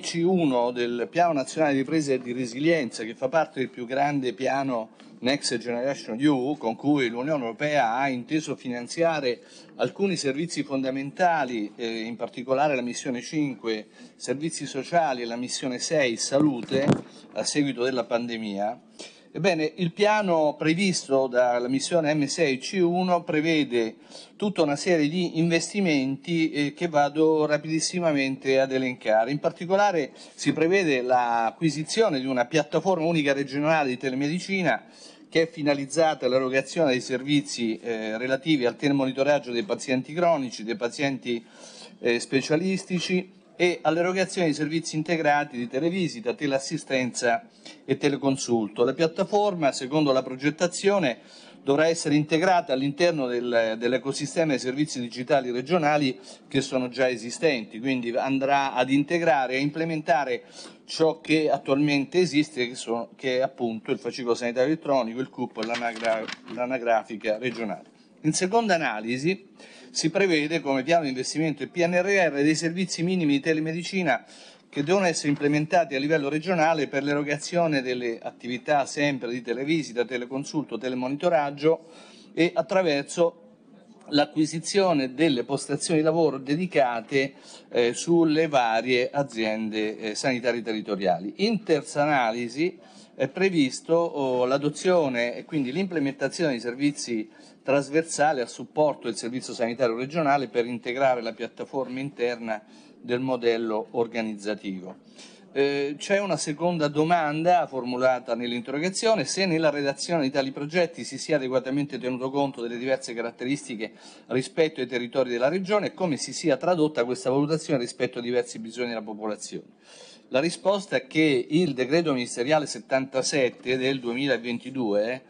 C1 del Piano Nazionale di Ripresa e di Resilienza, che fa parte del più grande piano Next Generation EU, con cui l'Unione Europea ha inteso finanziare alcuni servizi fondamentali, eh, in particolare la missione 5, servizi sociali, e la missione 6, salute, a seguito della pandemia. Ebbene, il piano previsto dalla missione M6C1 prevede tutta una serie di investimenti eh, che vado rapidissimamente ad elencare. In particolare si prevede l'acquisizione di una piattaforma unica regionale di telemedicina che è finalizzata all'erogazione dei servizi eh, relativi al telemonitoraggio dei pazienti cronici, dei pazienti eh, specialistici e all'erogazione di servizi integrati di televisita, teleassistenza e teleconsulto. La piattaforma, secondo la progettazione, dovrà essere integrata all'interno del, dell'ecosistema dei servizi digitali regionali che sono già esistenti, quindi andrà ad integrare e implementare ciò che attualmente esiste, che, sono, che è appunto il fascicolo sanitario elettronico, il CUP e l'anagra, l'anagrafica regionale. In seconda analisi, si prevede come piano di investimento il PNRR dei servizi minimi di telemedicina che devono essere implementati a livello regionale per l'erogazione delle attività sempre di televisita, teleconsulto, telemonitoraggio e attraverso l'acquisizione delle postazioni di lavoro dedicate eh, sulle varie aziende eh, sanitarie territoriali. In terza analisi è previsto oh, l'adozione e quindi l'implementazione di servizi trasversale a supporto del Servizio Sanitario Regionale per integrare la piattaforma interna del modello organizzativo. Eh, c'è una seconda domanda formulata nell'interrogazione, se nella redazione di tali progetti si sia adeguatamente tenuto conto delle diverse caratteristiche rispetto ai territori della Regione e come si sia tradotta questa valutazione rispetto ai diversi bisogni della popolazione. La risposta è che il decreto ministeriale 77 del 2022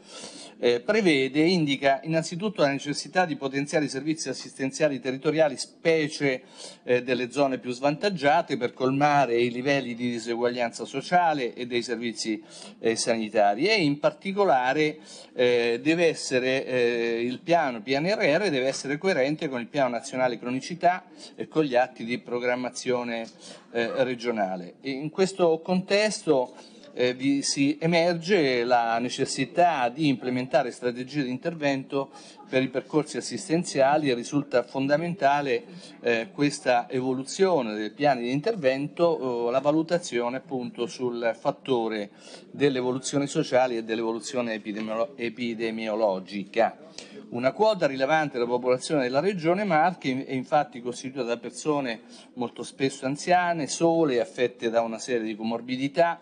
eh, prevede indica innanzitutto la necessità di potenziare i servizi assistenziali territoriali, specie eh, delle zone più svantaggiate, per colmare i livelli di diseguaglianza sociale e dei servizi eh, sanitari e in particolare eh, deve essere, eh, il piano PNRR deve essere coerente con il piano nazionale cronicità e con gli atti di programmazione eh, regionale. E in questo contesto eh, vi, si emerge la necessità di implementare strategie di intervento per i percorsi assistenziali e risulta fondamentale eh, questa evoluzione dei piani di intervento, eh, la valutazione appunto sul fattore dell'evoluzione sociale e dell'evoluzione epidemiolo- epidemiologica. Una quota rilevante della popolazione della regione Marche è infatti costituita da persone molto spesso anziane, sole, affette da una serie di comorbidità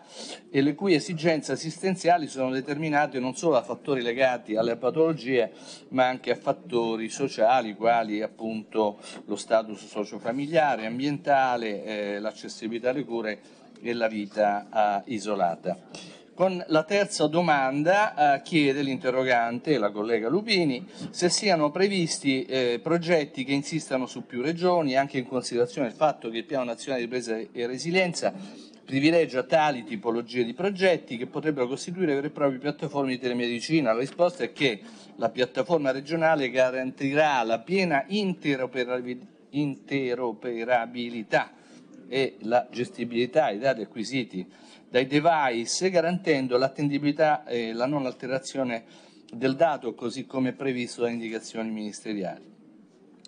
e le cui esigenze assistenziali sono determinate non solo da fattori legati alle patologie ma anche a fattori sociali quali appunto lo status sociofamiliare, ambientale, eh, l'accessibilità alle cure e la vita eh, isolata. Con la terza domanda eh, chiede l'interrogante, la collega Lupini, se siano previsti eh, progetti che insistano su più regioni, anche in considerazione del fatto che il Piano Nazionale di Ripresa e Resilienza privilegia tali tipologie di progetti che potrebbero costituire vere e proprie piattaforme di telemedicina. La risposta è che la piattaforma regionale garantirà la piena interoperabilità e la gestibilità dei dati acquisiti dai device garantendo l'attendibilità e la non alterazione del dato così come previsto da indicazioni ministeriali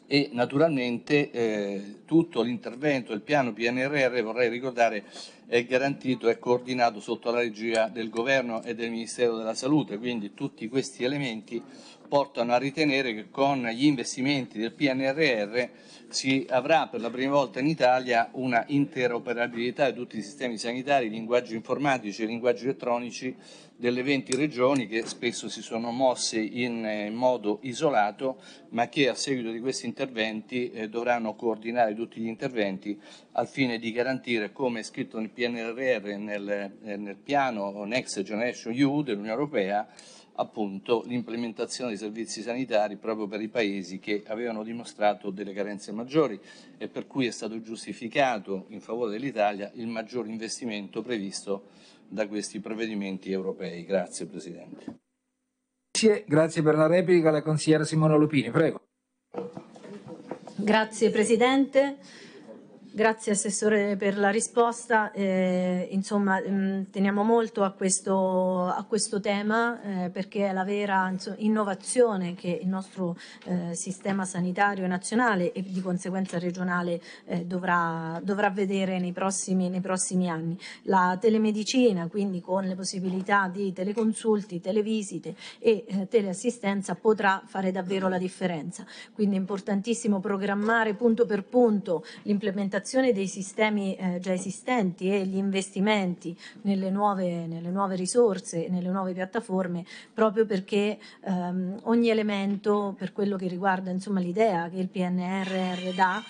e naturalmente eh, tutto l'intervento del piano PNRR, vorrei ricordare, è garantito e coordinato sotto la regia del governo e del Ministero della Salute, quindi tutti questi elementi portano a ritenere che con gli investimenti del PNRR si avrà per la prima volta in Italia una interoperabilità di tutti i sistemi sanitari, linguaggi informatici e linguaggi elettronici delle 20 regioni che spesso si sono mosse eh, in modo isolato ma che a seguito di questi interventi eh, dovranno coordinare tutti gli interventi al fine di garantire come è scritto nel PNRR nel, eh, nel piano Next Generation EU dell'Unione Europea appunto l'implementazione dei servizi sanitari proprio per i paesi che avevano dimostrato delle carenze maggiori e per cui è stato giustificato in favore dell'Italia il maggior investimento previsto da questi provvedimenti europei. Grazie Presidente. Grazie, grazie per la replica la consigliera Simona Lupini, prego. Grazie Presidente. Grazie Assessore per la risposta. Eh, insomma, mh, mm, teniamo molto a questo, a questo tema eh, perché è la vera insomma, innovazione che il nostro eh, sistema sanitario nazionale e di conseguenza regionale eh, dovrà, dovrà, vedere nei prossimi, nei prossimi, anni. La telemedicina, quindi con le possibilità di teleconsulti, televisite e eh, teleassistenza, potrà fare davvero la differenza. Quindi è importantissimo programmare punto per punto l'implementazione modernizzazione dei sistemi eh, già esistenti e gli investimenti nelle nuove, nelle nuove, risorse, nelle nuove piattaforme, proprio perché ehm, ogni elemento per quello che riguarda l'idea che il PNRR dà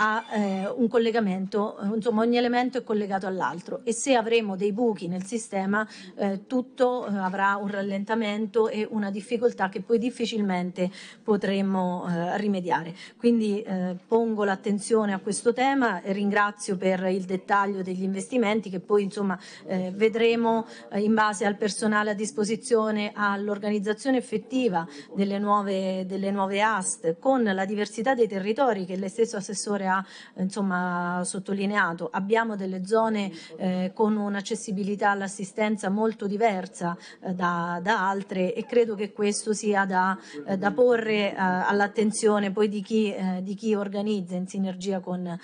ha eh, un collegamento, insomma ogni elemento è collegato all'altro e se avremo dei buchi nel sistema eh, tutto eh, avrà un rallentamento e una difficoltà che poi difficilmente potremo eh, rimediare. Quindi eh, pongo l'attenzione a questo tema ringrazio per il dettaglio degli investimenti che poi insomma, eh, vedremo eh, in base al personale a disposizione, all'organizzazione effettiva delle nuove, delle nuove AST, con la diversità dei territori che lei stesso Assessore ha insomma, sottolineato. Abbiamo delle zone eh, con un'accessibilità all'assistenza molto diversa eh, da, da, altre e credo che questo sia da, eh, da porre eh, all'attenzione poi di chi, di chi organizza in sinergia con,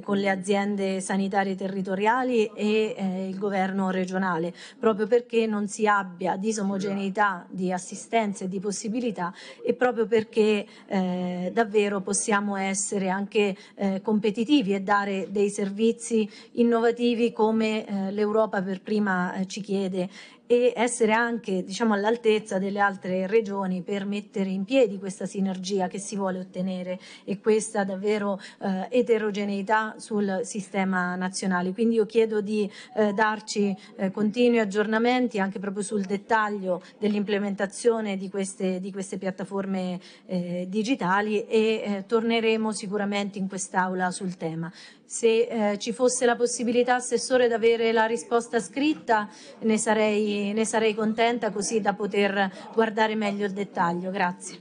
con le aziende sanitarie territoriali e eh, il governo regionale, proprio perché non si abbia disomogeneità di assistenza e di possibilità e proprio perché eh, davvero possiamo essere anche eh, competitivi e dare dei servizi innovativi come eh, l'Europa per prima eh, ci chiede e essere anche diciamo, all'altezza delle altre regioni per mettere in piedi questa sinergia che si vuole ottenere e questa davvero eh, eterogeneità sul sistema nazionale. Quindi io chiedo di eh, darci eh, continui aggiornamenti anche proprio sul dettaglio dell'implementazione di queste, di queste piattaforme eh, digitali e eh, torneremo sicuramente in quest'Aula sul tema se eh, ci fosse la possibilità, Assessore, di avere la risposta scritta ne sarei, ne sarei, contenta così da poter guardare meglio il dettaglio. Grazie.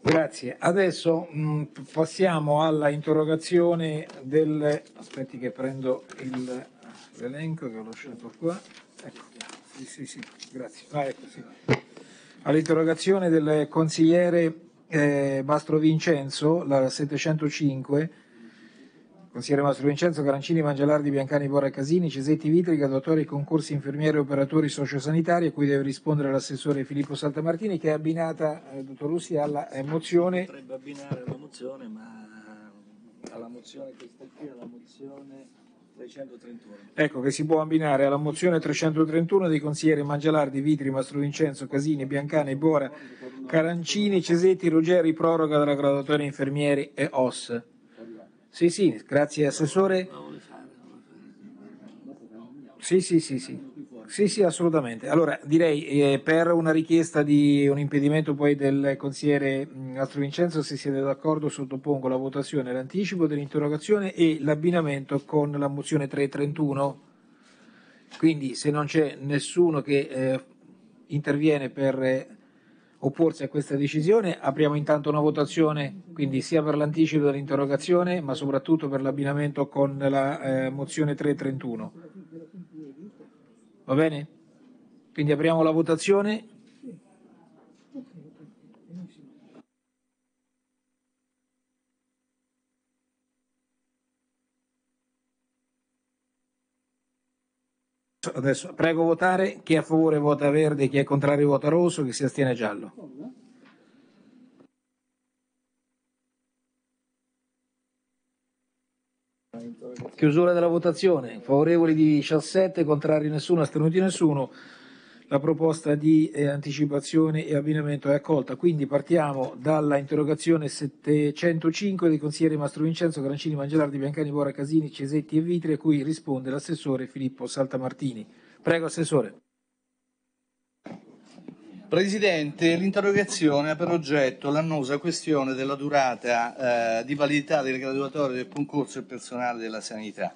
Grazie. Adesso mh, mm, passiamo alla interrogazione del... Aspetti che prendo l'elenco che ho lasciato qua. Ecco, sì, sì, sì, grazie. Ah, ecco, sì. All'interrogazione del consigliere eh, Mastro Vincenzo, la 705, consigliere Mastro Vincenzo, Carancini, Mangialardi, Biancani, Borra Casini, Cesetti Vitriga, dottori, concorsi, infermieri operatori sociosanitari, a cui deve rispondere l'assessore Filippo Saltamartini, che è abbinata, eh, dottor Russi, alla eh, mozione. Potrebbe abbinare la mozione, ma alla mozione questa sta qui, alla mozione 331. Ecco che si può abbinare alla mozione 331 dei consiglieri Mangialardi, Vitri, Mastrovincenzo, Casini, Biancane, Bora, Carancini, Cesetti, Ruggeri, proroga della graduatoria infermieri e OS. Sì, sì, grazie Assessore. Sì, sì, sì, sì. Sì, sì, assolutamente. Allora, direi eh, per una richiesta di un impedimento poi del consigliere mm, Astro Vincenzo, se siete d'accordo, sottopongo la votazione, l'anticipo dell'interrogazione e l'abbinamento con la mozione 331. Quindi, se non c'è nessuno che eh, interviene per eh, opporsi a questa decisione, apriamo intanto una votazione, quindi sia per l'anticipo dell'interrogazione, ma soprattutto per l'abbinamento con la eh, mozione 331. Va bene? Quindi apriamo la votazione. Adesso prego votare chi è a favore vota verde, chi è contrario vota rosso, chi si astiene giallo. Chiusura della votazione. Favorevoli 17, contrari nessuno, astenuti nessuno. La proposta di eh, anticipazione e abbinamento è accolta. Quindi partiamo dalla interrogazione 705 dei consiglieri Mastro Vincenzo, Grancini, Mangelardi, Biancani, Bora, Casini, Cesetti e Vitri, a cui risponde l'assessore Filippo Saltamartini. Prego, assessore. Presidente, l'interrogazione ha per oggetto l'annosa questione della durata eh, di validità delle graduatorie del concorso del personale della sanità.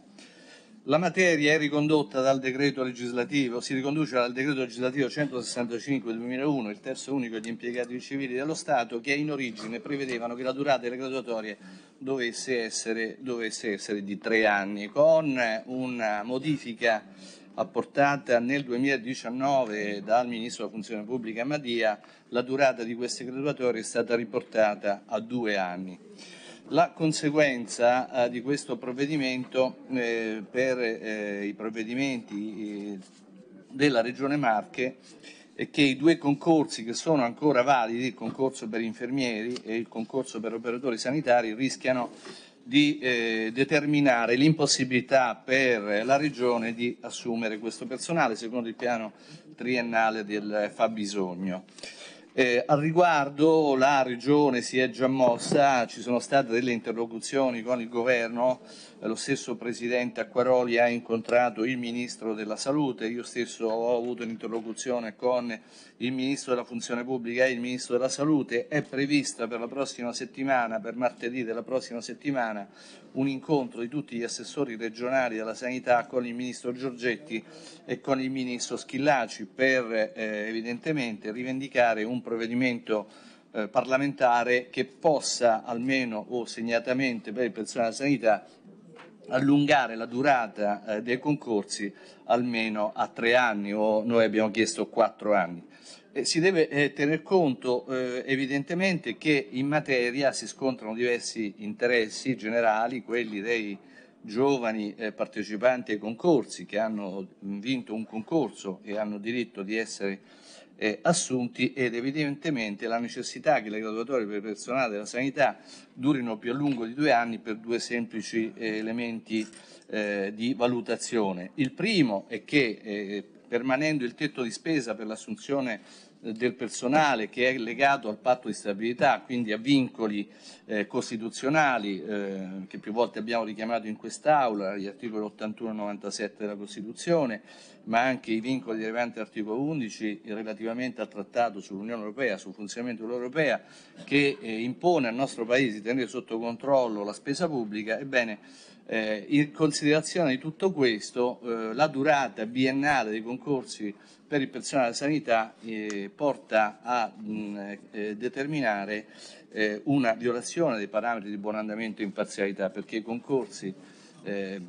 La materia è ricondotta dal decreto legislativo, si riconduce al decreto legislativo 165 del 2001, il terzo unico degli impiegati civili dello Stato, che in origine prevedevano che la durata delle graduatorie dovesse essere, dovesse essere di tre anni, con una modifica apportata nel 2019 dal Ministro della Funzione Pubblica Madia, la durata di queste graduatorie è stata riportata a due anni. La conseguenza eh, di questo provvedimento eh, per eh, i provvedimenti eh, della Regione Marche è che i due concorsi che sono ancora validi, il concorso per infermieri e il concorso per operatori sanitari, rischiano di eh, determinare l'impossibilità per la Regione di assumere questo personale secondo il piano triennale del fabbisogno. Eh, al riguardo la Regione si è già mossa, ci sono state delle interlocuzioni con il Governo lo stesso presidente Acquaroli ha incontrato il ministro della salute, io stesso ho avuto un'interlocuzione con il ministro della funzione pubblica e il ministro della salute, è prevista per la prossima settimana, per martedì della prossima settimana, un incontro di tutti gli assessori regionali della sanità con il ministro Giorgetti e con il ministro Schillaci per eh, evidentemente rivendicare un provvedimento eh, parlamentare che possa almeno o segnatamente per il personale della sanità allungare la durata eh, dei concorsi almeno a tre anni o noi abbiamo chiesto quattro anni. Eh, si deve eh, tener conto eh, evidentemente che in materia si scontrano diversi interessi generali, quelli dei giovani eh, partecipanti ai concorsi che hanno vinto un concorso e hanno diritto di essere eh, assunti ed evidentemente la necessità che le graduatorie per il personale della sanità durino più a lungo di due anni per due semplici eh, elementi eh, di valutazione. Il primo è che eh, permanendo il tetto di spesa per l'assunzione del personale che è legato al patto di stabilità, quindi a vincoli eh, costituzionali eh, che più volte abbiamo richiamato in quest'Aula, gli articoli 81 e 97 della Costituzione, ma anche i vincoli derivanti all'articolo 11 relativamente al trattato sull'Unione Europea, sul funzionamento dell'Europea, che eh, impone al nostro Paese di tenere sotto controllo la spesa pubblica, ebbene eh, in considerazione di tutto questo eh, la durata biennale dei concorsi per il personale della sanità eh, porta a mh, mm, eh, determinare eh, una violazione dei parametri di buon andamento e imparzialità perché i concorsi mh, eh,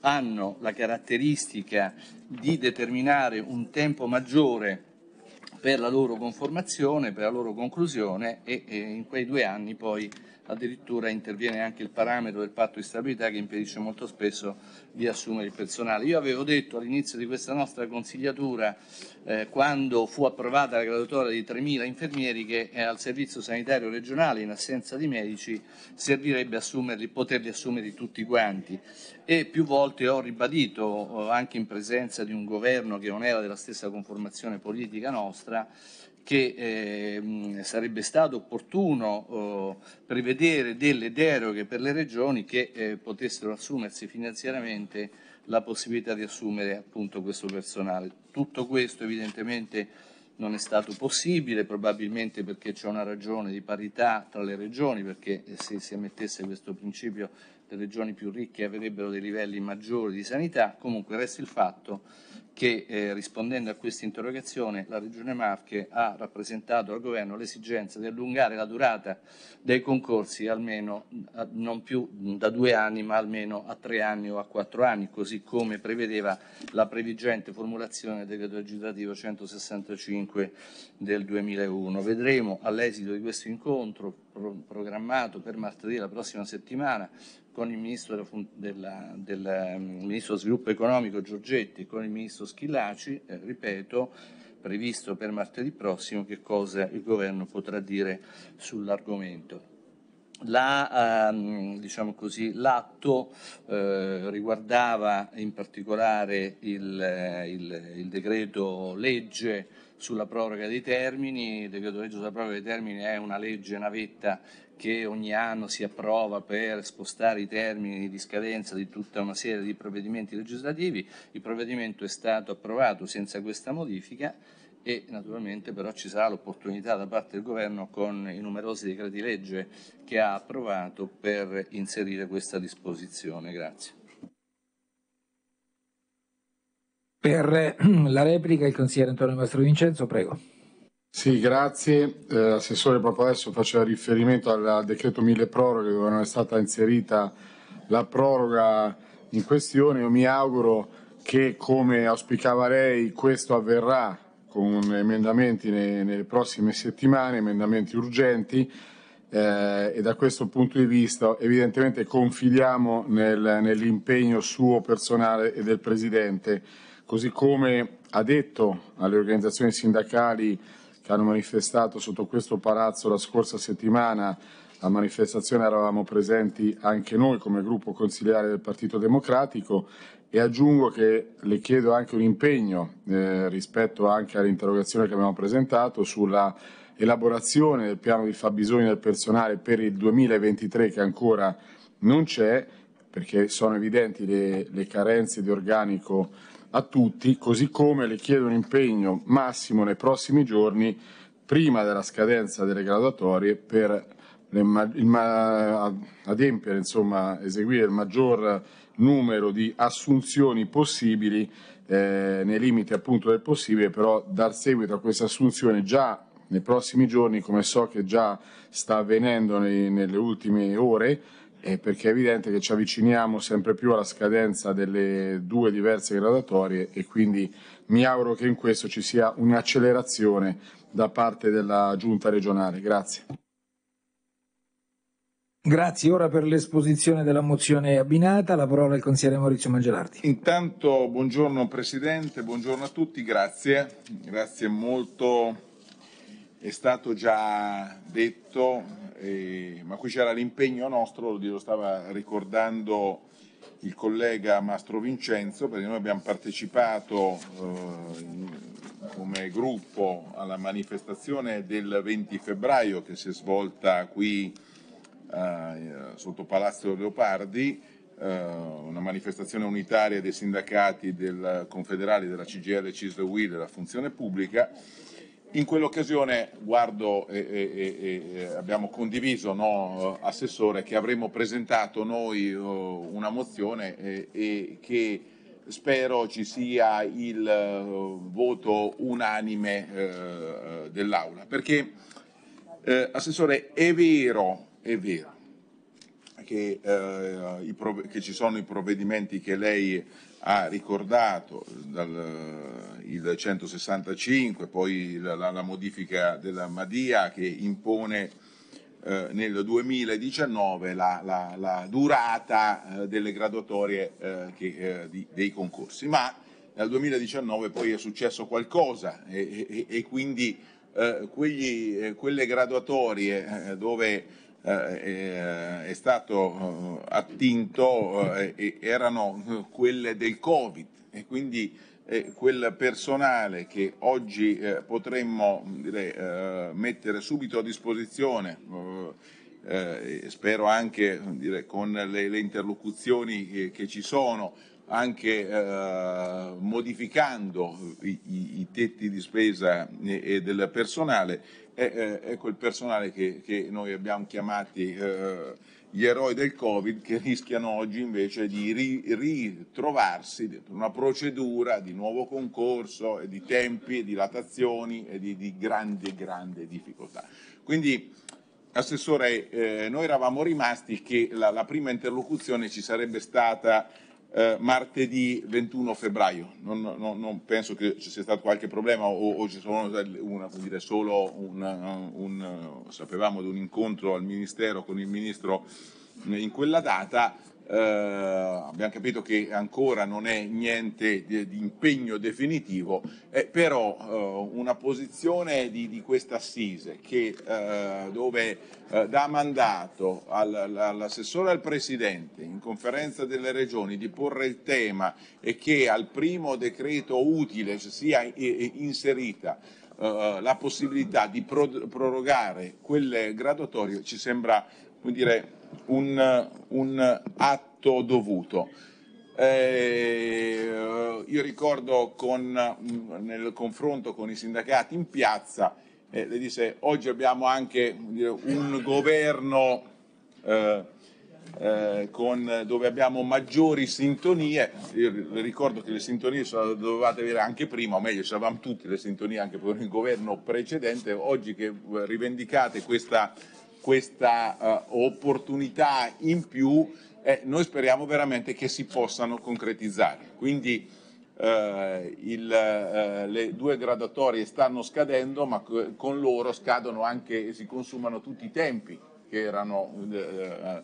hanno la caratteristica di determinare un tempo maggiore per la loro conformazione, per la loro conclusione e, e in quei due anni poi addirittura interviene anche il parametro del patto di stabilità che impedisce molto spesso di assumere il personale. Io avevo detto all'inizio di questa nostra consigliatura, eh, quando fu approvata la graduatoria di 3.000 infermieri, che eh, al servizio sanitario regionale, in assenza di medici, servirebbe assumerli, poterli assumere tutti quanti. E più volte ho ribadito, eh, anche in presenza di un governo che non era della stessa conformazione politica nostra, che eh, sarebbe stato opportuno eh, prevedere delle deroghe per le regioni che eh, potessero assumersi finanziariamente la possibilità di assumere appunto questo personale. Tutto questo evidentemente non è stato possibile, probabilmente perché c'è una ragione di parità tra le regioni, perché eh, se si ammettesse questo principio le regioni più ricche avrebbero dei livelli maggiori di sanità, comunque resta il fatto che che eh, rispondendo a questa interrogazione la Regione Marche ha rappresentato al Governo l'esigenza di allungare la durata dei concorsi almeno a, non più da due anni ma almeno a tre anni o a quattro anni, così come prevedeva la previgente formulazione del decreto legislativo 165 del 2001. Vedremo all'esito di questo incontro pro programmato per martedì la prossima settimana con il ministro, della, della, ehm, ministro sviluppo economico Giorgetti e con il ministro Schillaci, eh, ripeto, previsto per martedì prossimo, che cosa il governo potrà dire sull'argomento. La, ehm, diciamo così, l'atto eh, riguardava in particolare il, eh, il, il decreto legge sulla proroga dei termini, il decreto legge sulla proroga dei termini è una legge navetta che ogni anno si approva per spostare i termini di scadenza di tutta una serie di provvedimenti legislativi. Il provvedimento è stato approvato senza questa modifica e naturalmente però ci sarà l'opportunità da parte del governo con i numerosi decreti legge che ha approvato per inserire questa disposizione. Grazie. Per la replica il consigliere Antonio Mastro Vincenzo, prego. Sì, grazie. Eh, Assessore, proprio adesso faceva riferimento al decreto mille proroghe dove non è stata inserita la proroga in questione. Io mi auguro che, come auspicava lei, questo avverrà con emendamenti nei, nelle prossime settimane, emendamenti urgenti. Eh, e da questo punto di vista evidentemente confidiamo nel, nell'impegno suo personale e del Presidente, così come ha detto alle organizzazioni sindacali che hanno manifestato sotto questo palazzo la scorsa settimana. La manifestazione eravamo presenti anche noi come gruppo consigliare del Partito Democratico e aggiungo che le chiedo anche un impegno eh, rispetto anche all'interrogazione che abbiamo presentato sulla elaborazione del piano di fabbisogno del personale per il 2023 che ancora non c'è perché sono evidenti le, le carenze di organico a tutti, così come le chiedo un impegno massimo nei prossimi giorni, prima della scadenza delle graduatorie, per adempiere, insomma, eseguire il maggior numero di assunzioni possibili eh, nei limiti appunto del possibile, però dar seguito a queste assunzioni già nei prossimi giorni, come so che già sta avvenendo nei, nelle ultime ore, eh, perché è evidente che ci avviciniamo sempre più alla scadenza delle due diverse gradatorie e quindi mi auguro che in questo ci sia un'accelerazione da parte della giunta regionale. Grazie. Grazie, ora per l'esposizione della mozione abbinata la parola al consigliere Maurizio Mangelardi. Intanto buongiorno Presidente, buongiorno a tutti, grazie, grazie molto è stato già detto, eh, ma qui c'era l'impegno nostro, lo stava ricordando il collega Mastro Vincenzo, perché noi abbiamo partecipato eh, come gruppo alla manifestazione del 20 febbraio che si è svolta qui eh, sotto Palazzo Leopardi, eh, una manifestazione unitaria dei sindacati del Confederale, della CGL, CISL, UI, della funzione pubblica in quell'occasione guardo e, e, e abbiamo condiviso, no, Assessore, che avremmo presentato noi oh, una mozione e che spero ci sia il oh, voto unanime eh, dell'Aula. Perché, eh, Assessore, è vero, è vero che, eh, che ci sono i provvedimenti che lei ha ricordato dal, eh, il 165, poi la, la, la, modifica della Madia che impone eh, nel 2019 la, la durata eh, delle graduatorie eh, che, eh, di, dei concorsi. Ma nel 2019 poi è successo qualcosa e, e, e quindi eh, quegli, quelle graduatorie dove eh, eh, è stato eh, attinto erano quelle del Covid e quindi quel personale che oggi potremmo dire, mettere subito a disposizione, spero anche dire, con le, le interlocuzioni che ci sono, anche eh, modificando i, i, tetti di spesa e, e del personale è, eh, è quel personale che, che, noi abbiamo chiamati eh, gli eroi del Covid che rischiano oggi invece di ri, ritrovarsi dentro una procedura di nuovo concorso e di tempi e di latazioni e di, di grande, grande difficoltà. Quindi, Assessore, eh, noi eravamo rimasti che la, la prima interlocuzione ci sarebbe stata eh, martedì 21 febbraio. Non, non, non, penso che ci sia stato qualche problema o, o ci sono una, dire, solo un, un, sapevamo di un incontro al Ministero con il Ministro in quella data eh, abbiamo capito che ancora non è niente di, di impegno definitivo, è eh, però eh, una posizione di, di questa assise che, eh, dove eh, dà mandato all'assessore e al Presidente in conferenza delle regioni di porre il tema e che al primo decreto utile sia inserita la possibilità di prorogare quel graduatorio ci sembra dire, un, un atto dovuto. Eh, io ricordo con, nel confronto con i sindacati in piazza, eh, le disse oggi abbiamo anche dire, un governo eh, eh, con, dove abbiamo maggiori sintonie, io le ricordo che le sintonie sono, dovevate avere anche prima, o meglio ce tutti le sintonie anche per il governo precedente, oggi che eh, rivendicate questa questa uh, opportunità in più, eh, noi speriamo veramente che si possano concretizzare. Quindi eh, il, eh, le due gradatorie stanno scadendo, ma con loro scadono anche e si consumano tutti i tempi che, erano, eh,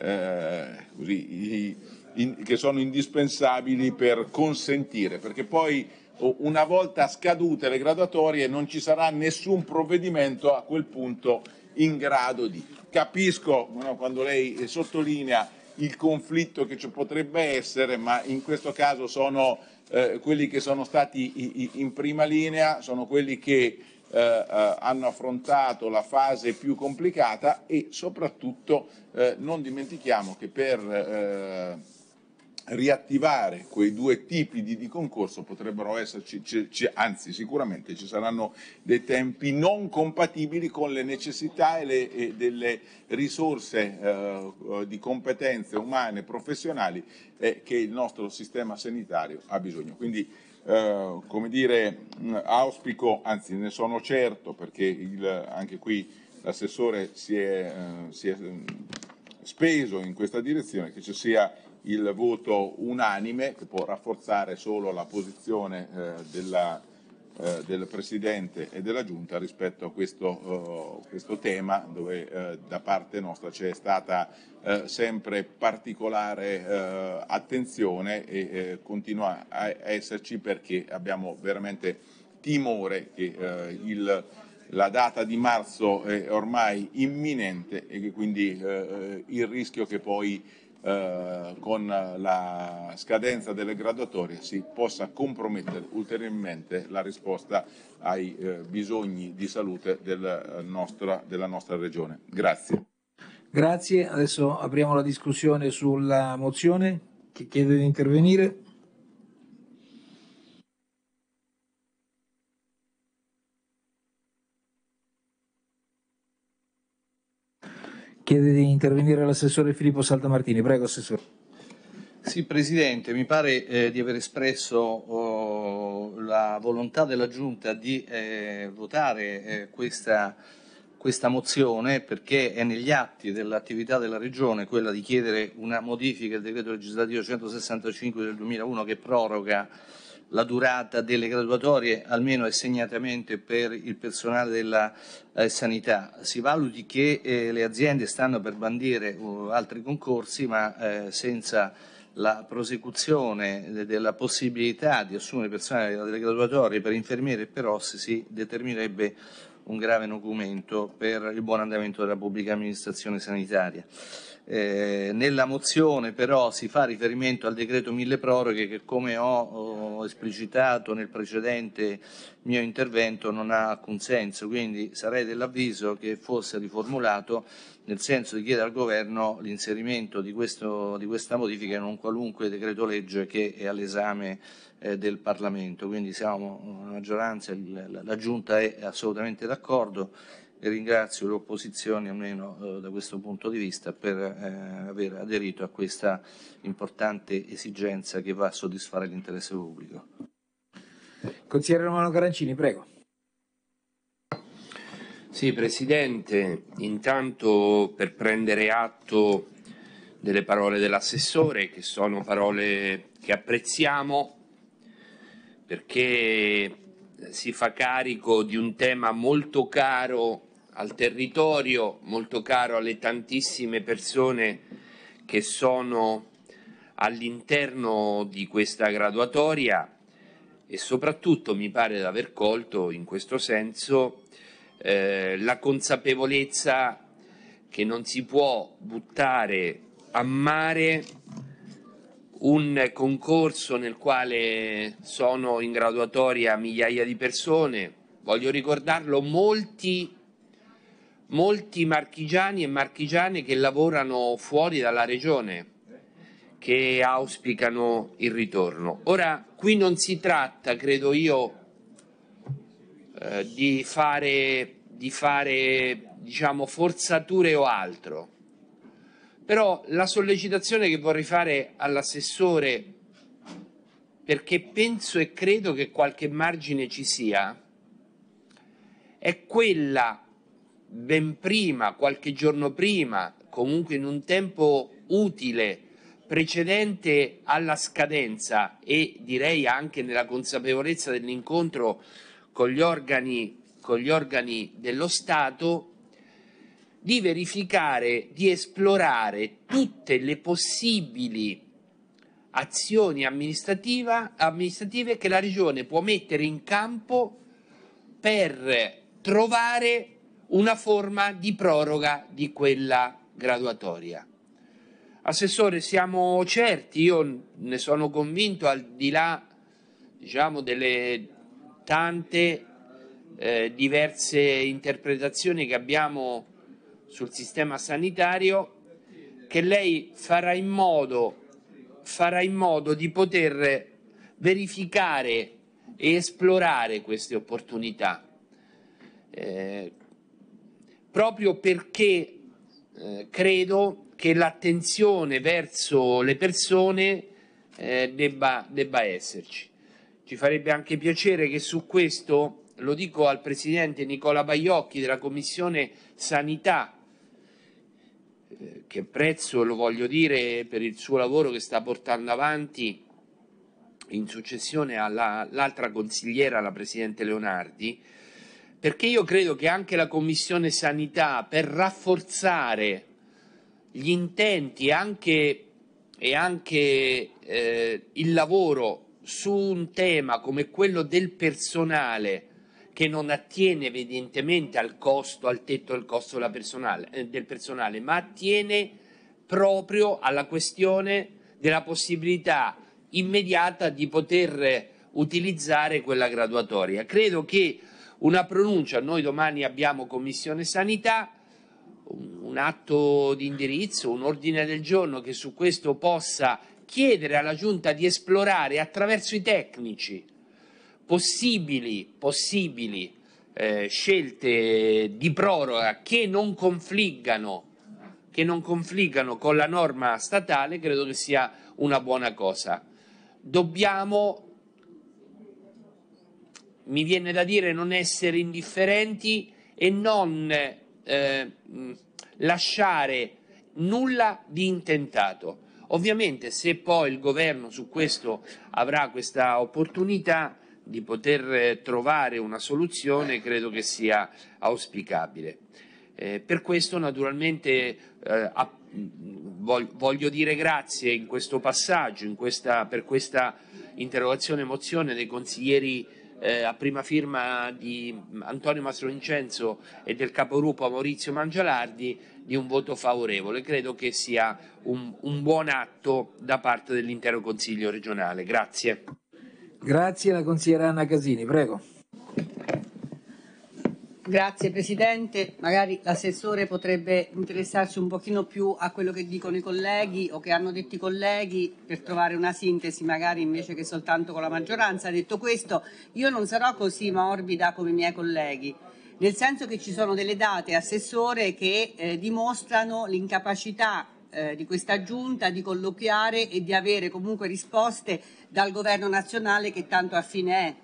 eh, così, i, in, che sono indispensabili per consentire, perché poi una volta scadute le graduatorie non ci sarà nessun provvedimento a quel punto in grado di. Capisco no, quando lei eh, sottolinea il conflitto che ci potrebbe essere, ma in questo caso sono eh, quelli che sono stati in prima linea, sono quelli che eh, eh, hanno affrontato la fase più complicata e soprattutto eh, non dimentichiamo che per eh, riattivare quei due tipi di, di concorso potrebbero esserci, ci, ci, anzi sicuramente ci saranno dei tempi non compatibili con le necessità e, le, e delle risorse eh, di competenze umane professionali eh, che il nostro sistema sanitario ha bisogno. Quindi eh, come dire, auspico, anzi ne sono certo perché il, anche qui l'assessore si è, eh, si è speso in questa direzione, che ci sia il voto unanime che può rafforzare solo la posizione eh, della, eh, del Presidente e della Giunta rispetto a questo, uh, questo tema dove uh, da parte nostra c'è stata uh, sempre particolare attenzione e continua a esserci perché abbiamo veramente timore che il la data di marzo è ormai imminente e che quindi eh, il rischio che poi eh, con la scadenza delle graduatorie si possa compromettere ulteriormente la risposta ai eh, bisogni di salute del eh, nostra, della nostra regione. Grazie. Grazie, adesso apriamo la discussione sulla mozione. Chi chiede di intervenire? intervenire l'assessore Filippo Saltamartini. Prego, assessore. Sì, Presidente, mi pare eh, di aver espresso oh, la volontà della Giunta di eh, votare eh, questa, questa, mozione perché è negli atti dell'attività della Regione quella di chiedere una modifica del decreto legislativo 165 del 2001 che proroga la durata delle graduatorie, almeno è segnatamente per il personale della eh, sanità. Si valuti che eh, le aziende stanno per bandire uh, altri concorsi, ma eh, senza la prosecuzione della possibilità di assumere personale delle graduatorie per infermiere e per osse si determinerebbe un grave documento per il buon andamento della pubblica amministrazione sanitaria. Eh, nella mozione però si fa riferimento al decreto mille proroghe che come ho, ho, esplicitato nel precedente mio intervento non ha alcun senso, quindi sarei dell'avviso che fosse riformulato nel senso di chiedere al governo l'inserimento di, questo, di questa modifica in un qualunque decreto legge che è all'esame eh, del Parlamento. Quindi siamo una maggioranza, la, la Giunta è assolutamente d'accordo ringrazio le opposizioni almeno eh, da questo punto di vista per eh, aver aderito a questa importante esigenza che va a soddisfare l'interesse pubblico. Consigliere Romano Carancini, prego. Sì, Presidente, intanto per prendere atto delle parole dell'assessore, che sono parole che apprezziamo, perché si fa carico di un tema molto caro al territorio, molto caro alle tantissime persone che sono all'interno di questa graduatoria e soprattutto mi pare di aver colto in questo senso eh, la consapevolezza che non si può buttare a mare un concorso nel quale sono in graduatoria migliaia di persone, voglio ricordarlo, molti molti marchigiani e marchigiane che lavorano fuori dalla regione, che auspicano il ritorno. Ora, qui non si tratta, credo io, eh, di fare, di fare diciamo, forzature o altro. Però la sollecitazione che vorrei fare all'assessore, perché penso e credo che qualche margine ci sia, è quella ben prima, qualche giorno prima, comunque in un tempo utile precedente alla scadenza e direi anche nella consapevolezza dell'incontro con gli organi, con gli organi dello Stato, di verificare, di esplorare tutte le possibili azioni amministrative che la Regione può mettere in campo per trovare una forma di proroga di quella graduatoria. Assessore, siamo certi, io ne sono convinto, al di là diciamo, delle tante eh, diverse interpretazioni che abbiamo sul sistema sanitario, che lei farà in modo, farà in modo di poter verificare e esplorare queste opportunità. Eh, proprio perché eh, credo che l'attenzione verso le persone eh, debba, debba esserci. Ci farebbe anche piacere che su questo lo dico al Presidente Nicola Baiocchi della Commissione Sanità, eh, che prezzo lo voglio dire per il suo lavoro che sta portando avanti in successione all'altra consigliera, la Presidente Leonardi, perché io credo che anche la Commissione Sanità per rafforzare gli intenti anche, e anche eh, il lavoro su un tema come quello del personale che non attiene evidentemente al costo, al tetto del costo personale, eh, del personale, ma attiene proprio alla questione della possibilità immediata di poter utilizzare quella graduatoria. Credo che una pronuncia, noi domani abbiamo commissione sanità, un, atto di indirizzo, un ordine del giorno che su questo possa chiedere alla Giunta di esplorare attraverso i tecnici possibili, possibili eh, scelte di proroga che non confliggano che non confliggano con la norma statale, credo che sia una buona cosa. Dobbiamo mi viene da dire, non essere indifferenti e non eh, mm, lasciare nulla di intentato. Ovviamente se poi il governo su questo avrà questa opportunità di poter eh, trovare una soluzione, credo che sia auspicabile. Eh, per questo naturalmente eh, mm, voglio dire grazie in questo passaggio, in questa, per questa interrogazione e mozione dei consiglieri eh, a prima firma di Antonio Mastro Vincenzo e del capogruppo Maurizio Mangialardi di un voto favorevole. Credo che sia un, un buon atto da parte dell'intero Consiglio regionale. Grazie. Grazie alla consigliera Anna Casini, prego. Grazie Presidente, magari l'assessore potrebbe interessarsi un pochino più a quello che dicono i colleghi o che hanno detto i colleghi per trovare una sintesi magari invece che soltanto con la maggioranza. Detto questo, io non sarò così morbida come i miei colleghi, nel senso che ci sono delle date, assessore, che eh, dimostrano l'incapacità eh, di questa giunta di colloquiare e di avere comunque risposte dal governo nazionale che tanto affine è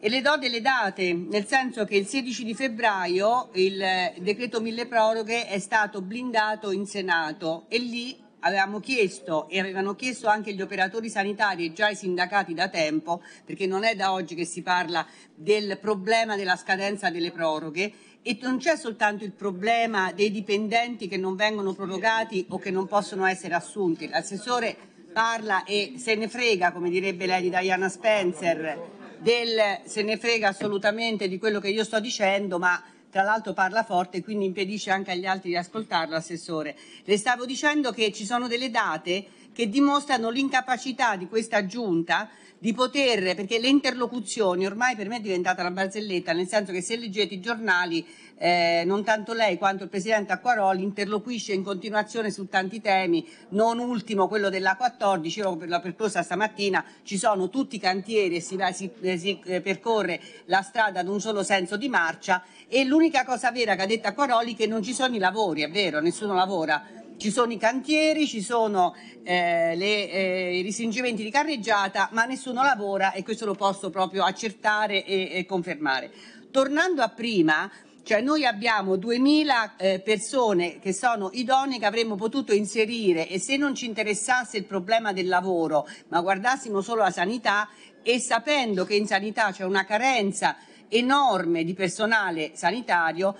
e le do delle date, nel senso che il 16 di febbraio il eh, decreto mille proroghe è stato blindato in Senato e lì avevamo chiesto e avevano chiesto anche gli operatori sanitari e già i sindacati da tempo, perché non è da oggi che si parla del problema della scadenza delle proroghe e non c'è soltanto il problema dei dipendenti che non vengono prorogati o che non possono essere assunti. L'assessore parla e se ne frega, come direbbe lei di Diana Spencer del se ne frega assolutamente di quello che io sto dicendo, ma tra l'altro parla forte e quindi impedisce anche agli altri di ascoltarlo, Assessore. Le stavo dicendo che ci sono delle date che dimostrano l'incapacità di questa giunta di poter, perché le interlocuzioni ormai per me è diventata una barzelletta, nel senso che se leggete i giornali, eh, non tanto lei quanto il Presidente Acquaroli interloquisce in continuazione su tanti temi, non ultimo quello della 14, io per percorsa stamattina ci sono tutti i cantieri e si, si, eh, si eh, percorre la strada ad un solo senso di marcia e l'unica cosa vera che ha detto Acquaroli è che non ci sono i lavori, è vero, nessuno lavora ci sono i cantieri, ci sono eh, le, eh, i risingementi di carreggiata, ma nessuno lavora e questo lo posso proprio accertare e, e confermare. Tornando a prima, cioè noi abbiamo 2000 eh, persone che sono idonee che avremmo potuto inserire e se non ci interessasse il problema del lavoro, ma guardassimo solo la sanità e sapendo che in sanità c'è una carenza enorme di personale sanitario,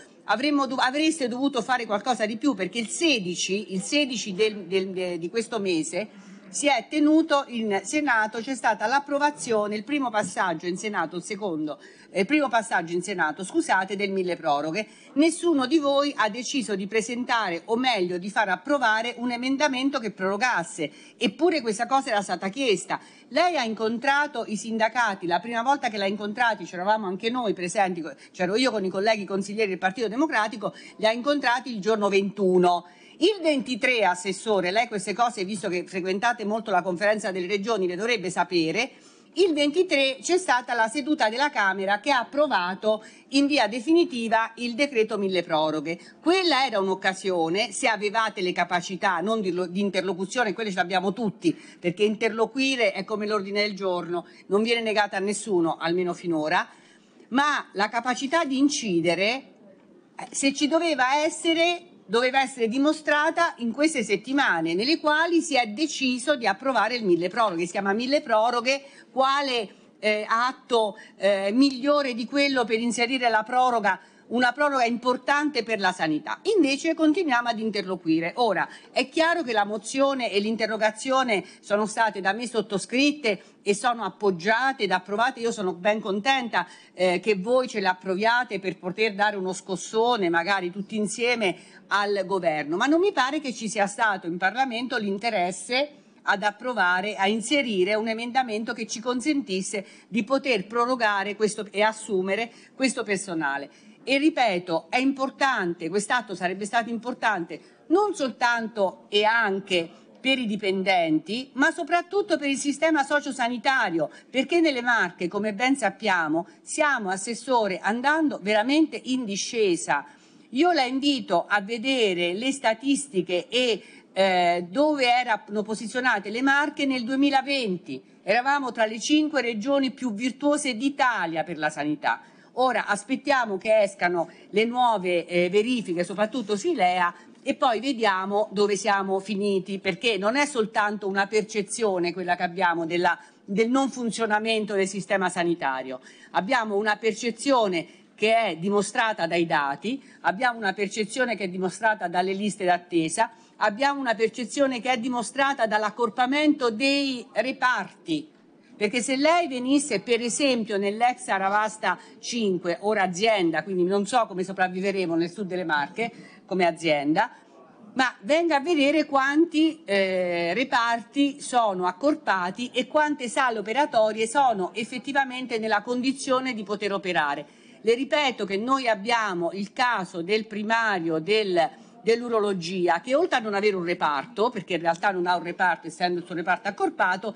do, avreste dovuto fare qualcosa di più perché il 16, il 16 del, del, de, di questo mese si è tenuto in Senato, c'è stata l'approvazione, il primo passaggio in Senato, il secondo eh, primo passaggio in Senato, scusate, del mille proroghe, nessuno di voi ha deciso di presentare o meglio di far approvare un emendamento che prorogasse, eppure questa cosa era stata chiesta. Lei ha incontrato i sindacati, la prima volta che l'ha incontrati c'eravamo anche noi presenti, c'ero io con i colleghi consiglieri del Partito Democratico, li ha incontrati il giorno 21. Il 23 assessore, lei queste cose, visto che frequentate molto la conferenza delle regioni, le dovrebbe sapere, il 23 c'è stata la seduta della Camera che ha approvato in via definitiva il decreto mille proroghe. Quella era un'occasione, se avevate le capacità, non di, di interlocuzione, quelle ce le abbiamo tutti, perché interloquire è come l'ordine del giorno, non viene negata a nessuno, almeno finora, ma la capacità di incidere, eh, se ci doveva essere doveva essere dimostrata in queste settimane nelle quali si è deciso di approvare il mille proroghe, si chiama mille proroghe, quale eh, atto eh, migliore di quello per inserire la proroga una proroga importante per la sanità. Invece continuiamo ad interloquire. Ora, è chiaro che la mozione e l'interrogazione sono state da me sottoscritte e sono appoggiate ed approvate. Io sono ben contenta eh, che voi ce le approviate per poter dare uno scossone, magari tutti insieme, al governo. Ma non mi pare che ci sia stato in Parlamento l'interesse ad approvare, a inserire un emendamento che ci consentisse di poter prorogare questo, e assumere questo personale. E ripeto, è importante, quest'atto sarebbe stato importante non soltanto e anche per i dipendenti, ma soprattutto per il sistema sociosanitario, perché nelle Marche, come ben sappiamo, siamo assessore andando veramente in discesa. Io la invito a vedere le statistiche e eh, dove erano posizionate le Marche nel 2020. Eravamo tra le cinque regioni più virtuose d'Italia per la sanità. Ora aspettiamo che escano le nuove eh, verifiche, soprattutto Silea, e poi vediamo dove siamo finiti, perché non è soltanto una percezione quella che abbiamo della, del non funzionamento del sistema sanitario, abbiamo una percezione che è dimostrata dai dati, abbiamo una percezione che è dimostrata dalle liste d'attesa, abbiamo una percezione che è dimostrata dall'accorpamento dei reparti perché se lei venisse, per esempio, nell'ex Aravasta 5, ora azienda, quindi non so come sopravviveremo nel sud delle Marche come azienda, ma venga a vedere quanti eh, reparti sono accorpati e quante sale operatorie sono effettivamente nella condizione di poter operare. Le ripeto che noi abbiamo il caso del primario del, dell'urologia che oltre a non avere un reparto, perché in realtà non ha un reparto essendo il suo reparto accorpato,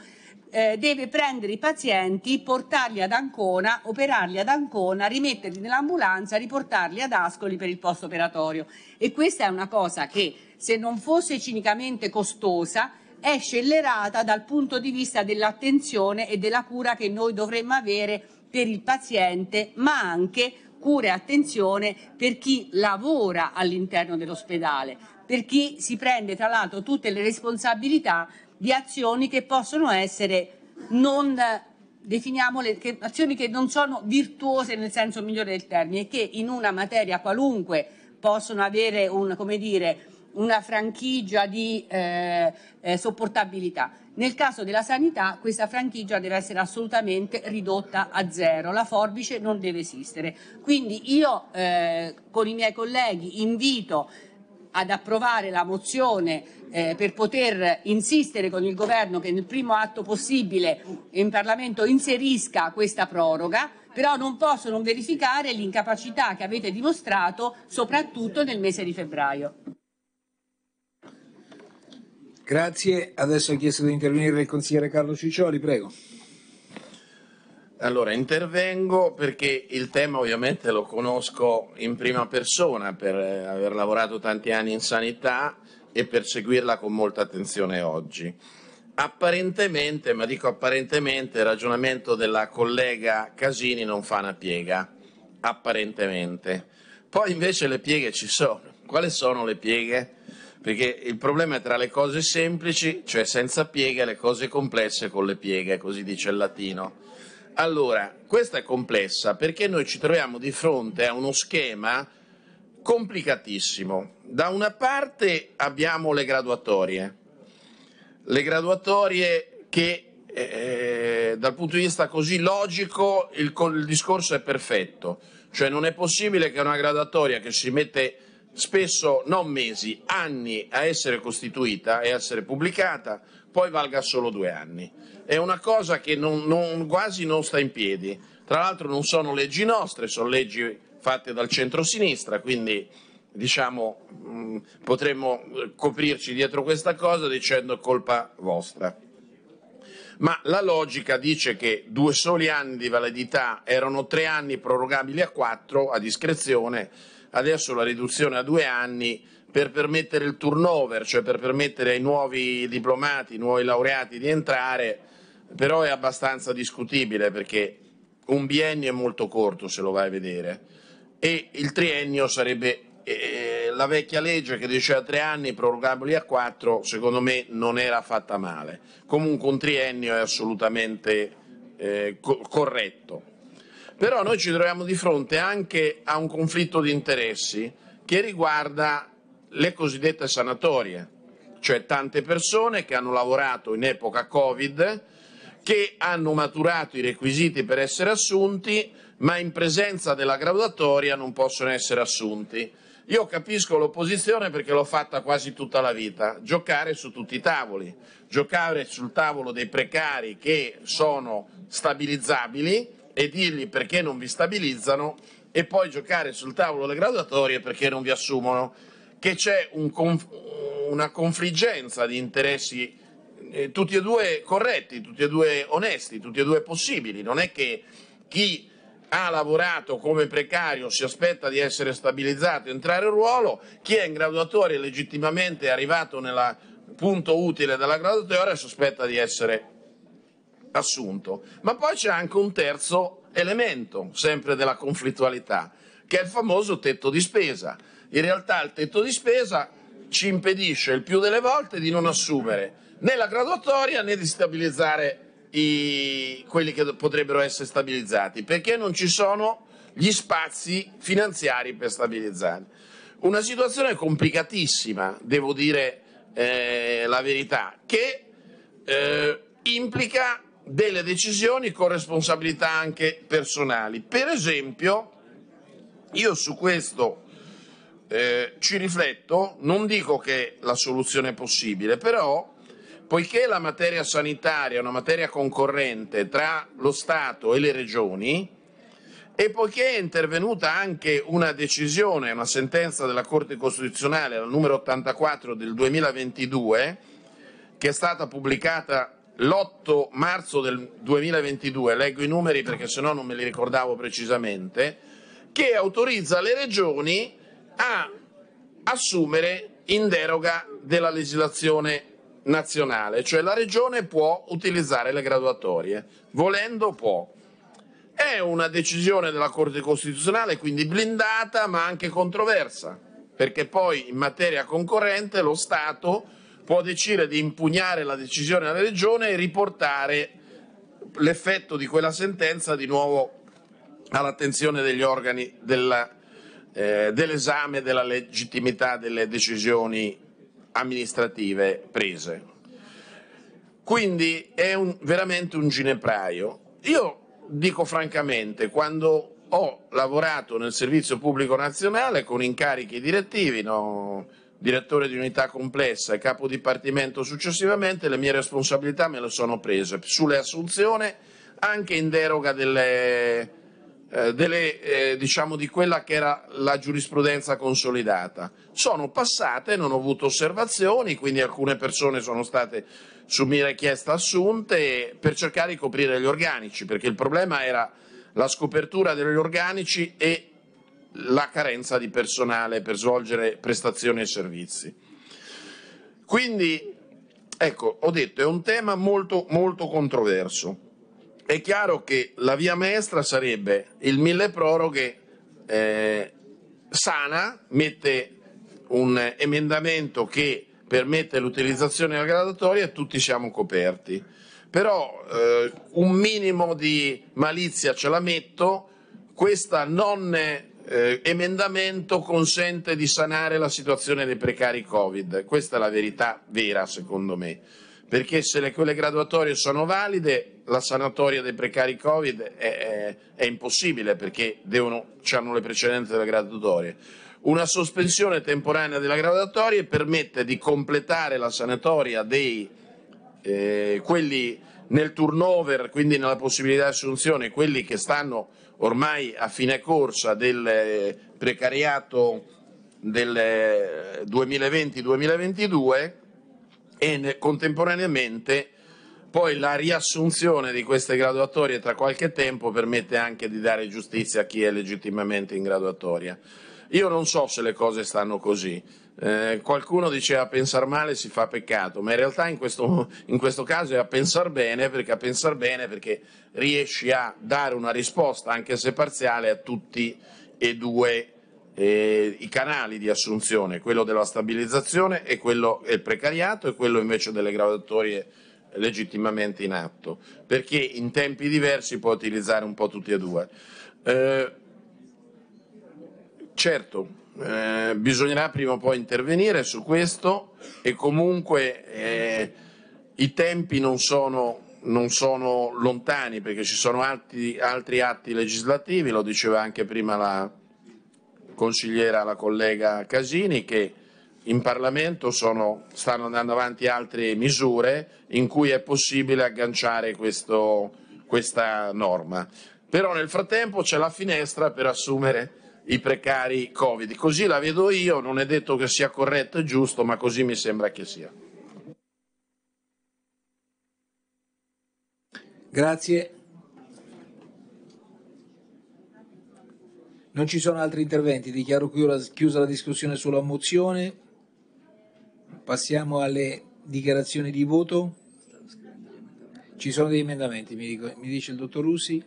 eh, deve prendere i pazienti, portarli ad Ancona, operarli ad Ancona, rimetterli nell'ambulanza, riportarli ad Ascoli per il post operatorio. E questa è una cosa che, se non fosse cinicamente costosa, è scellerata dal punto di vista dell'attenzione e della cura che noi dovremmo avere per il paziente, ma anche cura e attenzione per chi lavora all'interno dell'ospedale, per chi si prende tra l'altro tutte le responsabilità di azioni che possono essere non eh, definiamole che, azioni che non sono virtuose nel senso migliore del termine, che in una materia qualunque possono avere un, dire, una franchigia di eh, eh, sopportabilità. Nel caso della sanità questa franchigia deve essere assolutamente ridotta a zero, la forbice non deve esistere. Quindi io eh, con i miei colleghi invito ad approvare la mozione eh, per poter insistere con il governo che nel primo atto possibile in Parlamento inserisca questa proroga, però non posso non verificare l'incapacità che avete dimostrato soprattutto nel mese di febbraio. Grazie, adesso ha chiesto di intervenire il consigliere Carlo Ciccioli, prego. Allora, intervengo perché il tema ovviamente lo conosco in prima persona per eh, aver lavorato tanti anni in sanità e per seguirla con molta attenzione oggi. Apparentemente, ma dico apparentemente, il ragionamento della collega Casini non fa una piega, apparentemente. Poi invece le pieghe ci sono. Quali sono le pieghe? Perché il problema è tra le cose semplici, cioè senza pieghe, e le cose complesse con le pieghe, così dice il latino. Allora, questa è complessa perché noi ci troviamo di fronte a uno schema complicatissimo. Da una parte abbiamo le graduatorie, le graduatorie che eh, dal punto di vista così logico il, il discorso è perfetto, cioè non è possibile che una graduatoria che si mette spesso non mesi, anni a essere costituita e a essere pubblicata, poi valga solo due anni è una cosa che non, non, quasi non sta in piedi. Tra l'altro non sono leggi nostre, sono leggi fatte dal centrosinistra, quindi diciamo, mh, mm, potremmo eh, coprirci dietro questa cosa dicendo colpa vostra. Ma la logica dice che due soli anni di validità erano tre anni prorogabili a quattro a discrezione, adesso la riduzione a due anni per permettere il turnover, cioè per permettere ai nuovi diplomati, ai nuovi laureati di entrare però è abbastanza discutibile perché un biennio è molto corto se lo vai a vedere e il triennio sarebbe eh, eh la vecchia legge che diceva tre anni prorogabili a quattro secondo me non era fatta male comunque un triennio è assolutamente eh, co corretto però noi ci troviamo di fronte anche a un conflitto di interessi che riguarda le cosiddette sanatorie cioè tante persone che hanno lavorato in epoca covid che hanno maturato i requisiti per essere assunti, ma in presenza della graduatoria non possono essere assunti. Io capisco l'opposizione perché l'ho fatta quasi tutta la vita, giocare su tutti i tavoli, giocare sul tavolo dei precari che sono stabilizzabili e dirgli perché non vi stabilizzano e poi giocare sul tavolo delle graduatorie perché non vi assumono, che c'è un conf- una confliggenza di interessi eh, tutti e due corretti, tutti e due onesti, tutti e due possibili. Non è che chi ha lavorato come precario si aspetta di essere stabilizzato e entrare in ruolo, chi è in graduatoria e legittimamente è arrivato nel punto utile della graduatoria si aspetta di essere assunto. Ma poi c'è anche un terzo elemento, sempre della conflittualità, che è il famoso tetto di spesa. In realtà il tetto di spesa ci impedisce il più delle volte di non assumere né la graduatoria né di stabilizzare i, quelli che potrebbero essere stabilizzati, perché non ci sono gli spazi finanziari per stabilizzarli. Una situazione complicatissima, devo dire eh, la verità, che eh, implica delle decisioni con responsabilità anche personali. Per esempio, io su questo eh, ci rifletto, non dico che la soluzione è possibile, però poiché la materia sanitaria è una materia concorrente tra lo Stato e le regioni e poiché è intervenuta anche una decisione, una sentenza della Corte Costituzionale, la numero 84 del 2022, che è stata pubblicata l'8 marzo del 2022, leggo i numeri perché sennò non me li ricordavo precisamente, che autorizza le regioni a assumere in deroga della legislazione nazionale, cioè la regione può utilizzare le graduatorie, volendo può. È una decisione della Corte Costituzionale, quindi blindata ma anche controversa, perché poi in materia concorrente lo Stato può decidere di impugnare la decisione della regione e riportare l'effetto di quella sentenza di nuovo all'attenzione degli organi eh, dell'esame eh, dell della legittimità delle decisioni amministrative prese. Quindi è un, veramente un ginepraio. Io dico francamente, quando ho lavorato nel servizio pubblico nazionale con incarichi direttivi, no, direttore di unità complessa e capo dipartimento successivamente, le mie responsabilità me le sono prese sulle assunzioni, anche in deroga delle, eh, delle, eh, diciamo di quella che era la giurisprudenza consolidata. Sono passate, non ho avuto osservazioni, quindi alcune persone sono state su mia richiesta assunte per cercare di coprire gli organici, perché il problema era la scopertura degli organici e la carenza di personale per svolgere prestazioni e servizi. Quindi, ecco, ho detto, è un tema molto, molto controverso è chiaro che la via maestra sarebbe il mille proroghe eh, sana, mette un emendamento che permette l'utilizzazione della graduatoria e tutti siamo coperti. Però eh, un minimo di malizia ce la metto, questa non eh, emendamento consente di sanare la situazione dei precari Covid. Questa è la verità vera, secondo me, perché se le, quelle graduatorie sono valide la sanatoria dei precari Covid è, è, è impossibile perché devono, hanno le precedenze delle graduatorie. Una sospensione temporanea della graduatoria permette di completare la sanatoria dei eh, quelli nel turnover, quindi nella possibilità di assunzione, quelli che stanno ormai a fine corsa del eh, precariato del 2020-2022 eh, e contemporaneamente poi la riassunzione di queste graduatorie tra qualche tempo permette anche di dare giustizia a chi è legittimamente in graduatoria. Io non so se le cose stanno così. Eh, qualcuno diceva a pensare male si fa peccato, ma in realtà in questo, in questo caso è a pensare bene perché a pensare bene perché riesci a dare una risposta, anche se parziale, a tutti e due eh, i canali di assunzione, quello della stabilizzazione e quello del precariato e quello invece delle graduatorie legittimamente in atto, perché in tempi diversi può utilizzare un po' tutti e due. Eh, certo, eh, bisognerà prima o poi intervenire su questo e comunque eh, i tempi non sono non sono lontani perché ci sono altri, altri, atti legislativi, lo diceva anche prima la consigliera, la collega Casini, che in Parlamento sono, stanno andando avanti altre misure in cui è possibile agganciare questo, questa norma. Però nel frattempo c'è la finestra per assumere i precari Covid. Così la vedo io, non è detto che sia corretto e giusto, ma così mi sembra che sia. Grazie. Non ci sono altri interventi, dichiaro chiusa la discussione sulla mozione. Passiamo alle dichiarazioni di voto. Ci sono degli emendamenti, mi, dice il dottor Rusi.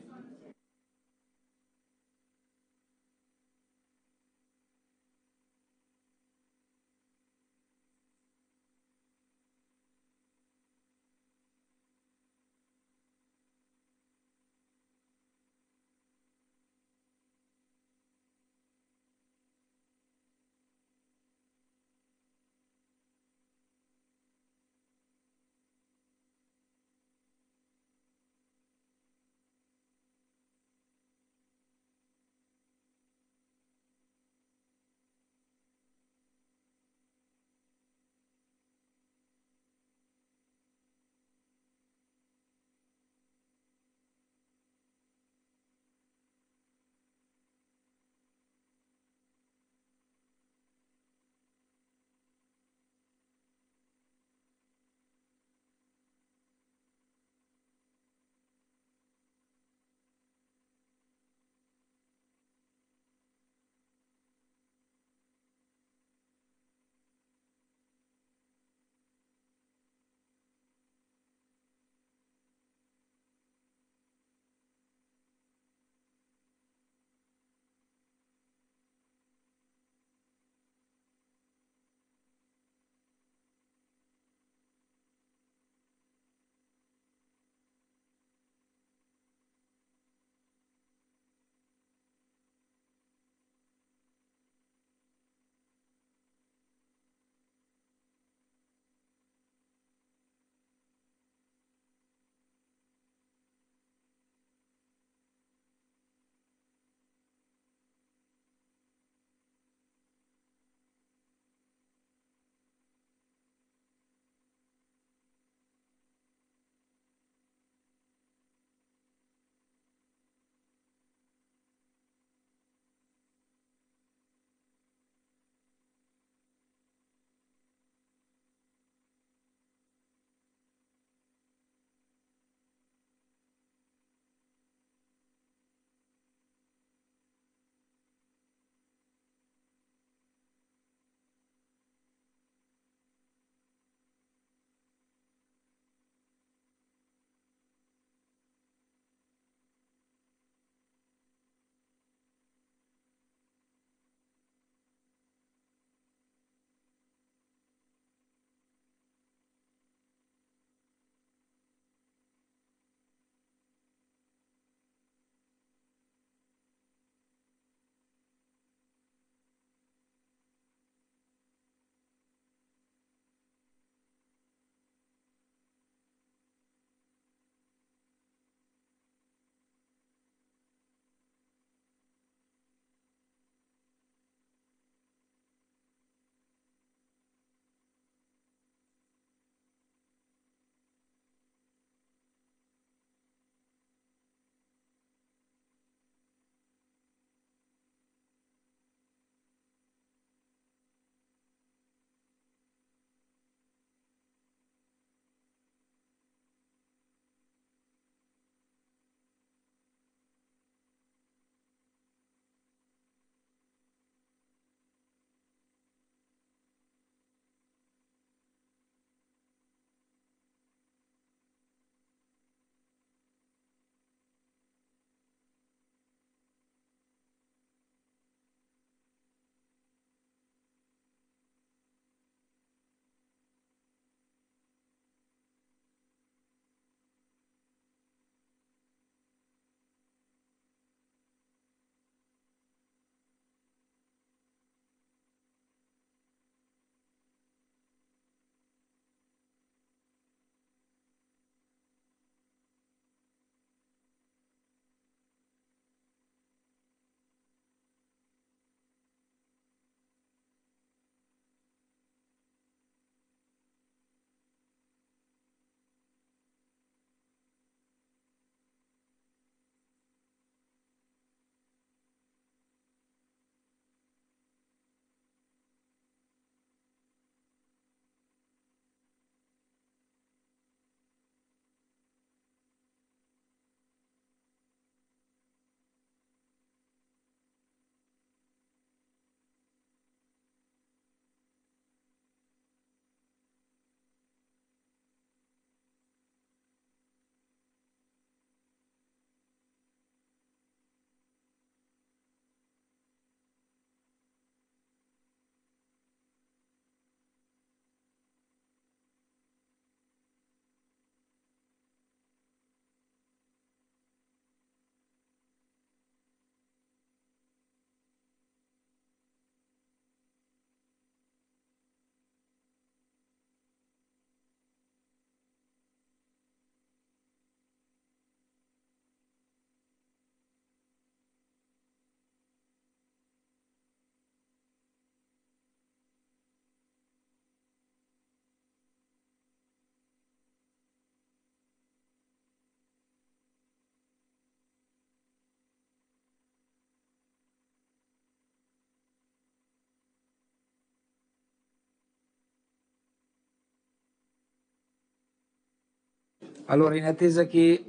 Allora, in attesa che,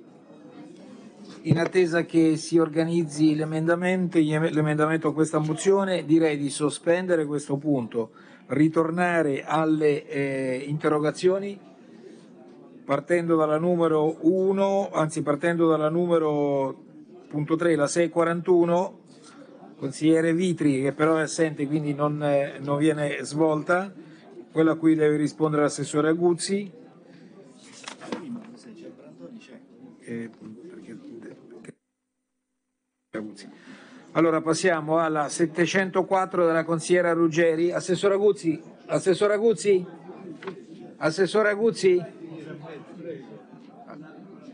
in attesa che si organizzi l'emendamento, l'emendamento a questa mozione, direi di sospendere questo punto, ritornare alle eh, interrogazioni partendo dalla numero 1, anzi partendo dalla numero punto 3, la 641, consigliere Vitri che però è assente quindi non, eh, non viene svolta, quella a cui deve rispondere l'assessore Aguzzi eh, allora passiamo alla 704 della consigliera Ruggeri. Assessore Aguzzi, Assessore Aguzzi, assessora Guzzi.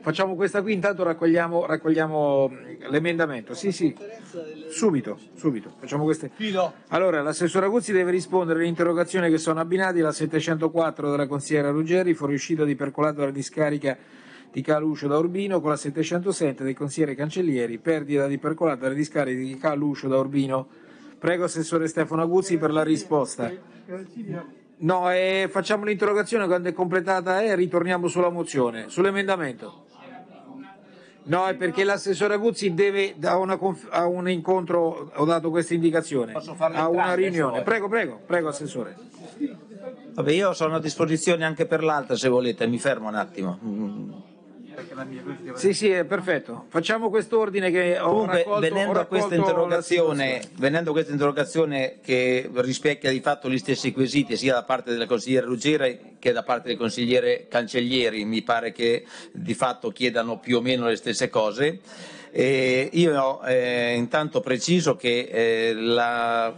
Facciamo questa qui, intanto raccogliamo, raccogliamo l'emendamento. Sì, sì, subito, subito. Facciamo queste. Allora, l'assessore Aguzzi deve rispondere alle interrogazioni che sono abbinate la 704 della consigliera Ruggeri, fuoriuscita di percolato dalla discarica di Caluscio da Urbino con la 707 del consigliere Cancellieri, perdita di percolata alle discariche di Caluscio da Urbino. Prego Assessore Stefano Aguzzi per la risposta. No, eh, facciamo l'interrogazione quando è completata e ritorniamo sulla mozione, sull'emendamento. No, è perché l'assessore Aguzzi deve a, una, a, un incontro, ho dato questa indicazione, a una riunione. Prego, prego, prego assessore. Vabbè, io sono a disposizione anche per l'altra se volete, mi fermo un attimo. Mm. Sì, sì, è perfetto. Facciamo quest'ordine che ho Comunque, raccolto, venendo, ho a questa interrogazione, venendo a questa interrogazione che rispecchia di fatto gli stessi quesiti sia da parte del consigliere Ruggeri che da parte del consigliere Cancellieri, mi pare che di fatto chiedano più o meno le stesse cose. E io eh, intanto preciso che eh, la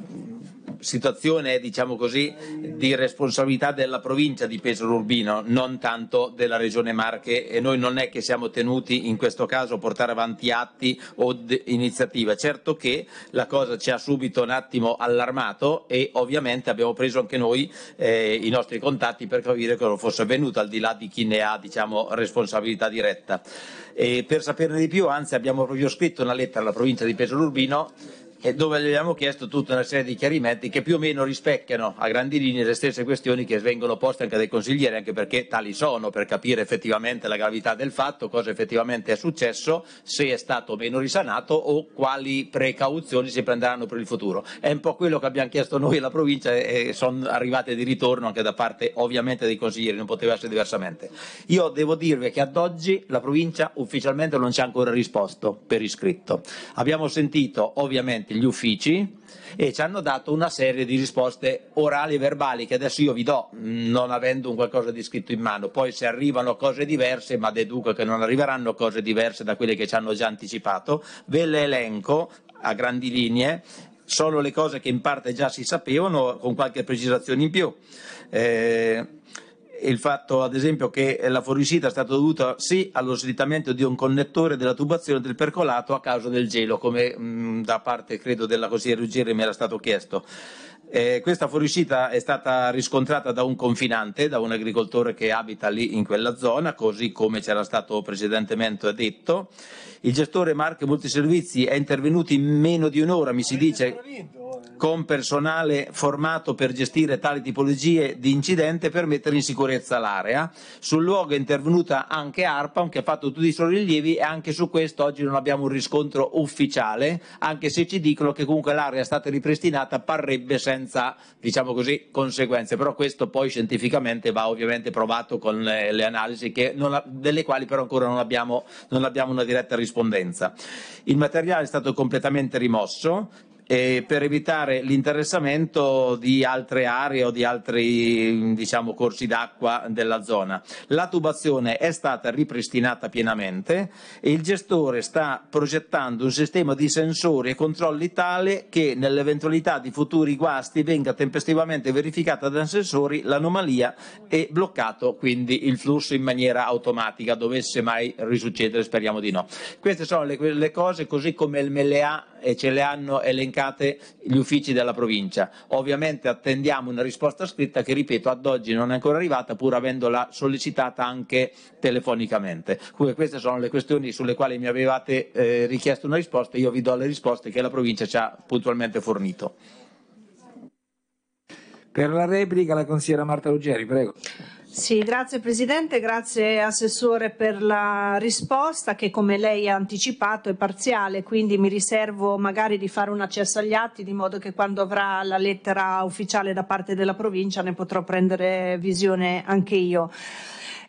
situazione, diciamo così, di responsabilità della provincia di Pesaro Urbino, non tanto della regione Marche e noi non è che siamo tenuti in questo caso a portare avanti atti o iniziative. Certo che la cosa ci ha subito un attimo allarmato e ovviamente abbiamo preso anche noi eh, i nostri contatti per capire cosa fosse avvenuto, al di là di chi ne ha diciamo, responsabilità diretta. E per saperne di più, anzi abbiamo proprio scritto una lettera alla provincia di Pesaro Urbino dove gli abbiamo chiesto tutta una serie di chiarimenti che più o meno rispecchiano a grandi linee le stesse questioni che vengono poste anche dai consiglieri, anche perché tali sono, per capire effettivamente la gravità del fatto, cosa effettivamente è successo, se è stato o meno risanato o quali precauzioni si prenderanno per il futuro. È un po' quello che abbiamo chiesto noi alla provincia e sono arrivate di ritorno anche da parte ovviamente dei consiglieri, non poteva essere diversamente. Io devo dirvi che ad oggi la provincia ufficialmente non ci ha ancora risposto per iscritto. Abbiamo sentito ovviamente gli uffici e ci hanno dato una serie di risposte orali e verbali che adesso io vi do, mm, non avendo un qualcosa di scritto in mano. Poi se arrivano cose diverse, ma deduco che non arriveranno cose diverse da quelle che ci hanno già anticipato, ve le elenco a grandi linee sono le cose che in parte già si sapevano con qualche precisazione in più. Eh, il fatto ad esempio che la fuoriuscita è stata dovuta sì allo slittamento di un connettore della tubazione del percolato a causa del gelo come mh, mm, da parte credo della consigliera Ruggeri mi era stato chiesto eh, questa fuoriuscita è stata riscontrata da un confinante, da un agricoltore che abita lì in quella zona, così come c'era stato precedentemente detto. Il gestore Marche Multiservizi è intervenuto in meno di un'ora, mi si dice con personale formato per gestire tali tipologie di incidente per mettere in sicurezza l'area. Sul luogo è intervenuta anche ARPAM che ha fatto tutti i suoi rilievi e anche su questo oggi non abbiamo un riscontro ufficiale, anche se ci dicono che comunque l'area è stata ripristinata parrebbe senza, diciamo così, conseguenze, però questo poi scientificamente va ovviamente provato con le, le analisi ha, delle quali però ancora non abbiamo, non abbiamo una diretta rispondenza. Il materiale è stato completamente rimosso, eh, per evitare l'interessamento di altre aree o di altri diciamo, corsi d'acqua della zona. La tubazione è stata ripristinata pienamente e il gestore sta progettando un sistema di sensori e controlli tale che nell'eventualità di futuri guasti venga tempestivamente verificata dai sensori l'anomalia e bloccato quindi il flusso in maniera automatica, dovesse mai risuccedere, speriamo di no. Queste sono le, le cose così come il MLA e ce le hanno elencate gli uffici della provincia. Ovviamente attendiamo una risposta scritta che, ripeto, ad oggi non è ancora arrivata pur avendola sollecitata anche telefonicamente. Quindi queste sono le questioni sulle quali mi avevate eh, richiesto una risposta, io vi do le risposte che la provincia ci ha puntualmente fornito. Per la replica la consigliera Marta Ruggeri, prego. Sì, grazie Presidente, grazie Assessore per la risposta che come lei ha anticipato è parziale, quindi mi riservo magari di fare un accesso agli atti di modo che quando avrà la lettera ufficiale da parte della provincia ne potrò prendere visione anche io.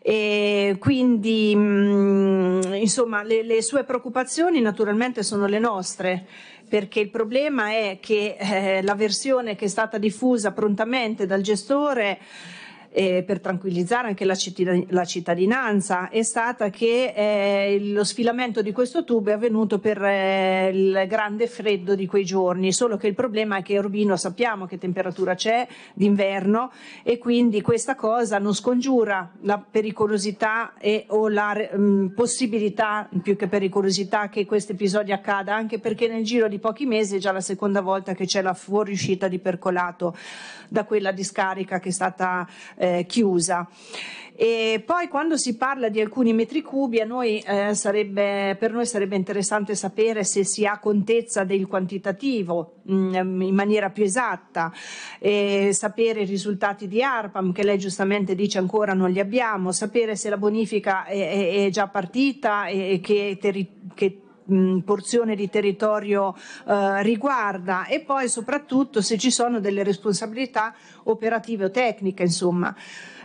E quindi mh, mm, insomma le, le sue preoccupazioni naturalmente sono le nostre perché il problema è che eh, la versione che è stata diffusa prontamente dal gestore eh, per tranquillizzare anche la, cittadin- la, cittadinanza è stata che eh, lo sfilamento di questo tubo è avvenuto per eh, il grande freddo di quei giorni, solo che il problema è che a Urbino sappiamo che temperatura c'è d'inverno e quindi questa cosa non scongiura la pericolosità e, o la mh, mm, possibilità più che pericolosità che questo episodio accada, anche perché nel giro di pochi mesi è già la seconda volta che c'è la fuoriuscita di percolato da quella discarica che è stata eh, chiusa. E poi quando si parla di alcuni metri cubi, noi, eh, sarebbe, per noi sarebbe interessante sapere se si ha contezza del quantitativo mh, mm, in maniera più esatta, e sapere i risultati di ARPAM, che lei giustamente dice ancora non li abbiamo, sapere se la bonifica è, è, è già partita e, e che, che mh, porzione di territorio eh, riguarda e poi soprattutto se ci sono delle responsabilità operative o tecniche, insomma.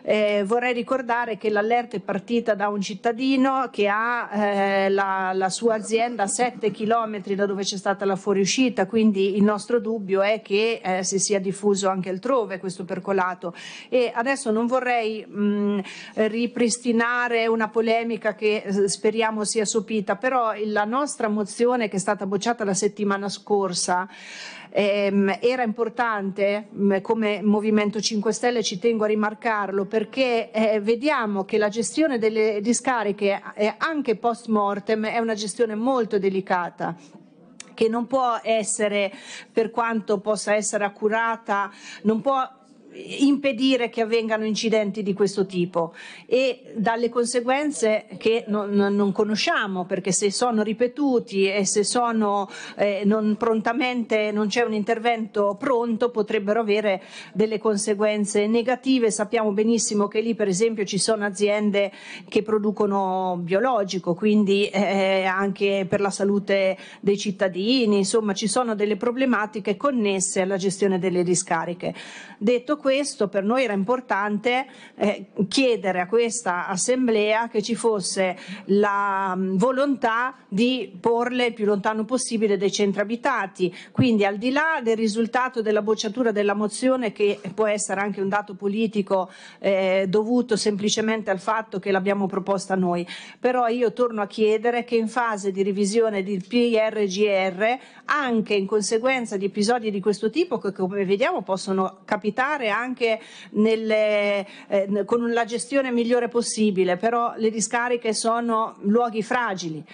Eh, vorrei ricordare che l'allerta è partita da un cittadino che ha eh, la, la, sua azienda a 7 km da dove c'è stata la fuoriuscita, quindi il nostro dubbio è che eh, si sia diffuso anche altrove questo percolato. E adesso non vorrei mh, mm, ripristinare una polemica che eh, speriamo sia sopita, però la nostra mozione che è stata bocciata la settimana scorsa ehm, era importante mh, mm, come Movimento 5 Stelle, ci tengo a rimarcarlo, perché eh, vediamo che la gestione delle discariche eh, anche post mortem è una gestione molto delicata che non può essere, per quanto possa essere accurata, non può impedire che avvengano incidenti di questo tipo e dalle conseguenze che non, non conosciamo perché se sono ripetuti e se sono eh, non prontamente non c'è un intervento pronto potrebbero avere delle conseguenze negative sappiamo benissimo che lì per esempio ci sono aziende che producono biologico quindi eh, anche per la salute dei cittadini insomma ci sono delle problematiche connesse alla gestione delle discariche detto questo per noi era importante eh, chiedere a questa assemblea che ci fosse la mh, mm, volontà di porle il più lontano possibile dai centri abitati. Quindi al di là del risultato della bocciatura della mozione che può essere anche un dato politico eh, dovuto semplicemente al fatto che l'abbiamo proposta noi, però io torno a chiedere che in fase di revisione del PRGR anche in conseguenza di episodi di questo tipo che come vediamo possono capitare anche nelle, eh, con la gestione migliore possibile, però le discariche sono luoghi fragili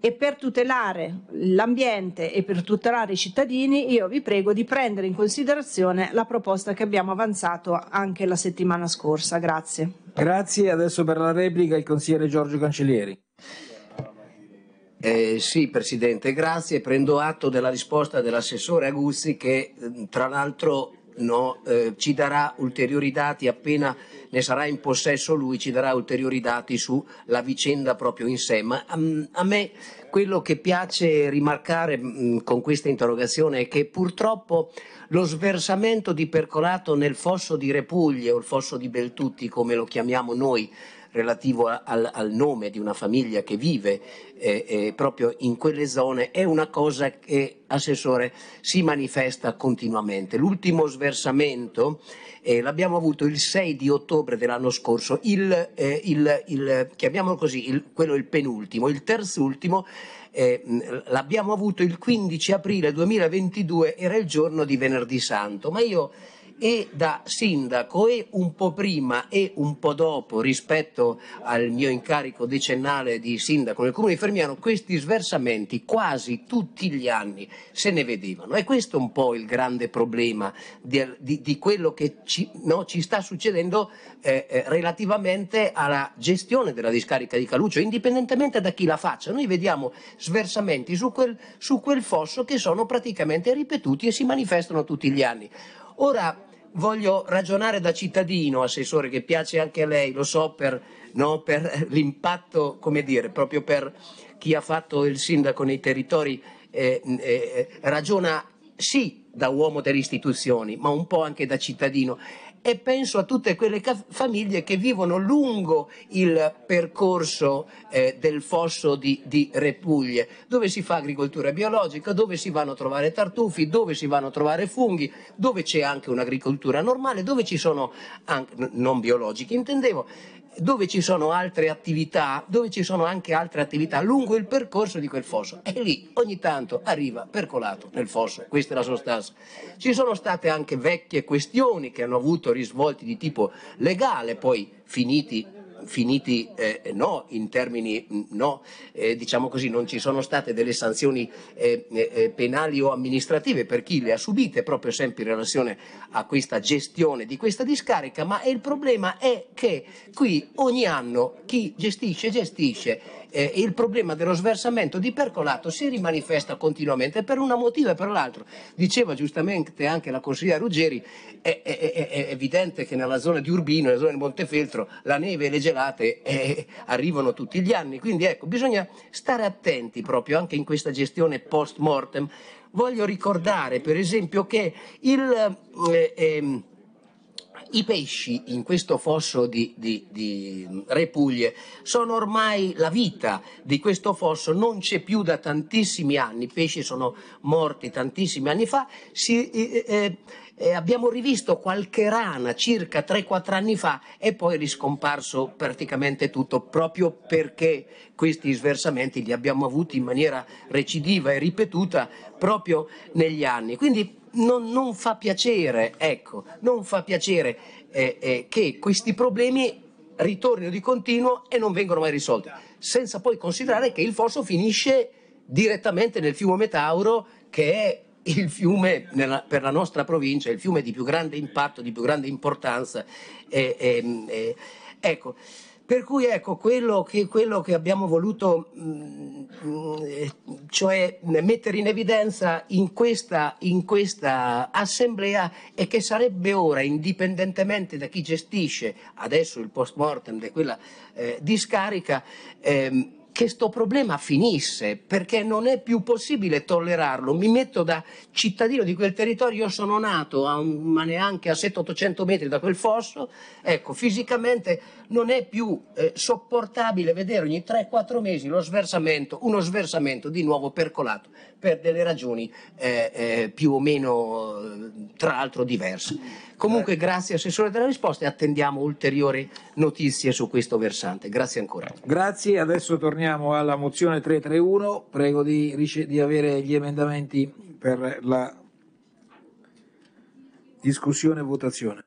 e per tutelare l'ambiente e per tutelare i cittadini io vi prego di prendere in considerazione la proposta che abbiamo avanzato anche la settimana scorsa. Grazie. Grazie, adesso per la replica il consigliere Giorgio Cancellieri. Eh, sì, Presidente, grazie. Prendo atto della risposta dell'assessore Aguzzi che eh, tra l'altro no, eh, ci darà ulteriori dati appena ne sarà in possesso lui, ci darà ulteriori dati sulla vicenda proprio in sé. Ma a, mm, a me quello che piace rimarcare mh, mm, con questa interrogazione è che purtroppo lo sversamento di percolato nel fosso di Repuglie o il fosso di Beltutti, come lo chiamiamo noi, relativo al, al, nome di una famiglia che vive eh, eh, proprio in quelle zone è una cosa che, Assessore, si manifesta continuamente. L'ultimo sversamento eh, l'abbiamo avuto il 6 di ottobre dell'anno scorso, il, eh, il, il, chiamiamolo così, il, quello il penultimo, il terzultimo eh, l'abbiamo avuto il 15 aprile 2022, era il giorno di venerdì santo, ma io e da sindaco e un po' prima e un po' dopo rispetto al mio incarico decennale di sindaco nel comune di Fermiano, questi sversamenti quasi tutti gli anni se ne vedevano. E questo è un po' il grande problema di, di, di quello che ci, no, ci sta succedendo eh, eh, relativamente alla gestione della discarica di Caluccio, indipendentemente da chi la faccia. Noi vediamo sversamenti su quel, su quel fosso che sono praticamente ripetuti e si manifestano tutti gli anni. Ora, voglio ragionare da cittadino, assessore, che piace anche a lei, lo so per, no, per l'impatto, come dire, proprio per chi ha fatto il sindaco nei territori, eh, eh, eh ragiona sì da uomo delle istituzioni, ma un po' anche da cittadino e penso a tutte quelle famiglie che vivono lungo il percorso eh, del fosso di, di, Repuglie, dove si fa agricoltura biologica, dove si vanno a trovare tartufi, dove si vanno a trovare funghi, dove c'è anche un'agricoltura normale, dove ci sono anche, non biologiche, intendevo dove ci sono altre attività, dove ci sono anche altre attività lungo il percorso di quel fosso. E lì ogni tanto arriva percolato nel fosso, questa è la sostanza. Ci sono state anche vecchie questioni che hanno avuto risvolti di tipo legale, poi finiti finiti eh, no, in termini no, eh, diciamo così, non ci sono state delle sanzioni eh, eh, eh, penali o amministrative per chi le ha subite, proprio sempre in relazione a questa gestione di questa discarica, ma il problema è che qui ogni anno chi gestisce gestisce eh, il problema dello sversamento di percolato si rimanifesta continuamente per un motivo e per l'altro. Diceva giustamente anche la consigliera Ruggeri, è, è, è, evidente che nella zona di Urbino, nella zona di Montefeltro, la neve e le gelate eh, arrivano tutti gli anni, quindi ecco, bisogna stare attenti proprio anche in questa gestione post mortem. Voglio ricordare per esempio che il... Eh, ehm, i pesci in questo fosso di, di, di Repuglie sono ormai la vita di questo fosso, non c'è più da tantissimi anni, i pesci sono morti tantissimi anni fa, si, eh, eh, eh abbiamo rivisto qualche rana circa 3-4 anni fa e poi è riscomparso praticamente tutto proprio perché questi sversamenti li abbiamo avuti in maniera recidiva e ripetuta proprio negli anni. Quindi non, non, fa piacere, ecco, non fa piacere eh, eh, che questi problemi ritornino di continuo e non vengono mai risolti, senza poi considerare che il fosso finisce direttamente nel fiume Metauro, che è il fiume nella, per la nostra provincia, il fiume di più grande impatto, di più grande importanza. Eh, ehm, eh ecco. Per cui ecco, quello che, quello che abbiamo voluto, mm, mm, eh, cioè mettere in evidenza in questa, in questa assemblea è che sarebbe ora, indipendentemente da chi gestisce adesso il post mortem di quella eh, discarica, ehm, che questo problema finisse, perché non è più possibile tollerarlo. Mi metto da cittadino di quel territorio, io sono nato un, ma neanche a 700-800 metri da quel fosso, ecco, fisicamente non è più eh, sopportabile vedere ogni 3-4 mesi lo sversamento, uno sversamento di nuovo percolato per delle ragioni eh, eh, più o meno, eh, tra l'altro, diverse. Comunque grazie Assessore della risposta e attendiamo ulteriori notizie su questo versante. Grazie ancora. Grazie, adesso torniamo alla mozione 331, prego di, di avere gli emendamenti per la discussione e votazione.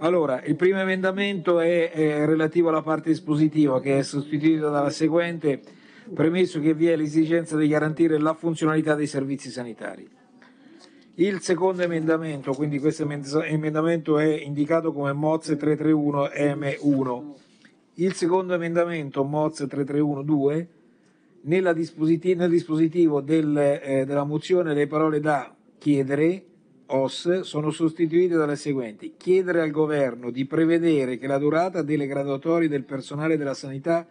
Allora, il primo emendamento è, è relativo alla parte dispositiva che è sostituita dalla seguente, premesso che vi è l'esigenza di garantire la funzionalità dei servizi sanitari. Il secondo emendamento, quindi questo emendamento è indicato come MOZ 331M1. Il secondo emendamento, MOZ 331-2, nel dispositivo del, eh, della mozione le parole da chiedere OS sono sostituite dalle seguenti. Chiedere al governo di prevedere che la durata delle graduatorie del personale della sanità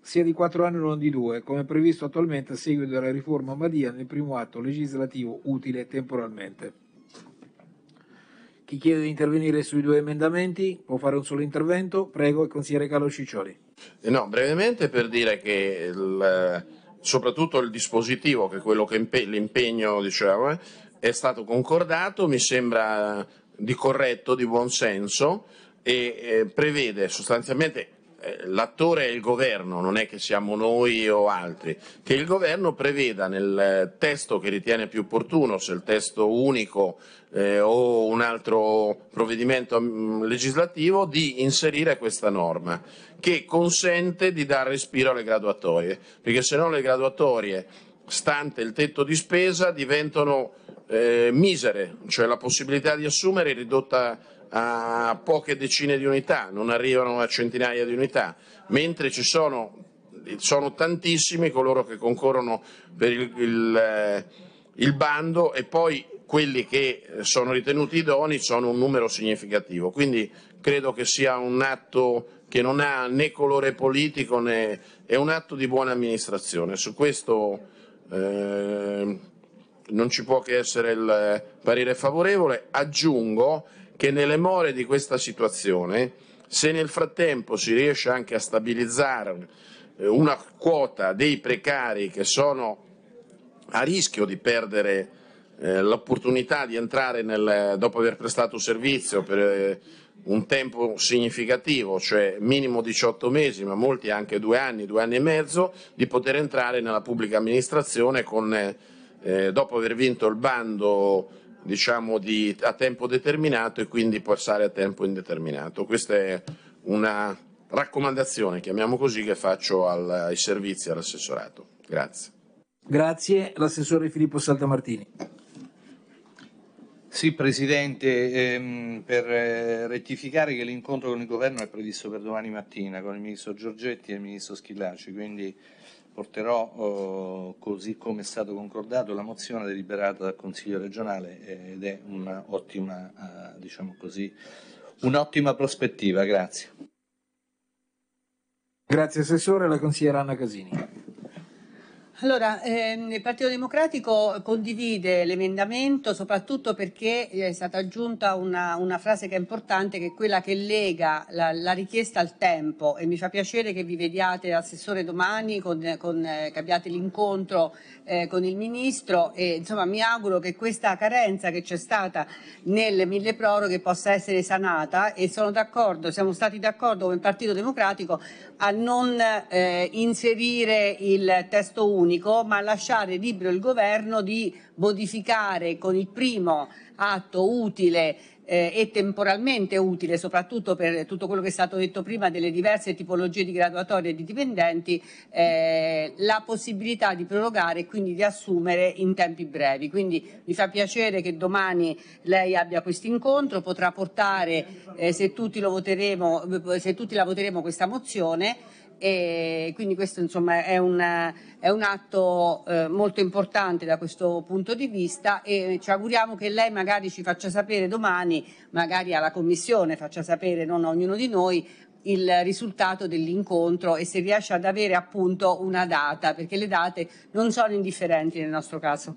sia di 4 anni e non di 2, come previsto attualmente a seguito della riforma Madia nel primo atto legislativo utile temporalmente. Chi chiede di intervenire sui due emendamenti può fare un solo intervento. Prego, il consigliere Carlo Ciccioli. Eh, no, brevemente per dire che il, soprattutto il dispositivo, che è quello che l'impegno, diciamo, eh, è stato concordato, mi sembra di corretto, di buon senso e eh, prevede sostanzialmente eh, l'attore è il governo, non è che siamo noi o altri, che il governo preveda nel eh, testo che ritiene più opportuno, se il testo unico eh, o un altro provvedimento mm, legislativo, di inserire questa norma che consente di dare respiro alle graduatorie, perché se no le graduatorie stante il tetto di spesa diventano eh, misere, cioè la possibilità di assumere è ridotta a poche decine di unità, non arrivano a centinaia di unità, mentre ci sono, sono tantissimi coloro che concorrono per il, il, eh, il bando e poi quelli che eh, sono ritenuti idoni sono un numero significativo. Quindi credo che sia un atto che non ha né colore politico né è un atto di buona amministrazione. Su questo eh, non ci può che essere il eh, parere favorevole. Aggiungo che nelle more di questa situazione, se nel frattempo si riesce anche a stabilizzare eh, una quota dei precari che sono a rischio di perdere eh, l'opportunità di entrare nel, dopo aver prestato servizio per un tempo significativo, cioè minimo 18 mesi, ma molti anche due anni, due anni e mezzo, di poter entrare nella pubblica amministrazione con eh, dopo aver vinto il bando diciamo, di, a tempo determinato e quindi passare a tempo indeterminato. Questa è una raccomandazione, chiamiamo così, che faccio al, ai servizi all'assessorato. Grazie. Grazie, l'assessore Filippo Saltamartini. Sì, Presidente, ehm, per eh, rettificare che l'incontro con il Governo è previsto per domani mattina con il Ministro Giorgetti e il Ministro Schillaci, quindi porterò, eh, così come è stato concordato, la mozione deliberata dal Consiglio regionale eh, ed è un'ottima, eh, diciamo così, un'ottima prospettiva. Grazie. Grazie Assessore, la consigliera Anna Casini. Allora, ehm, il Partito Democratico condivide l'emendamento soprattutto perché eh, è stata aggiunta una, una, frase che è importante, che è quella che lega la, la, richiesta al tempo e mi fa piacere che vi vediate assessore domani, con, con, eh, che abbiate l'incontro eh, con il Ministro e insomma mi auguro che questa carenza che c'è stata nel mille proroghe possa essere sanata e sono d'accordo, siamo stati d'accordo come Partito Democratico a non eh, inserire il testo unico unico, ma lasciare libero il governo di modificare con il primo atto utile eh, e temporalmente utile, soprattutto per tutto quello che è stato detto prima delle diverse tipologie di graduatorie di dipendenti, eh, la possibilità di prorogare e quindi di assumere in tempi brevi. Quindi mi fa piacere che domani lei abbia questo incontro, potrà portare, eh, se, tutti voteremo, se tutti la voteremo, questa mozione e quindi questo insomma, è, una, è, un atto eh, molto importante da questo punto di vista e ci auguriamo che lei magari ci faccia sapere domani, magari alla Commissione faccia sapere, non a ognuno di noi, il risultato dell'incontro e se riesce ad avere appunto una data, perché le date non sono indifferenti nel nostro caso.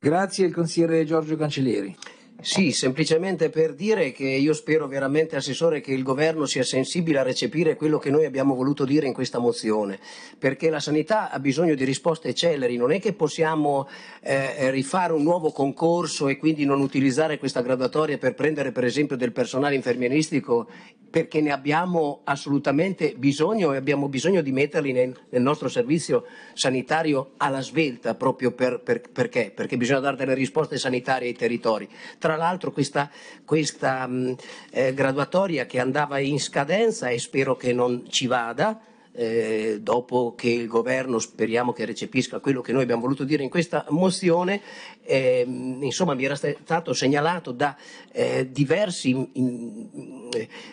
Grazie il consigliere Giorgio Cancellieri. Sì, semplicemente per dire che io spero veramente, Assessore, che il Governo sia sensibile a recepire quello che noi abbiamo voluto dire in questa mozione, perché la sanità ha bisogno di risposte celeri, non è che possiamo eh, rifare un nuovo concorso e quindi non utilizzare questa graduatoria per prendere per esempio del personale infermieristico perché ne abbiamo assolutamente bisogno e abbiamo bisogno di metterli nel, nel nostro servizio sanitario alla svelta proprio per, per, perché? perché? bisogna dare delle risposte sanitarie ai territori. Tra l'altro questa, questa mh, eh, graduatoria che andava in scadenza e spero che non ci vada, eh, dopo che il governo speriamo che recepisca quello che noi abbiamo voluto dire in questa mozione, eh, insomma mi era stato segnalato da eh, diversi in,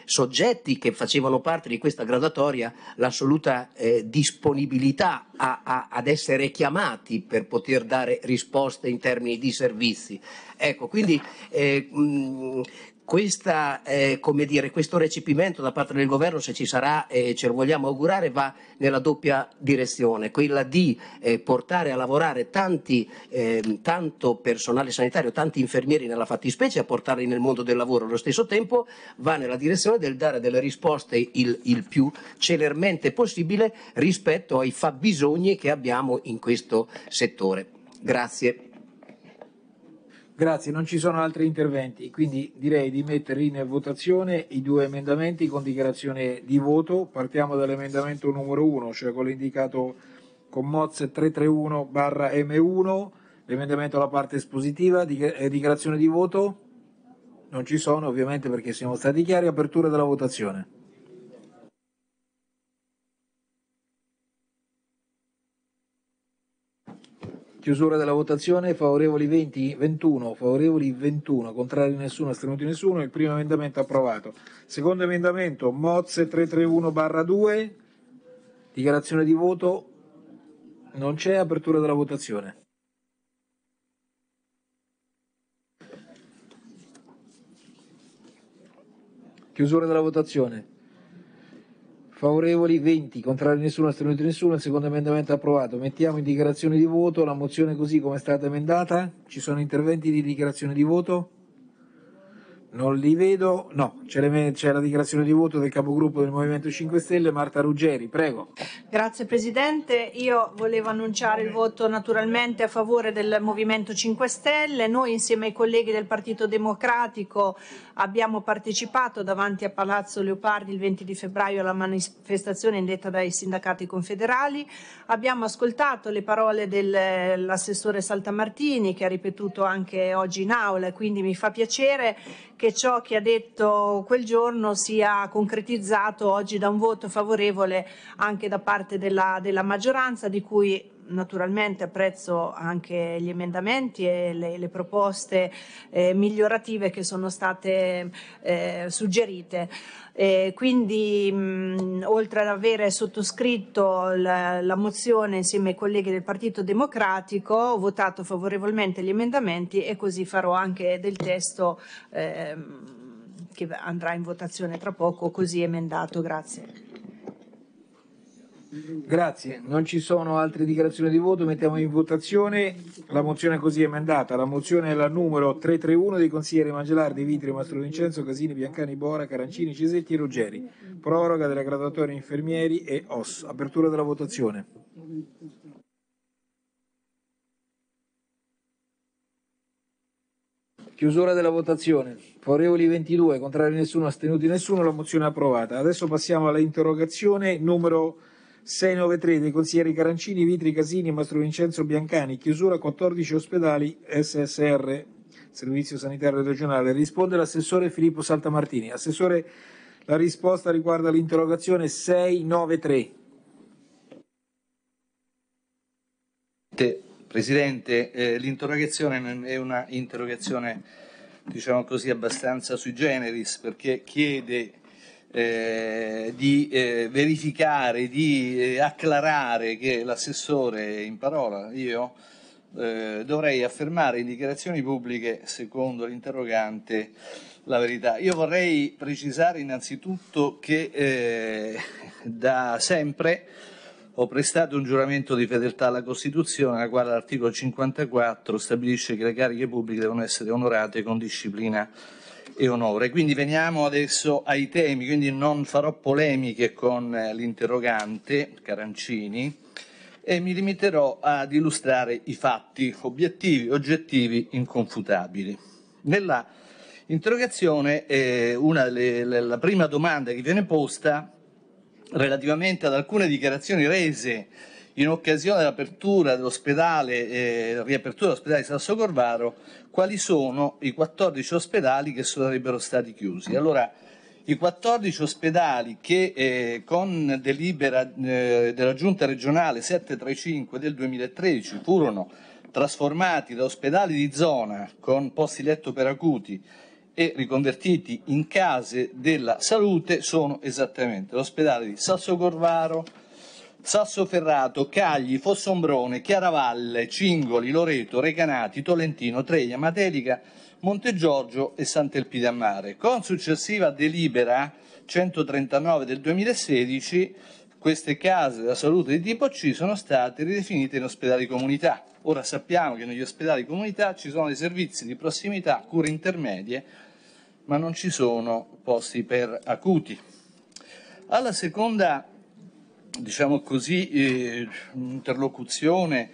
soggetti che facevano parte di questa gradatoria l'assoluta eh, disponibilità a, a, ad essere chiamati per poter dare risposte in termini di servizi. Ecco, quindi eh, mh, questa, eh, dire, questo recepimento da parte del governo, se ci sarà e eh, ce lo vogliamo augurare, va nella doppia direzione, quella di eh, portare a lavorare tanti, ehm, tanto personale sanitario, tanti infermieri nella fattispecie, a portarli nel mondo del lavoro allo stesso tempo, va nella direzione del dare delle risposte il, il più celermente possibile rispetto ai fabbisogni che abbiamo in questo settore. Grazie. Grazie, non ci sono altri interventi, quindi direi di mettere in votazione i due emendamenti con dichiarazione di voto. Partiamo dall'emendamento numero 1, cioè quello indicato con MOZ 331-M1, l'emendamento alla parte espositiva, eh, dichiarazione di voto. Non ci sono ovviamente perché siamo stati chiari, apertura della votazione. Chiusura della votazione, favorevoli 20, 21, favorevoli 21, contrari nessuno, astenuti nessuno, il primo emendamento approvato. Secondo emendamento, Mozze 331-2, dichiarazione di voto, non c'è apertura della votazione. Chiusura della votazione. Favorevoli 20, contrari nessuno, astenuto nessuno, il secondo emendamento è approvato. Mettiamo in dichiarazione di voto la mozione così come è stata emendata. Ci sono interventi di dichiarazione di voto? non li vedo, no, c'è, c'è la dichiarazione di voto del capogruppo del Movimento 5 Stelle, Marta Ruggeri, prego. Grazie Presidente, io volevo annunciare il voto naturalmente a favore del Movimento 5 Stelle, noi insieme ai colleghi del Partito Democratico abbiamo partecipato davanti a Palazzo Leopardi il 20 di febbraio alla manifestazione indetta dai sindacati confederali, abbiamo ascoltato le parole dell'assessore Saltamartini che ha ripetuto anche oggi in aula, e quindi mi fa piacere che che ciò che ha detto quel giorno sia concretizzato oggi da un voto favorevole anche da parte della, della maggioranza di cui naturalmente apprezzo anche gli emendamenti e le, le proposte eh, migliorative che sono state eh, suggerite. E quindi, mh, oltre ad avere sottoscritto la, la, mozione insieme ai colleghi del Partito Democratico, ho votato favorevolmente gli emendamenti e così farò anche del testo eh, che andrà in votazione tra poco, così emendato. Grazie. Grazie, non ci sono altre dichiarazioni di voto, mettiamo in votazione la mozione così emendata, la mozione è la numero 331 dei consiglieri Mangelardi, Vitri, Mastro Vincenzo, Casini, Biancani, Bora, Carancini, Cesetti e Ruggeri, proroga della graduatoria infermieri e OS, apertura della votazione. Chiusura della votazione. Favorevoli 22, contrari nessuno, astenuti nessuno, la mozione è approvata. Adesso passiamo alla interrogazione numero 693 dei consiglieri Carancini, Vitri, Casini, Mastro Vincenzo Biancani, chiusura 14 ospedali SSR, Servizio Sanitario Regionale. Risponde l'assessore Filippo Saltamartini. Assessore, la risposta riguarda l'interrogazione 693. Presidente, eh, l'interrogazione è una interrogazione, diciamo così, abbastanza sui generis perché chiede eh, di eh, verificare, di eh, acclarare che l'assessore in parola, io, eh, dovrei affermare in dichiarazioni pubbliche, secondo l'interrogante, la verità. Io vorrei precisare innanzitutto che da sempre ho prestato un giuramento di fedeltà alla Costituzione, la quale l'articolo 54 stabilisce che le cariche pubbliche devono essere onorate con disciplina e onore. Quindi veniamo adesso ai temi, quindi non farò polemiche con eh, l'interrogante Carancini e mi limiterò ad illustrare i fatti obiettivi, oggettivi, inconfutabili. Nella interrogazione eh, una, le, la prima domanda che viene posta relativamente ad alcune dichiarazioni rese in occasione dell'apertura dell'ospedale, eh, riapertura dell'ospedale di Sasso Corvaro, quali sono i 14 ospedali che sarebbero stati chiusi. Allora, i 14 ospedali che eh, con delibera eh, della Giunta regionale 735 del 2013 furono trasformati da ospedali di zona con posti letto per acuti e riconvertiti in case della salute sono esattamente l'ospedale di Sasso Corvaro, Sassoferrato, Cagli, Fossombrone, Chiaravalle, Cingoli, Loreto, Recanati, Tolentino, Treia, Matelica, Montegiorgio e Sant'Elpide a Mare. Con successiva delibera 139 del 2016 queste case della salute di tipo C sono state ridefinite in ospedali comunità. Ora sappiamo che negli ospedali comunità ci sono dei servizi di prossimità, cure intermedie, ma non ci sono posti per acuti. Alla seconda diciamo così, eh, interlocuzione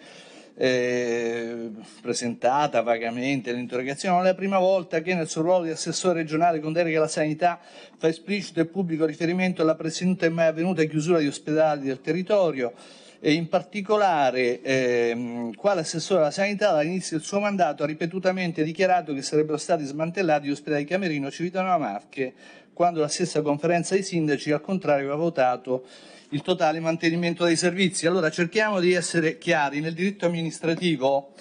eh, presentata vagamente all'interrogazione, non è la prima volta che nel suo ruolo di assessore regionale con delega alla sanità fa esplicito e pubblico riferimento alla presunta e mai avvenuta chiusura di ospedali del territorio e in particolare ehm, quale assessore alla sanità all'inizio del suo mandato ha ripetutamente dichiarato che sarebbero stati smantellati gli ospedali Camerino, Civitanova Marche, quando la stessa conferenza dei sindaci al contrario aveva votato il totale mantenimento dei servizi. Allora cerchiamo di essere chiari, nel diritto amministrativo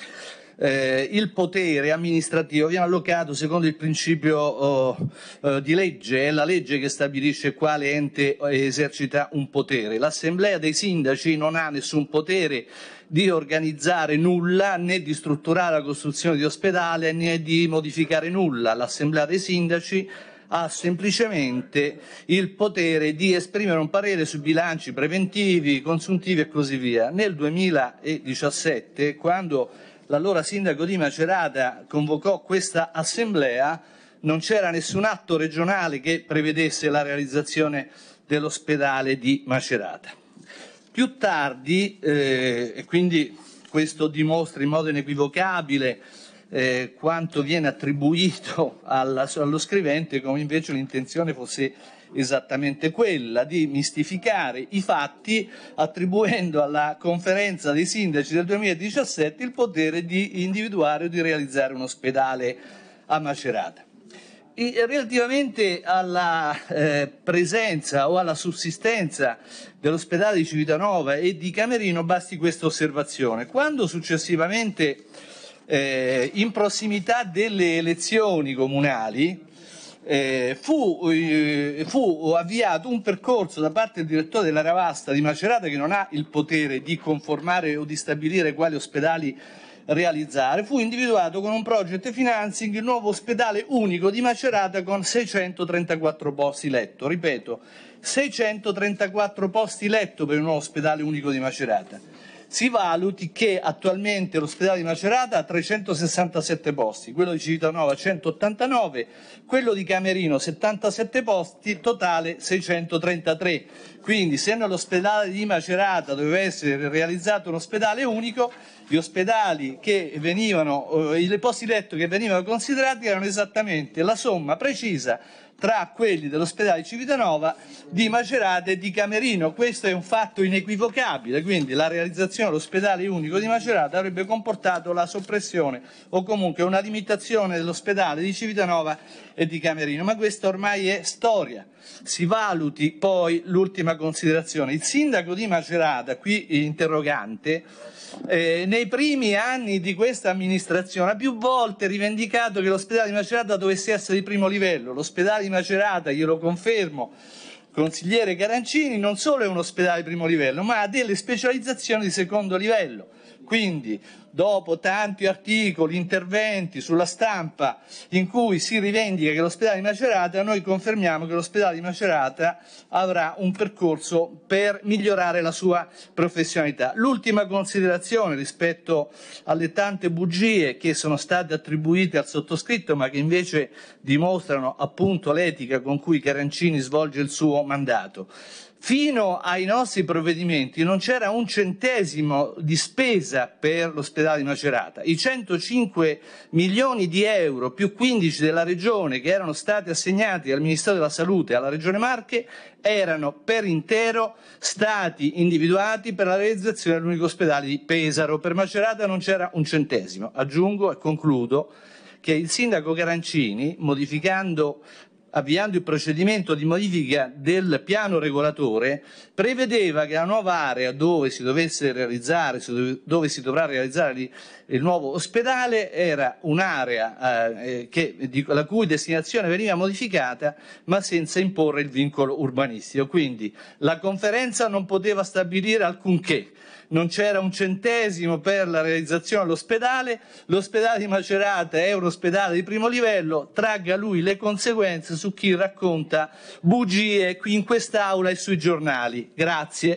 eh, il potere amministrativo viene allocato secondo il principio oh, eh, di legge, è la legge che stabilisce quale ente esercita un potere. L'assemblea dei sindaci non ha nessun potere di organizzare nulla, né di strutturare la costruzione di ospedale, né di modificare nulla. L'assemblea dei sindaci ha semplicemente il potere di esprimere un parere sui bilanci preventivi, consuntivi e così via. Nel 2017, quando l'allora sindaco di Macerata convocò questa assemblea, non c'era nessun atto regionale che prevedesse la realizzazione dell'ospedale di Macerata. Più tardi, eh, e quindi questo dimostra in modo inequivocabile eh, quanto viene attribuito alla, allo scrivente, come invece l'intenzione fosse esattamente quella di mistificare i fatti attribuendo alla conferenza dei sindaci del 2017 il potere di individuare o di realizzare un ospedale a Macerata. E relativamente alla eh, presenza o alla sussistenza dell'ospedale di Civitanova e di Camerino basti questa osservazione. Quando successivamente eh, in prossimità delle elezioni comunali, eh, fu, eh, fu, avviato un percorso da parte del direttore della Ravasta di Macerata che non ha il potere di conformare o di stabilire quali ospedali realizzare, fu individuato con un project financing il nuovo ospedale unico di Macerata con 634 posti letto, ripeto, 634 posti letto per un nuovo ospedale unico di Macerata si valuti che attualmente l'ospedale di Macerata ha 367 posti, quello di Civitanova 189, quello di Camerino 77 posti, totale 633. Quindi se nell'ospedale di Macerata doveva essere realizzato un ospedale unico, gli ospedali che venivano, eh, i posti letto che venivano considerati erano esattamente la somma precisa tra quelli dell'ospedale Civitanova di Macerata e di Camerino. Questo è un fatto inequivocabile, quindi la realizzazione dell'ospedale unico di Macerata avrebbe comportato la soppressione o comunque una limitazione dell'ospedale di Civitanova e di Camerino, ma questa ormai è storia. Si valuti poi l'ultima considerazione. Il sindaco di Macerata, qui interrogante, eh, nei primi anni di questa amministrazione ha più volte rivendicato che l'ospedale di Macerata dovesse essere di primo livello. L'ospedale di Macerata, glielo confermo, consigliere Garancini, non solo è un ospedale di primo livello, ma ha delle specializzazioni di secondo livello quindi, dopo tanti articoli, interventi sulla stampa in cui si rivendica che l'ospedale di Macerata, noi confermiamo che l'ospedale di Macerata avrà un percorso per migliorare la sua professionalità. L'ultima considerazione rispetto alle tante bugie che sono state attribuite al sottoscritto, ma che invece dimostrano appunto l'etica con cui Carancini svolge il suo mandato. Fino ai nostri provvedimenti non c'era un centesimo di spesa per l'ospedale di Macerata. I 105 milioni di euro più 15 della regione che erano stati assegnati al Ministero della Salute e alla Regione Marche erano per intero stati individuati per la realizzazione dell'unico ospedale di Pesaro. Per Macerata non c'era un centesimo. Aggiungo e concludo che il sindaco Garancini, modificando avviando il procedimento di modifica del piano regolatore, prevedeva che la nuova area dove si dovesse realizzare, dove si dovrà realizzare il nuovo ospedale, era un'area eh, eh, che, di, la cui destinazione veniva modificata, ma senza imporre il vincolo urbanistico. Quindi la conferenza non poteva stabilire alcunché non c'era un centesimo per la realizzazione dell'ospedale, l'ospedale di Macerata è un ospedale di primo livello, tragga lui le conseguenze su chi racconta bugie qui in quest'Aula e sui giornali. Grazie.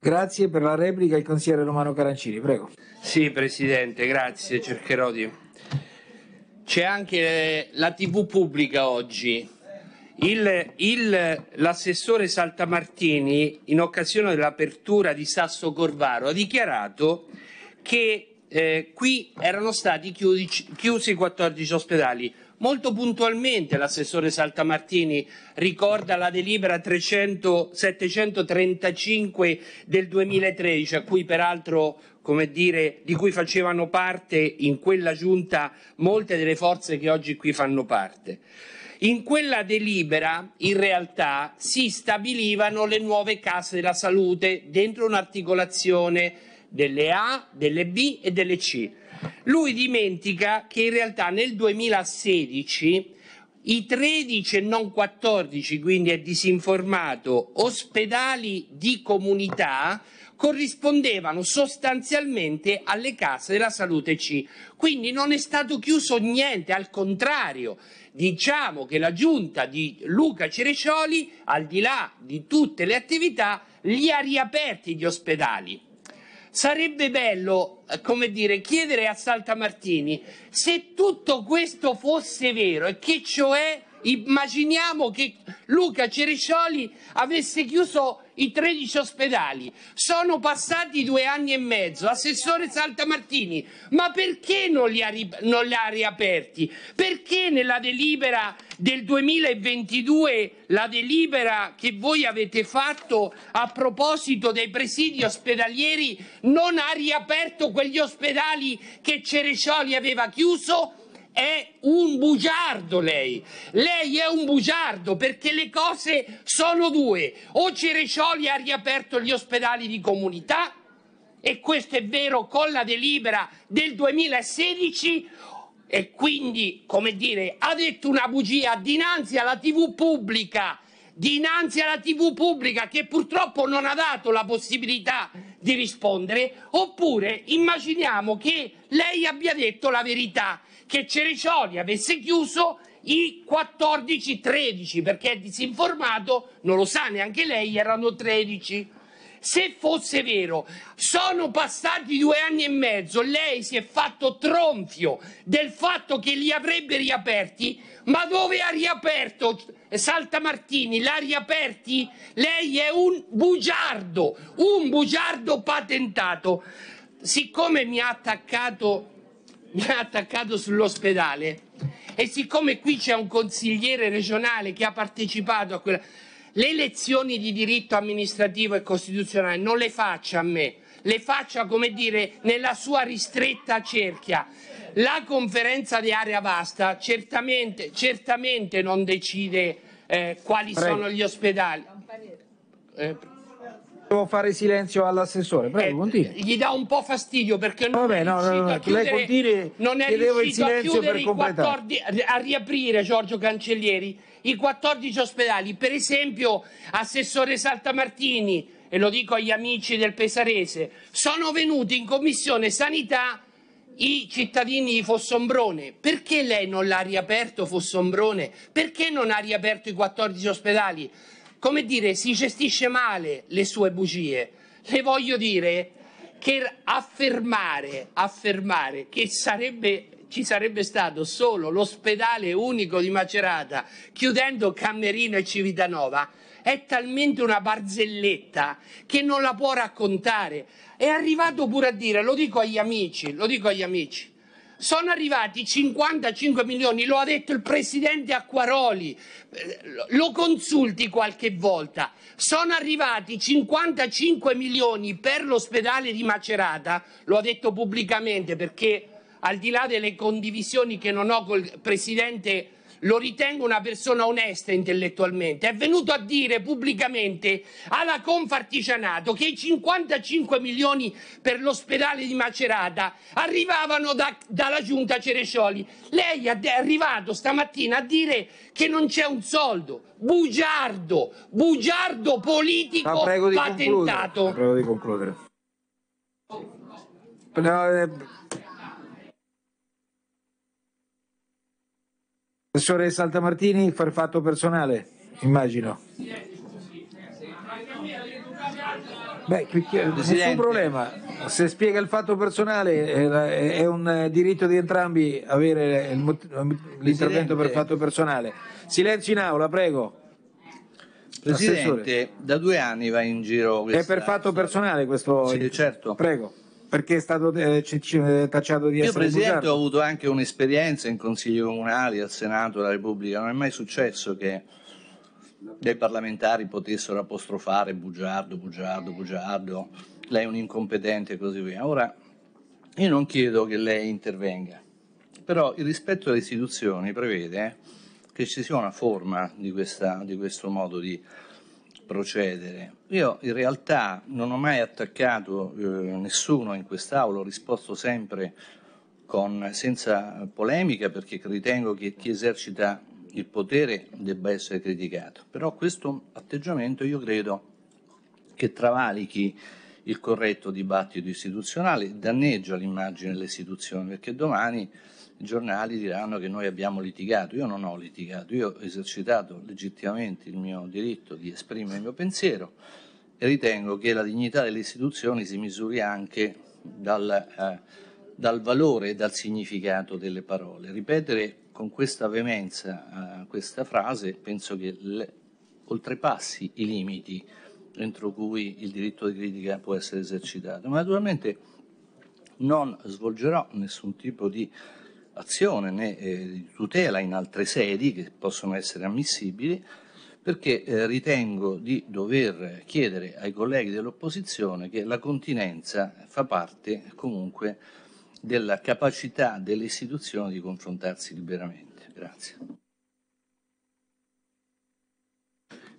Grazie per la replica il consigliere Romano Carancini, prego. Sì, Presidente, grazie, cercherò di... C'è anche la TV pubblica oggi, il, l'assessore Saltamartini, in occasione dell'apertura di Sasso Corvaro, ha dichiarato che eh, qui erano stati chiusi, chiusi 14 ospedali. Molto puntualmente l'assessore Saltamartini ricorda la delibera 300, 735 del 2013, a cui peraltro, come dire, di cui facevano parte in quella giunta molte delle forze che oggi qui fanno parte. In quella delibera, in realtà, si stabilivano le nuove casse della salute dentro un'articolazione delle A, delle B e delle C. Lui dimentica che in realtà nel 2016 i 13 e non 14, quindi è disinformato, ospedali di comunità corrispondevano sostanzialmente alle casse della salute C. Quindi non è stato chiuso niente, al contrario, diciamo che la giunta di Luca Cerecioli, al di là di tutte le attività, li ha riaperti gli ospedali. Sarebbe bello, eh, come dire, chiedere a Saltamartini se tutto questo fosse vero e che cioè immaginiamo che Luca Cerescioli avesse chiuso i 13 ospedali. Sono passati due anni e mezzo, assessore Saltamartini, ma perché non li ha, non li ha riaperti? Perché nella delibera del 2022 la delibera che voi avete fatto a proposito dei presidi ospedalieri non ha riaperto quegli ospedali che Cerecioli aveva chiuso è un bugiardo lei, lei è un bugiardo perché le cose sono due, o Cerecioli ha riaperto gli ospedali di comunità, e questo è vero con la delibera del 2016, e quindi, come dire, ha detto una bugia dinanzi alla TV pubblica, dinanzi alla TV pubblica che purtroppo non ha dato la possibilità di rispondere, oppure immaginiamo che lei abbia detto la verità che Cerescioli avesse chiuso i 14-13 perché è disinformato, non lo sa neanche lei, erano 13. Se fosse vero, sono passati due anni e mezzo, lei si è fatto tronfio del fatto che li avrebbe riaperti, ma dove ha riaperto Saltamartini? L'ha riaperti? Lei è un bugiardo, un bugiardo patentato. Siccome mi ha attaccato mi ha attaccato sull'ospedale e siccome qui c'è un consigliere regionale che ha partecipato a quella... Le lezioni di diritto amministrativo e costituzionale non le faccia a me, le faccia, come dire, nella sua ristretta cerchia. La conferenza di area vasta certamente, certamente non decide eh, quali Prego. sono gli ospedali. Eh, Devo fare silenzio all'assessore, prego, eh, continui. Gli dà un po' fastidio perché non Vabbè, è no, no, no, chiudere, lei continui, non è riuscito a chiudere i 14, a riaprire Giorgio Cancellieri i 14 ospedali. Per esempio, assessore Saltamartini, e lo dico agli amici del Pesarese, sono venuti in commissione sanità i cittadini di Fossombrone. Perché lei non l'ha riaperto Fossombrone? Perché non ha riaperto i 14 ospedali? come dire, si gestisce male le sue bugie. Le voglio dire che affermare, affermare che sarebbe, ci sarebbe stato solo l'ospedale unico di Macerata chiudendo Camerino e Civitanova è talmente una barzelletta che non la può raccontare. È arrivato pure a dire, lo dico agli amici, lo dico agli amici, sono arrivati 55 milioni, lo ha detto il presidente Acquaroli, eh, lo consulti qualche volta, sono arrivati 55 milioni per l'ospedale di Macerata, lo ha detto pubblicamente perché al di là delle condivisioni che non ho col presidente Acquaroli, lo ritengo una persona onesta intellettualmente, è venuto a dire pubblicamente alla Confartigianato che i 55 milioni per l'ospedale di Macerata arrivavano da, dalla giunta Cerescioli. Lei è arrivato stamattina a dire che non c'è un soldo. Bugiardo, bugiardo politico ah, patentato. Concludere. Prego di concludere. No, eh... Professore Saltamartini, far fatto personale, immagino. Beh, nessun problema. Se spiega il fatto personale eh, è un eh, diritto di entrambi avere l'intervento per fatto personale. Silenzio in aula, prego. Presidente, da due anni va in giro. È per fatto personale questo. Sì, certo. Prego perché è stato eh, c- c- eh, tacciato di Io essere Io Presidente bugiardo. ho avuto anche un'esperienza in Consiglio Comunale, al Senato, alla Repubblica, non è mai successo che dei parlamentari potessero apostrofare bugiardo, bugiardo, bugiardo, lei è un incompetente e così via. Ora, io non chiedo che lei intervenga, però il rispetto alle istituzioni prevede che ci sia una forma di, questa, di questo modo di procedere. Io in realtà non ho mai attaccato eh, nessuno in quest'Aula, ho risposto sempre con, senza polemica perché ritengo che chi esercita il potere debba essere criticato. Però questo atteggiamento io credo che travalichi il corretto dibattito istituzionale, danneggia l'immagine delle istituzioni perché domani giornali diranno che noi abbiamo litigato. Io non ho litigato, io ho esercitato legittimamente il mio diritto di esprimere il mio pensiero e ritengo che la dignità delle istituzioni si misuri anche dal, eh, dal valore e dal significato delle parole. Ripetere con questa veemenza eh, questa frase penso che le, oltrepassi i limiti entro cui il diritto di critica può essere esercitato, ma naturalmente non svolgerò nessun tipo di azione né eh, di tutela in altre sedi che possono essere ammissibili, perché eh, ritengo di dover chiedere ai colleghi dell'opposizione che la continenza fa parte comunque della capacità delle istituzioni di confrontarsi liberamente. Grazie.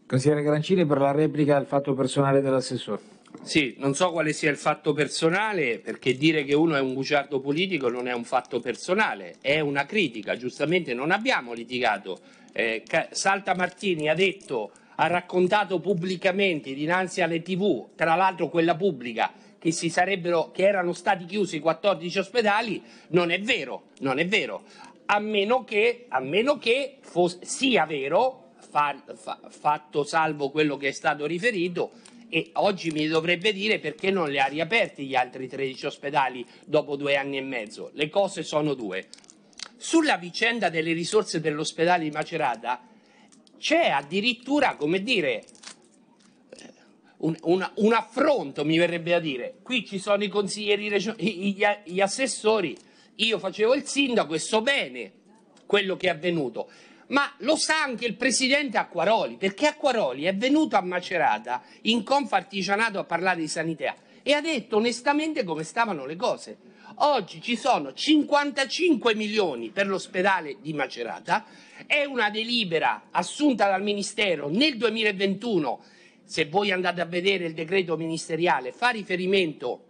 Consigliere Grancini per la replica al fatto personale dell'assessore. Sì, non so quale sia il fatto personale, perché dire che uno è un bugiardo politico non è un fatto personale, è una critica. Giustamente non abbiamo litigato. Eh, Salta Martini ha detto, ha raccontato pubblicamente dinanzi alle tv, tra l'altro quella pubblica, che, che erano stati chiusi 14 ospedali, non è vero, non è vero. A meno che, a meno che sia vero, fa, fa, fatto salvo quello che è stato riferito, e oggi mi dovrebbe dire perché non le ha riaperte gli altri 13 ospedali dopo due anni e mezzo. Le cose sono due. Sulla vicenda delle risorse dell'ospedale di Macerata c'è addirittura, come dire, un, un, un, affronto, mi verrebbe a dire. Qui ci sono i consiglieri, gli, gli assessori, io facevo il sindaco e so bene quello che è avvenuto. Ma lo sa anche il presidente Acquaroli, perché Acquaroli è venuto a Macerata in Confartigianato a parlare di sanità e ha detto onestamente come stavano le cose. Oggi ci sono 55 milioni per l'ospedale di Macerata, è una delibera assunta dal Ministero nel 2021, se voi andate a vedere il decreto ministeriale fa riferimento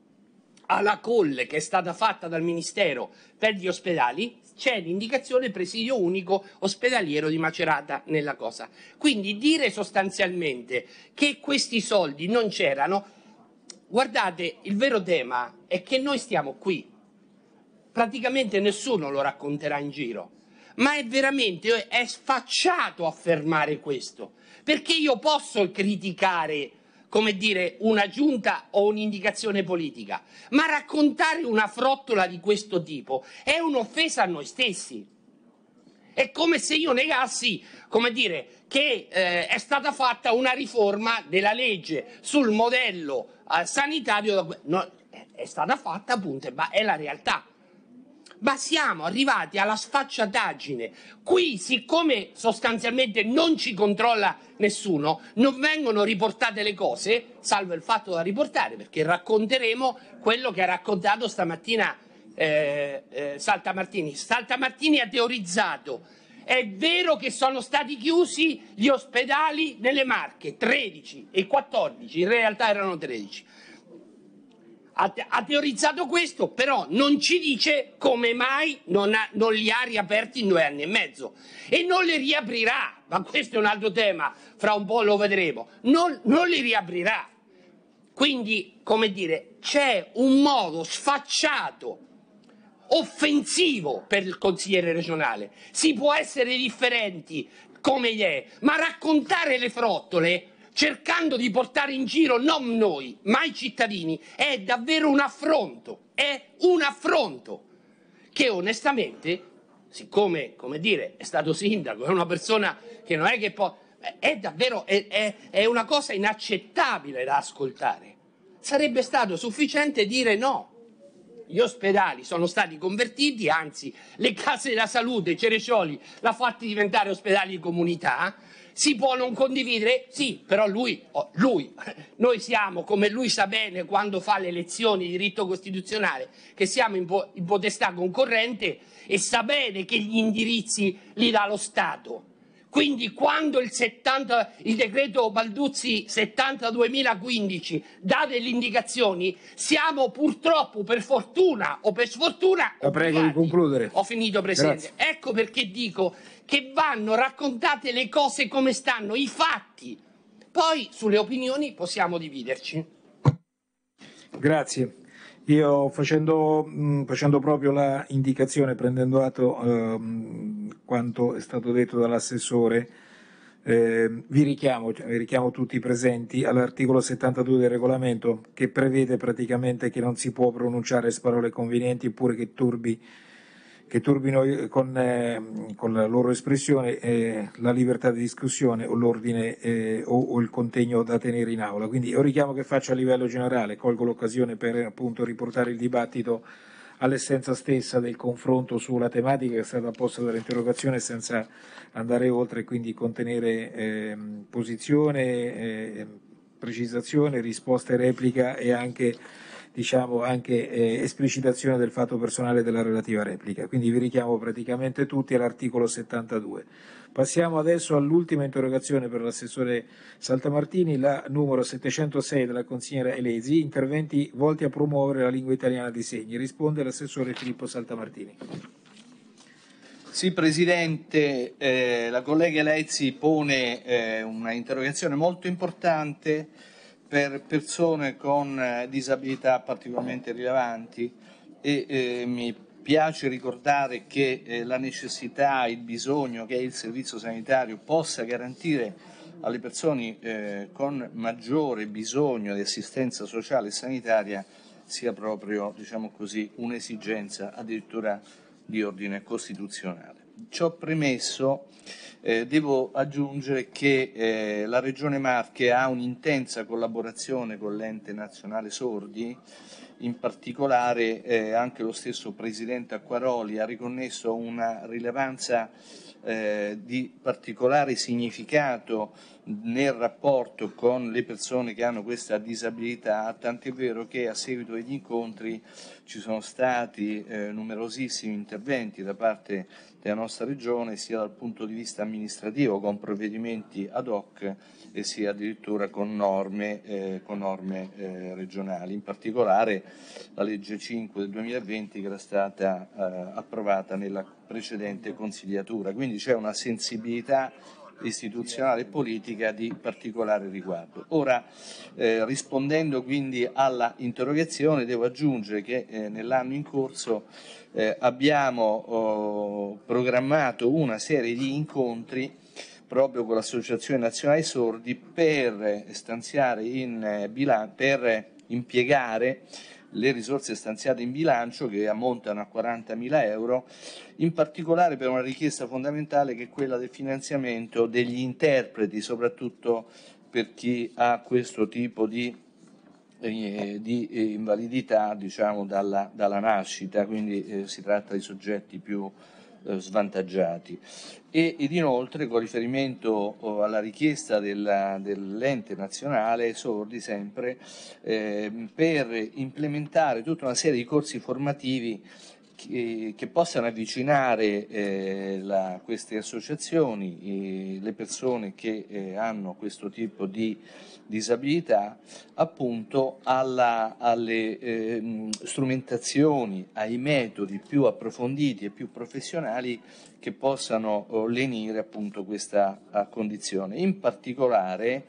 alla colle che è stata fatta dal Ministero per gli ospedali c'è l'indicazione presidio unico ospedaliero di Macerata nella cosa. Quindi dire sostanzialmente che questi soldi non c'erano, guardate, il vero tema è che noi stiamo qui. Praticamente nessuno lo racconterà in giro ma è veramente è sfacciato affermare questo, perché io posso criticare come dire, una giunta o un'indicazione politica, ma raccontare una frottola di questo tipo è un'offesa a noi stessi. È come se io negassi, come dire, che eh, è stata fatta una riforma della legge sul modello eh, sanitario. No, è stata fatta, appunto, ma è la realtà ma siamo arrivati alla sfacciataggine. Qui, siccome sostanzialmente non ci controlla nessuno, non vengono riportate le cose, salvo il fatto da riportare, perché racconteremo quello che ha raccontato stamattina eh, eh, Salta Martini. Salta Martini ha teorizzato. È vero che sono stati chiusi gli ospedali nelle Marche, 13 e 14, in realtà erano 13 ha, ha, teorizzato questo, però non ci dice come mai non, ha, non li ha riaperti in due anni e mezzo. E non li riaprirà, ma questo è un altro tema, fra un po' lo vedremo. Non, non li riaprirà. Quindi, come dire, c'è un modo sfacciato, offensivo per il consigliere regionale. Si può essere differenti come gli è, ma raccontare le frottole cercando di portare in giro non noi, ma i cittadini, è davvero un affronto, è un affronto che onestamente, siccome, come dire, è stato sindaco, è una persona che non è che può... è davvero, è, è, è una cosa inaccettabile da ascoltare. Sarebbe stato sufficiente dire no gli ospedali sono stati convertiti, anzi le case della salute, Cerescioli l'ha fatti diventare ospedali di comunità, si può non condividere? Sì, però lui, oh, lui, noi siamo, come lui sa bene quando fa le lezioni di diritto costituzionale, che siamo in, po- in potestà concorrente e sa bene che gli indirizzi li dà lo Stato. Quindi quando il, 70, il decreto Balduzzi 70-2015 dà delle indicazioni, siamo purtroppo, per fortuna o per sfortuna... La prego di concludere. Ho finito, Presidente. Grazie. Ecco perché dico che vanno raccontate le cose come stanno, i fatti. Poi sulle opinioni possiamo dividerci. Grazie. Io facendo, facendo proprio la indicazione, prendendo atto ehm, quanto è stato detto dall'assessore, eh, vi richiamo, cioè, richiamo, tutti i presenti all'articolo 72 del regolamento che prevede praticamente che non si può pronunciare parole convenienti oppure che turbi che turbino eh, con, eh, con la loro espressione eh, la libertà di discussione o l'ordine eh, o, o, il contegno da tenere in aula. Quindi è un richiamo che faccio a livello generale, colgo l'occasione per appunto riportare il dibattito all'essenza stessa del confronto sulla tematica che è stata posta dall'interrogazione senza andare oltre e quindi contenere ehm, posizione, ehm, precisazione, risposta e replica e anche diciamo, anche eh, esplicitazione del fatto personale della relativa replica. Quindi vi richiamo praticamente tutti all'articolo 72. Passiamo adesso all'ultima interrogazione per l'assessore Saltamartini, la numero 706 della consigliera Elesi, interventi volti a promuovere la lingua italiana dei segni. Risponde l'assessore Filippo Saltamartini. Sì, Presidente, eh, la collega Lezzi pone eh, una interrogazione molto importante per persone con eh, disabilità particolarmente rilevanti e eh, mi piace ricordare che eh, la necessità, il bisogno che il servizio sanitario possa garantire alle persone eh, con maggiore bisogno di assistenza sociale e sanitaria sia proprio, diciamo così, un'esigenza addirittura di ordine costituzionale. Ciò premesso, eh, devo aggiungere che eh, la Regione Marche ha un'intensa collaborazione con l'ente nazionale sordi, in particolare eh, anche lo stesso Presidente Acquaroli ha riconnesso una rilevanza eh, di particolare significato nel rapporto con le persone che hanno questa disabilità, tant'è vero che a seguito degli incontri ci sono stati eh, numerosissimi interventi da parte della nostra regione sia dal punto di vista amministrativo con provvedimenti ad hoc e sia addirittura con norme, eh, con norme eh, regionali. In particolare la legge 5 del 2020 che era stata eh, approvata nella precedente consigliatura. Quindi c'è una sensibilità istituzionale e politica di particolare riguardo. Ora, eh, rispondendo quindi alla interrogazione, devo aggiungere che eh, nell'anno in corso eh, abbiamo oh, programmato una serie di incontri proprio con l'Associazione Nazionale Sordi per, in, eh, bilan- per impiegare le risorse stanziate in bilancio che ammontano a 40.000 euro, in particolare per una richiesta fondamentale che è quella del finanziamento degli interpreti, soprattutto per chi ha questo tipo di eh, di eh, invalidità diciamo, dalla, dalla, nascita, quindi eh, si tratta di soggetti più eh, svantaggiati. E, ed inoltre con riferimento oh, alla richiesta della, dell'ente nazionale Sordi sempre ehm, per implementare tutta una serie di corsi formativi che, che possano avvicinare la, queste associazioni, le persone che hanno questo tipo di disabilità appunto alla, alle eh, strumentazioni, ai metodi più approfonditi e più professionali che possano eh, lenire appunto questa eh, condizione. In particolare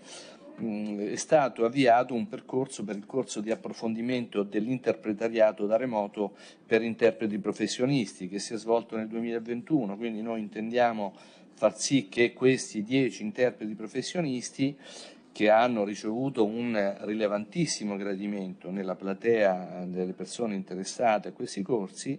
mh, è stato avviato un percorso per il corso di approfondimento dell'interpretariato da remoto per interpreti professionisti che si è svolto nel 2021, quindi noi intendiamo far sì che questi dieci interpreti professionisti che hanno ricevuto un rilevantissimo gradimento nella platea delle persone interessate a questi corsi,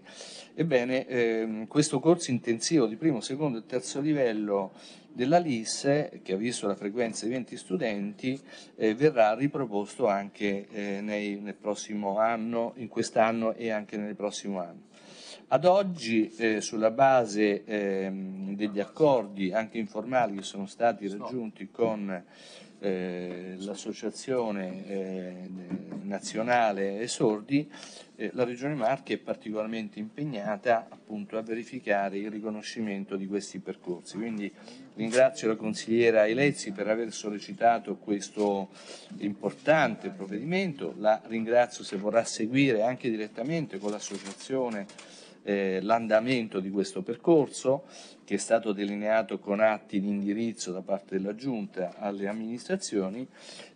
ebbene ehm, questo corso intensivo di primo, secondo e terzo livello della LIS, che ha visto la frequenza di 20 studenti, eh, verrà riproposto anche eh, nei, nel prossimo anno, in quest'anno e anche nel prossimo anno. Ad oggi, eh, sulla base ehm, degli accordi anche informali che sono stati raggiunti con eh, l'Associazione eh, Nazionale Sordi, eh, la Regione Marche è particolarmente impegnata appunto, a verificare il riconoscimento di questi percorsi. Quindi ringrazio la consigliera Elezzi per aver sollecitato questo importante provvedimento, la ringrazio se vorrà seguire anche direttamente con l'Associazione eh, l'andamento di questo percorso che è stato delineato con atti di indirizzo da parte della Giunta alle amministrazioni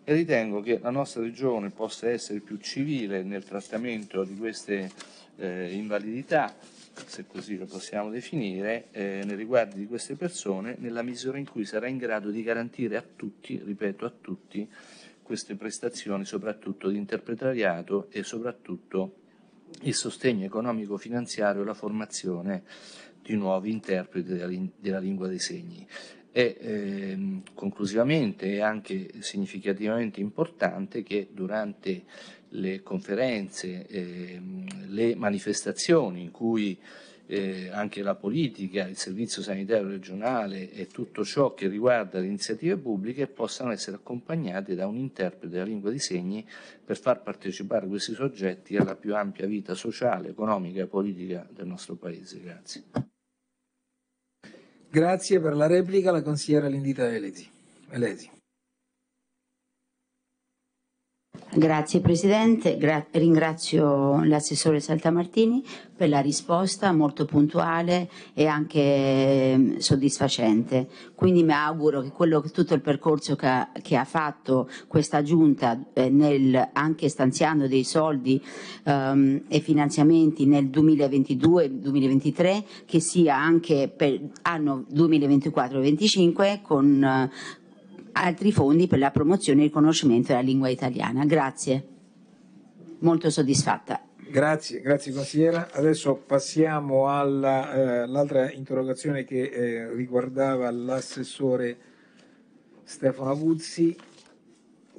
e ritengo che la nostra Regione possa essere più civile nel trattamento di queste eh, invalidità se così lo possiamo definire, eh, nei riguardi di queste persone, nella misura in cui sarà in grado di garantire a tutti, ripeto a tutti, queste prestazioni, soprattutto di interpretariato e soprattutto il sostegno economico-finanziario e la formazione di nuovi interpreti della, lingua dei segni. È ehm, conclusivamente e anche significativamente importante che durante le conferenze, ehm, le manifestazioni in cui eh, anche la politica, il servizio sanitario regionale e tutto ciò che riguarda le iniziative pubbliche possano essere accompagnate da un interprete della lingua dei segni per far partecipare questi soggetti alla più ampia vita sociale, economica e politica del nostro Paese. Grazie. Grazie per la replica la consigliera Lindita Elesi. Elesi. Grazie Presidente, Gra ringrazio l'assessore Saltamartini per la risposta molto puntuale e anche mm, soddisfacente. Quindi mi auguro che quello, tutto il percorso che ha, che ha fatto questa Giunta, eh, nel, anche stanziando dei soldi ehm, e finanziamenti nel 2022-2023, che sia anche per anno 2024-2025 con, eh, altri fondi per la promozione e il riconoscimento della lingua italiana. Grazie, molto soddisfatta. Grazie, grazie consigliera. Adesso passiamo all'altra eh, interrogazione che eh, riguardava l'assessore Stefano Avuzzi,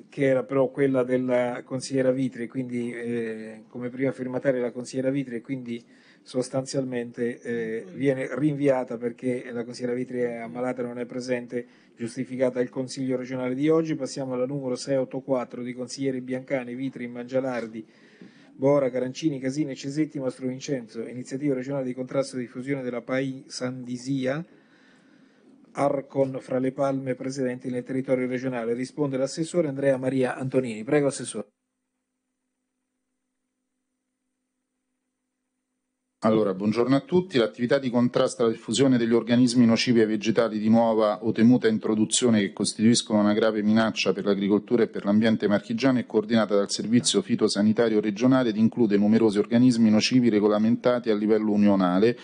che era però quella della consigliera Vitri, quindi eh, come prima firmataria la consigliera Vitri, quindi sostanzialmente eh, viene rinviata perché la consigliera Vitri è ammalata e non è presente, giustificata il Consiglio regionale di oggi. Passiamo alla numero 684 di consiglieri Biancani, Vitri, Mangialardi, Bora, Carancini, Casini, Cesetti, Mastro Vincenzo, iniziativa regionale di contrasto e diffusione della PAI Sandisia. Arcon fra le palme presenti nel territorio regionale. Risponde l'assessore Andrea Maria Antonini. Prego, assessore. Allora, buongiorno a tutti. L'attività di contrasto alla diffusione degli organismi nocivi ai vegetali di nuova o temuta introduzione che costituiscono una grave minaccia per l'agricoltura e per l'ambiente marchigiano è coordinata dal Servizio Fitosanitario regionale ed include numerosi organismi nocivi regolamentati a livello unionale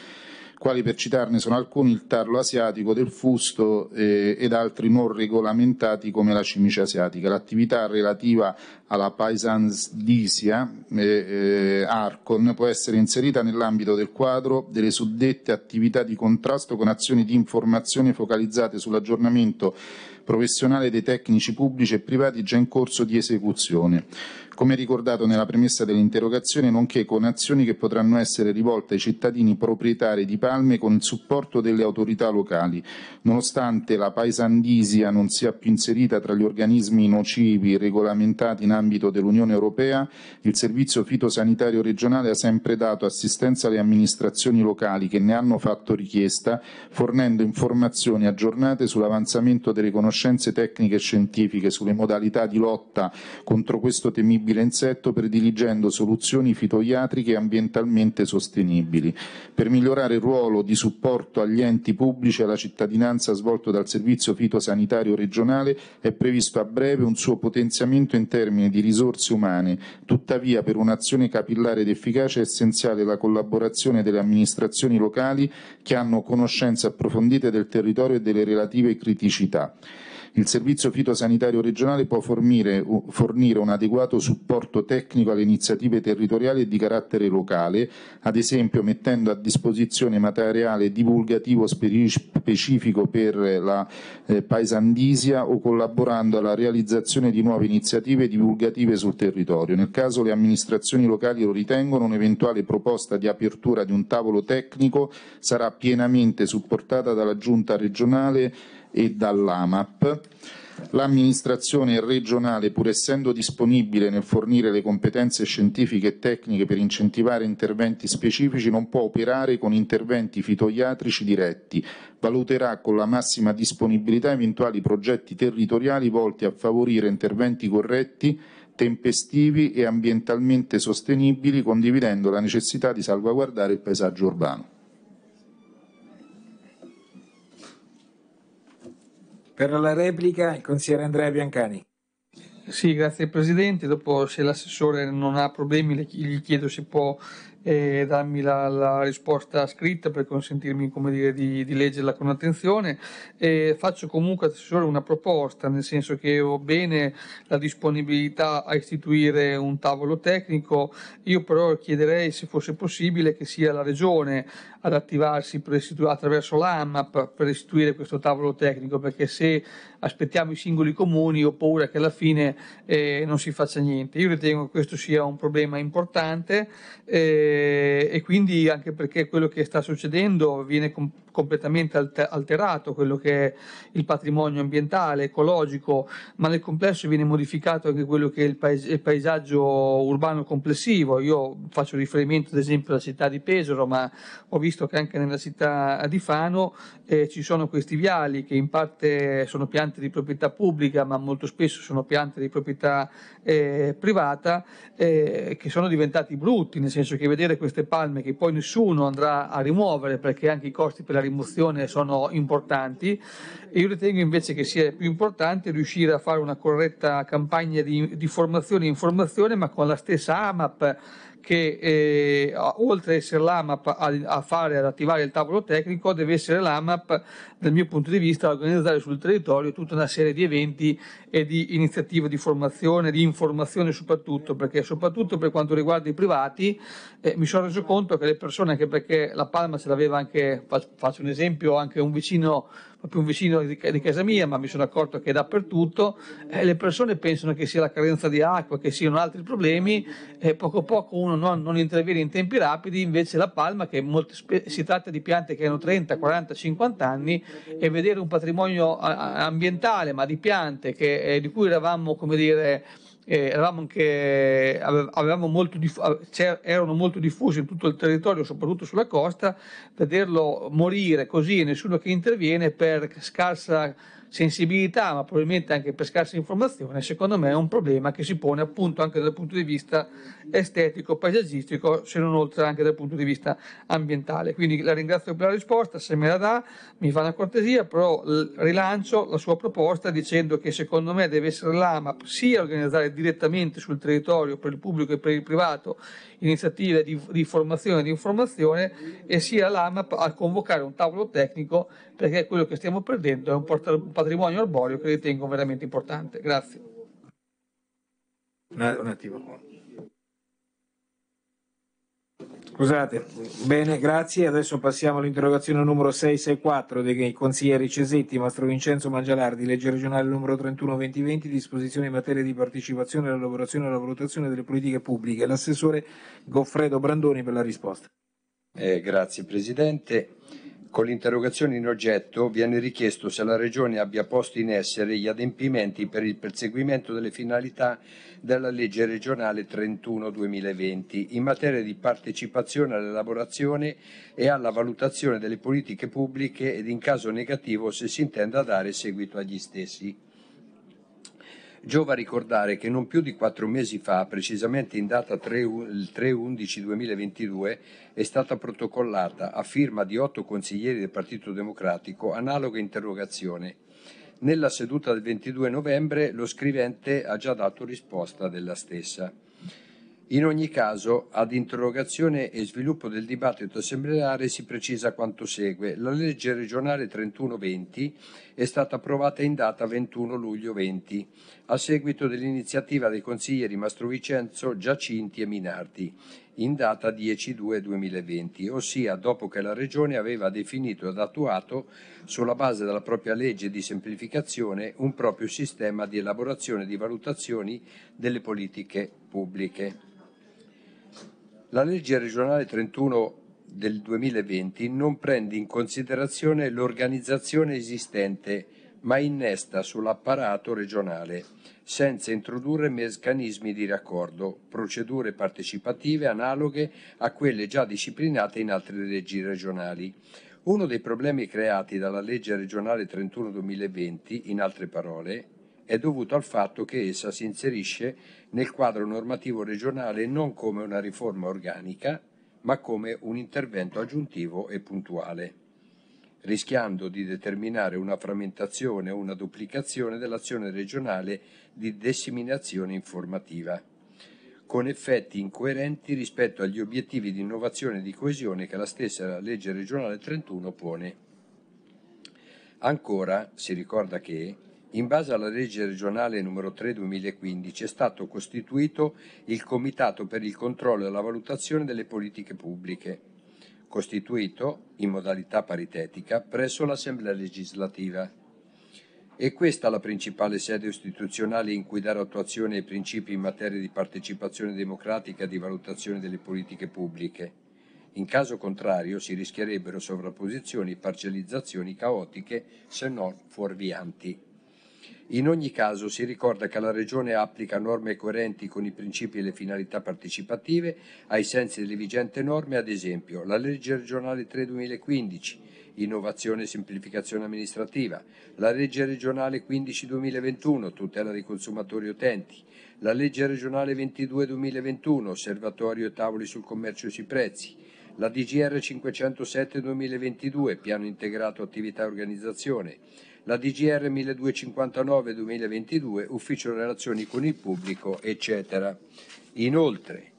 quali per citarne sono alcuni il tarlo asiatico del fusto eh, ed altri non regolamentati come la cimice asiatica. L'attività relativa alla paesandisia eh, eh, Arcon può essere inserita nell'ambito del quadro delle suddette attività di contrasto con azioni di informazione focalizzate sull'aggiornamento professionale dei tecnici pubblici e privati già in corso di esecuzione come ricordato nella premessa dell'interrogazione, nonché con azioni che potranno essere rivolte ai cittadini proprietari di palme con il supporto delle autorità locali. Nonostante la paesandisia non sia più inserita tra gli organismi nocivi regolamentati in ambito dell'Unione Europea, il Servizio Fitosanitario regionale ha sempre dato assistenza alle amministrazioni locali che ne hanno fatto richiesta, fornendo informazioni aggiornate sull'avanzamento delle conoscenze tecniche e scientifiche, sulle modalità di lotta contro questo temibile disponibile insetto prediligendo soluzioni fitoiatriche ambientalmente sostenibili. Per migliorare il ruolo di supporto agli enti pubblici e alla cittadinanza svolto dal Servizio Fitosanitario regionale è previsto a breve un suo potenziamento in termini di risorse umane. Tuttavia, per un'azione capillare ed efficace è essenziale la collaborazione delle amministrazioni locali che hanno conoscenze approfondite del territorio e delle relative criticità. Il Servizio Fitosanitario regionale può fornire, fornire un adeguato supporto tecnico alle iniziative territoriali e di carattere locale, ad esempio mettendo a disposizione materiale divulgativo specifico per la eh, paesandisia o collaborando alla realizzazione di nuove iniziative divulgative sul territorio. Nel caso le amministrazioni locali lo ritengono, un'eventuale proposta di apertura di un tavolo tecnico sarà pienamente supportata dalla Giunta regionale e dall'AMAP, l'amministrazione regionale, pur essendo disponibile nel fornire le competenze scientifiche e tecniche per incentivare interventi specifici, non può operare con interventi fitoiatrici diretti. Valuterà con la massima disponibilità eventuali progetti territoriali volti a favorire interventi corretti tempestivi e ambientalmente sostenibili, condividendo la necessità di salvaguardare il paesaggio urbano. Per la replica il consigliere Andrea Biancani. Sì, grazie Presidente. Dopo se l'assessore non ha problemi gli chiedo se può eh, darmi la, la, risposta scritta per consentirmi dire, di, di, leggerla con attenzione. E faccio comunque Assessore una proposta, nel senso che ho bene la disponibilità a istituire un tavolo tecnico, io però chiederei se fosse possibile che sia la Regione ad attivarsi istitu- attraverso l'AMAP per istituire questo tavolo tecnico, perché se aspettiamo i singoli comuni ho paura che alla fine eh, non si faccia niente. Io ritengo che questo sia un problema importante eh, e quindi anche perché quello che sta succedendo viene com- completamente alterato, quello che è il patrimonio ambientale, ecologico, ma nel complesso viene modificato anche quello che è il, paes- il paesaggio urbano complessivo. Io faccio riferimento ad esempio alla città di Pesaro, ma ho visto visto che anche nella città di Fano eh, ci sono questi viali che in parte sono piante di proprietà pubblica, ma molto spesso sono piante di proprietà eh, privata, eh, che sono diventati brutti, nel senso che vedere queste palme che poi nessuno andrà a rimuovere perché anche i costi per la rimozione sono importanti. io ritengo invece che sia più importante riuscire a fare una corretta campagna di, di formazione e informazione, ma con la stessa AMAP che eh, oltre ad essere l'AMAP a, a, fare ad attivare il tavolo tecnico deve essere l'AMAP dal mio punto di vista, organizzare sul territorio tutta una serie di eventi e di iniziative di formazione, di informazione soprattutto, perché soprattutto per quanto riguarda i privati eh, mi sono reso conto che le persone, anche perché La Palma ce l'aveva anche, faccio un esempio, anche un vicino proprio un vicino di, casa mia, ma mi sono accorto che è dappertutto, eh, le persone pensano che sia la carenza di acqua, che siano altri problemi, eh, poco a poco uno non, non, interviene in tempi rapidi, invece la palma, che molto, si tratta di piante che hanno 30, 40, 50 anni, e vedere un patrimonio ambientale, ma di piante che, eh, di cui eravamo, come dire, eh, eravamo anche, avevamo molto erano molto diffusi in tutto il territorio, soprattutto sulla costa, vederlo morire così e nessuno che interviene per scarsa sensibilità, ma probabilmente anche per scarsa informazione, secondo me è un problema che si pone appunto anche dal punto di vista estetico, paesaggistico, se non oltre anche dal punto di vista ambientale. Quindi la ringrazio per la risposta, se me la dà mi fa una cortesia, però rilancio la sua proposta dicendo che secondo me deve essere l'AMAP sia organizzare direttamente sul territorio per il pubblico e per il privato iniziative di, di formazione e di informazione e sia l'AMAP a convocare un tavolo tecnico perché quello che stiamo perdendo è un patrimonio arborio che ritengo veramente importante. Grazie. Un attimo. Scusate, bene, grazie. Adesso passiamo all'interrogazione numero 664 dei consiglieri Cesetti, Mastro Vincenzo Mangialardi, legge regionale numero 31 2020, disposizioni in materia di partecipazione all'elaborazione e alla valutazione delle politiche pubbliche. L'assessore Goffredo Brandoni per la risposta. Eh, grazie Presidente. Con l'interrogazione in oggetto viene richiesto se la Regione abbia posto in essere gli adempimenti per il perseguimento delle finalità della legge regionale 31-2020 in materia di partecipazione all'elaborazione e alla valutazione delle politiche pubbliche ed in caso negativo se si intenda dare seguito agli stessi. Giova ricordare che non più di quattro mesi fa, precisamente in data 3, 11 2022 è stata protocollata, a firma di otto consiglieri del Partito Democratico, analoga interrogazione. Nella seduta del 22 novembre lo scrivente ha già dato risposta della stessa. In ogni caso, ad interrogazione e sviluppo del dibattito assembleare si precisa quanto segue. La legge regionale 3120 è stata approvata in data 21 luglio 20, a seguito dell'iniziativa dei consiglieri Mastrovicenzo, Giacinti e Minardi, in data 10-2-2020, ossia dopo che la Regione aveva definito ed attuato, sulla base della propria legge di semplificazione, un proprio sistema di elaborazione di valutazioni delle politiche pubbliche. La legge regionale 31 del 2020 non prende in considerazione l'organizzazione esistente, ma innesta sull'apparato regionale, senza introdurre meccanismi di raccordo, procedure partecipative analoghe a quelle già disciplinate in altre leggi regionali. Uno dei problemi creati dalla legge regionale 31-2020, in altre parole, è dovuto al fatto che essa si inserisce nel quadro normativo regionale non come una riforma organica, ma come un intervento aggiuntivo e puntuale, rischiando di determinare una frammentazione o una duplicazione dell'azione regionale di disseminazione informativa, con effetti incoerenti rispetto agli obiettivi di innovazione e di coesione che la stessa legge regionale 31 pone. Ancora si ricorda che in base alla legge regionale numero 3 2015 è stato costituito il Comitato per il controllo e la valutazione delle politiche pubbliche, costituito in modalità paritetica presso l'Assemblea legislativa. È questa la principale sede istituzionale in cui dare attuazione ai principi in materia di partecipazione democratica e di valutazione delle politiche pubbliche. In caso contrario si rischierebbero sovrapposizioni, e parcellizzazioni caotiche, se non fuorvianti. In ogni caso si ricorda che la Regione applica norme coerenti con i principi e le finalità partecipative ai sensi delle vigenti norme, ad esempio la legge regionale 3-2015, innovazione e semplificazione amministrativa, la legge regionale 15-2021, tutela dei consumatori utenti, la legge regionale 22-2021, osservatorio e tavoli sul commercio e sui prezzi, la DGR 507-2022, piano integrato attività e organizzazione, la DGR 1259-2022, Ufficio Relazioni con il Pubblico, eccetera. Inoltre,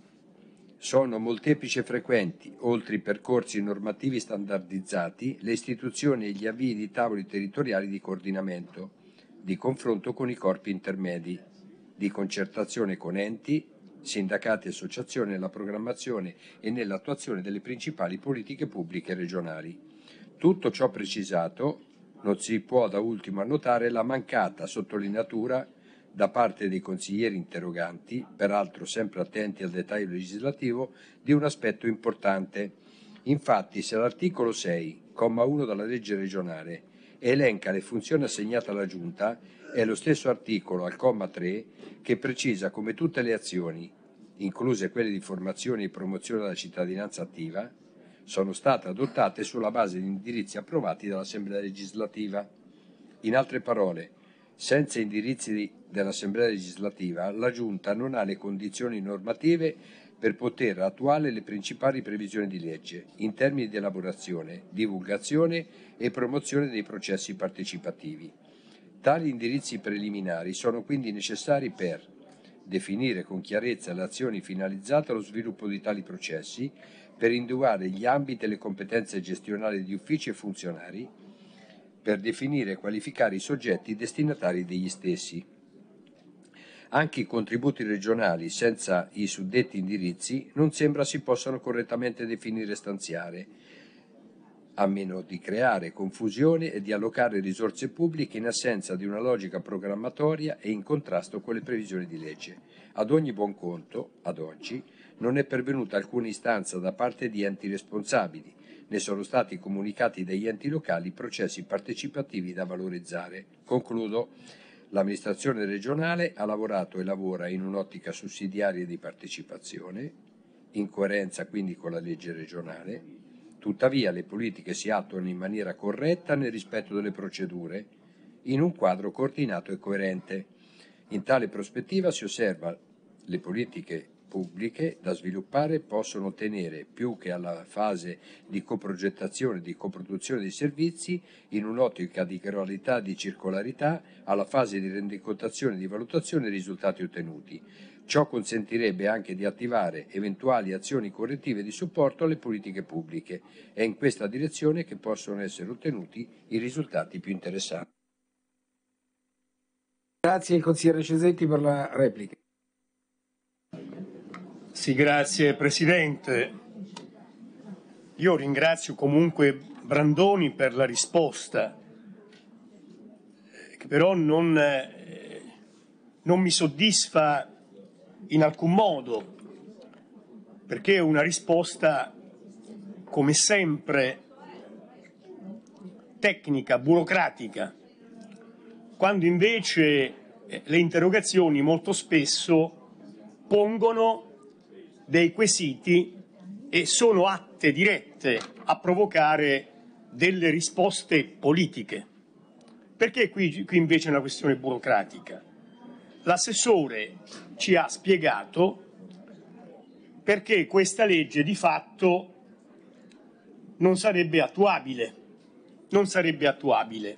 sono molteplici e frequenti, oltre i percorsi normativi standardizzati, le istituzioni e gli avvii di tavoli territoriali di coordinamento, di confronto con i corpi intermedi, di concertazione con enti, sindacati e associazioni nella programmazione e nell'attuazione delle principali politiche pubbliche regionali. Tutto ciò precisato, non si può da ultimo annotare la mancata sottolineatura da parte dei consiglieri interroganti, peraltro sempre attenti al dettaglio legislativo, di un aspetto importante. Infatti, se l'articolo 6, comma 1 della legge regionale, elenca le funzioni assegnate alla Giunta, è lo stesso articolo al comma 3 che precisa come tutte le azioni, incluse quelle di formazione e promozione della cittadinanza attiva, sono state adottate sulla base di indirizzi approvati dall'Assemblea legislativa. In altre parole, senza indirizzi dell'Assemblea legislativa, la Giunta non ha le condizioni normative per poter attuare le principali previsioni di legge in termini di elaborazione, divulgazione e promozione dei processi partecipativi. Tali indirizzi preliminari sono quindi necessari per definire con chiarezza le azioni finalizzate allo sviluppo di tali processi, per individuare gli ambiti e le competenze gestionali di uffici e funzionari, per definire e qualificare i soggetti destinatari degli stessi. Anche i contributi regionali senza i suddetti indirizzi non sembra si possano correttamente definire e stanziare, a meno di creare confusione e di allocare risorse pubbliche in assenza di una logica programmatoria e in contrasto con le previsioni di legge. Ad ogni buon conto, ad oggi, non è pervenuta alcuna istanza da parte di enti responsabili, ne sono stati comunicati dagli enti locali processi partecipativi da valorizzare. Concludo. L'amministrazione regionale ha lavorato e lavora in un'ottica sussidiaria di partecipazione, in coerenza quindi con la legge regionale. Tuttavia le politiche si attuano in maniera corretta nel rispetto delle procedure, in un quadro coordinato e coerente. In tale prospettiva si osserva le politiche pubbliche da sviluppare possono tenere, più che alla fase di coprogettazione e di coproduzione dei servizi, in un'ottica di gradualità e di circolarità, alla fase di rendicontazione e di valutazione dei risultati ottenuti. Ciò consentirebbe anche di attivare eventuali azioni correttive di supporto alle politiche pubbliche. È in questa direzione che possono essere ottenuti i risultati più interessanti. Grazie consigliere Cesetti per la replica. Sì, grazie Presidente. Io ringrazio comunque Brandoni per la risposta, che però non, eh, non mi soddisfa in alcun modo, perché è una risposta, come sempre, tecnica, burocratica, quando invece eh, le interrogazioni molto spesso pongono dei quesiti e sono atte dirette a provocare delle risposte politiche. Perché qui, qui invece è una questione burocratica? L'assessore ci ha spiegato perché questa legge di fatto non sarebbe attuabile. Non sarebbe attuabile.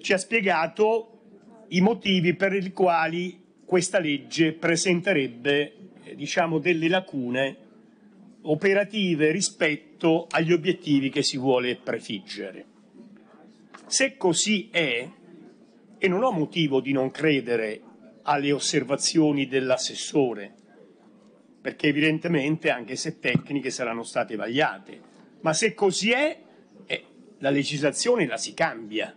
Ci ha spiegato i motivi per i quali questa legge presenterebbe eh, diciamo, delle lacune operative rispetto agli obiettivi che si vuole prefiggere. Se così è, e non ho motivo di non credere alle osservazioni dell'assessore, perché evidentemente anche se tecniche saranno state vagliate, ma se così è, eh, la legislazione la si cambia.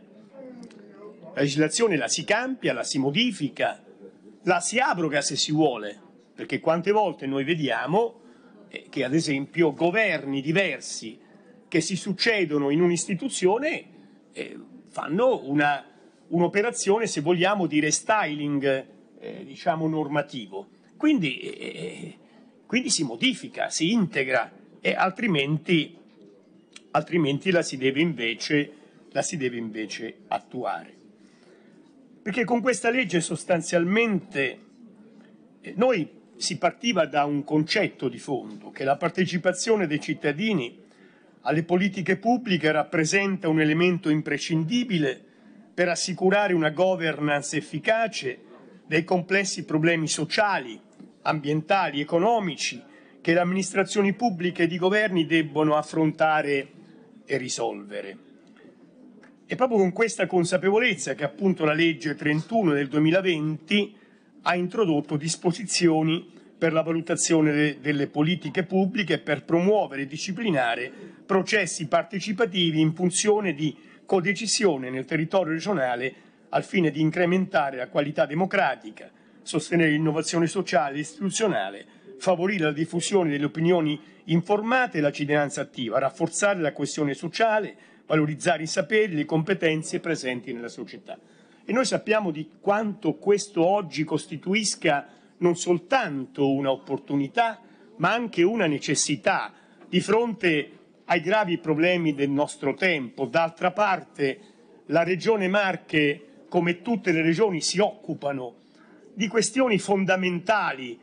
La legislazione la si cambia, la si modifica, la si abroga se si vuole perché quante volte noi vediamo eh, che, ad esempio, governi diversi che si succedono in un'istituzione eh, fanno una, un'operazione, se vogliamo, di restyling, eh, diciamo, normativo. Quindi, eh, eh quindi, si modifica, si integra, altrimenti, altrimenti la, si invece, la si deve invece attuare. Perché con questa legge sostanzialmente eh, noi si partiva da un concetto di fondo, che la partecipazione dei cittadini alle politiche pubbliche rappresenta un elemento imprescindibile per assicurare una governance efficace dei complessi problemi sociali, ambientali, economici che le amministrazioni pubbliche e i governi debbono affrontare e risolvere. È proprio con questa consapevolezza che appunto la legge 31 del 2020 ha introdotto disposizioni per la valutazione delle politiche pubbliche per promuovere e disciplinare processi partecipativi in funzione di codecisione nel territorio regionale al fine di incrementare la qualità democratica, sostenere l'innovazione sociale e istituzionale, favorire la diffusione delle opinioni informate e la cittadinanza attiva, rafforzare la questione sociale, valorizzare i saperi e le competenze presenti nella società. E noi sappiamo di quanto questo oggi costituisca non soltanto un'opportunità, ma anche una necessità di fronte ai gravi problemi del nostro tempo. D'altra parte, la Regione Marche, come tutte le regioni, si occupano di questioni fondamentali,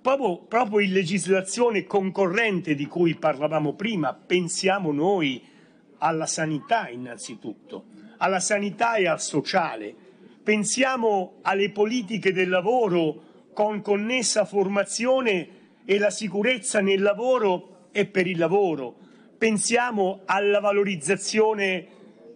proprio, proprio in legislazione concorrente di cui parlavamo prima, pensiamo noi alla sanità innanzitutto alla sanità e al sociale. Pensiamo alle politiche del lavoro con connessa formazione e la sicurezza nel lavoro e per il lavoro. Pensiamo alla valorizzazione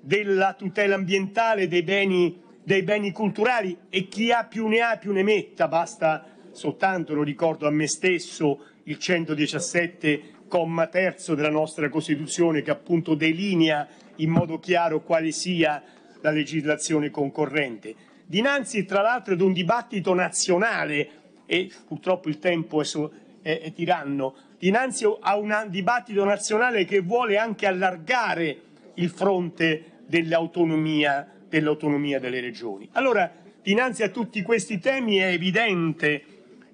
della tutela ambientale, dei beni, dei beni culturali e chi ha più ne ha più ne metta, basta soltanto, lo ricordo a me stesso, il 117, comma terzo della nostra Costituzione che appunto delinea in modo chiaro quale sia la legislazione concorrente. Dinanzi tra l'altro ad un dibattito nazionale, e purtroppo il tempo è, so, è, è tiranno, dinanzi a un dibattito nazionale che vuole anche allargare il fronte dell'autonomia, dell'autonomia delle regioni. Allora, dinanzi a tutti questi temi è evidente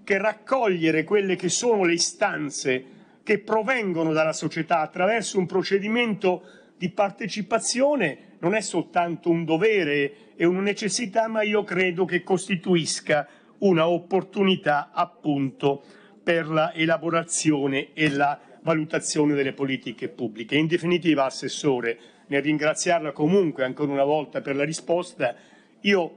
che raccogliere quelle che sono le istanze che provengono dalla società attraverso un procedimento di partecipazione non è soltanto un dovere e una necessità, ma io credo che costituisca una opportunità appunto per l'elaborazione e la valutazione delle politiche pubbliche. In definitiva, Assessore, nel ringraziarla comunque ancora una volta per la risposta, io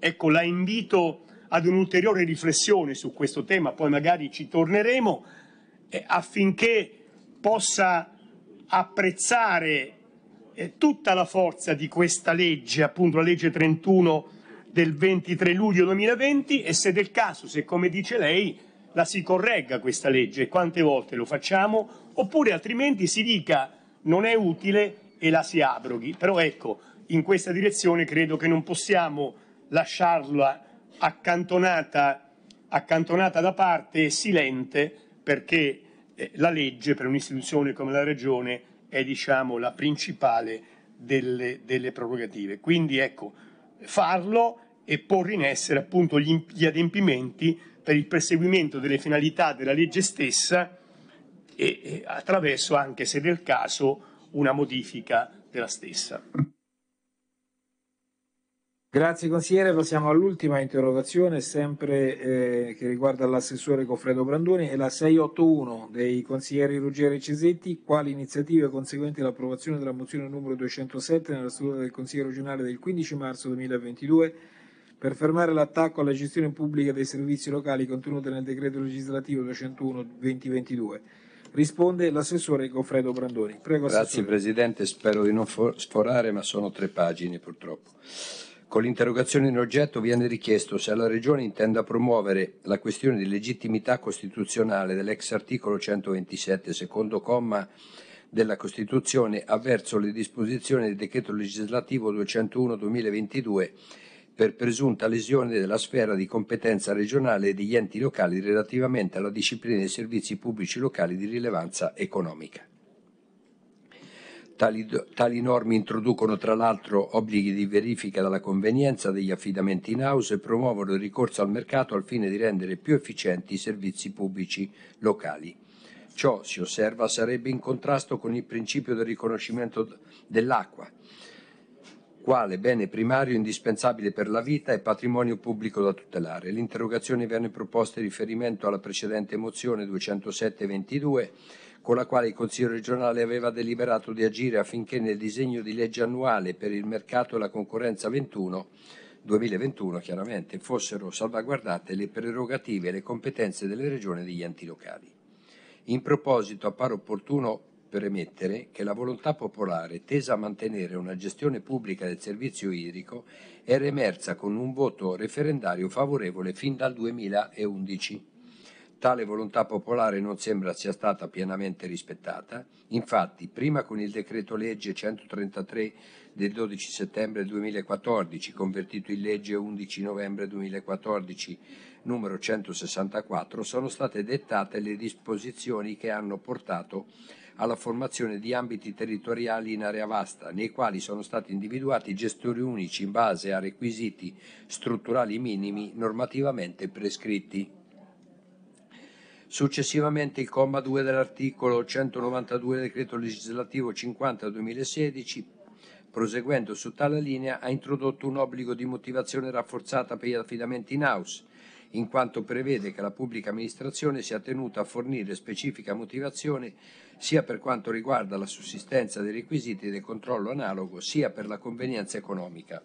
ecco, la invito ad un'ulteriore riflessione su questo tema, poi magari ci torneremo, eh, affinché possa apprezzare eh, tutta la forza di questa legge, appunto la legge 31 del 23 luglio 2020 e se del caso, se come dice lei, la si corregga questa legge, quante volte lo facciamo, oppure altrimenti si dica non è utile e la si abroghi. Però ecco, in questa direzione credo che non possiamo lasciarla accantonata, accantonata da parte e silente perché eh, la legge per un'istituzione come la Regione è diciamo, la principale delle, delle prerogative. Quindi ecco, farlo e porre in essere appunto gli, gli, adempimenti per il perseguimento delle finalità della legge stessa e, e attraverso anche, se del caso, una modifica della stessa. Grazie consigliere, passiamo all'ultima interrogazione, sempre eh, che riguarda l'assessore Goffredo Brandoni, è la 681 dei consiglieri Ruggeri Cesetti, quali iniziative conseguenti all'approvazione della mozione numero 207 nella seduta del Consiglio regionale del 15 marzo 2022 per fermare l'attacco alla gestione pubblica dei servizi locali contenuta nel decreto legislativo 201-2022. Risponde l'assessore Goffredo Brandoni. Prego, Grazie assessore. Presidente, spero di non sforare, ma sono tre pagine purtroppo. Con l'interrogazione in oggetto viene richiesto se la Regione intenda promuovere la questione di legittimità costituzionale dell'ex articolo 127, secondo comma della Costituzione, avverso le disposizioni del decreto legislativo 201-2022 per presunta lesione della sfera di competenza regionale e degli enti locali relativamente alla disciplina dei servizi pubblici locali di rilevanza economica. Tali, tali, norme introducono tra l'altro obblighi di verifica della convenienza degli affidamenti in house e promuovono il ricorso al mercato al fine di rendere più efficienti i servizi pubblici locali. Ciò, si osserva, sarebbe in contrasto con il principio del riconoscimento dell'acqua, quale bene primario indispensabile per la vita e patrimonio pubblico da tutelare. L'interrogazione viene proposta in riferimento alla precedente mozione 207-22 con la quale il Consiglio regionale aveva deliberato di agire affinché nel disegno di legge annuale per il mercato e la concorrenza 21, 2021 chiaramente fossero salvaguardate le prerogative e le competenze delle regioni e degli enti locali. In proposito appare opportuno premettere che la volontà popolare tesa a mantenere una gestione pubblica del servizio idrico era emersa con un voto referendario favorevole fin dal 2011 Tale volontà popolare non sembra sia stata pienamente rispettata, infatti prima con il decreto legge 133 del 12 settembre 2014, convertito in legge 11 novembre 2014 numero 164, sono state dettate le disposizioni che hanno portato alla formazione di ambiti territoriali in area vasta, nei quali sono stati individuati gestori unici in base a requisiti strutturali minimi normativamente prescritti. Successivamente il comma 2 dell'articolo 192 del decreto legislativo 50 2016 proseguendo su tale linea, ha introdotto un obbligo di motivazione rafforzata per gli affidamenti in house, in quanto prevede che la pubblica amministrazione sia tenuta a fornire specifica motivazione sia per quanto riguarda la sussistenza dei requisiti del controllo analogo, sia per la convenienza economica.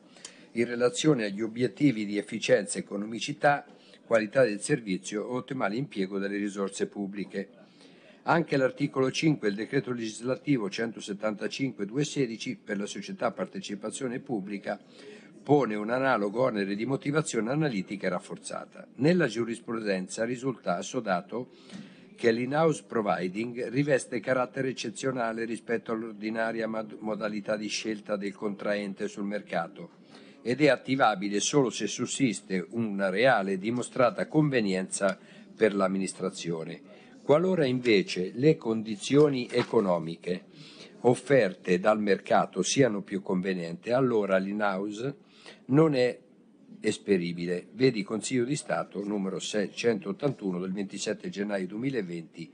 In relazione agli obiettivi di efficienza e economicità, qualità del servizio e ottimale impiego delle risorse pubbliche. Anche l'articolo 5 del decreto legislativo 175-216 per la società partecipazione pubblica pone un analogo onere di motivazione analitica rafforzata. Nella giurisprudenza risulta assodato che l'in-house providing riveste carattere eccezionale rispetto all'ordinaria modalità di scelta del contraente sul mercato ed è attivabile solo se sussiste una reale e dimostrata convenienza per l'amministrazione. Qualora invece le condizioni economiche offerte dal mercato siano più convenienti, allora l'in-house non è esperibile. Vedi Consiglio di Stato numero 181 del 27 gennaio 2020,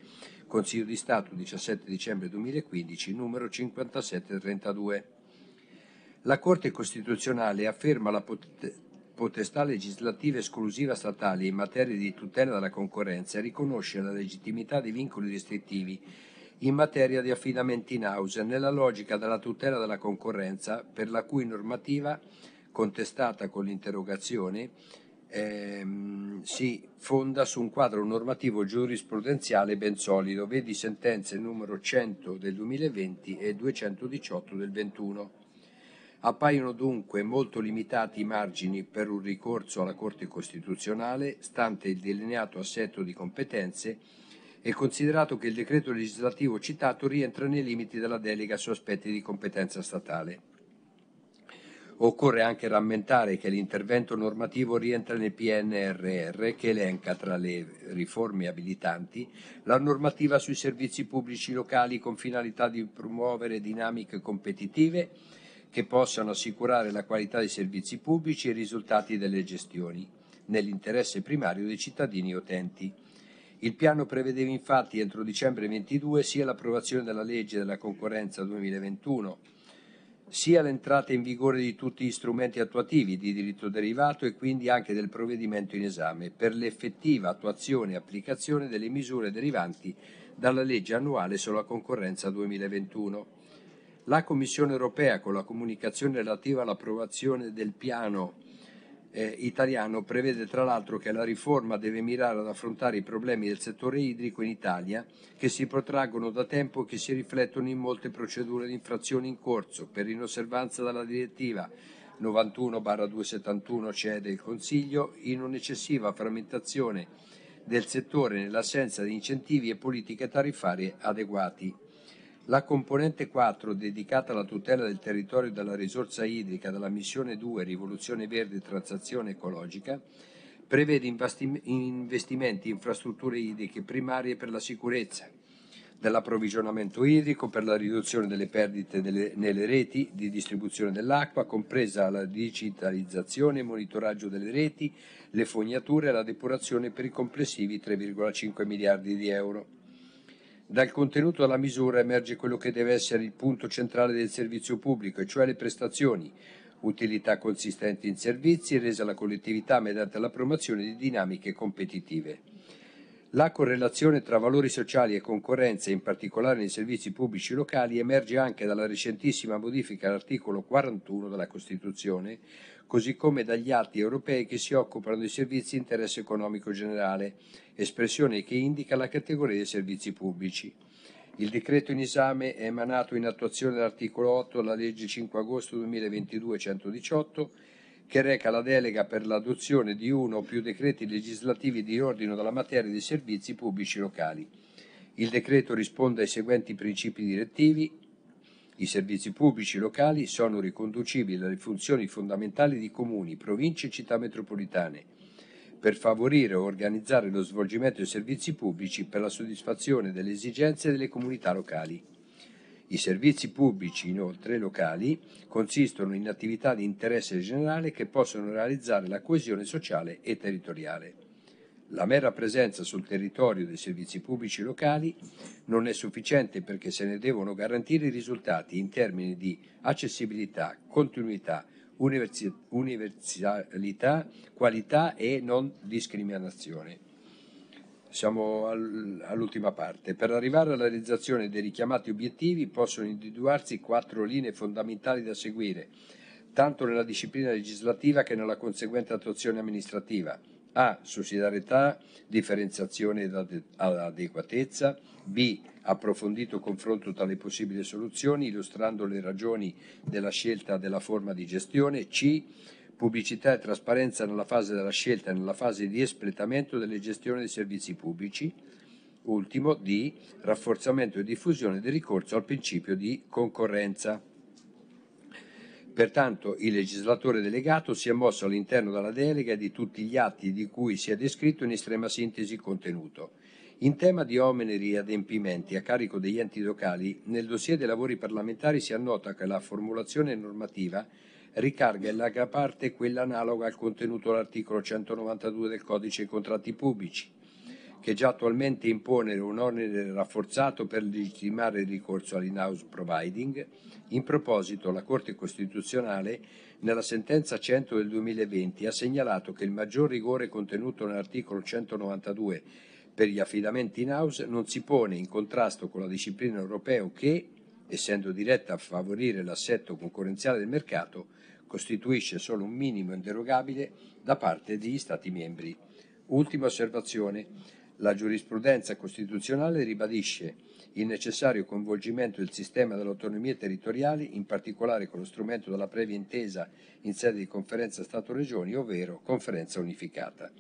Consiglio di Stato 17 dicembre 2015 numero 5732 la Corte Costituzionale afferma la potestà legislativa esclusiva statale in materia di tutela della concorrenza e riconosce la legittimità dei vincoli restrittivi in materia di affidamenti in house nella logica della tutela della concorrenza per la cui normativa contestata con l'interrogazione ehm, si fonda su un quadro normativo giurisprudenziale ben solido, vedi sentenze numero 100 del 2020 e 218 del 21. Appaiono dunque molto limitati i margini per un ricorso alla Corte Costituzionale, stante il delineato assetto di competenze e considerato che il decreto legislativo citato rientra nei limiti della delega su aspetti di competenza statale. Occorre anche rammentare che l'intervento normativo rientra nel PNRR che elenca tra le riforme abilitanti la normativa sui servizi pubblici locali con finalità di promuovere dinamiche competitive che possano assicurare la qualità dei servizi pubblici e i risultati delle gestioni, nell'interesse primario dei cittadini e utenti. Il piano prevedeva infatti entro dicembre 22 sia l'approvazione della legge della concorrenza 2021, sia l'entrata in vigore di tutti gli strumenti attuativi di diritto derivato e quindi anche del provvedimento in esame per l'effettiva attuazione e applicazione delle misure derivanti dalla legge annuale sulla concorrenza 2021 la Commissione europea con la comunicazione relativa all'approvazione del piano eh, italiano prevede tra l'altro che la riforma deve mirare ad affrontare i problemi del settore idrico in Italia che si protraggono da tempo e che si riflettono in molte procedure di infrazione in corso per inosservanza dalla direttiva 91-271 CE del Consiglio in un'eccessiva frammentazione del settore nell'assenza di incentivi e politiche tariffarie adeguati. La componente 4, dedicata alla tutela del territorio e della risorsa idrica della missione 2 Rivoluzione Verde e Transazione Ecologica, prevede investimenti in infrastrutture idriche primarie per la sicurezza dell'approvvigionamento idrico, per la riduzione delle perdite delle, nelle reti di distribuzione dell'acqua, compresa la digitalizzazione e monitoraggio delle reti, le fognature e la depurazione per i complessivi 3,5 miliardi di euro. Dal contenuto della misura emerge quello che deve essere il punto centrale del servizio pubblico, e cioè le prestazioni, utilità consistenti in servizi resa alla collettività mediante la promozione di dinamiche competitive. La correlazione tra valori sociali e concorrenza, in particolare nei servizi pubblici locali, emerge anche dalla recentissima modifica all'articolo 41 della Costituzione, così come dagli atti europei che si occupano dei servizi di interesse economico generale espressione che indica la categoria dei servizi pubblici. Il decreto in esame è emanato in attuazione dell'articolo 8 della legge 5 agosto 2022 118 che reca la delega per l'adozione di uno o più decreti legislativi di ordine della materia dei servizi pubblici locali. Il decreto risponde ai seguenti principi direttivi. I servizi pubblici locali sono riconducibili alle funzioni fondamentali di comuni, province e città metropolitane per favorire o organizzare lo svolgimento dei servizi pubblici per la soddisfazione delle esigenze delle comunità locali. I servizi pubblici, inoltre locali, consistono in attività di interesse generale che possono realizzare la coesione sociale e territoriale. La mera presenza sul territorio dei servizi pubblici locali non è sufficiente perché se ne devono garantire i risultati in termini di accessibilità, continuità, universalità, qualità e non discriminazione. Siamo all'ultima parte. Per arrivare alla realizzazione dei richiamati obiettivi possono individuarsi quattro linee fondamentali da seguire, tanto nella disciplina legislativa che nella conseguente attuazione amministrativa a. Sussidiarietà, differenziazione ed adeguatezza. B. Approfondito confronto tra le possibili soluzioni, illustrando le ragioni della scelta della forma di gestione. C. Pubblicità e trasparenza nella fase della scelta e nella fase di espletamento delle gestioni dei servizi pubblici. Ultimo, D. Rafforzamento e diffusione del ricorso al principio di concorrenza. Pertanto il legislatore delegato si è mosso all'interno della delega di tutti gli atti di cui si è descritto in estrema sintesi il contenuto. In tema di omeneri e adempimenti a carico degli enti locali, nel dossier dei lavori parlamentari si annota che la formulazione normativa ricarga in larga parte quella analoga al contenuto dell'articolo 192 del codice dei contratti pubblici, che già attualmente impone un onere rafforzato per legittimare il ricorso all'in-house providing, in proposito la Corte Costituzionale nella sentenza 100 del 2020 ha segnalato che il maggior rigore contenuto nell'articolo 192 per gli affidamenti in house non si pone in contrasto con la disciplina europea che, essendo diretta a favorire l'assetto concorrenziale del mercato, costituisce solo un minimo inderogabile da parte degli Stati membri. Ultima osservazione la giurisprudenza costituzionale ribadisce il necessario coinvolgimento del sistema delle autonomie territoriali, in particolare con lo strumento della previa intesa in sede di conferenza Stato-Regioni, ovvero conferenza unificata,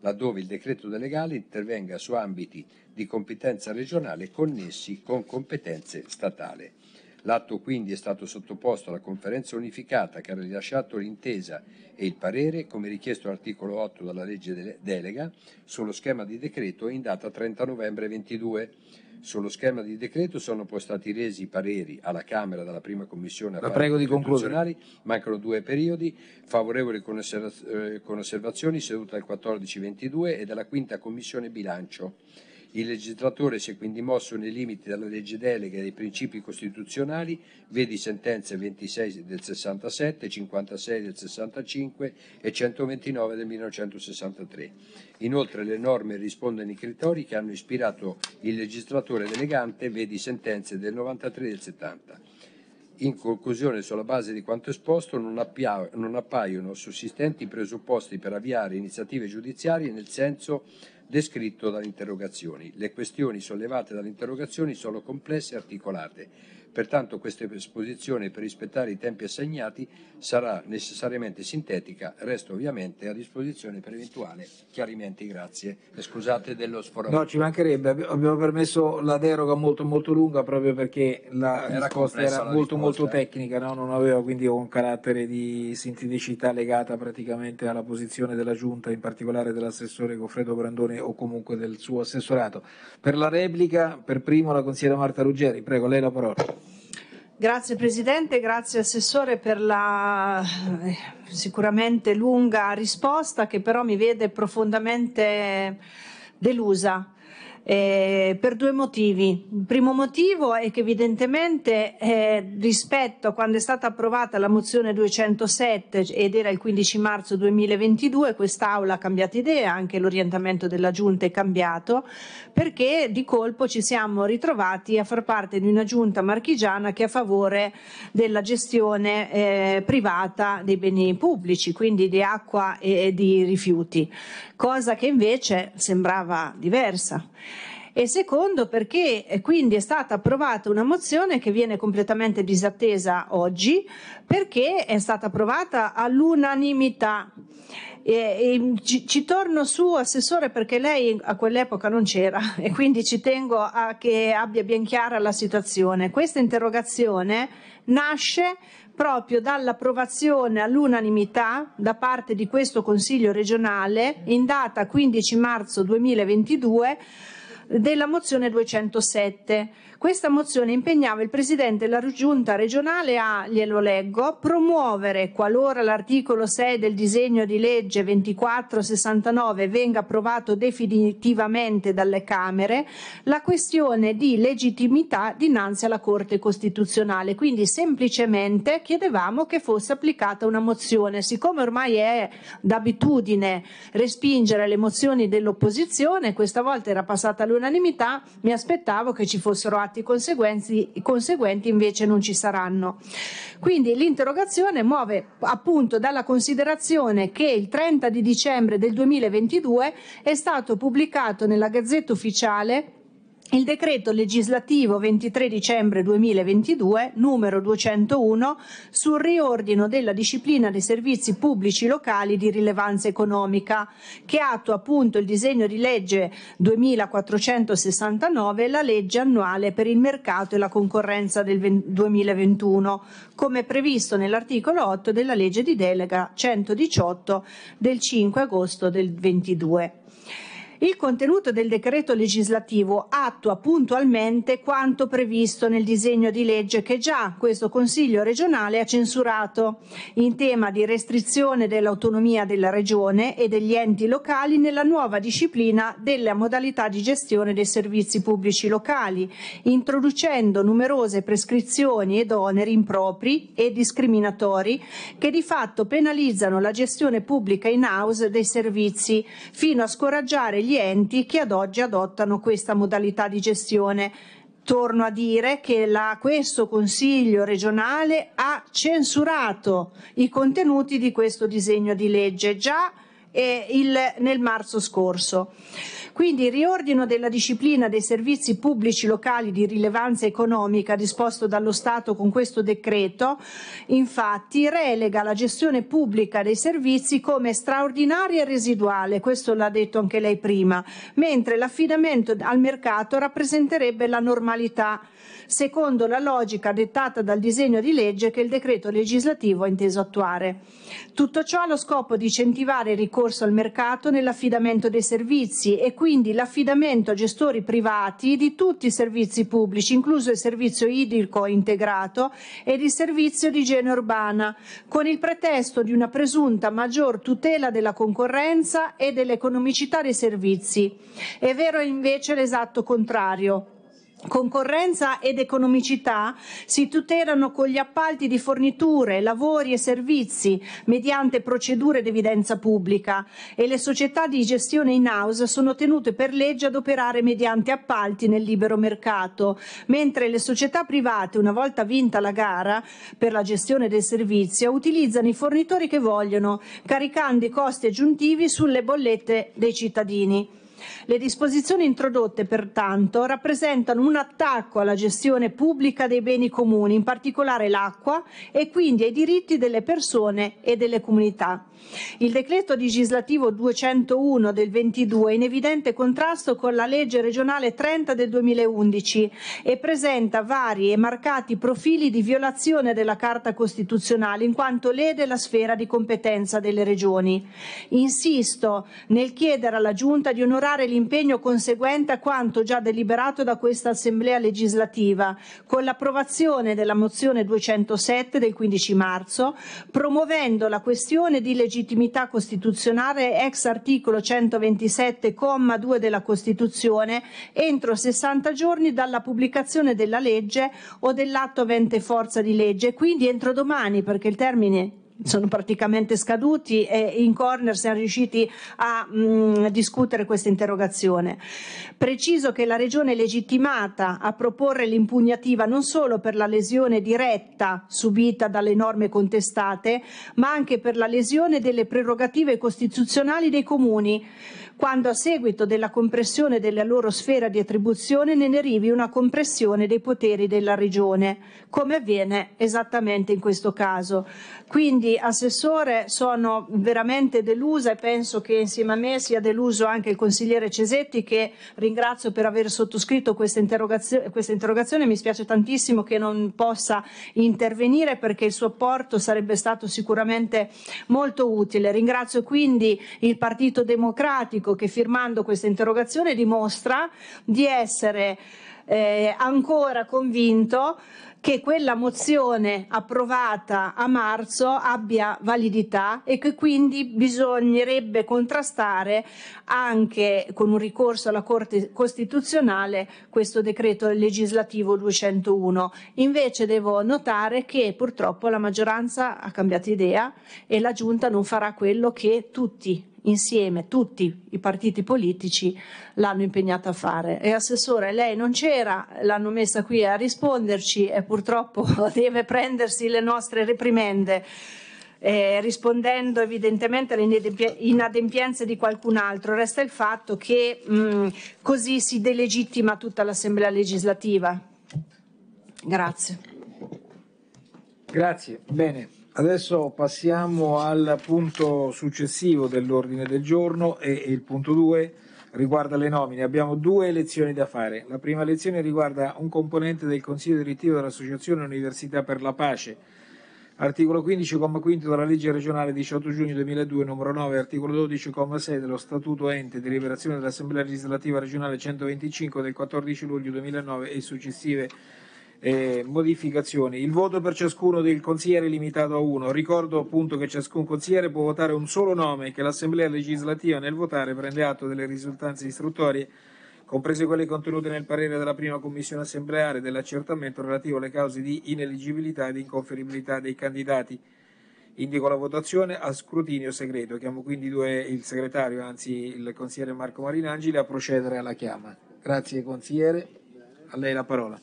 laddove il decreto delegale intervenga su ambiti di competenza regionale connessi con competenze statali. L'atto quindi è stato sottoposto alla conferenza unificata che ha rilasciato l'intesa e il parere, come richiesto all'articolo 8 della legge delega, sullo schema di decreto in data 30 novembre 22. Sullo schema di decreto sono poi stati resi i pareri alla Camera dalla prima commissione La prego di concludere. Mancano due periodi, favorevoli con, eh, osservazioni seduta il 14-22 e dalla quinta commissione bilancio. Il legislatore si è quindi mosso nei limiti della legge delega e dei principi costituzionali, vedi sentenze 26 del 67, 56 del 65 e 129 del 1963. Inoltre le norme rispondono ai criteri che hanno ispirato il legislatore delegante, vedi sentenze del 93 e del 70. In conclusione, sulla base di quanto esposto, non, appia- non appaiono sussistenti i presupposti per avviare iniziative giudiziarie nel senso descritto dalle interrogazioni. Le questioni sollevate dalle interrogazioni sono complesse e articolate Pertanto questa esposizione, per rispettare i tempi assegnati, sarà necessariamente sintetica. Resto ovviamente a disposizione per eventuali chiarimenti. Grazie. E eh, scusate dello sforamento. No, ci mancherebbe. Abbiamo permesso la deroga molto molto lunga proprio perché la era risposta era la molto risposta, molto eh. tecnica, no? non aveva quindi un carattere di sinteticità legata praticamente alla posizione della Giunta, in particolare dell'assessore Goffredo Brandone o comunque del suo assessorato. Per la replica, per primo la consigliera Marta Ruggeri, prego, lei la parola. Grazie Presidente, grazie Assessore per la eh, sicuramente lunga risposta che però mi vede profondamente delusa eh, per due motivi. Il primo motivo è che evidentemente eh, rispetto a quando è stata approvata la mozione 207 ed era il 15 marzo 2022, quest'Aula ha cambiato idea, anche l'orientamento della Giunta è cambiato, perché di colpo ci siamo ritrovati a far parte di una Giunta marchigiana che è a favore della gestione eh, privata dei beni pubblici, quindi di acqua e, e di rifiuti, cosa che invece sembrava diversa e secondo perché eh, quindi è stata approvata una mozione che viene completamente disattesa oggi perché è stata approvata all'unanimità. E, e ci, ci, torno su, Assessore, perché lei a quell'epoca non c'era e quindi ci tengo a che abbia ben chiara la situazione. Questa interrogazione nasce proprio dall'approvazione all'unanimità da parte di questo Consiglio regionale in data 15 marzo 2022 della mozione 207 questa mozione impegnava il Presidente della Giunta regionale a, glielo leggo, promuovere, qualora l'articolo 6 del disegno di legge 2469 venga approvato definitivamente dalle Camere, la questione di legittimità dinanzi alla Corte Costituzionale. Quindi semplicemente chiedevamo che fosse applicata una mozione. Siccome ormai è d'abitudine respingere le mozioni dell'opposizione, questa volta era passata all'unanimità, mi aspettavo che ci fossero altri impatti conseguenti invece non ci saranno. Quindi l'interrogazione muove appunto dalla considerazione che il 30 di dicembre del 2022 è stato pubblicato nella Gazzetta Ufficiale il decreto legislativo 23 dicembre 2022 numero 201 sul riordino della disciplina dei servizi pubblici locali di rilevanza economica che attua appunto il disegno di legge 2469 la legge annuale per il mercato e la concorrenza del 2021 come previsto nell'articolo 8 della legge di delega 118 del 5 agosto del 22. Il contenuto del decreto legislativo attua puntualmente quanto previsto nel disegno di legge che già questo Consiglio regionale ha censurato in tema di restrizione dell'autonomia della Regione e degli enti locali nella nuova disciplina della modalità di gestione dei servizi pubblici locali, introducendo numerose prescrizioni ed oneri impropri e discriminatori che di fatto penalizzano la gestione pubblica in house dei servizi fino a scoraggiare gli gli enti che ad oggi adottano questa modalità di gestione. Torno a dire che la, questo Consiglio regionale ha censurato i contenuti di questo disegno di legge già eh, il, nel marzo scorso. Quindi il riordino della disciplina dei servizi pubblici locali di rilevanza economica disposto dallo Stato con questo decreto, infatti, relega la gestione pubblica dei servizi come straordinaria e residuale, questo l'ha detto anche lei prima, mentre l'affidamento al mercato rappresenterebbe la normalità secondo la logica dettata dal disegno di legge che il decreto legislativo ha inteso attuare. Tutto ciò allo scopo di incentivare il ricorso al mercato nell'affidamento dei servizi e quindi l'affidamento a gestori privati di tutti i servizi pubblici, incluso il servizio idrico integrato ed il servizio di igiene urbana, con il pretesto di una presunta maggior tutela della concorrenza e dell'economicità dei servizi. È vero invece l'esatto contrario. Concorrenza ed economicità si tutelano con gli appalti di forniture, lavori e servizi mediante procedure d'evidenza pubblica e le società di gestione in house sono tenute per legge ad operare mediante appalti nel libero mercato, mentre le società private, una volta vinta la gara per la gestione del servizio, utilizzano i fornitori che vogliono, caricando i costi aggiuntivi sulle bollette dei cittadini. Le disposizioni introdotte, pertanto, rappresentano un attacco alla gestione pubblica dei beni comuni, in particolare l'acqua, e quindi ai diritti delle persone e delle comunità. Il decreto legislativo 201 del 22 è in evidente contrasto con la legge regionale 30 del 2011 e presenta vari e marcati profili di violazione della Carta Costituzionale in quanto lede la sfera di competenza delle regioni. Insisto nel chiedere alla Giunta di onorare l'impegno conseguente a quanto già deliberato da questa Assemblea legislativa con l'approvazione della mozione 207 del 15 marzo, promuovendo la questione di legittimità legittimità costituzionale ex articolo 127 comma 2 della Costituzione entro 60 giorni dalla pubblicazione della legge o dell'atto avente forza di legge, quindi entro domani perché il termine sono praticamente scaduti e in corner siamo riusciti a mh, mm, discutere questa interrogazione. Preciso che la Regione è legittimata a proporre l'impugnativa non solo per la lesione diretta subita dalle norme contestate, ma anche per la lesione delle prerogative costituzionali dei comuni quando a seguito della compressione della loro sfera di attribuzione ne derivi una compressione dei poteri della Regione, come avviene esattamente in questo caso. Quindi, Assessore, sono veramente delusa e penso che insieme a me sia deluso anche il consigliere Cesetti che ringrazio per aver sottoscritto questa interrogazione, questa interrogazione. Mi spiace tantissimo che non possa intervenire perché il suo apporto sarebbe stato sicuramente molto utile. Ringrazio quindi il Partito Democratico Bianco che firmando questa interrogazione dimostra di essere eh, ancora convinto che quella mozione approvata a marzo abbia validità e che quindi bisognerebbe contrastare anche con un ricorso alla Corte Costituzionale questo decreto legislativo 201. Invece devo notare che purtroppo la maggioranza ha cambiato idea e la Giunta non farà quello che tutti insieme tutti i partiti politici l'hanno impegnata a fare. E assessore, lei non c'era, l'hanno messa qui a risponderci e purtroppo deve prendersi le nostre reprimende. Eh, rispondendo evidentemente alle inadempienze di qualcun altro, resta il fatto che mh, mm, così si delegittima tutta l'Assemblea legislativa. Grazie. Grazie, bene. Adesso passiamo al punto successivo dell'ordine del giorno e il punto 2 riguarda le nomine. Abbiamo due elezioni da fare. La prima elezione riguarda un componente del Consiglio direttivo dell'Associazione Università per la Pace. Articolo 15,5 della legge regionale 18 giugno 2002, numero 9, articolo 12,6 dello Statuto Ente di dell'Assemblea Legislativa Regionale 125 del 14 luglio 2009 e successive eh, modificazioni. Il voto per ciascuno del consigliere è limitato a uno. Ricordo appunto che ciascun consigliere può votare un solo nome e che l'Assemblea legislativa nel votare prende atto delle risultanze istruttorie comprese quelle contenute nel parere della prima commissione assembleare dell'accertamento relativo alle cause di ineligibilità ed inconferibilità dei candidati. Indico la votazione a scrutinio segreto. Chiamo quindi due, il segretario, anzi il consigliere Marco Marinangeli, a procedere alla chiama. Grazie consigliere, a lei la parola.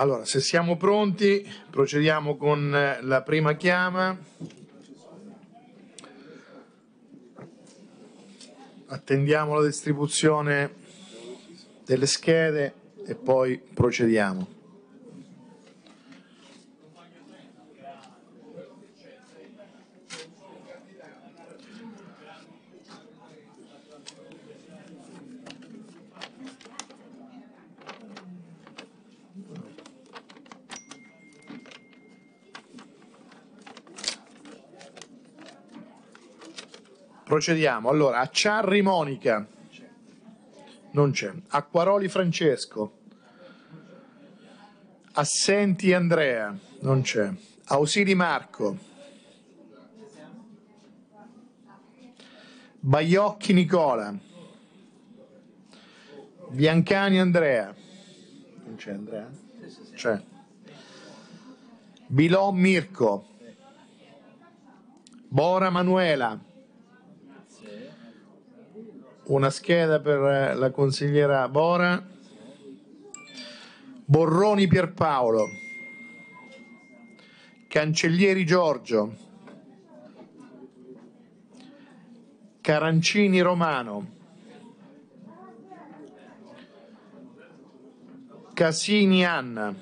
Allora, se siamo pronti, procediamo con eh, la prima chiama. Attendiamo la distribuzione delle schede e poi procediamo. Procediamo. Allora, a Ciarri Monica. Non c'è. Acquaroli Francesco. Assenti Andrea. Non c'è. Ausili Marco. Baiocchi Nicola. Biancani Andrea. Non c'è Andrea? C'è. Bilò Mirko. Bora Manuela una scheda per eh, la consigliera Bora. Borroni Pierpaolo. Cancellieri Giorgio. Carancini Romano. Casini Anna.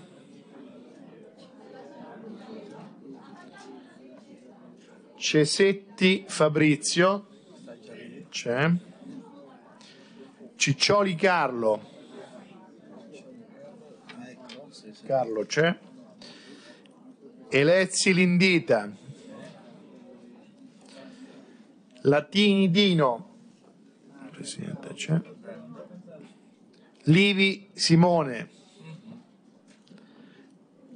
Cesetti Fabrizio. C'è. Ciccioli Carlo. Carlo c'è. Elezzi Lindita. Latini Dino. Presidente c'è. Livi Simone.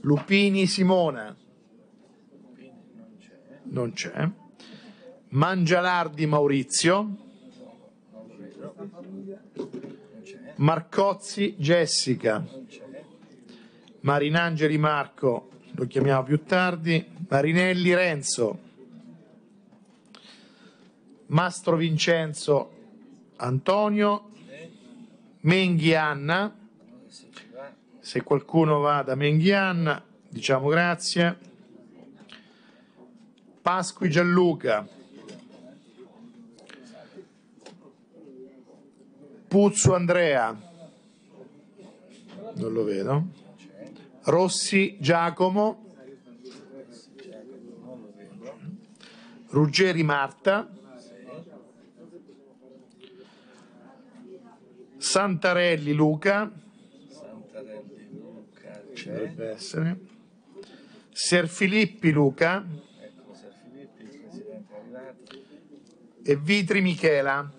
Lupini Simona. Non c'è. Mangialardi Maurizio. Marcozzi Jessica, Marinangeli Marco, lo chiamiamo più tardi, Marinelli Renzo, Mastro Vincenzo Antonio, Menghi Anna, se qualcuno va da Menghi Anna diciamo grazie, Pasqui Gianluca, Puzzo Andrea, non lo vedo, Rossi Giacomo, Ruggeri Marta, Santarelli Luca, ci dovrebbe essere, Serfilippi Luca e Vitri Michela.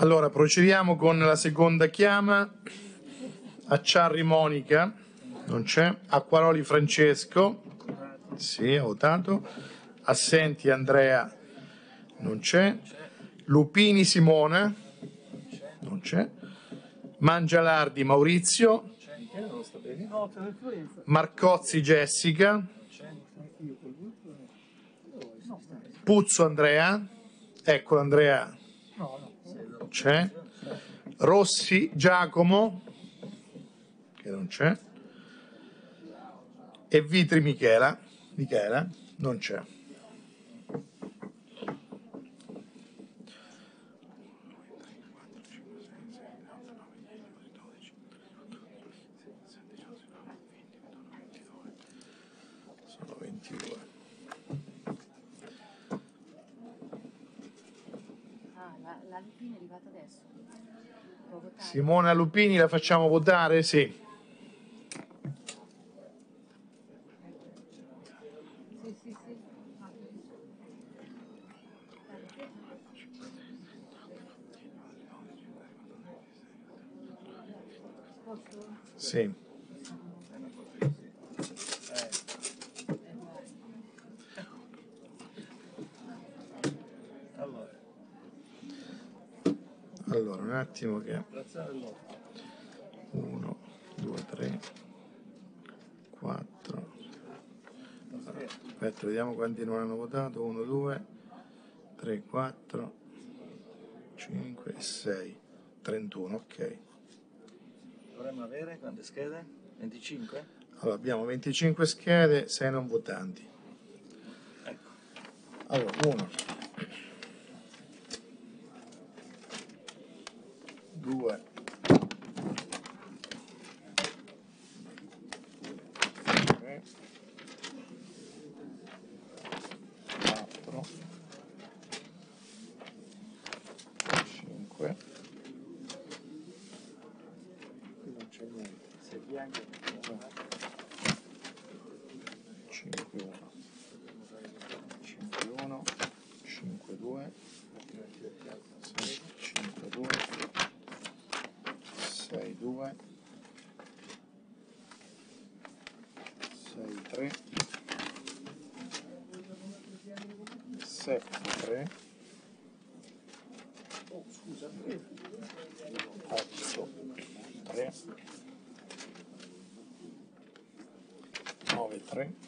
Allora, procediamo con la seconda chiama. A Ciarri Monica, non c'è. Acquaroli Francesco, sì, ha votato. Assenti Andrea, non c'è. Lupini Simone, non c'è. Mangialardi Maurizio, Marcozzi Jessica, Puzzo Andrea, eccolo Andrea, c'è. Rossi Giacomo, che non c'è. E Vitri Michela, Michela non c'è. Simona Lupini la facciamo votare? Sì. Sì. allora un attimo che 1 2 3 4 aspetta vediamo quanti non hanno votato 1 2 3 4 5 6 31 ok dovremmo avere quante schede 25 allora abbiamo 25 schede 6 non votanti ecco allora 1 Who? 3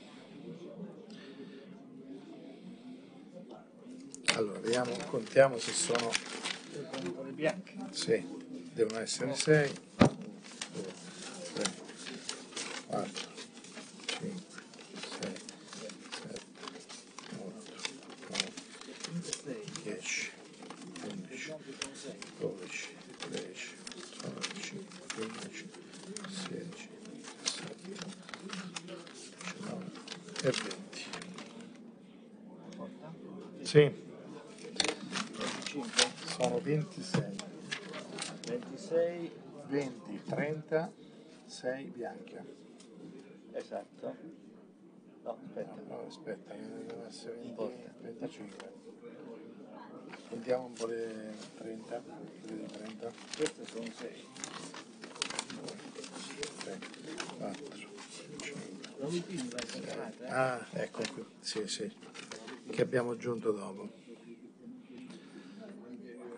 contiamo se sono... Sì, devono essere 6. Certo. No, aspetta. No, aspetta, deve essere 25. Sentiamo un po' le 30, le 30. Queste sono 6. 3, 4, 5. Ah, ecco qui, sì, sì, che abbiamo aggiunto dopo.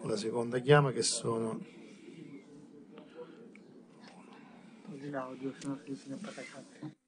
La seconda chiama che sono in audio, se no si sente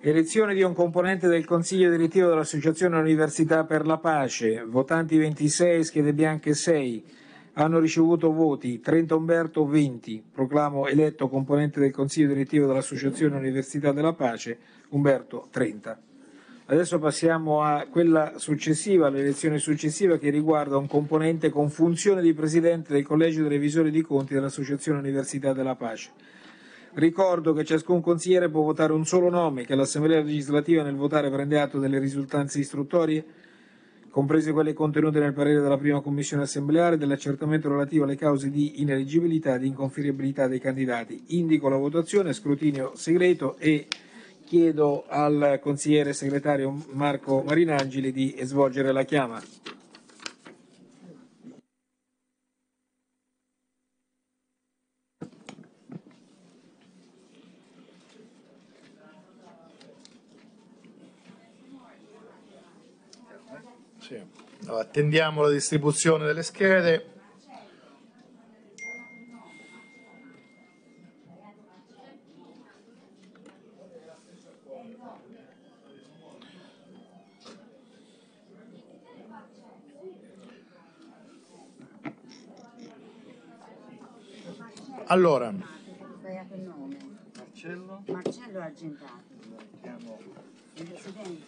Elezione di un componente del Consiglio direttivo dell'Associazione Università per la Pace, votanti 26, schede bianche 6, hanno ricevuto voti Trento Umberto 20, proclamo eletto componente del Consiglio direttivo dell'Associazione Università della Pace, Umberto 30. Adesso passiamo a quella successiva, all'elezione successiva che riguarda un componente con funzione di presidente del Collegio dei Revisori di Conti dell'Associazione Università della Pace. Ricordo che ciascun consigliere può votare un solo nome, che l'Assemblea legislativa nel votare prende atto delle risultanze istruttorie, comprese quelle contenute nel parere della prima commissione assembleare, dell'accertamento relativo alle cause di ineleggibilità e di inconferibilità dei candidati. Indico la votazione, scrutinio segreto e chiedo al consigliere segretario Marco Marinangeli di svolgere la chiama. Allora, attendiamo la distribuzione delle schede. Allora, Marcello Marcello Argentato. Il presidente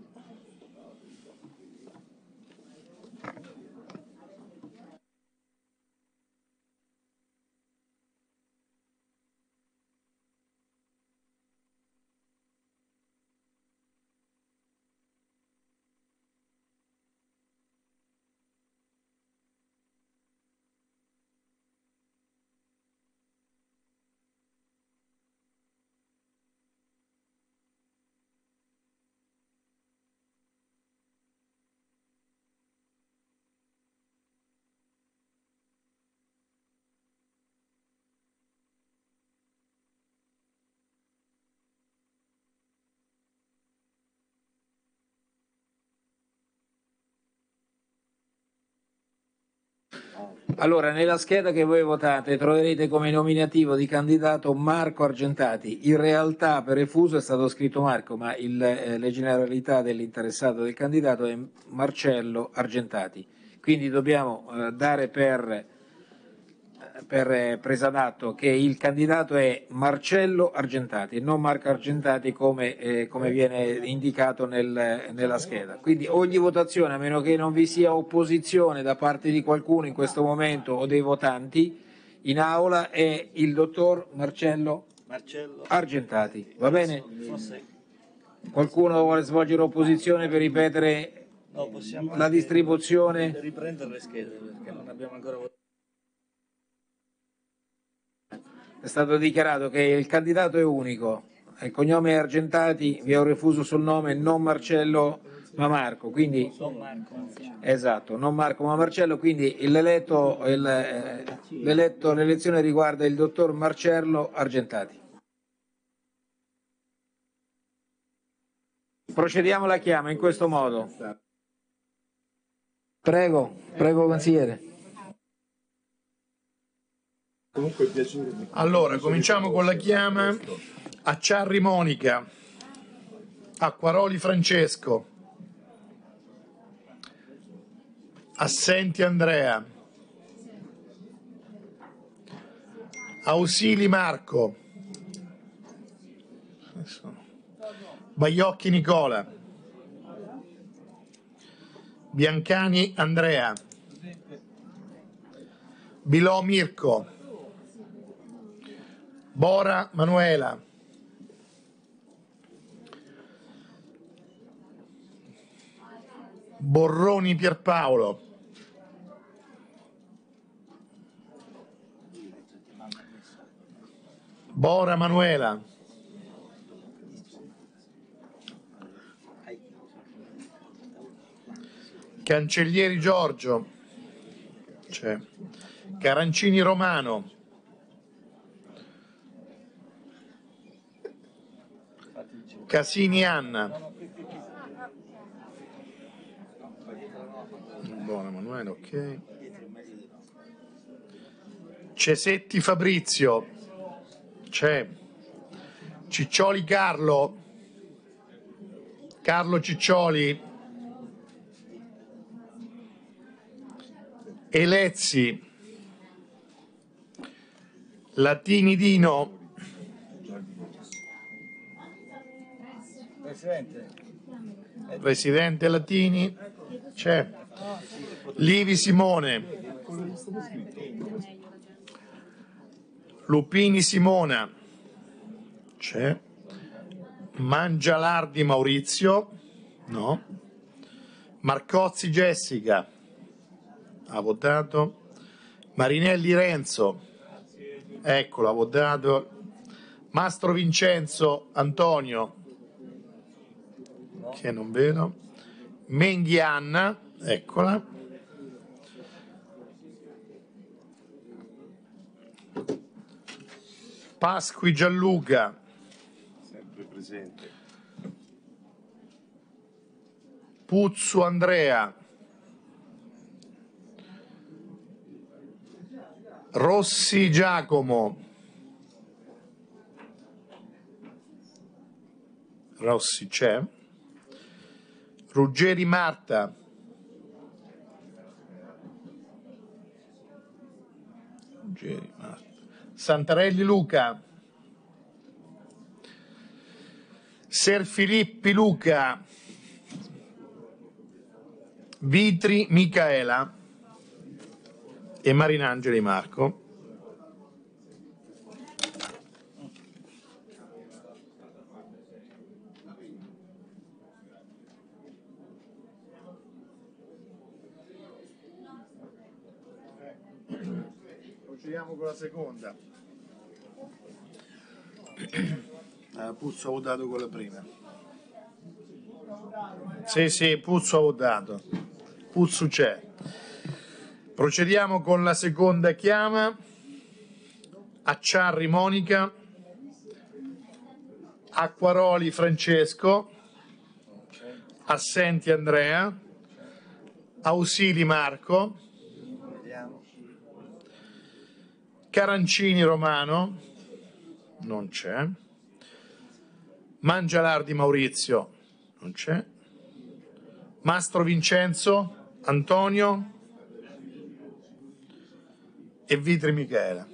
Allora, nella scheda che voi votate troverete come nominativo di candidato Marco Argentati. In realtà per effuso è stato scritto Marco, ma il, eh, le generalità dell'interessato del candidato è Marcello Argentati. Quindi dobbiamo eh, dare per per eh, presa d'atto che il candidato è Marcello Argentati, non Marco Argentati come, eh, come viene indicato nel, nella scheda. Quindi ogni votazione, a meno che non vi sia opposizione da parte di qualcuno in questo momento o dei votanti, in aula è il dottor Marcello, Marcello. Argentati. Va bene? Qualcuno vuole svolgere opposizione per ripetere no, la distribuzione? Riprendere le schede perché non abbiamo ancora votato. è stato dichiarato che il candidato è unico, il cognome è Argentati, vi ho refuso sul nome, non Marcello ma Marco, quindi esatto, non Marco ma Marcello, quindi eh, l'eletto, l'eletto, l'elezione riguarda il dottor Marcello Argentati. Procediamo alla chiama in questo modo. Prego, prego consigliere. Allora, cominciamo con la chiama a Ciarri Monica, Acquaroli Francesco, Assenti Andrea, Ausili Marco, Baiocchi Nicola, Biancani Andrea, Bilò Mirko, Bora Manuela. Borroni Pierpaolo. Bora Manuela. Cancellieri Giorgio. C'è. Carancini Romano. Casini Anna. Buona Manuela, ok. Cesetti Fabrizio. C'è. Ciccioli Carlo. Carlo Ciccioli. Elezzi. Latini Dino. Presidente. Presidente Latini, c'è. Livi Simone. Lupini Simona. C'è. Mangialardi Maurizio. No. Marcozzi Jessica. Ha votato. Marinelli Renzo. Eccolo, ha votato. Mastro Vincenzo Antonio che non vedo, Mendianna, eccola, Pasqui Gialluca, sempre presente, Puzzu Andrea, Rossi Giacomo, Rossi c'è. Ruggeri Marta. Ruggeri Marta. Santarelli Luca. Ser Filippi Luca. Vitri Micaela e Marinangeli Marco. continuiamo con la seconda. Eh, Puzzo ha votato con la prima. Sì, sì, Puzzo ha votato. Puzzo c'è. Procediamo con la seconda chiama. Acciarri Monica. Acquaroli Francesco. Assenti Andrea. Ausili Marco. Carancini Romano, non c'è. Mangialardi Maurizio, non c'è. Mastro Vincenzo, Antonio e Vitri Michela.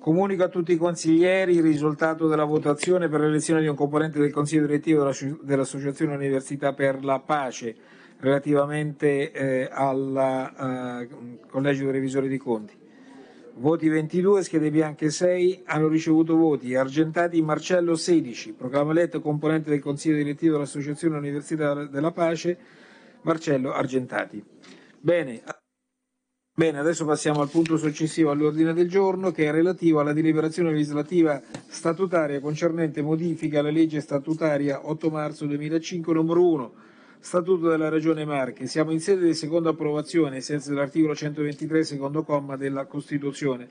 Comunico a tutti i consiglieri il risultato della votazione per l'elezione di un componente del Consiglio direttivo dell'Associazione Università per la Pace relativamente eh, al eh, Collegio dei Revisori di Conti. Voti 22, schede bianche 6, hanno ricevuto voti Argentati Marcello 16, proclama eletto componente del Consiglio direttivo dell'Associazione Università della Pace Marcello Argentati. Bene. Bene, adesso passiamo al punto successivo all'ordine del giorno che è relativo alla deliberazione legislativa statutaria concernente modifica alla legge statutaria 8 marzo 2005 numero 1, Statuto della Regione Marche. Siamo in sede di seconda approvazione, ai sensi dell'articolo 123, secondo comma della Costituzione.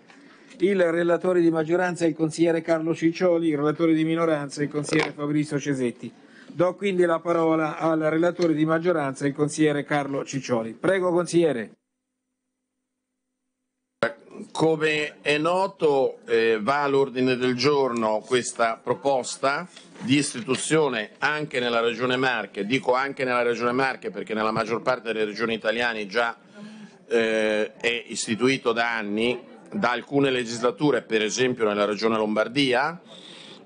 Il relatore di maggioranza è il consigliere Carlo Ciccioli, il relatore di minoranza è il consigliere Fabrizio Cesetti. Do quindi la parola al relatore di maggioranza, il consigliere Carlo Ciccioli. Prego, consigliere. Come è noto eh, va all'ordine del giorno questa proposta di istituzione anche nella Regione Marche, dico anche nella Regione Marche perché nella maggior parte delle regioni italiane già eh, è istituito da anni, da alcune legislature, per esempio nella Regione Lombardia,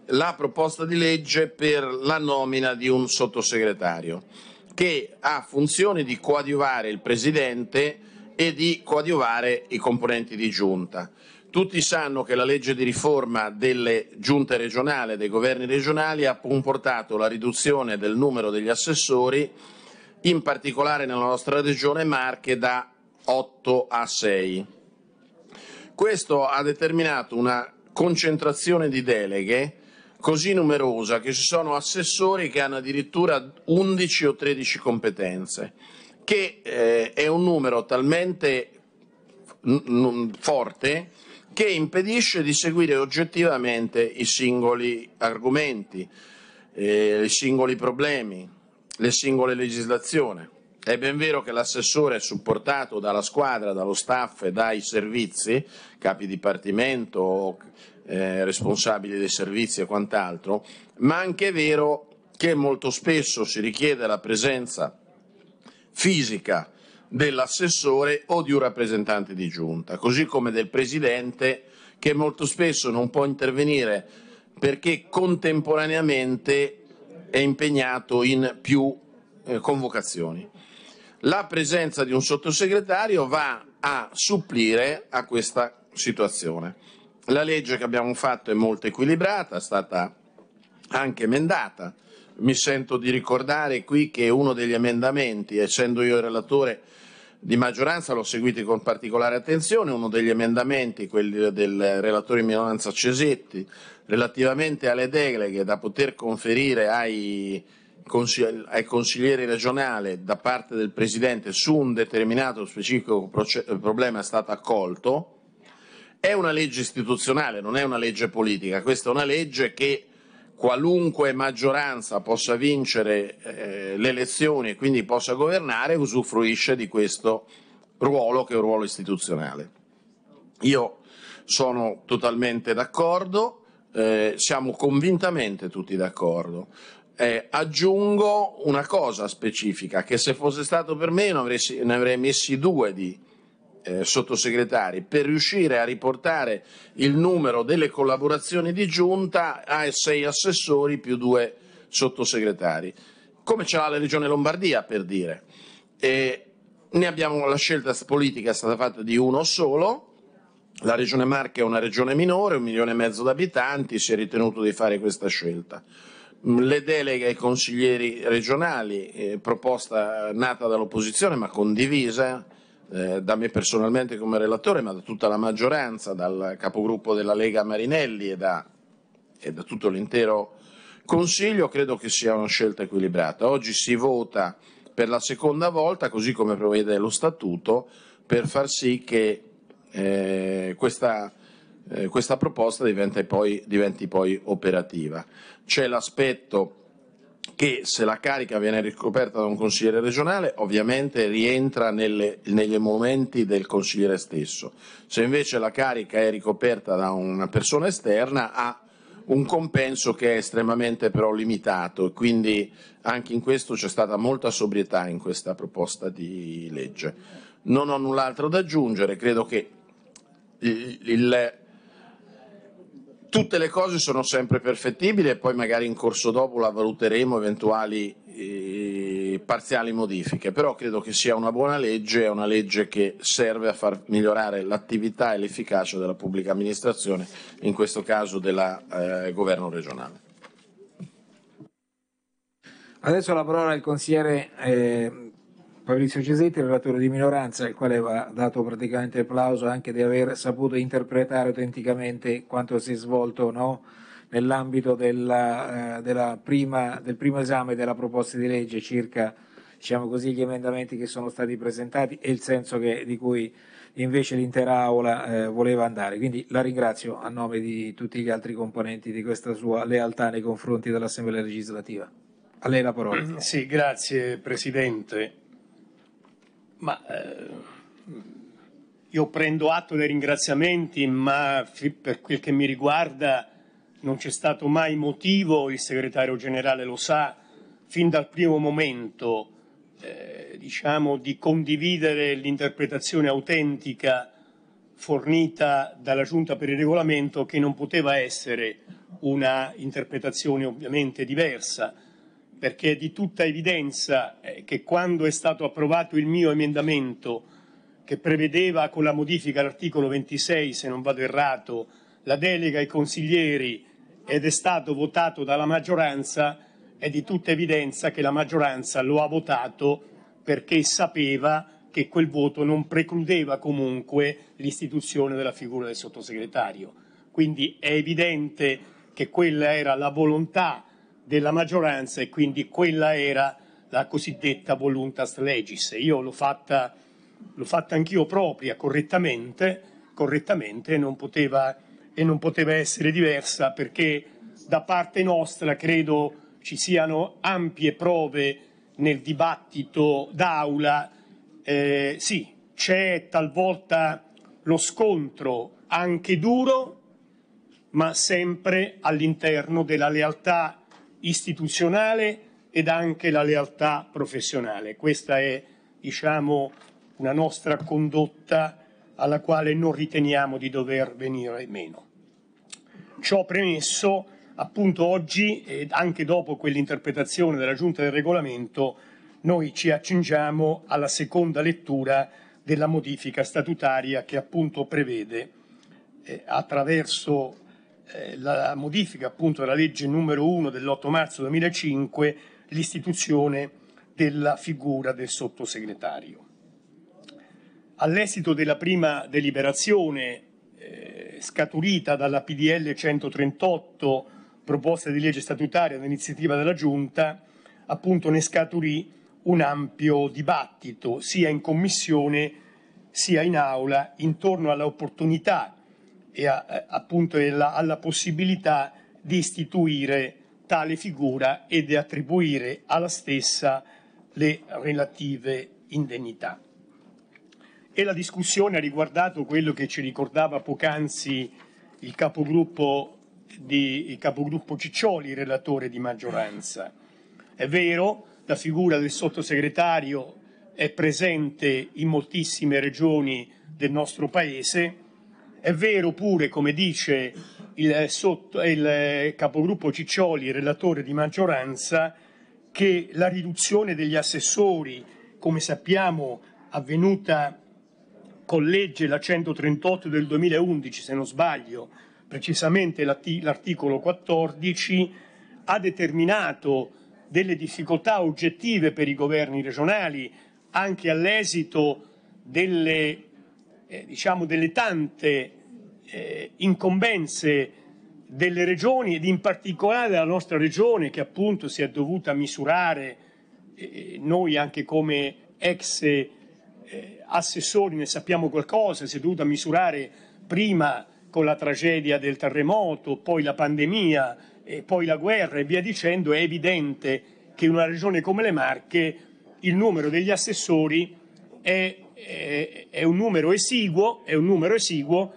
la proposta di legge per la nomina di un sottosegretario che ha funzione di coadiuvare il Presidente e di coadiuvare i componenti di giunta. Tutti sanno che la legge di riforma delle giunte regionali, dei governi regionali, ha comportato la riduzione del numero degli assessori, in particolare nella nostra regione Marche, da 8 a 6. Questo ha determinato una concentrazione di deleghe così numerosa che ci sono assessori che hanno addirittura 11 o 13 competenze che eh, è un numero talmente forte che impedisce di seguire oggettivamente i singoli argomenti, eh, i singoli problemi, le singole legislazioni. È ben vero che l'assessore è supportato dalla squadra, dallo staff e dai servizi, capi dipartimento, eh, responsabili dei servizi e quant'altro, ma anche è anche vero che molto spesso si richiede la presenza fisica dell'assessore o di un rappresentante di giunta, così come del presidente che molto spesso non può intervenire perché contemporaneamente è impegnato in più eh, convocazioni. La presenza di un sottosegretario va a supplire a questa situazione. La legge che abbiamo fatto è molto equilibrata, è stata anche emendata mi sento di ricordare qui che uno degli emendamenti, essendo io il relatore di maggioranza, l'ho seguito con particolare attenzione, uno degli emendamenti, quelli del relatore di minoranza Cesetti, relativamente alle deleghe da poter conferire ai, consigli ai consiglieri regionali da parte del Presidente su un determinato specifico problema è stato accolto, è una legge istituzionale, non è una legge politica, questa è una legge che qualunque maggioranza possa vincere eh, le elezioni e quindi possa governare usufruisce di questo ruolo che è un ruolo istituzionale. Io sono totalmente d'accordo, eh, siamo convintamente tutti d'accordo. Eh, aggiungo una cosa specifica, che se fosse stato per me ne avrei, ne avrei messi due di eh, sottosegretari per riuscire a riportare il numero delle collaborazioni di giunta a sei assessori più due sottosegretari, come ce l'ha la Regione Lombardia per dire. E ne abbiamo, la scelta politica è stata fatta di uno solo, la Regione Marche è una regione minore, un milione e mezzo d'abitanti, si è ritenuto di fare questa scelta mm, le deleghe ai consiglieri regionali, eh, proposta nata dall'opposizione ma condivisa, eh, da me personalmente come relatore, ma da tutta la maggioranza, dal capogruppo della Lega Marinelli e da, e da tutto l'intero Consiglio, credo che sia una scelta equilibrata. Oggi si vota per la seconda volta, così come prevede lo Statuto, per far sì che eh, questa, eh, questa, proposta diventi poi, diventi poi operativa. C'è l'aspetto che se la carica viene ricoperta da un consigliere regionale ovviamente rientra nelle, negli momenti del consigliere stesso, se invece la carica è ricoperta da una persona esterna ha un compenso che è estremamente però limitato e quindi anche in questo c'è stata molta sobrietà in questa proposta di legge. Non ho null'altro da aggiungere, credo che il, il tutte le cose sono sempre perfettibili e poi magari in corso dopo la valuteremo eventuali eh, parziali modifiche, però credo che sia una buona legge, è una legge che serve a far migliorare l'attività e l'efficacia della pubblica amministrazione, in questo caso del eh, governo regionale. Adesso la parola al consigliere eh, Fabrizio Cesetti, relatore di minoranza, il quale va dato praticamente applauso anche di aver saputo interpretare autenticamente quanto si è svolto no? nell'ambito della, eh, della prima, del primo esame della proposta di legge circa diciamo così, gli emendamenti che sono stati presentati e il senso che, di cui invece l'intera Aula eh, voleva andare. Quindi la ringrazio a nome di tutti gli altri componenti di questa sua lealtà nei confronti dell'Assemblea legislativa. A lei la parola. Sì, grazie Presidente. Ma eh, io prendo atto dei ringraziamenti, ma per quel che mi riguarda non c'è stato mai motivo, il segretario generale lo sa, fin dal primo momento, eh, diciamo, di condividere l'interpretazione autentica fornita dalla Giunta per il regolamento che non poteva essere una interpretazione ovviamente diversa perché è di tutta evidenza eh, che quando è stato approvato il mio emendamento che prevedeva con la modifica all'articolo 26, se non vado errato, la delega ai consiglieri ed è stato votato dalla maggioranza, è di tutta evidenza che la maggioranza lo ha votato perché sapeva che quel voto non precludeva comunque l'istituzione della figura del sottosegretario. Quindi è evidente che quella era la volontà della maggioranza e quindi quella era la cosiddetta voluntas legis. Io l'ho fatta, l'ho fatta anch'io propria correttamente, correttamente non poteva, e non poteva essere diversa perché da parte nostra credo ci siano ampie prove nel dibattito d'aula. Eh, sì, c'è talvolta lo scontro anche duro, ma sempre all'interno della lealtà istituzionale ed anche la lealtà professionale. Questa è, diciamo, una nostra condotta alla quale non riteniamo di dover venire meno. Ciò premesso, appunto oggi e anche dopo quell'interpretazione della Giunta del Regolamento, noi ci accingiamo alla seconda lettura della modifica statutaria che appunto prevede eh, attraverso eh, la modifica appunto della legge numero 1 dell'8 marzo 2005, l'istituzione della figura del sottosegretario. All'esito della prima deliberazione eh, scaturita dalla PDL 138, proposta di legge statutaria d'iniziativa della Giunta, appunto ne scaturì un ampio dibattito sia in Commissione sia in Aula intorno all'opportunità e a, eh, appunto alla, alla possibilità di istituire tale figura e di attribuire alla stessa le relative indennità. E la discussione ha riguardato quello che ci ricordava poc'anzi il capogruppo, di, il capogruppo Ciccioli, relatore di maggioranza. È vero, la figura del sottosegretario è presente in moltissime regioni del nostro Paese, è vero pure, come dice il, eh, sotto, eh, il eh, capogruppo Ciccioli, relatore di maggioranza, che la riduzione degli assessori, come sappiamo, avvenuta con legge la 138 del 2011, se non sbaglio, precisamente l'articolo 14, ha determinato delle difficoltà oggettive per i governi regionali, anche all'esito delle eh, diciamo, delle tante eh, incombenze delle regioni ed in particolare della nostra regione che appunto si è dovuta misurare eh, noi anche come ex eh, assessori ne sappiamo qualcosa, si è dovuta misurare prima con la tragedia del terremoto, poi la pandemia, eh, poi la guerra e via dicendo, è evidente che in una regione come le Marche il numero degli assessori è è, un numero esiguo, è un numero esiguo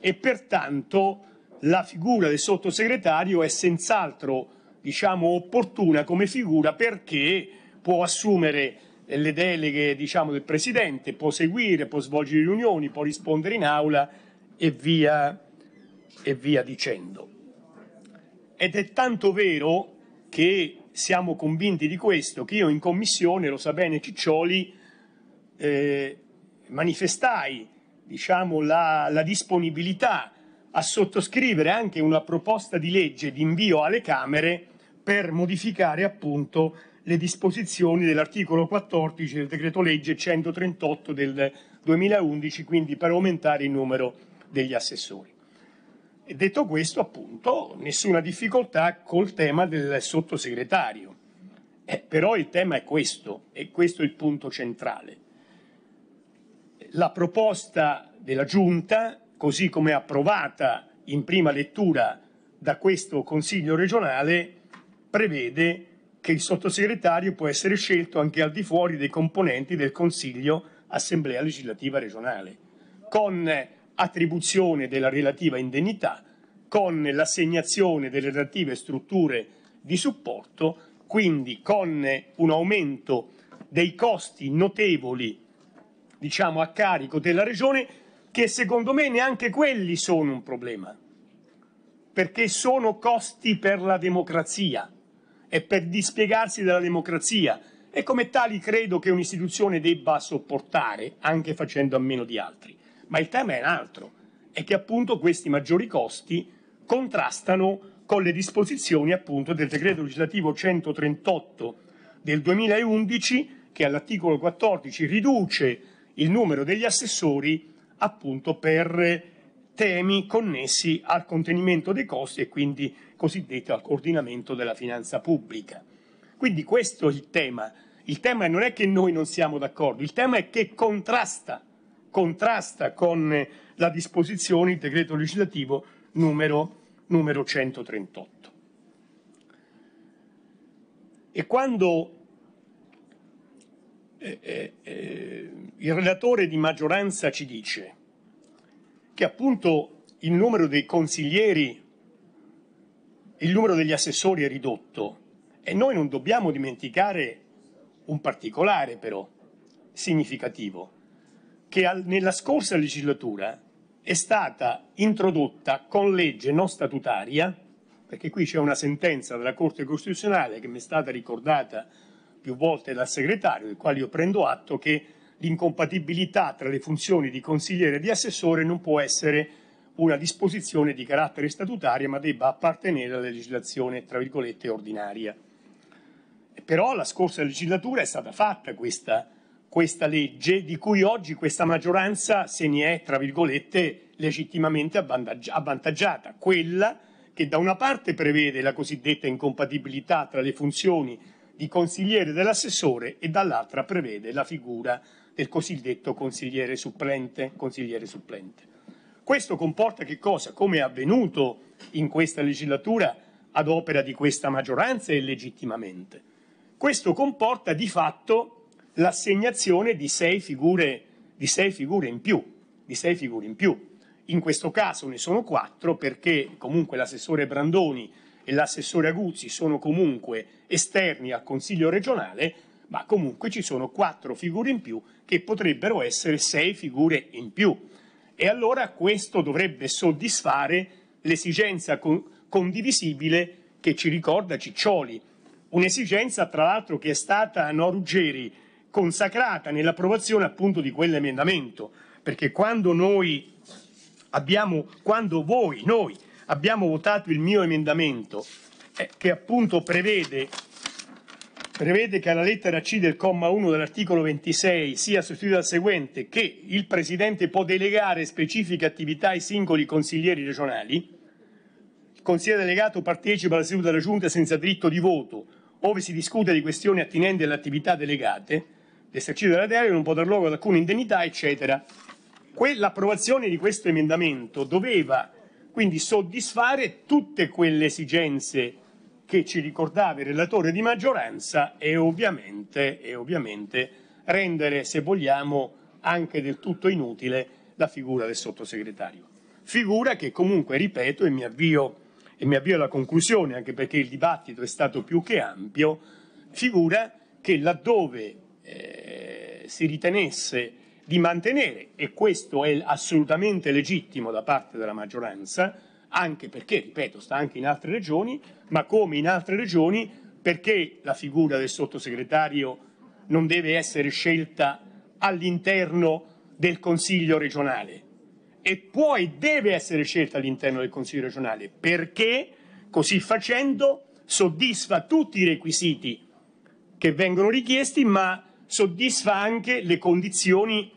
e pertanto la figura del sottosegretario è senz'altro diciamo, opportuna come figura perché può assumere le deleghe diciamo, del Presidente, può seguire, può svolgere riunioni, può rispondere in aula e via, e via dicendo. Ed è tanto vero che siamo convinti di questo che io in Commissione, lo sa bene Ciccioli, eh, manifestai diciamo, la, la disponibilità a sottoscrivere anche una proposta di legge di invio alle Camere per modificare appunto le disposizioni dell'articolo 14 del decreto legge 138 del 2011, quindi per aumentare il numero degli assessori. E detto questo, appunto, nessuna difficoltà col tema del sottosegretario. Eh, però il tema è questo, e questo è il punto centrale la proposta della Giunta, così come approvata in prima lettura da questo Consiglio regionale, prevede che il sottosegretario può essere scelto anche al di fuori dei componenti del Consiglio Assemblea legislativa regionale, con attribuzione della relativa indennità, con l'assegnazione delle relative strutture di supporto, quindi con un aumento dei costi notevoli diciamo, a carico della regione, che secondo me neanche quelli sono un problema, perché sono costi per la democrazia e per dispiegarsi della democrazia e come tali credo che un'istituzione debba sopportare anche facendo a meno di altri. Ma il tema è un altro, è che appunto questi maggiori costi contrastano con le disposizioni appunto del decreto legislativo 138 del 2011 che all'articolo 14 riduce il numero degli assessori appunto per eh, temi connessi al contenimento dei costi e quindi cosiddetto al coordinamento della finanza pubblica. Quindi questo è il tema. Il tema non è che noi non siamo d'accordo, il tema è che contrasta, contrasta con eh, la disposizione il decreto legislativo numero, numero 138. E quando eh, eh, eh, il relatore di maggioranza ci dice che appunto il numero dei consiglieri, il numero degli assessori è ridotto e noi non dobbiamo dimenticare un particolare però significativo, che al, nella scorsa legislatura è stata introdotta con legge non statutaria, perché qui c'è una sentenza della Corte Costituzionale che mi è stata ricordata più volte dal segretario, del quale io prendo atto che l'incompatibilità tra le funzioni di consigliere e di assessore non può essere una disposizione di carattere statutario, ma debba appartenere alla legislazione, tra virgolette, ordinaria. Però la scorsa legislatura è stata fatta questa, questa legge di cui oggi questa maggioranza se ne è, tra virgolette, legittimamente avvantaggiata, quella che da una parte prevede la cosiddetta incompatibilità tra le funzioni di consigliere dell'assessore e dall'altra prevede la figura del cosiddetto consigliere supplente. Consigliere supplente. Questo comporta che cosa? Come è avvenuto in questa legislatura ad opera di questa maggioranza e legittimamente. Questo comporta di fatto l'assegnazione di sei figure, di sei figure in più, di sei figure in più. In questo caso ne sono quattro perché comunque l'assessore Brandoni e l'assessore Aguzzi sono comunque esterni al Consiglio regionale, ma comunque ci sono quattro figure in più che potrebbero essere sei figure in più. E allora questo dovrebbe soddisfare l'esigenza condivisibile che ci ricorda Ciccioli, un'esigenza tra l'altro che è stata a no, Ruggeri consacrata nell'approvazione appunto di quell'emendamento, perché quando noi abbiamo, quando voi, noi abbiamo votato il mio emendamento eh, che appunto prevede, prevede che alla lettera C del comma 1 dell'articolo 26 sia sostituita dal seguente che il Presidente può delegare specifiche attività ai singoli consiglieri regionali, il consigliere delegato partecipa alla seduta della Giunta senza diritto di voto, ove si discute di questioni attinenti alle attività delegate, l'esercizio della delega non può dar luogo ad alcuna indennità, eccetera. L'approvazione di questo emendamento doveva quindi soddisfare tutte quelle esigenze che ci ricordava il relatore di maggioranza e ovviamente, e ovviamente rendere, se vogliamo, anche del tutto inutile la figura del sottosegretario. Figura che comunque, ripeto, e mi avvio, e mi avvio alla conclusione, anche perché il dibattito è stato più che ampio, figura che laddove eh, si ritenesse di mantenere, e questo è assolutamente legittimo da parte della maggioranza, anche perché, ripeto, sta anche in altre regioni, ma come in altre regioni, perché la figura del sottosegretario non deve essere scelta all'interno del Consiglio regionale? E può e deve essere scelta all'interno del Consiglio regionale, perché così facendo soddisfa tutti i requisiti che vengono richiesti, ma soddisfa anche le condizioni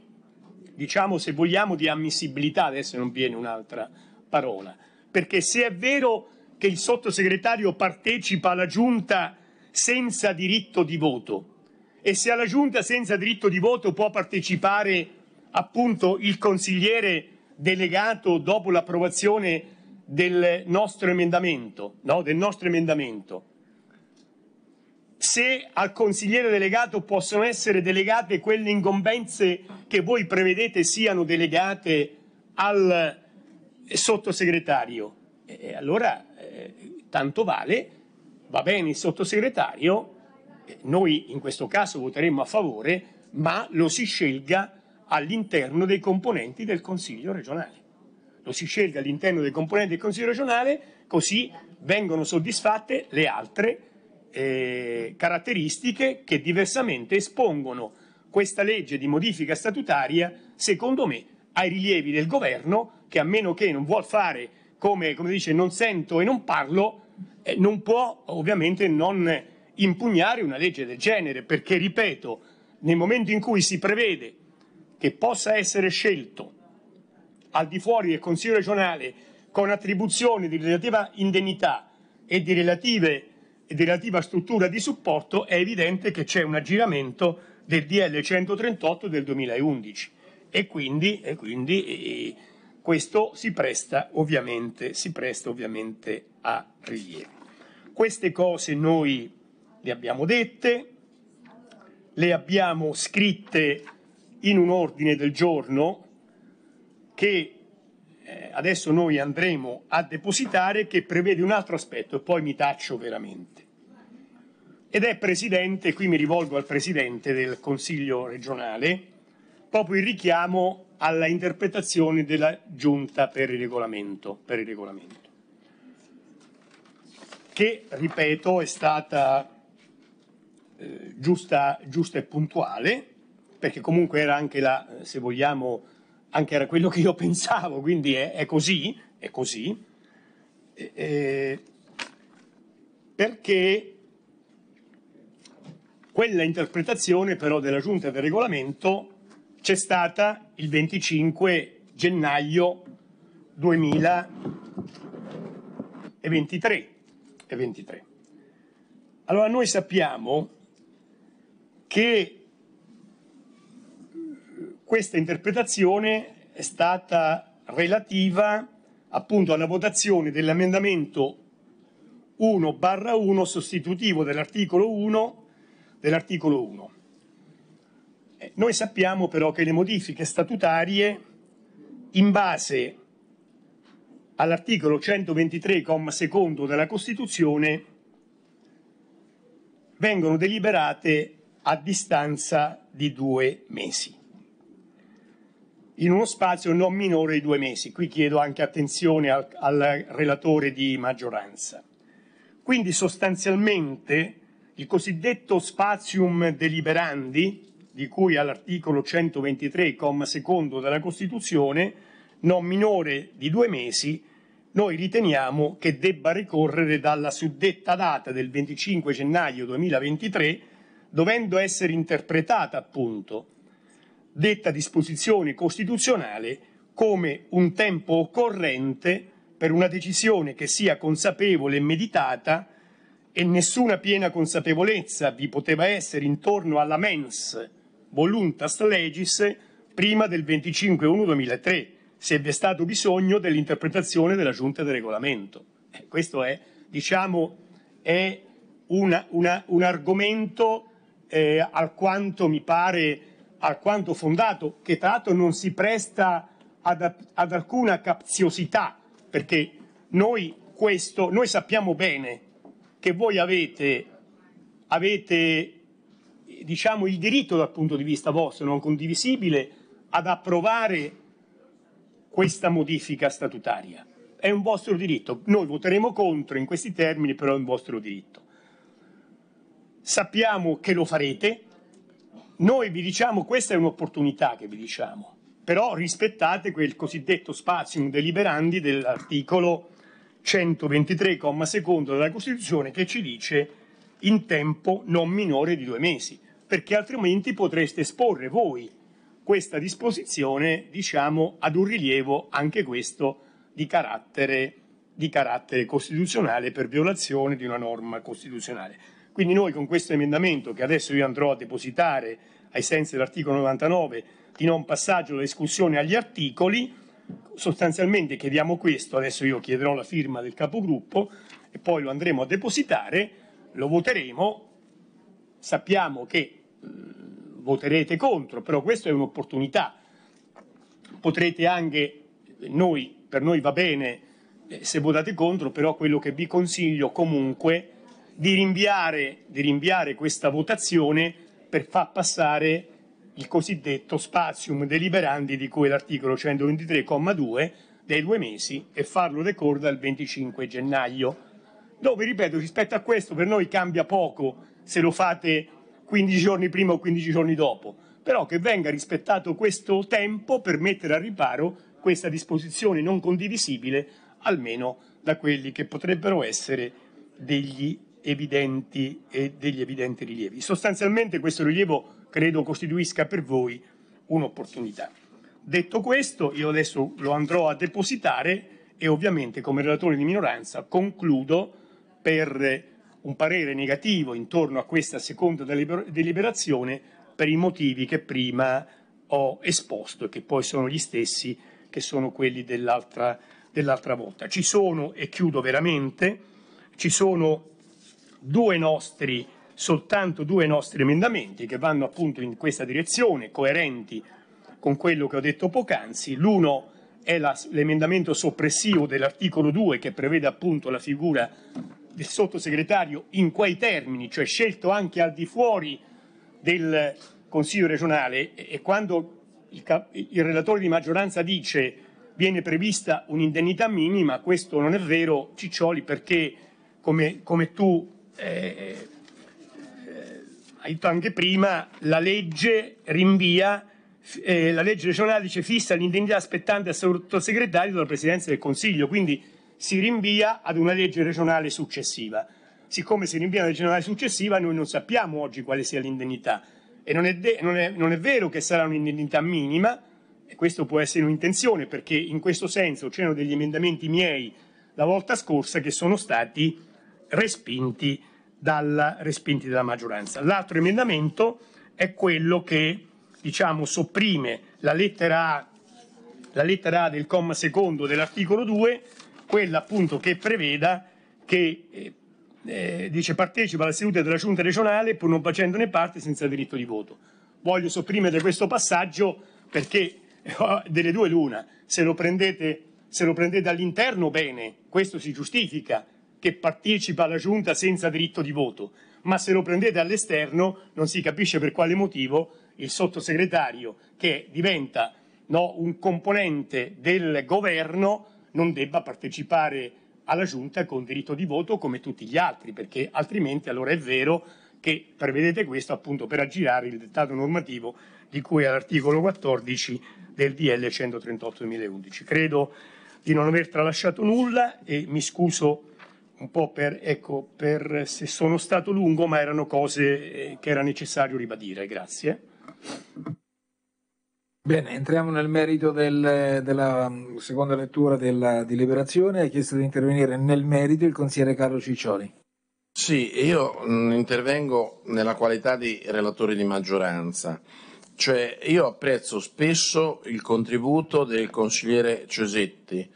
diciamo se vogliamo, di ammissibilità, adesso non viene un'altra parola, perché se è vero che il sottosegretario partecipa alla giunta senza diritto di voto e se alla giunta senza diritto di voto può partecipare appunto il consigliere delegato dopo l'approvazione del nostro emendamento, no? del nostro emendamento se al consigliere delegato possono essere delegate quelle incombenze che voi prevedete siano delegate al sottosegretario. E allora eh, tanto vale, va bene il sottosegretario, eh, noi in questo caso voteremo a favore, ma lo si scelga all'interno dei componenti del Consiglio regionale. Lo si scelga all'interno dei componenti del Consiglio regionale, così vengono soddisfatte le altre eh, caratteristiche che diversamente espongono questa legge di modifica statutaria, secondo me, ai rilievi del governo che a meno che non vuol fare come, come dice non sento e non parlo, eh, non può ovviamente non impugnare una legge del genere, perché ripeto, nel momento in cui si prevede che possa essere scelto al di fuori del Consiglio regionale con attribuzione di relativa indennità e di relative di relativa struttura di supporto è evidente che c'è un aggiramento del DL 138 del 2011 e quindi, e quindi e questo si presta, si presta ovviamente a rilievo. Queste cose noi le abbiamo dette, le abbiamo scritte in un ordine del giorno che eh, adesso noi andremo a depositare che prevede un altro aspetto e poi mi taccio veramente ed è presidente, qui mi rivolgo al presidente del Consiglio regionale, proprio il richiamo alla interpretazione della giunta per il regolamento, per il regolamento che, ripeto, è stata eh, giusta, giusta, e puntuale, perché comunque era anche la, se vogliamo, anche era quello che io pensavo, quindi è, è così, è così, eh, perché quella interpretazione però della giunta del regolamento c'è stata il 25 gennaio 2023. Allora noi sappiamo che questa interpretazione è stata relativa appunto alla votazione dell'emendamento 1 barra 1 sostitutivo dell'articolo 1 dell'articolo 1. Eh, noi sappiamo però che le modifiche statutarie in base all'articolo 123,2 della Costituzione vengono deliberate a distanza di due mesi, in uno spazio non minore di due mesi. Qui chiedo anche attenzione al, al relatore di maggioranza. Quindi sostanzialmente il cosiddetto spazium deliberandi, di cui all'articolo 123, comma secondo della Costituzione, non minore di due mesi, noi riteniamo che debba ricorrere dalla suddetta data del 25 gennaio 2023, dovendo essere interpretata appunto detta disposizione costituzionale come un tempo occorrente per una decisione che sia consapevole e meditata e nessuna piena consapevolezza vi poteva essere intorno alla mens voluntas legis prima del 25-1-2003, se vi è stato bisogno dell'interpretazione della giunta del regolamento. Eh, questo è, diciamo, è una, una, un argomento eh, alquanto mi pare alquanto fondato, che tra l'altro non si presta ad, ad alcuna capziosità, perché noi, questo, noi sappiamo bene che voi avete, avete diciamo, il diritto dal punto di vista vostro, non condivisibile, ad approvare questa modifica statutaria. È un vostro diritto. Noi voteremo contro in questi termini, però è un vostro diritto. Sappiamo che lo farete. Noi vi diciamo questa è un'opportunità che vi diciamo, però rispettate quel cosiddetto spazium deliberandi dell'articolo 123, comma secondo della Costituzione che ci dice in tempo non minore di due mesi, perché altrimenti potreste esporre voi questa disposizione, diciamo, ad un rilievo anche questo di carattere, di carattere costituzionale per violazione di una norma costituzionale. Quindi noi con questo emendamento che adesso io andrò a depositare ai sensi dell'articolo 99 di non passaggio della discussione agli articoli, sostanzialmente chiediamo questo, adesso io chiederò la firma del capogruppo e poi lo andremo a depositare, lo voteremo, sappiamo che mm, voterete contro, però questa è un'opportunità. Potrete anche, noi, per noi va bene eh, se votate contro, però quello che vi consiglio comunque di rinviare, di rinviare questa votazione per far passare il cosiddetto spazium deliberandi di cui l'articolo 123,2 dei due mesi e farlo decorre dal 25 gennaio. Dove, ripeto, rispetto a questo per noi cambia poco se lo fate 15 giorni prima o 15 giorni dopo, però che venga rispettato questo tempo per mettere al riparo questa disposizione non condivisibile, almeno da quelli che potrebbero essere degli evidenti, degli evidenti rilievi. Sostanzialmente questo rilievo credo costituisca per voi un'opportunità. Detto questo, io adesso lo andrò a depositare e ovviamente come relatore di minoranza concludo per un parere negativo intorno a questa seconda deliberazione per i motivi che prima ho esposto e che poi sono gli stessi che sono quelli dell'altra, dell'altra volta. Ci sono, e chiudo veramente, ci sono due nostri soltanto due nostri emendamenti che vanno appunto in questa direzione, coerenti con quello che ho detto poc'anzi. L'uno è la, l'emendamento soppressivo dell'articolo 2 che prevede appunto la figura del sottosegretario in quei termini, cioè scelto anche al di fuori del Consiglio regionale e, e quando il, il relatore di maggioranza dice viene prevista un'indennità minima, questo non è vero Ciccioli perché come, come tu eh, hai detto anche prima, la legge rinvia, eh, la legge regionale dice fissa l'indennità aspettante al sottosegretario della Presidenza del Consiglio, quindi si rinvia ad una legge regionale successiva. Siccome si rinvia a una legge regionale successiva, noi non sappiamo oggi quale sia l'indennità. E non è, de- non è, non è vero che sarà un'indennità minima, e questo può essere un'intenzione, perché in questo senso c'erano degli emendamenti miei la volta scorsa che sono stati respinti dalla, respinti dalla maggioranza. L'altro emendamento è quello che diciamo, sopprime la lettera, a, la lettera A del comma secondo dell'articolo 2, quella appunto che preveda che eh, eh, dice partecipa alla seduta della giunta regionale pur non facendone parte senza diritto di voto. Voglio sopprimere questo passaggio perché eh, delle due l'una, se lo prendete, se lo prendete all'interno bene, questo si giustifica, che partecipa alla giunta senza diritto di voto, ma se lo prendete all'esterno non si capisce per quale motivo il sottosegretario che diventa no, un componente del governo non debba partecipare alla giunta con diritto di voto come tutti gli altri, perché altrimenti allora è vero che prevedete questo appunto per aggirare il dettato normativo di cui all'articolo 14 del DL 138 2011. Credo di non aver tralasciato nulla e mi scuso un po' per, ecco, per se sono stato lungo, ma erano cose eh, che era necessario ribadire. Grazie. Bene, entriamo nel merito del, della mm, seconda lettura della deliberazione. Ha chiesto di intervenire nel merito il consigliere Carlo Ciccioli. Sì, io mm, intervengo nella qualità di relatore di maggioranza. Cioè, io apprezzo spesso il contributo del consigliere Cesetti,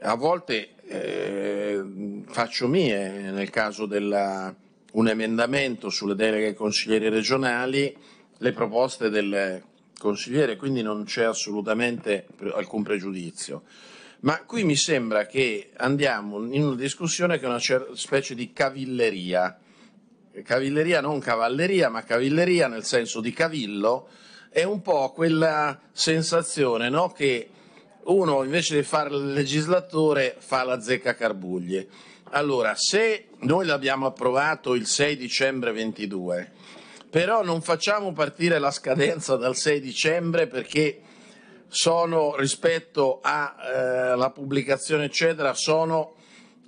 a volte eh, faccio mie nel caso di un emendamento sulle deleghe ai consiglieri regionali le proposte del consigliere, quindi non c'è assolutamente alcun pregiudizio. Ma qui mi sembra che andiamo in una discussione che è una specie di cavilleria, cavilleria non cavalleria, ma cavilleria nel senso di cavillo, è un po' quella sensazione no? che uno invece di fare il legislatore fa la zecca carbuglie. Allora, se noi l'abbiamo approvato il 6 dicembre 22, però non facciamo partire la scadenza dal 6 dicembre perché sono rispetto alla eh, pubblicazione eccetera sono,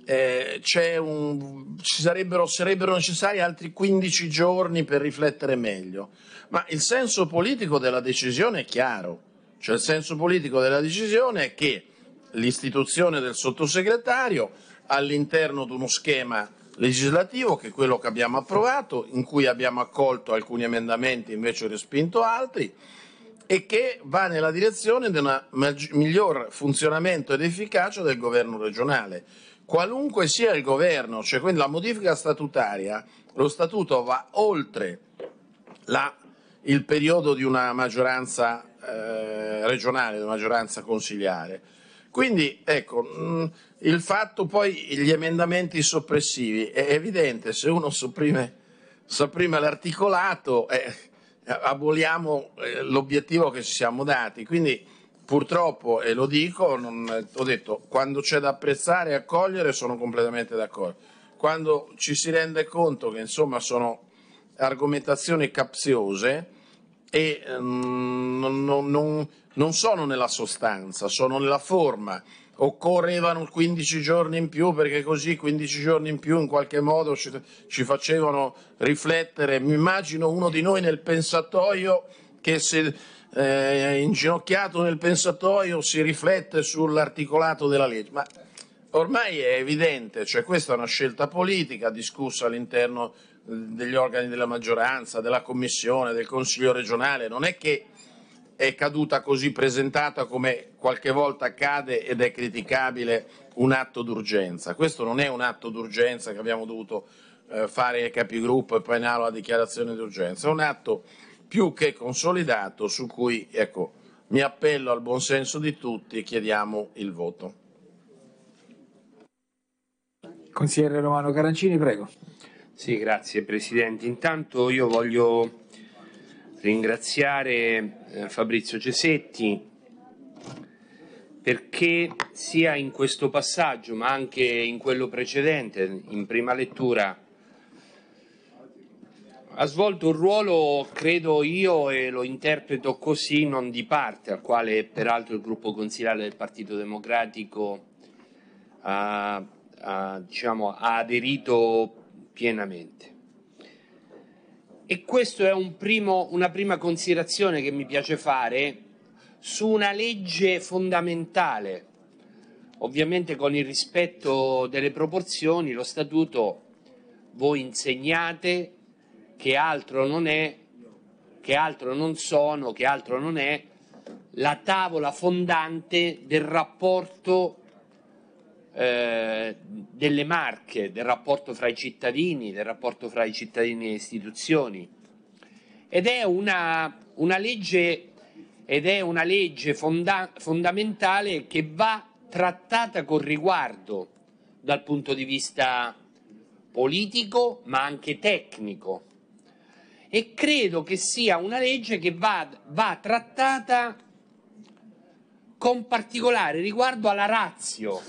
eh, un, ci sarebbero, sarebbero necessari altri 15 giorni per riflettere meglio ma il senso politico della decisione è chiaro cioè il senso politico della decisione è che l'istituzione del sottosegretario all'interno di uno schema legislativo che è quello che abbiamo approvato, in cui abbiamo accolto alcuni emendamenti e invece respinto altri e che va nella direzione di un miglior funzionamento ed efficacia del governo regionale. Qualunque sia il governo, cioè quindi la modifica statutaria, lo statuto va oltre la, il periodo di una maggioranza eh, regionale, della maggioranza consigliare. Quindi ecco, mh, mm, il fatto poi gli emendamenti soppressivi, è evidente, se uno sopprime, sopprime l'articolato eh, aboliamo eh, l'obiettivo che ci siamo dati. Quindi purtroppo, e lo dico, non, ho detto, quando c'è da apprezzare e accogliere sono completamente d'accordo. Quando ci si rende conto che insomma sono argomentazioni capziose, e um, non, non, non sono nella sostanza, sono nella forma occorrevano 15 giorni in più perché così 15 giorni in più in qualche modo ci, ci, facevano riflettere. Mi immagino uno di noi nel pensatoio che se eh, inginocchiato nel pensatoio si riflette sull'articolato della legge. Ma ormai è evidente, cioè questa è una scelta politica discussa all'interno degli organi della maggioranza, della commissione, del consiglio regionale, non è che è caduta così presentata come qualche volta accade ed è criticabile un atto d'urgenza. Questo non è un atto d'urgenza che abbiamo dovuto eh, fare il capigruppo e poi in aula la dichiarazione d'urgenza, è un atto più che consolidato su cui ecco, mi appello al buonsenso di tutti e chiediamo il voto. Consigliere Romano Carancini, prego. Sì, grazie Presidente. Intanto io voglio ringraziare eh, Fabrizio Cesetti perché sia in questo passaggio ma anche in quello precedente, in prima lettura, ha svolto un ruolo, credo io, e lo interpreto così, non di parte, al quale peraltro il gruppo consigliale del Partito Democratico ha, ha, diciamo, ha aderito pienamente. E questa è un primo, una prima considerazione che mi piace fare su una legge fondamentale. Ovviamente con il rispetto delle proporzioni, lo statuto voi insegnate che altro non è, che altro non sono, che altro non è la tavola fondante del rapporto eh, delle marche, del rapporto fra i cittadini, del rapporto fra i cittadini e le istituzioni. Ed è una, una legge, è una legge fonda, fondamentale che va trattata con riguardo dal punto di vista politico ma anche tecnico e credo che sia una legge che va, va trattata con particolare riguardo alla razio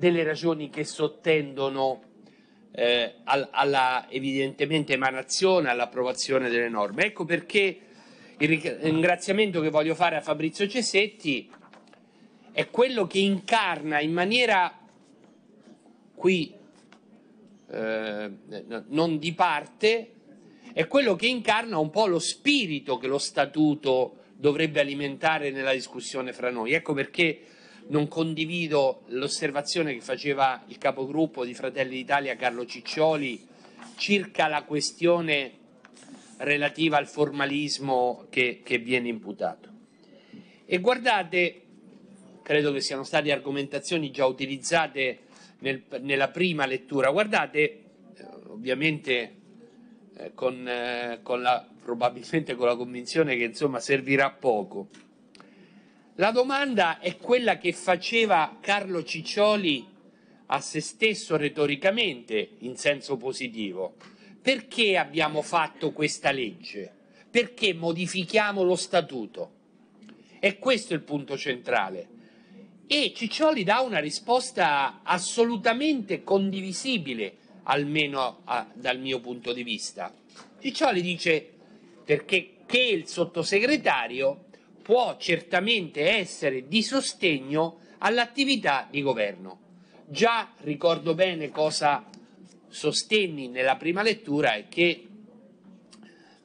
delle ragioni che sottendono eh, alla evidentemente emanazione, all'approvazione delle norme. Ecco perché il ringraziamento che voglio fare a Fabrizio Cesetti è quello che incarna in maniera qui eh, non di parte, è quello che incarna un po' lo spirito che lo statuto dovrebbe alimentare nella discussione fra noi. Ecco perché non condivido l'osservazione che faceva il capogruppo di Fratelli d'Italia Carlo Ciccioli circa la questione relativa al formalismo che, che viene imputato. E guardate, credo che siano state argomentazioni già utilizzate nel, nella prima lettura, guardate eh, ovviamente eh, con, eh, con la, probabilmente con la convinzione che insomma servirà poco la domanda è quella che faceva Carlo Ciccioli a se stesso retoricamente, in senso positivo. Perché abbiamo fatto questa legge? Perché modifichiamo lo statuto? E questo è il punto centrale. E Ciccioli dà una risposta assolutamente condivisibile, almeno a, dal mio punto di vista. Ciccioli dice perché che il sottosegretario può certamente essere di sostegno all'attività di governo. Già ricordo bene cosa sostenni nella prima lettura e che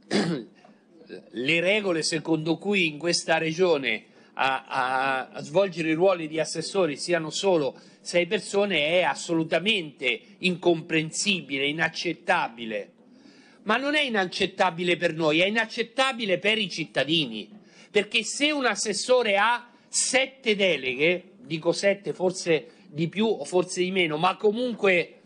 le regole secondo cui in questa regione a, a, a, svolgere i ruoli di assessori siano solo sei persone è assolutamente incomprensibile, inaccettabile. Ma non è inaccettabile per noi, è inaccettabile per i cittadini, perché se un assessore ha sette deleghe, dico sette forse di più o forse di meno, ma comunque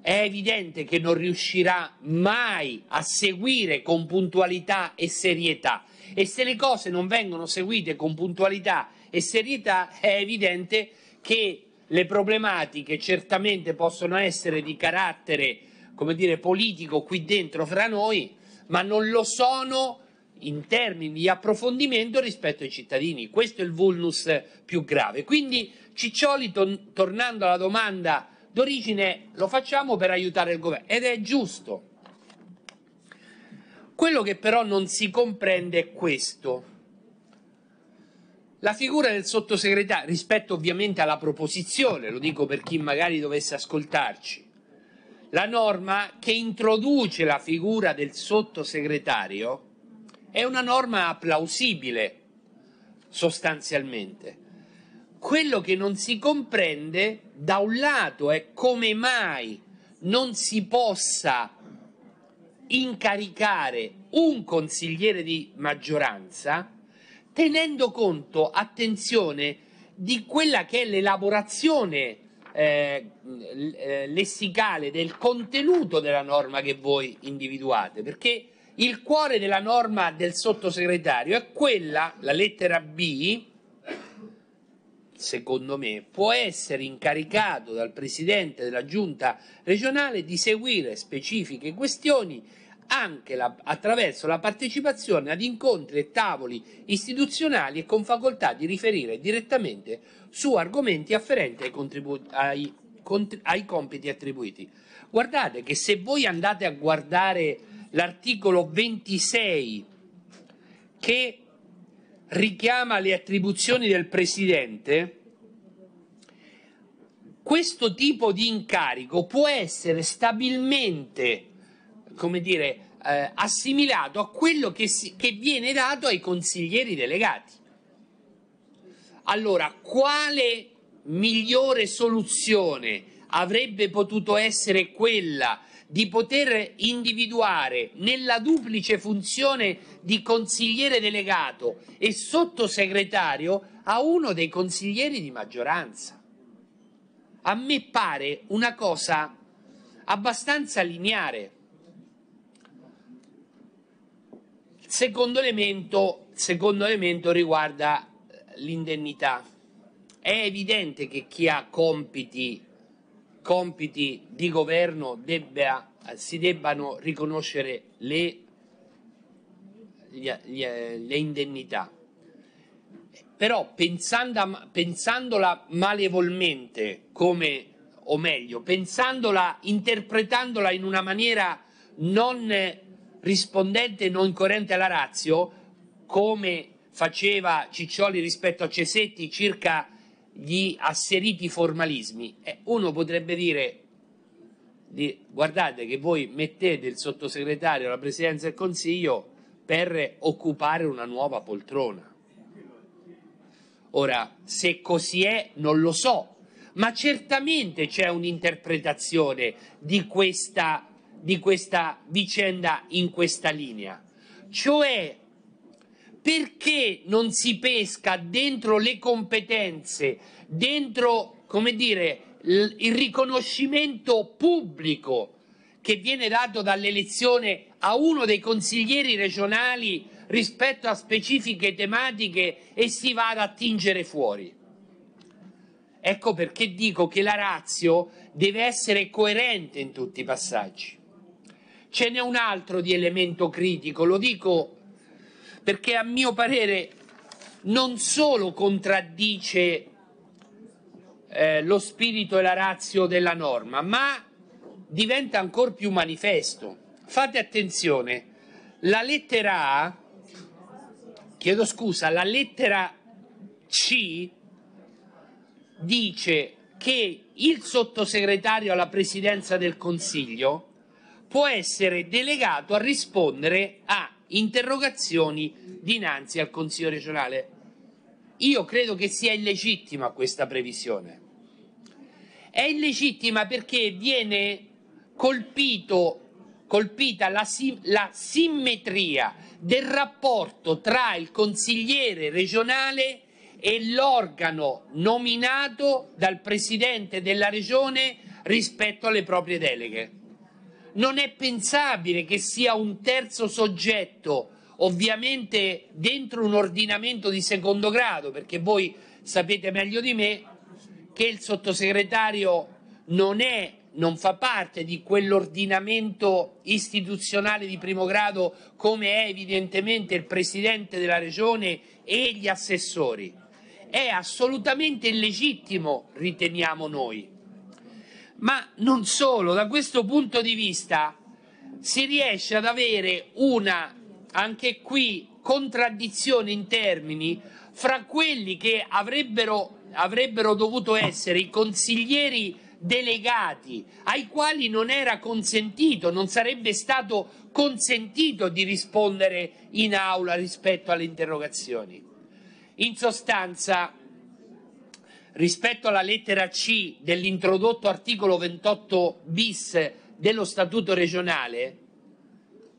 è evidente che non riuscirà mai a seguire con puntualità e serietà. E se le cose non vengono seguite con puntualità e serietà, è evidente che le problematiche certamente possono essere di carattere, come dire, politico qui dentro fra noi, ma non lo sono in termini di approfondimento rispetto ai cittadini. Questo è il vulnus più grave. Quindi Ciccioli, ton- tornando alla domanda d'origine, lo facciamo per aiutare il governo ed è giusto. Quello che però non si comprende è questo. La figura del sottosegretario, rispetto ovviamente alla proposizione, lo dico per chi magari dovesse ascoltarci, la norma che introduce la figura del sottosegretario è una norma plausibile, sostanzialmente. Quello che non si comprende, da un lato, è come mai non si possa incaricare un consigliere di maggioranza tenendo conto, attenzione, di quella che è l'elaborazione eh, eh lessicale del contenuto della norma che voi individuate, perché il cuore della norma del sottosegretario è quella, la lettera B, secondo me, può essere incaricato dal presidente della giunta regionale di seguire specifiche questioni anche la, attraverso la partecipazione ad incontri e tavoli istituzionali e con facoltà di riferire direttamente su argomenti afferenti ai, contribu- ai, cont- ai compiti attribuiti. Guardate che se voi andate a guardare l'articolo 26 che richiama le attribuzioni del presidente, questo tipo di incarico può essere stabilmente, come dire, eh, assimilato a quello che, si, che viene dato ai consiglieri delegati. Allora, quale migliore soluzione avrebbe potuto essere quella di poter individuare nella duplice funzione di consigliere delegato e sottosegretario a uno dei consiglieri di maggioranza. A me pare una cosa abbastanza lineare. Il secondo elemento, secondo elemento riguarda eh, l'indennità. È evidente che chi ha compiti compiti di governo debba, si debbano riconoscere le, le, le indennità. Però pensandola, pensandola malevolmente, come, o meglio, pensandola, interpretandola in una maniera non rispondente non coerente alla razio, come faceva Ciccioli rispetto a Cesetti circa gli asseriti formalismi. Eh, uno potrebbe dire, di, guardate che voi mettete il sottosegretario alla Presidenza del Consiglio per occupare una nuova poltrona. Ora, se così è, non lo so, ma certamente c'è un'interpretazione di questa, di questa vicenda in questa linea. Cioè, perché non si pesca dentro le competenze, dentro, come dire, il riconoscimento pubblico che viene dato dall'elezione a uno dei consiglieri regionali rispetto a specifiche tematiche e si va ad attingere fuori. Ecco perché dico che la razio deve essere coerente in tutti i passaggi. Ce n'è un altro di elemento critico, lo dico perché a mio parere non solo contraddice eh, lo spirito e la razio della norma, ma diventa ancora più manifesto. Fate attenzione, la lettera A, chiedo scusa, la lettera C dice che il sottosegretario alla presidenza del Consiglio può essere delegato a rispondere a interrogazioni dinanzi al Consiglio regionale. Io credo che sia illegittima questa previsione. È illegittima perché viene colpito, colpita la, la simmetria del rapporto tra il consigliere regionale e l'organo nominato dal presidente della regione rispetto alle proprie deleghe non è pensabile che sia un terzo soggetto, ovviamente dentro un ordinamento di secondo grado, perché voi sapete meglio di me che il sottosegretario non è non fa parte di quell'ordinamento istituzionale di primo grado come è evidentemente il Presidente della Regione e gli assessori. È assolutamente illegittimo, riteniamo noi ma non solo, da questo punto di vista si riesce ad avere una, anche qui, contraddizione in termini fra quelli che avrebbero, avrebbero dovuto essere i consiglieri delegati ai quali non era consentito, non sarebbe stato consentito di rispondere in aula rispetto alle interrogazioni. In sostanza, rispetto alla lettera C dell'introdotto articolo 28 bis dello Statuto regionale,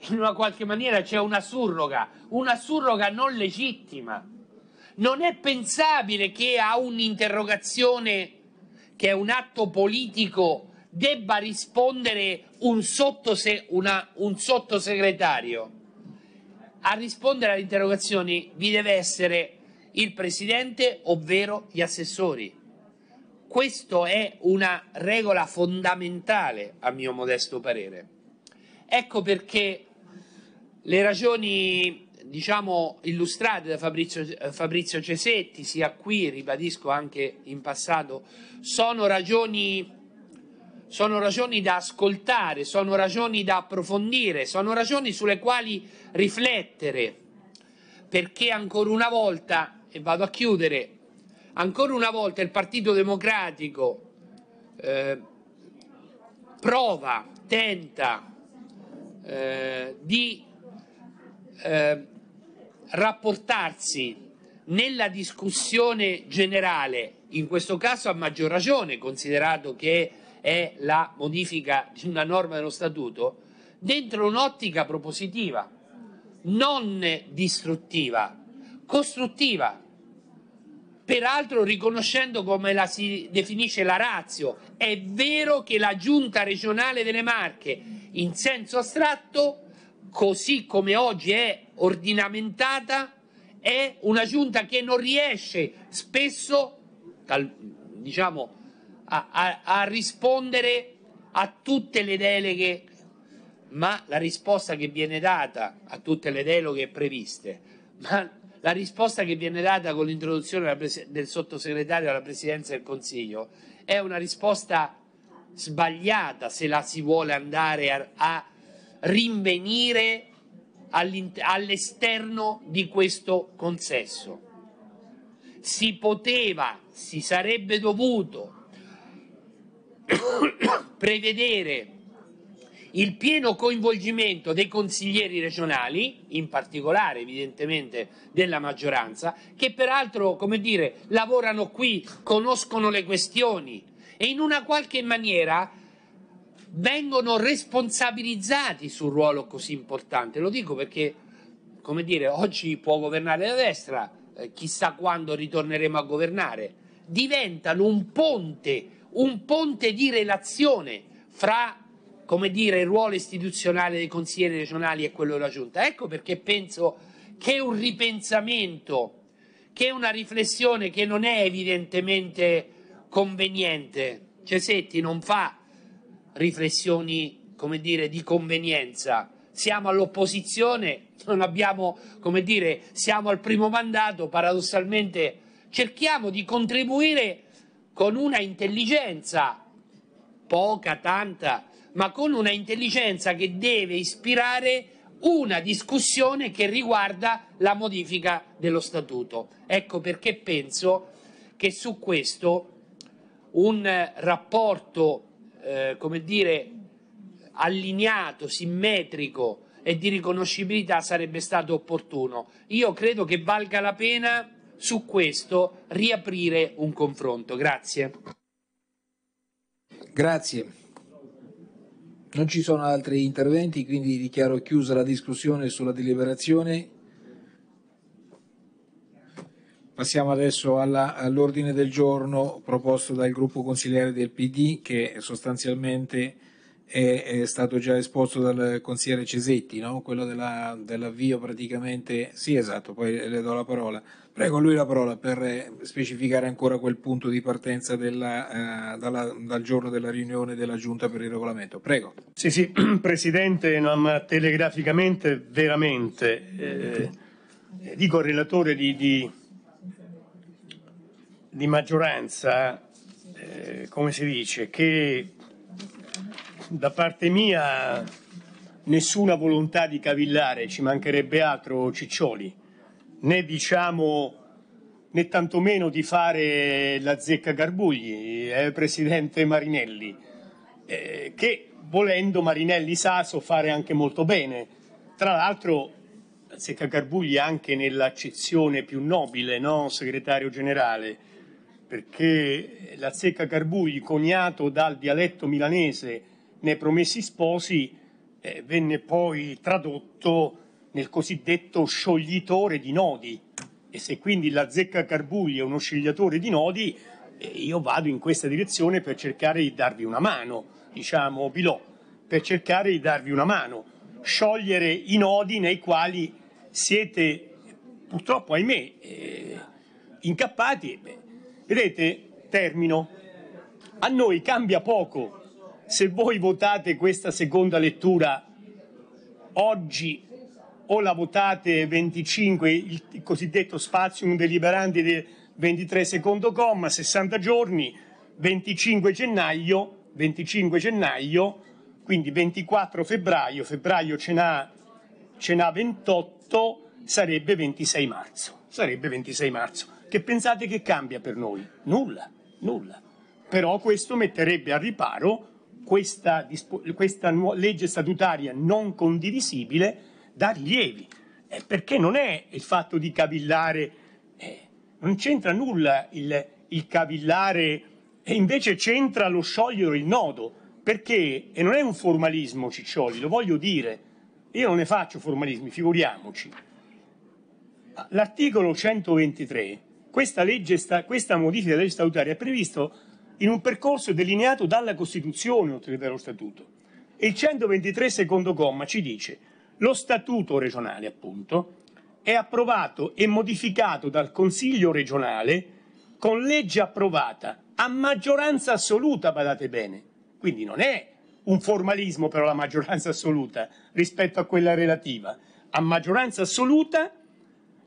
in una qualche maniera c'è una surroga, una surroga non legittima. Non è pensabile che a un'interrogazione che è un atto politico debba rispondere un, sottose- una, un sottosegretario. A rispondere alle interrogazioni vi deve essere il presidente, ovvero gli assessori. Questa è una regola fondamentale, a mio modesto parere. Ecco perché le ragioni, diciamo, illustrate da Fabrizio, Fabrizio Cesetti, sia qui, ribadisco anche in passato, sono ragioni sono ragioni da ascoltare, sono ragioni da approfondire, sono ragioni sulle quali riflettere, perché ancora una volta e vado a chiudere, ancora una volta il Partito Democratico eh, prova, tenta eh, di eh, rapportarsi nella discussione generale, in questo caso a maggior ragione, considerato che è la modifica di una norma dello statuto, dentro un'ottica propositiva, non distruttiva, costruttiva, peraltro riconoscendo come la si definisce la razio. È vero che la giunta regionale delle Marche, in senso astratto, così come oggi è ordinamentata, è una giunta che non riesce spesso diciamo, a, a, a rispondere a tutte le deleghe, ma la risposta che viene data a tutte le deleghe è prevista. Ma la risposta che viene data con l'introduzione del sottosegretario alla Presidenza del Consiglio è una risposta sbagliata se la si vuole andare a, a rinvenire all'esterno di questo consesso. Si poteva, si sarebbe dovuto prevedere il pieno coinvolgimento dei consiglieri regionali, in particolare evidentemente della maggioranza, che peraltro, come dire, lavorano qui, conoscono le questioni e in una qualche maniera vengono responsabilizzati sul ruolo così importante. Lo dico perché, come dire, oggi può governare la destra, eh, chissà quando ritorneremo a governare. Diventano un ponte, un ponte di relazione fra come dire, il ruolo istituzionale dei consiglieri regionali e quello della Giunta. Ecco perché penso che un ripensamento, che una riflessione che non è evidentemente conveniente, Cesetti non fa riflessioni, come dire, di convenienza. Siamo all'opposizione, non abbiamo, come dire, siamo al primo mandato, paradossalmente cerchiamo di contribuire con una intelligenza poca, tanta, ma con una intelligenza che deve ispirare una discussione che riguarda la modifica dello statuto. Ecco perché penso che su questo un rapporto, eh, come dire, allineato, simmetrico e di riconoscibilità sarebbe stato opportuno. Io credo che valga la pena su questo riaprire un confronto. Grazie. Grazie. Non ci sono altri interventi, quindi dichiaro chiusa la discussione sulla deliberazione. Passiamo adesso all'ordine del giorno proposto dal gruppo consigliere del PD che sostanzialmente è, è stato già esposto dal consigliere Cesetti, no? quello della, dell'avvio praticamente, sì esatto, poi le do la parola, prego a lui la parola per eh, specificare ancora quel punto di partenza della, eh, dalla, dal giorno della riunione della Giunta per il regolamento, prego. Sì, sì, Presidente, telegraficamente, veramente, eh, dico al relatore di, di, di maggioranza, eh, come si dice, che da parte mia nessuna volontà di cavillare, ci mancherebbe altro Ciccioli, né diciamo né tantomeno di fare la zecca Garbugli, eh, presidente Marinelli, eh, che volendo Marinelli sa so fare anche molto bene. Tra l'altro la zecca Garbugli anche nell'accezione più nobile, no, segretario generale, perché la zecca Garbugli, coniato dal dialetto milanese nei Promessi Sposi eh, venne poi tradotto nel cosiddetto scioglitore di nodi. E se quindi la zecca carbugli è uno sciogliatore di nodi, eh, io vado in questa direzione per cercare di darvi una mano, diciamo Bilò, per cercare di darvi una mano, sciogliere i nodi nei quali siete purtroppo, ahimè, eh, incappati. Beh, vedete, termino, a noi cambia poco se voi votate questa seconda lettura oggi o la votate 25, il cosiddetto spazium deliberandi del 23 secondo comma, 60 giorni, 25 gennaio, 25 gennaio, quindi 24 febbraio, febbraio ce n'ha, ce n'ha 28, sarebbe 26 marzo, sarebbe 26 marzo. Che pensate che cambia per noi? Nulla, nulla. Però questo metterebbe a riparo questa, questa legge statutaria non condivisibile da rilievi, eh, perché non è il fatto di cavillare, eh, non c'entra nulla il, il cavillare, e invece c'entra lo sciogliere il nodo, perché, e non è un formalismo Ciccioli, lo voglio dire, io non ne faccio formalismi, figuriamoci. L'articolo 123, questa, legge, questa modifica della legge statutaria è previsto in un percorso delineato dalla Costituzione oltre che dallo Statuto. E il 123 secondo comma ci dice lo Statuto regionale, appunto, è approvato e modificato dal Consiglio regionale con legge approvata a maggioranza assoluta, badate bene. Quindi non è un formalismo però la maggioranza assoluta rispetto a quella relativa. A maggioranza assoluta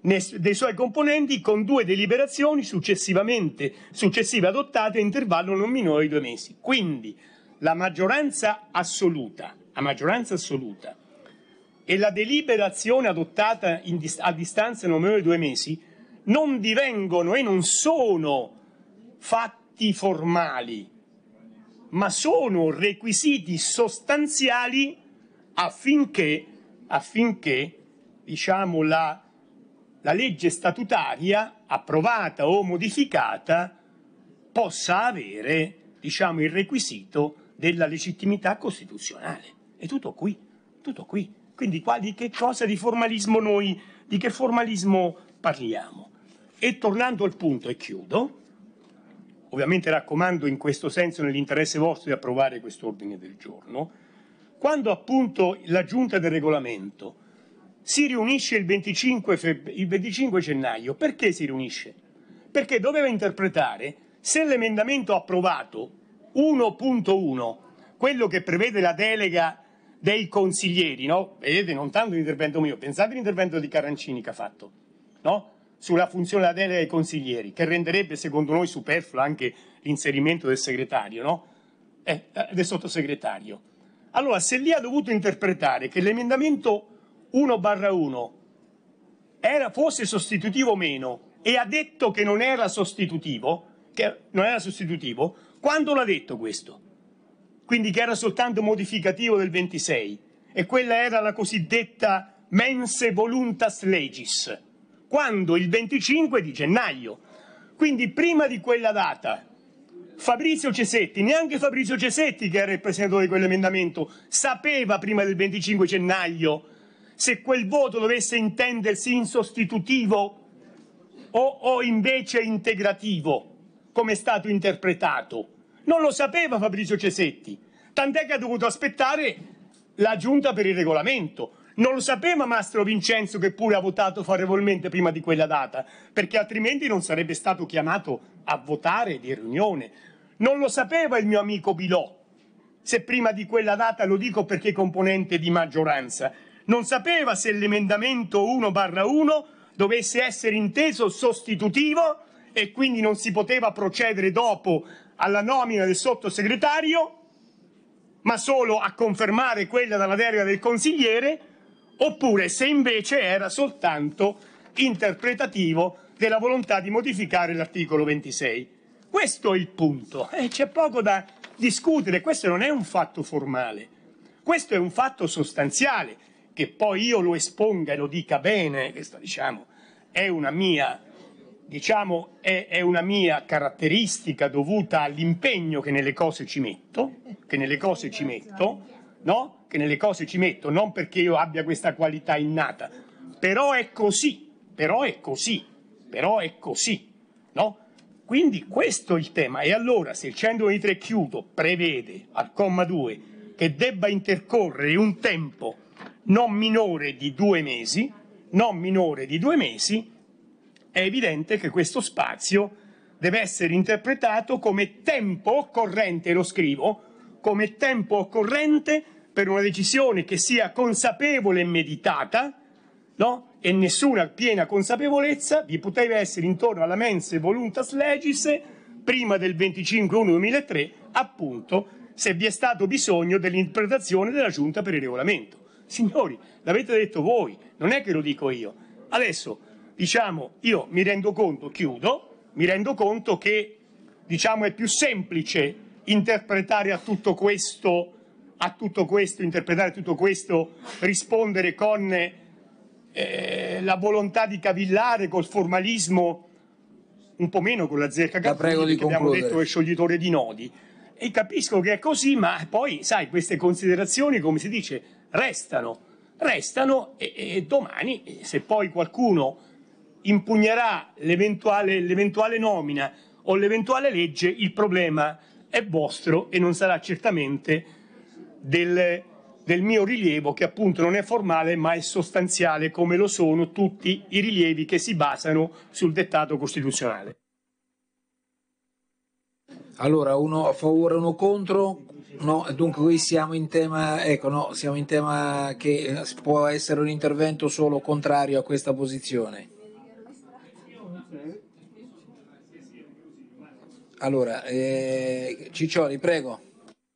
dei suoi componenti con due deliberazioni successivamente, successive adottate a intervallo non minore di due mesi. Quindi la maggioranza assoluta, la maggioranza assoluta e la deliberazione adottata dist- a distanza non minore di due mesi non divengono e non sono fatti formali, ma sono requisiti sostanziali affinché, affinché diciamo, la la legge statutaria approvata o modificata possa avere diciamo, il requisito della legittimità costituzionale. È tutto qui, tutto qui. Quindi qua di che cosa di formalismo noi, di che formalismo parliamo? E tornando al punto e chiudo, ovviamente raccomando in questo senso nell'interesse vostro di approvare questo ordine del giorno, quando appunto la giunta del regolamento si riunisce il 25, feb... il 25 gennaio. Perché si riunisce? Perché doveva interpretare se l'emendamento approvato 1.1, quello che prevede la delega dei consiglieri, no? Vedete, non tanto l'intervento mio, pensate all'intervento di Carancini che ha fatto, no? Sulla funzione della delega dei consiglieri, che renderebbe secondo noi superfluo anche l'inserimento del segretario, no? Eh, eh del sottosegretario. Allora, se lì ha dovuto interpretare che l'emendamento 1 1 era fosse sostitutivo o meno e ha detto che non era sostitutivo, che non era sostitutivo, quando l'ha detto questo? Quindi che era soltanto modificativo del 26 e quella era la cosiddetta mense voluntas legis, quando il 25 di gennaio. Quindi prima di quella data Fabrizio Cesetti, neanche Fabrizio Cesetti che era il presentatore di quell'emendamento, sapeva prima del 25 gennaio se quel voto dovesse intendersi insostitutivo o, o invece integrativo, come è stato interpretato. Non lo sapeva Fabrizio Cesetti, tant'è che ha dovuto aspettare la giunta per il regolamento. Non lo sapeva Mastro Vincenzo che pure ha votato favorevolmente prima di quella data, perché altrimenti non sarebbe stato chiamato a votare di riunione. Non lo sapeva il mio amico Bilò, se prima di quella data lo dico perché è componente di maggioranza non sapeva se l'emendamento 1-1 dovesse essere inteso sostitutivo e quindi non si poteva procedere dopo alla nomina del sottosegretario, ma solo a confermare quella dalla delega del consigliere, oppure se invece era soltanto interpretativo della volontà di modificare l'articolo 26. Questo è il punto eh, c'è poco da discutere, questo non è un fatto formale, questo è un fatto sostanziale che poi io lo esponga e lo dica bene, questa diciamo è una mia, diciamo, è, è una mia caratteristica dovuta all'impegno che nelle cose ci metto, che nelle cose ci metto, no? Che nelle cose ci metto, non perché io abbia questa qualità innata, però è così, però è così, però è così, no? Quindi questo è il tema. E allora se il 123 chiudo prevede al comma 2 che debba intercorrere un tempo non minore di due mesi, non minore di due mesi, è evidente che questo spazio deve essere interpretato come tempo occorrente, lo scrivo, come tempo occorrente per una decisione che sia consapevole e meditata, no? e nessuna piena consapevolezza vi poteva essere intorno alla mense voluntas legis prima del 25-1-2003, appunto, se vi è stato bisogno dell'interpretazione della Giunta per il regolamento. Signori, l'avete detto voi, non è che lo dico io. Adesso, diciamo, io mi rendo conto, chiudo, mi rendo conto che, diciamo, è più semplice interpretare a tutto questo, a tutto questo, interpretare a tutto questo, rispondere con eh, la volontà di cavillare, col formalismo, un po' meno con la zerca Gabriele, che abbiamo detto è scioglitore di nodi. E capisco che è così, ma poi, sai, queste considerazioni, come si dice, restano, restano e, e domani, se poi qualcuno impugnerà l'eventuale, l'eventuale nomina o l'eventuale legge, il problema è vostro e non sarà certamente del, del mio rilievo che appunto non è formale ma è sostanziale come lo sono tutti i rilievi che si basano sul dettato costituzionale. Allora, uno a favore, uno contro. No, dunque qui siamo in, tema, ecco, no, siamo in tema che eh, può essere un intervento solo contrario a questa posizione. Allora, eh, Ciccioli, prego.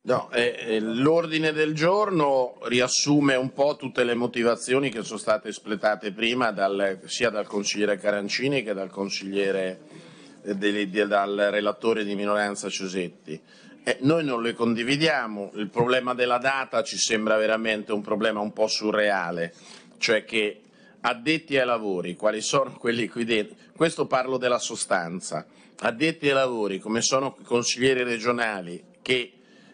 No, eh, eh, l'ordine del giorno riassume un po' tutte le motivazioni che sono state espletate prima dal, sia dal consigliere Carancini che dal, consigliere, eh, del, del, dal relatore di minoranza Ciosetti. Eh, noi non le condividiamo, il problema della data ci sembra veramente un problema un po' surreale, cioè che addetti ai lavori, quali sono quelli qui dentro, questo parlo della sostanza, addetti ai lavori come sono i consiglieri regionali che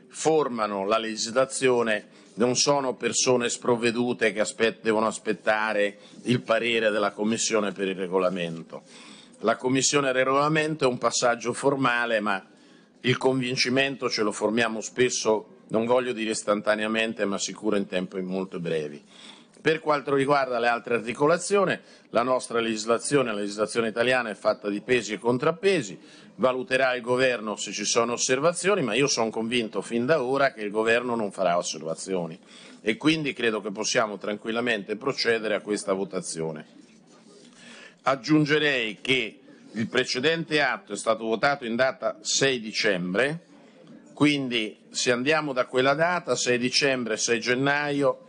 formano la legislazione non sono persone sprovvedute che aspett devono aspettare il parere della Commissione per il regolamento. La Commissione per il regolamento è un passaggio formale ma il convincimento ce lo formiamo spesso, non voglio dire istantaneamente, ma sicuro in tempi molto brevi. Per quanto riguarda le altre articolazioni, la nostra legislazione, la legislazione italiana è fatta di pesi e contrappesi, valuterà il governo se ci sono osservazioni, ma io sono convinto fin da ora che il governo non farà osservazioni e quindi credo che possiamo tranquillamente procedere a questa votazione. Aggiungerei che il precedente atto è stato votato in data 6 dicembre, quindi se andiamo da quella data, 6 dicembre, 6 gennaio,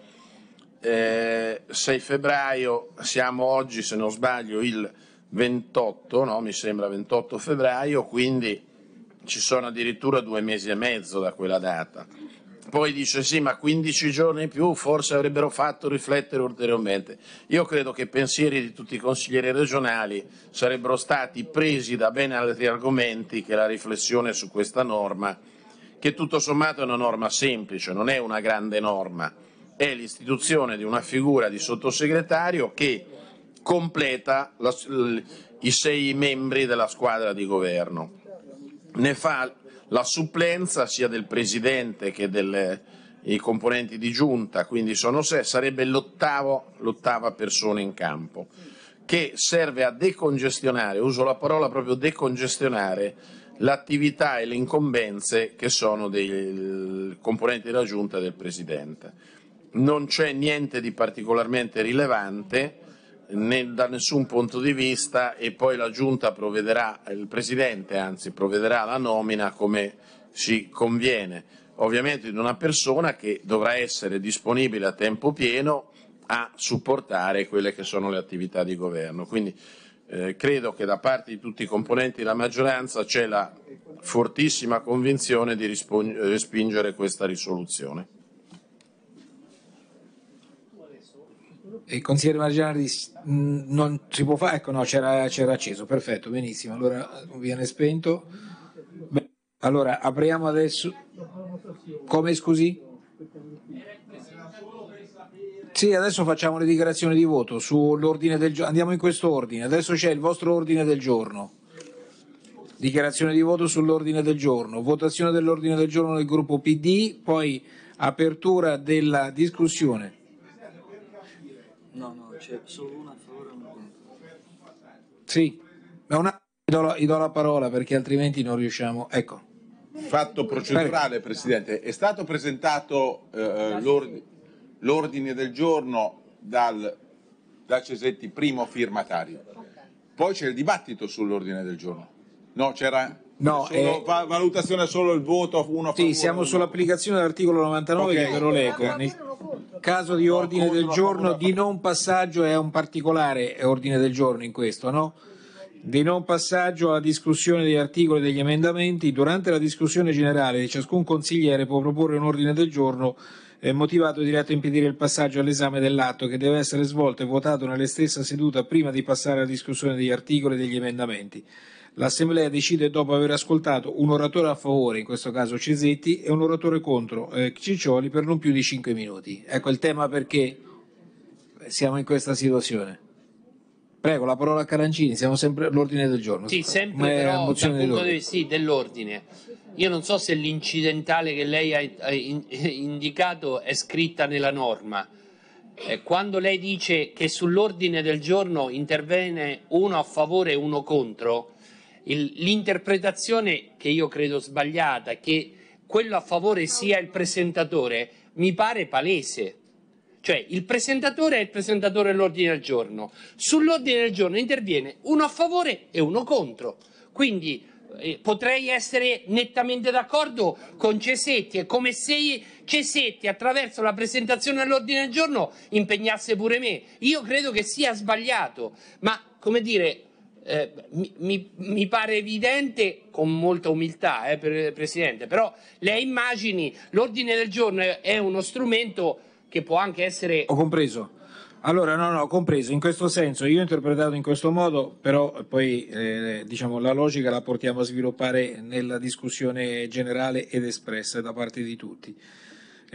eh, 6 febbraio, siamo oggi se non sbaglio il 28, no? mi sembra 28 febbraio, quindi ci sono addirittura due mesi e mezzo da quella data poi dice sì, ma 15 giorni in più forse avrebbero fatto riflettere ulteriormente. Io credo che i pensieri di tutti i consiglieri regionali sarebbero stati presi da ben altri argomenti che la riflessione su questa norma, che tutto sommato è una norma semplice, non è una grande norma, è l'istituzione di una figura di sottosegretario che completa la, i sei membri della squadra di governo. Ne fa la supplenza sia del presidente che dei componenti di giunta, quindi sono sei, sarebbe l'ottava persona in campo, che serve a decongestionare, uso la parola proprio decongestionare, l'attività e le incombenze che sono dei componenti della giunta e del presidente. Non c'è niente di particolarmente rilevante nel, da nessun punto di vista e poi la Giunta provvederà, il Presidente anzi provvederà alla nomina come ci conviene, ovviamente di una persona che dovrà essere disponibile a tempo pieno a supportare quelle che sono le attività di governo. Quindi eh, credo che da parte di tutti i componenti della maggioranza c'è la fortissima convinzione di respingere questa risoluzione. il consigliere Margiani non si può fare, ecco no, c'era, acceso, perfetto, benissimo, allora eh, viene spento. Beh, allora apriamo adesso, come scusi? Sì, adesso facciamo le dichiarazioni di voto sull'ordine del giorno, andiamo in questo ordine, adesso c'è il vostro ordine del giorno. Dichiarazione di voto sull'ordine del giorno, votazione dell'ordine del giorno del gruppo PD, poi apertura della discussione. C'è solo una favore un Sì, ma una... do, la, do la parola perché altrimenti non riusciamo. Ecco. Fatto procedurale, Presidente, è stato presentato eh, eh l'ordine, l'ordine del giorno dal, da Cesetti, primo firmatario. Poi c'è il dibattito sull'ordine del giorno. No, c'era No, solo, eh, valutazione solo il voto uno Sì, favore, siamo uno. sull'applicazione dell'articolo 99 okay. che ve lo leggo caso di ordine del giorno di non passaggio è un particolare ordine del giorno in questo, no? Di non passaggio alla discussione degli articoli e degli emendamenti, durante la discussione generale ciascun consigliere può proporre un ordine del giorno eh, motivato diretto a impedire il passaggio all'esame dell'atto che deve essere svolto e votato nella stessa seduta prima di passare alla discussione degli articoli e degli emendamenti l'Assemblea decide dopo aver ascoltato un oratore a favore, in questo caso Cesetti, e un oratore contro, eh, Ciccioli, per non più di 5 minuti. Ecco il tema perché siamo in questa situazione. Prego, la parola a Carancini, siamo sempre all'ordine del giorno. Sì, sempre però, dal punto dell'ordine. Di, sì, dell'ordine. Io non so se l'incidentale che lei ha indicato è scritta nella norma. Eh, quando lei dice che sull'ordine del giorno interviene uno a favore e uno contro, il, l'interpretazione che io credo sbagliata, che quello a favore sia il presentatore, mi pare palese. Cioè il presentatore è il presentatore dell'ordine del giorno. Sull'ordine del giorno interviene uno a favore e uno contro. Quindi eh, potrei essere nettamente d'accordo con Cesetti È come se Cesetti attraverso la presentazione dell'ordine del giorno impegnasse pure me. Io credo che sia sbagliato, ma come dire, eh, mi, mi, pare evidente, con molta umiltà, eh, per, Presidente, però le immagini, l'ordine del giorno è, uno strumento che può anche essere... Ho compreso. Allora, no, no, compreso, in questo senso, io ho interpretato in questo modo, però poi eh, diciamo, la logica la portiamo a sviluppare nella discussione generale ed espressa da parte di tutti.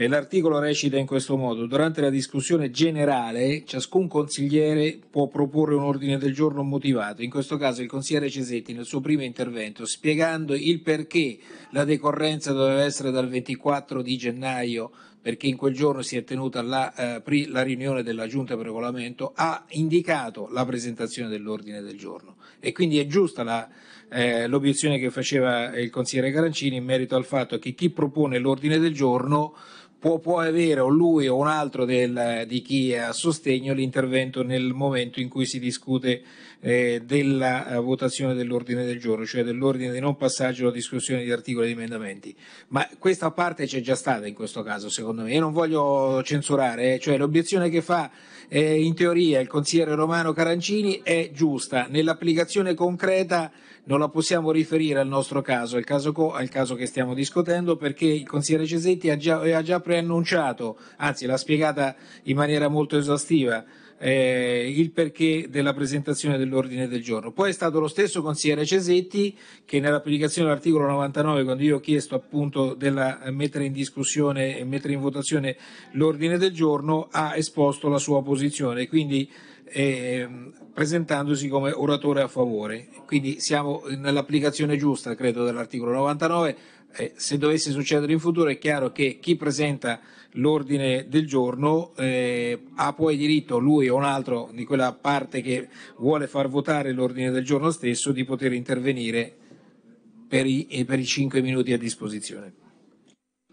E l'articolo recita in questo modo: Durante la discussione generale, ciascun consigliere può proporre un ordine del giorno motivato. In questo caso, il consigliere Cesetti, nel suo primo intervento, spiegando il perché la decorrenza doveva essere dal 24 di gennaio perché in quel giorno si è tenuta la, eh, la, riunione della Giunta per regolamento, ha indicato la presentazione dell'ordine del giorno. E quindi è giusta la, eh, l'obiezione che faceva il consigliere Carancini in merito al fatto che chi propone l'ordine del giorno può, può avere o lui o un altro del, di chi è a sostegno l'intervento nel momento in cui si discute eh, della eh, votazione dell'ordine del giorno, cioè dell'ordine di non passaggio alla discussione di articoli e di emendamenti. Ma questa parte c'è già stata in questo caso, secondo me. Io non voglio censurare, eh, cioè l'obiezione che fa eh, in teoria il consigliere romano Carancini è giusta. Nell'applicazione concreta non la possiamo riferire al nostro caso, al caso, co, al caso che stiamo discutendo, perché il consigliere Cesetti ha già, ha già preannunciato, anzi l'ha spiegata in maniera molto esaustiva, eh, il perché della presentazione dell'ordine del giorno. Poi è stato lo stesso consigliere Cesetti che nell'applicazione dell'articolo 99, quando io ho chiesto appunto di eh, mettere in discussione e mettere in votazione l'ordine del giorno, ha esposto la sua posizione. Quindi, eh, presentandosi come oratore a favore. Quindi siamo nell'applicazione giusta, credo, dell'articolo 99. Eh, se dovesse succedere in futuro è chiaro che chi presenta l'ordine del giorno eh, ha poi diritto, lui o un altro di quella parte che vuole far votare l'ordine del giorno stesso, di poter intervenire per i, per i 5 minuti a disposizione.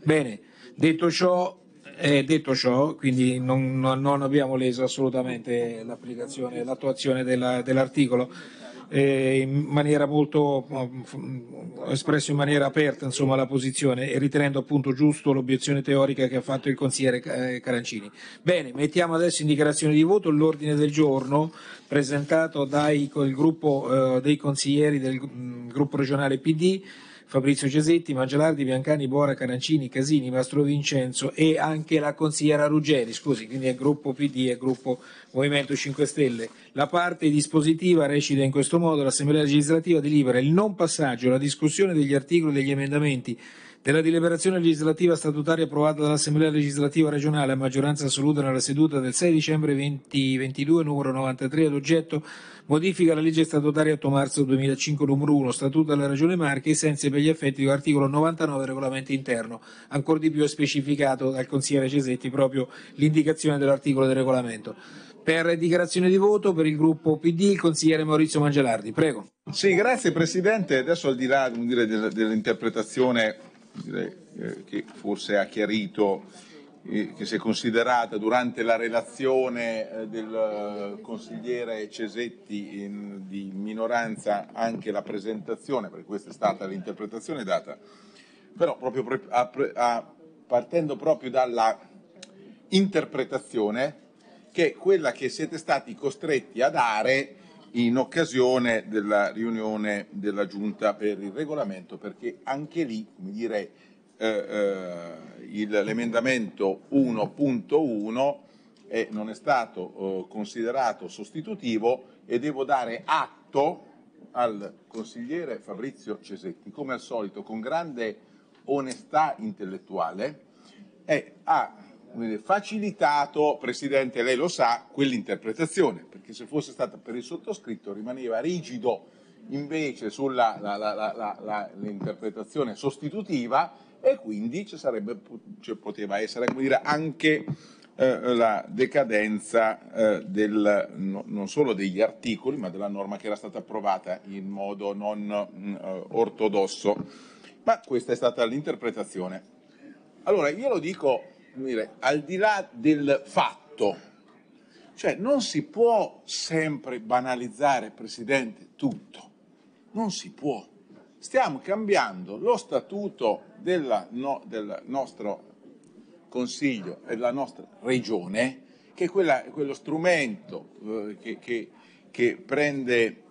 Bene, detto ciò, eh, detto ciò, quindi non, non, abbiamo leso assolutamente l'applicazione, l'attuazione della, dell'articolo eh, in maniera molto ho mm, espresso in maniera aperta insomma, la posizione e ritenendo appunto giusto l'obiezione teorica che ha fatto il consigliere eh, Carancini. Bene, mettiamo adesso in dichiarazione di voto l'ordine del giorno presentato dal gruppo eh, dei consiglieri del mh, mm, gruppo regionale PD Fabrizio Cesetti, Mangialardi, Biancani, Bora, Carancini, Casini, Mastro Vincenzo e anche la consigliera Ruggeri, scusi, quindi è gruppo PD e gruppo Movimento 5 Stelle. La parte dispositiva recita in questo modo l'Assemblea legislativa delibera il non passaggio la discussione degli articoli e degli emendamenti della deliberazione legislativa statutaria approvata dall'Assemblea legislativa regionale a maggioranza assoluta nella seduta del 6 dicembre 2022 numero 93 ad oggetto modifica la legge statutaria 8 marzo 2005 numero 1 statuto della regione Marche ai sensi per gli effetti dell'articolo 99 del regolamento interno ancora di più è specificato dal consigliere Cesetti proprio l'indicazione dell'articolo del regolamento per dichiarazione di voto per il gruppo PD il consigliere Maurizio Mangelardi prego sì grazie Presidente adesso al di là dire, dell'interpretazione direi, eh, che forse ha chiarito eh, che si è considerata durante la relazione eh, del consigliere Cesetti in, di minoranza anche la presentazione, perché questa è stata l'interpretazione data, però proprio pre, a, a, partendo proprio dalla interpretazione che è quella che siete stati costretti a dare in occasione della riunione della Giunta per il regolamento perché anche lì, come dire, eh, eh, l'emendamento 1.1 eh, non è stato eh, considerato sostitutivo e devo dare atto al consigliere Fabrizio Cesetti, come al solito con grande onestà intellettuale, eh, ha facilitato, Presidente, lei lo sa, quell'interpretazione, perché se fosse stata per il sottoscritto rimaneva rigido invece sull'interpretazione sostitutiva e quindi ci, sarebbe, ci poteva essere dire, anche eh, la decadenza eh, del, no, non solo degli articoli ma della norma che era stata approvata in modo non mh, mm, eh, ortodosso. Ma questa è stata l'interpretazione. Allora, io lo dico dire, al di là del fatto. Cioè non si può sempre banalizzare, Presidente, tutto. Non si può. Stiamo cambiando lo statuto della, no, del nostro Consiglio e della nostra Regione, che è quella, quello strumento eh, che, che, che, prende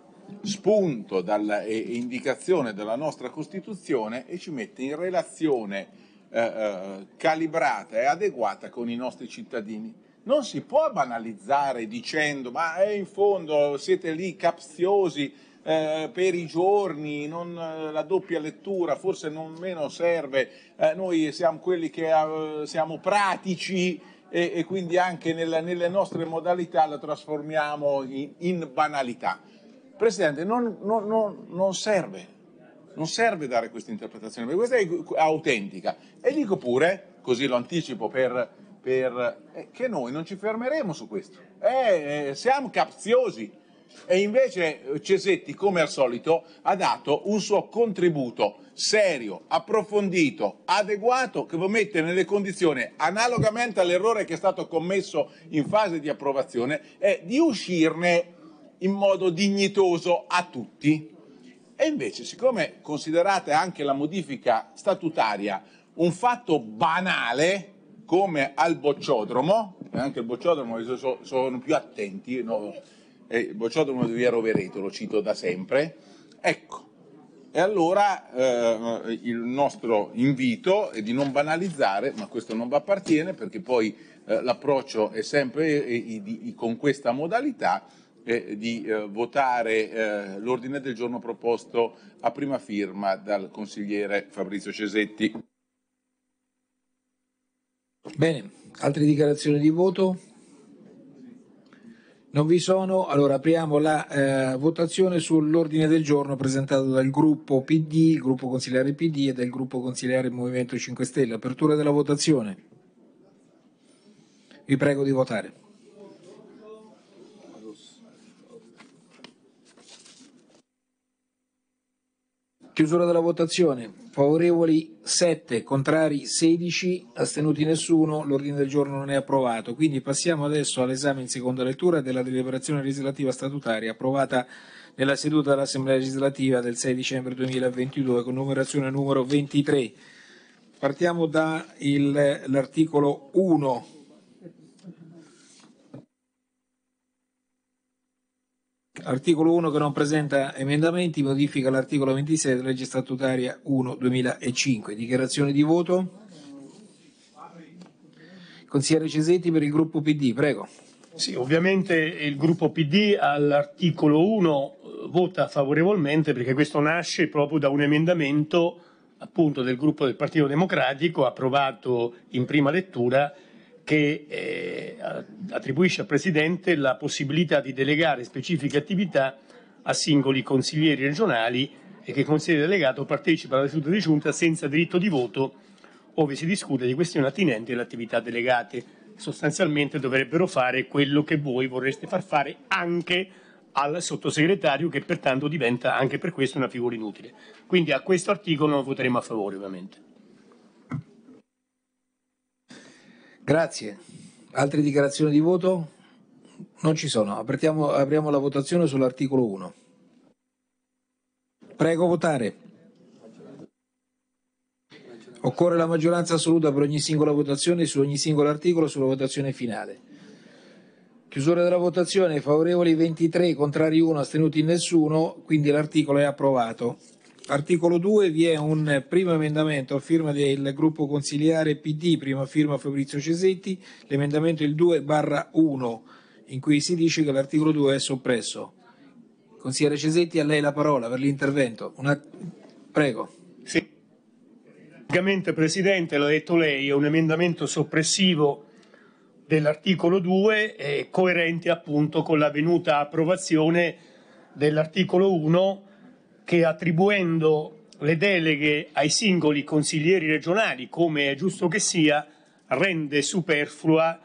spunto e eh, indicazione dalla nostra Costituzione e ci mette in relazione eh, eh, calibrata e adeguata con i nostri cittadini. Non si può banalizzare dicendo ma eh, in fondo siete lì capziosi eh, per i giorni, non, eh, la doppia lettura forse non meno serve, noi siamo quelli che siamo pratici e, e quindi anche nella, nelle nostre modalità la trasformiamo in, in banalità. Presidente, non, non, non serve, non serve dare questa interpretazione, perché questa è autentica. E dico pure, così lo anticipo per, per eh, che noi non ci fermeremo su questo. Eh, eh, siamo capziosi. E invece eh, Cesetti, come al solito, ha dato un suo contributo serio, approfondito, adeguato, che lo mette nelle condizioni, analogamente all'errore che è stato commesso in fase di approvazione, eh, di uscirne in modo dignitoso a tutti. E invece, siccome considerate anche la modifica statutaria un fatto banale, come al bocciodromo, anche il bocciodromo sono, sono più attenti, no? Eh, il bocciodromo di Via Rovereto lo cito da sempre, ecco, e allora eh, il nostro invito è di non banalizzare, ma questo non vi appartiene perché poi eh, l'approccio è sempre eh, di, con questa modalità, eh, di eh, votare eh, l'ordine del giorno proposto a prima firma dal consigliere Fabrizio Cesetti. Bene, altre dichiarazioni di voto? Non vi sono, allora apriamo la eh, votazione sull'ordine del giorno presentato dal gruppo PD, gruppo consigliere PD e dal gruppo consigliere Movimento 5 Stelle. Apertura della votazione. Vi prego di votare. Chiusura della votazione. Favorevoli 7, contrari 16, astenuti nessuno. L'ordine del giorno non è approvato. Quindi passiamo adesso all'esame in seconda lettura della deliberazione legislativa statutaria approvata nella seduta dell'Assemblea legislativa del 6 dicembre 2022 con numerazione numero 23. Partiamo dall'articolo 1 Articolo 1 che non presenta emendamenti modifica l'articolo 26 della legge statutaria 1-2005. Dichiarazione di voto? Consigliere Cesetti per il gruppo PD, prego. Sì, ovviamente il gruppo PD all'articolo 1 eh, vota favorevolmente perché questo nasce proprio da un emendamento appunto del gruppo del Partito Democratico approvato in prima lettura che eh, attribuisce al Presidente la possibilità di delegare specifiche attività a singoli consiglieri regionali e che il consigliere delegato partecipa alla seduta di giunta senza diritto di voto ove si discute di questioni attinenti alle attività delegate. Sostanzialmente dovrebbero fare quello che voi vorreste far fare anche al sottosegretario che pertanto diventa anche per questo una figura inutile. Quindi a questo articolo voteremo a favore ovviamente. Grazie. Altre dichiarazioni di voto? Non ci sono. Apriamo, apriamo la votazione sull'articolo 1. Prego votare. Occorre la maggioranza assoluta per ogni singola votazione su ogni singolo articolo sulla votazione finale. Chiusura della votazione, favorevoli 23, contrari 1, astenuti nessuno, quindi l'articolo è approvato. Articolo 2 vi è un primo emendamento a firma del gruppo consigliare PD, prima firma Fabrizio Cesetti, l'emendamento il 2 barra 1, in cui si dice che l'articolo 2 è soppresso. Consigliere Cesetti, a lei la parola per l'intervento. Una... Prego. Sì. Praticamente, Presidente, l'ha detto lei, è un emendamento soppressivo dell'articolo 2, eh, coerente appunto con la venuta approvazione dell'articolo 1 che attribuendo le deleghe ai singoli consiglieri regionali, come è giusto che sia, rende superflua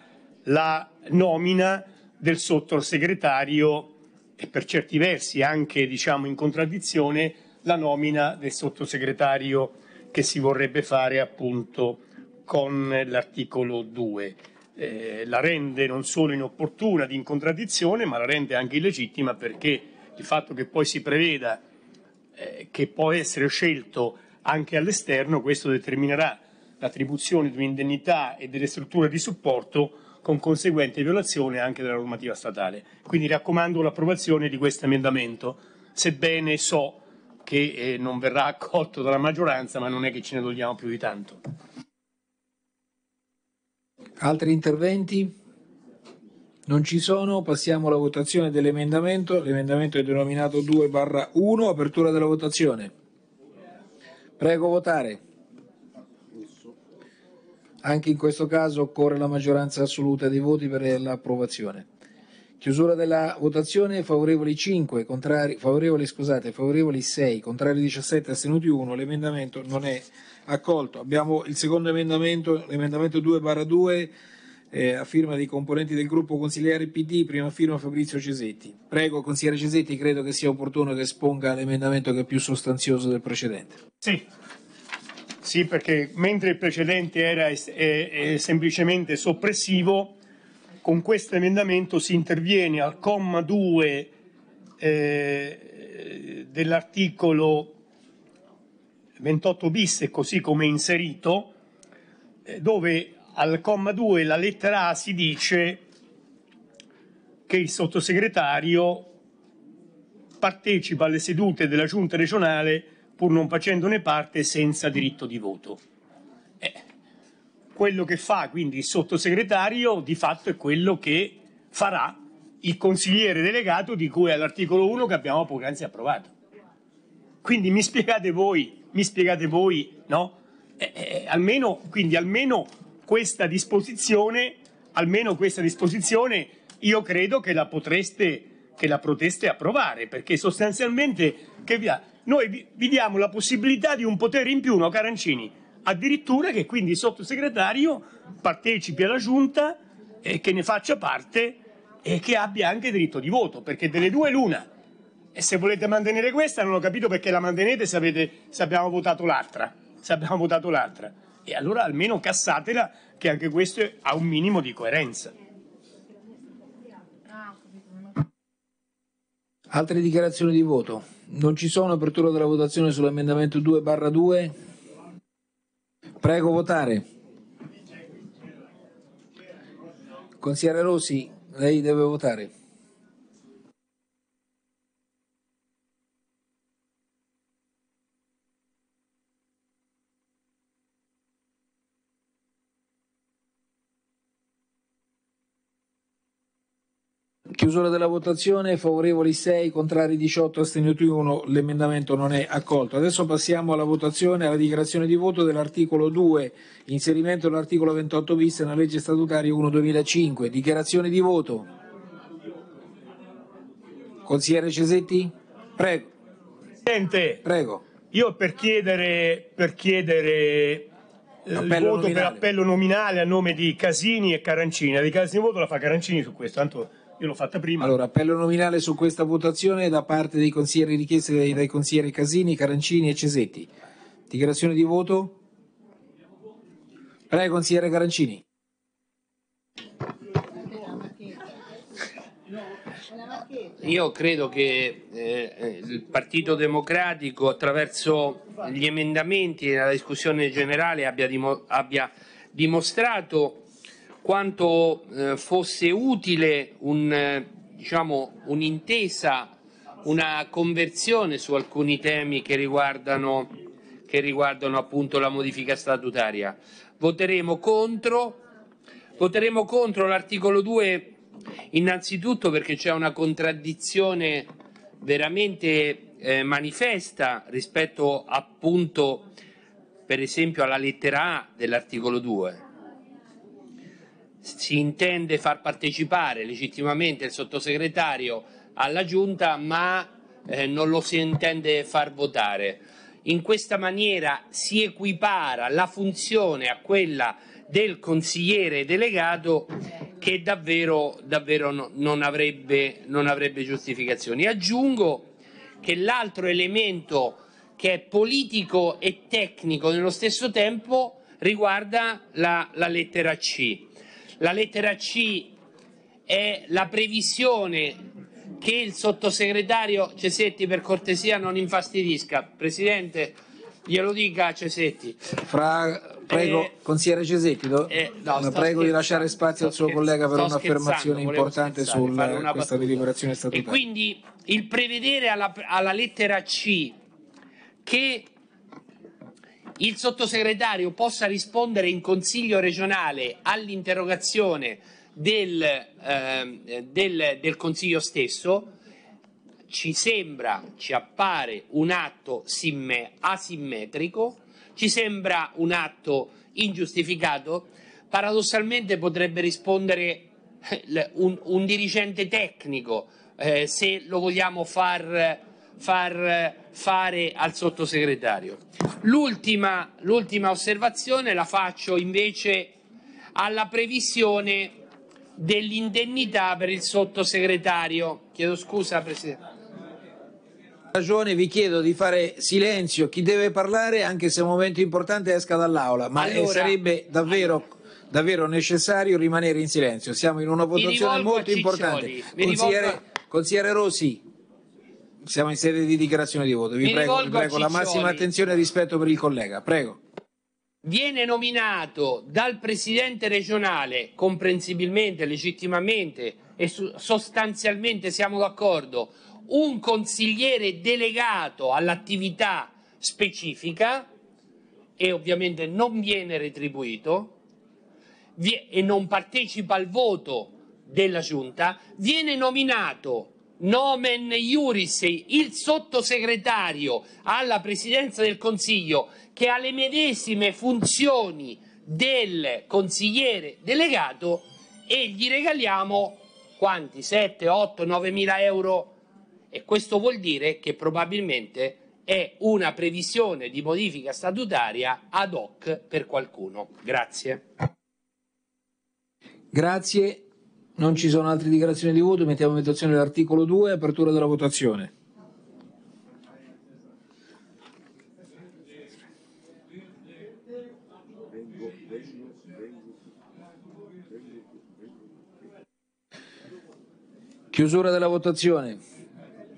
la nomina del sottosegretario e per certi versi anche diciamo, in contraddizione la nomina del sottosegretario che si vorrebbe fare appunto con l'articolo 2. Eh, la rende non solo inopportuna di in contraddizione, ma la rende anche illegittima perché il fatto che poi si preveda eh, che può essere scelto anche all'esterno, questo determinerà l'attribuzione di un'indennità e delle strutture di supporto con conseguente violazione anche della normativa statale. Quindi raccomando l'approvazione di questo emendamento, sebbene so che eh, non verrà accolto dalla maggioranza, ma non è che ce ne togliamo più di tanto. Altri interventi? Non ci sono, passiamo alla votazione dell'emendamento. L'emendamento è denominato 2 barra 1, apertura della votazione. Prego votare. Anche in questo caso occorre la maggioranza assoluta dei voti per l'approvazione. Chiusura della votazione, favorevoli 5, contrari, favorevoli, scusate, favorevoli 6, contrari 17, astenuti 1, l'emendamento non è accolto. Abbiamo il secondo emendamento, l'emendamento 2 barra 2, eh, a firma dei componenti del gruppo consigliere PD, prima firma Fabrizio Cesetti. Prego, consigliere Cesetti, credo che sia opportuno che esponga l'emendamento che è più sostanzioso del precedente. Sì. sì perché mentre il precedente era è, è semplicemente soppressivo, con questo emendamento si interviene al comma 2 eh, dell'articolo 28 bis, così come inserito, eh, dove al comma 2, la lettera A, si dice che il sottosegretario partecipa alle sedute della giunta regionale pur non facendone parte senza diritto di voto. Eh, quello che fa quindi il sottosegretario di fatto è quello che farà il consigliere delegato di cui è l'articolo 1 che abbiamo poc'anzi approvato. Quindi mi spiegate voi, mi spiegate voi, no? Eh, eh, almeno, quindi almeno questa disposizione, almeno questa disposizione, io credo che la potreste, che la potreste approvare, perché sostanzialmente via, noi vi, vi diamo la possibilità di un potere in più, no Carancini? Addirittura che quindi il sottosegretario partecipi alla giunta e che ne faccia parte e che abbia anche diritto di voto, perché delle due l'una. E se volete mantenere questa, non ho capito perché la mantenete se, avete, se abbiamo votato l'altra. Se abbiamo votato l'altra. E allora almeno cassatela, che anche questo ha un minimo di coerenza. Altre dichiarazioni di voto? Non ci sono apertura della votazione sull'emendamento 2-2? Prego votare. Consigliere Rossi, lei deve votare. Chiusura della votazione, favorevoli 6, contrari 18, astenuti 1, l'emendamento non è accolto. Adesso passiamo alla votazione, alla dichiarazione di voto dell'articolo 2, inserimento dell'articolo 28 bis nella legge statutaria 1-2005. Dichiarazione di voto. Consigliere Cesetti? Prego. Presidente, Prego. io per chiedere, per chiedere eh, Appello il voto nominale. per appello nominale a nome di Casini e Carancini. La dichiarazione di voto la fa Carancini su questo, tanto io l'ho fatta prima. Allora, appello nominale su questa votazione da parte dei consiglieri richiesti dai, dai consiglieri Casini, Carancini e Cesetti. Dichiarazione di voto? Prego, consigliere Carancini. Io credo che eh, eh il Partito Democratico attraverso gli emendamenti e la discussione generale abbia, dimostrato quanto eh, fosse utile un, eh, diciamo, un'intesa, una conversione su alcuni temi che riguardano, che riguardano appunto la modifica statutaria. Voteremo contro, voteremo contro l'articolo 2 innanzitutto perché c'è una contraddizione veramente eh, manifesta rispetto appunto per esempio alla lettera A dell'articolo 2 si intende far partecipare legittimamente il sottosegretario alla giunta, ma eh, non lo si intende far votare. In questa maniera si equipara la funzione a quella del consigliere delegato che davvero, davvero no, non, avrebbe, non avrebbe giustificazioni. Aggiungo che l'altro elemento che è politico e tecnico nello stesso tempo riguarda la, la lettera C. La lettera C è la previsione che il sottosegretario Cesetti per cortesia non infastidisca. Presidente, glielo dica a Cesetti. Fra, prego, eh, consigliere Cesetti, do, eh, no, prego di lasciare spazio al suo collega per un'affermazione importante su questa deliberazione statutaria. E quindi il prevedere alla, alla lettera C che il sottosegretario possa rispondere in Consiglio regionale all'interrogazione del, eh, del, del Consiglio stesso, ci sembra, ci appare un atto asimmetrico, ci sembra un atto ingiustificato, paradossalmente potrebbe rispondere eh, un, un dirigente tecnico eh, se lo vogliamo far, far fare al sottosegretario. L'ultima, l'ultima osservazione la faccio invece alla previsione dell'indennità per il sottosegretario. Chiedo scusa Presidente ragione vi chiedo di fare silenzio, chi deve parlare anche se è un momento importante esca dall'aula, ma eh, allora, sarebbe davvero, davvero, necessario rimanere in silenzio, siamo in una votazione molto importante. Consigliere, consigliere Rossi, siamo in sede di dichiarazione di voto. Vi Mi prego, vi prego la massima attenzione e rispetto per il collega. Prego. Viene nominato dal presidente regionale, comprensibilmente, legittimamente e sostanzialmente siamo d'accordo, un consigliere delegato all'attività specifica e ovviamente non viene retribuito e non partecipa al voto della giunta, viene nominato nomen iuris, il sottosegretario alla presidenza del Consiglio che ha le medesime funzioni del consigliere delegato e gli regaliamo quanti? 7, 8, 9 mila euro? E questo vuol dire che probabilmente è una previsione di modifica statutaria ad hoc per qualcuno. Grazie. Grazie. Non ci sono altre dichiarazioni di voto, mettiamo in votazione l'articolo 2, apertura della votazione. Chiusura della votazione.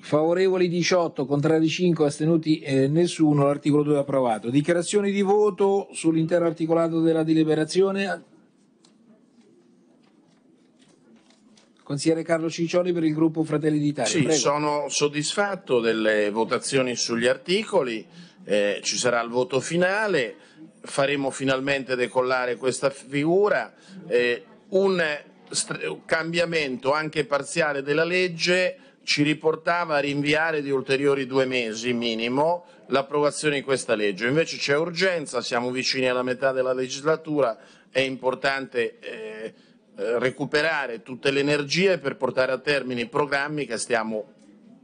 Favorevoli 18, contrari 5, astenuti eh, nessuno. L'articolo 2 è approvato. Dichiarazioni di voto sull'intero articolato della deliberazione. Consigliere Carlo Cincioli per il gruppo Fratelli d'Italia. Sì, Prego. sono soddisfatto delle votazioni sugli articoli, eh, ci sarà il voto finale, faremo finalmente decollare questa figura. Eh, un cambiamento anche parziale della legge ci riportava a rinviare di ulteriori due mesi minimo l'approvazione di questa legge. Invece c'è urgenza, siamo vicini alla metà della legislatura, è importante eh, eh, recuperare tutte le energie per portare a termine i programmi che stiamo,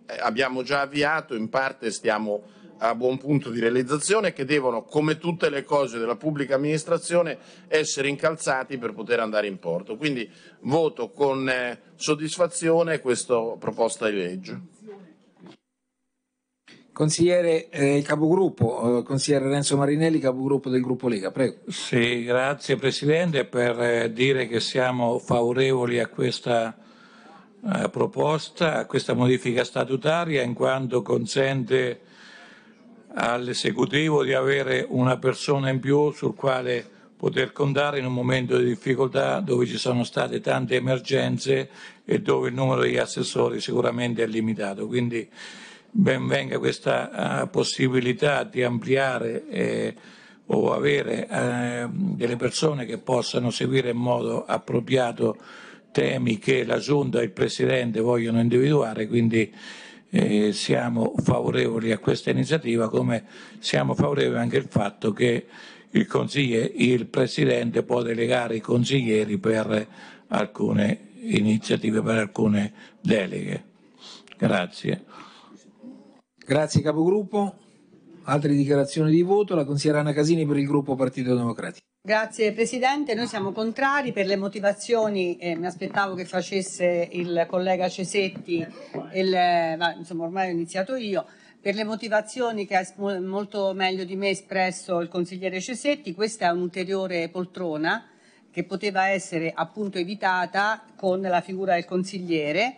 eh, abbiamo già avviato, in parte stiamo a buon punto di realizzazione che devono, come tutte le cose della pubblica amministrazione, essere incalzati per poter andare in porto. Quindi voto con eh, soddisfazione questa proposta di legge. Consigliere eh, capogruppo, eh, consigliere Renzo Marinelli, capogruppo del gruppo Lega, prego. Sì, grazie Presidente per eh, dire che siamo favorevoli a questa eh, proposta, a questa modifica statutaria, in quanto consente all'esecutivo di avere una persona in più sul quale poter contare in un momento di difficoltà dove ci sono state tante emergenze e dove il numero degli assessori sicuramente è limitato. Quindi ben venga questa eh, possibilità di ampliare eh, o avere eh, delle persone che possano seguire in modo appropriato temi che la Giunta e il Presidente vogliono individuare, quindi eh, siamo favorevoli a questa iniziativa come siamo favorevoli anche al fatto che il, il Presidente può delegare i consiglieri per alcune iniziative, per alcune deleghe. Grazie. Grazie Capogruppo. Altre dichiarazioni di voto? La consigliera Anna Casini per il gruppo Partito Democratico. Grazie Presidente, noi siamo contrari per le motivazioni, eh, mi aspettavo che facesse il collega Cesetti, il, ma, insomma ormai ho iniziato io, per le motivazioni che ha molto meglio di me espresso il consigliere Cesetti, questa è un'ulteriore poltrona che poteva essere appunto evitata con la figura del consigliere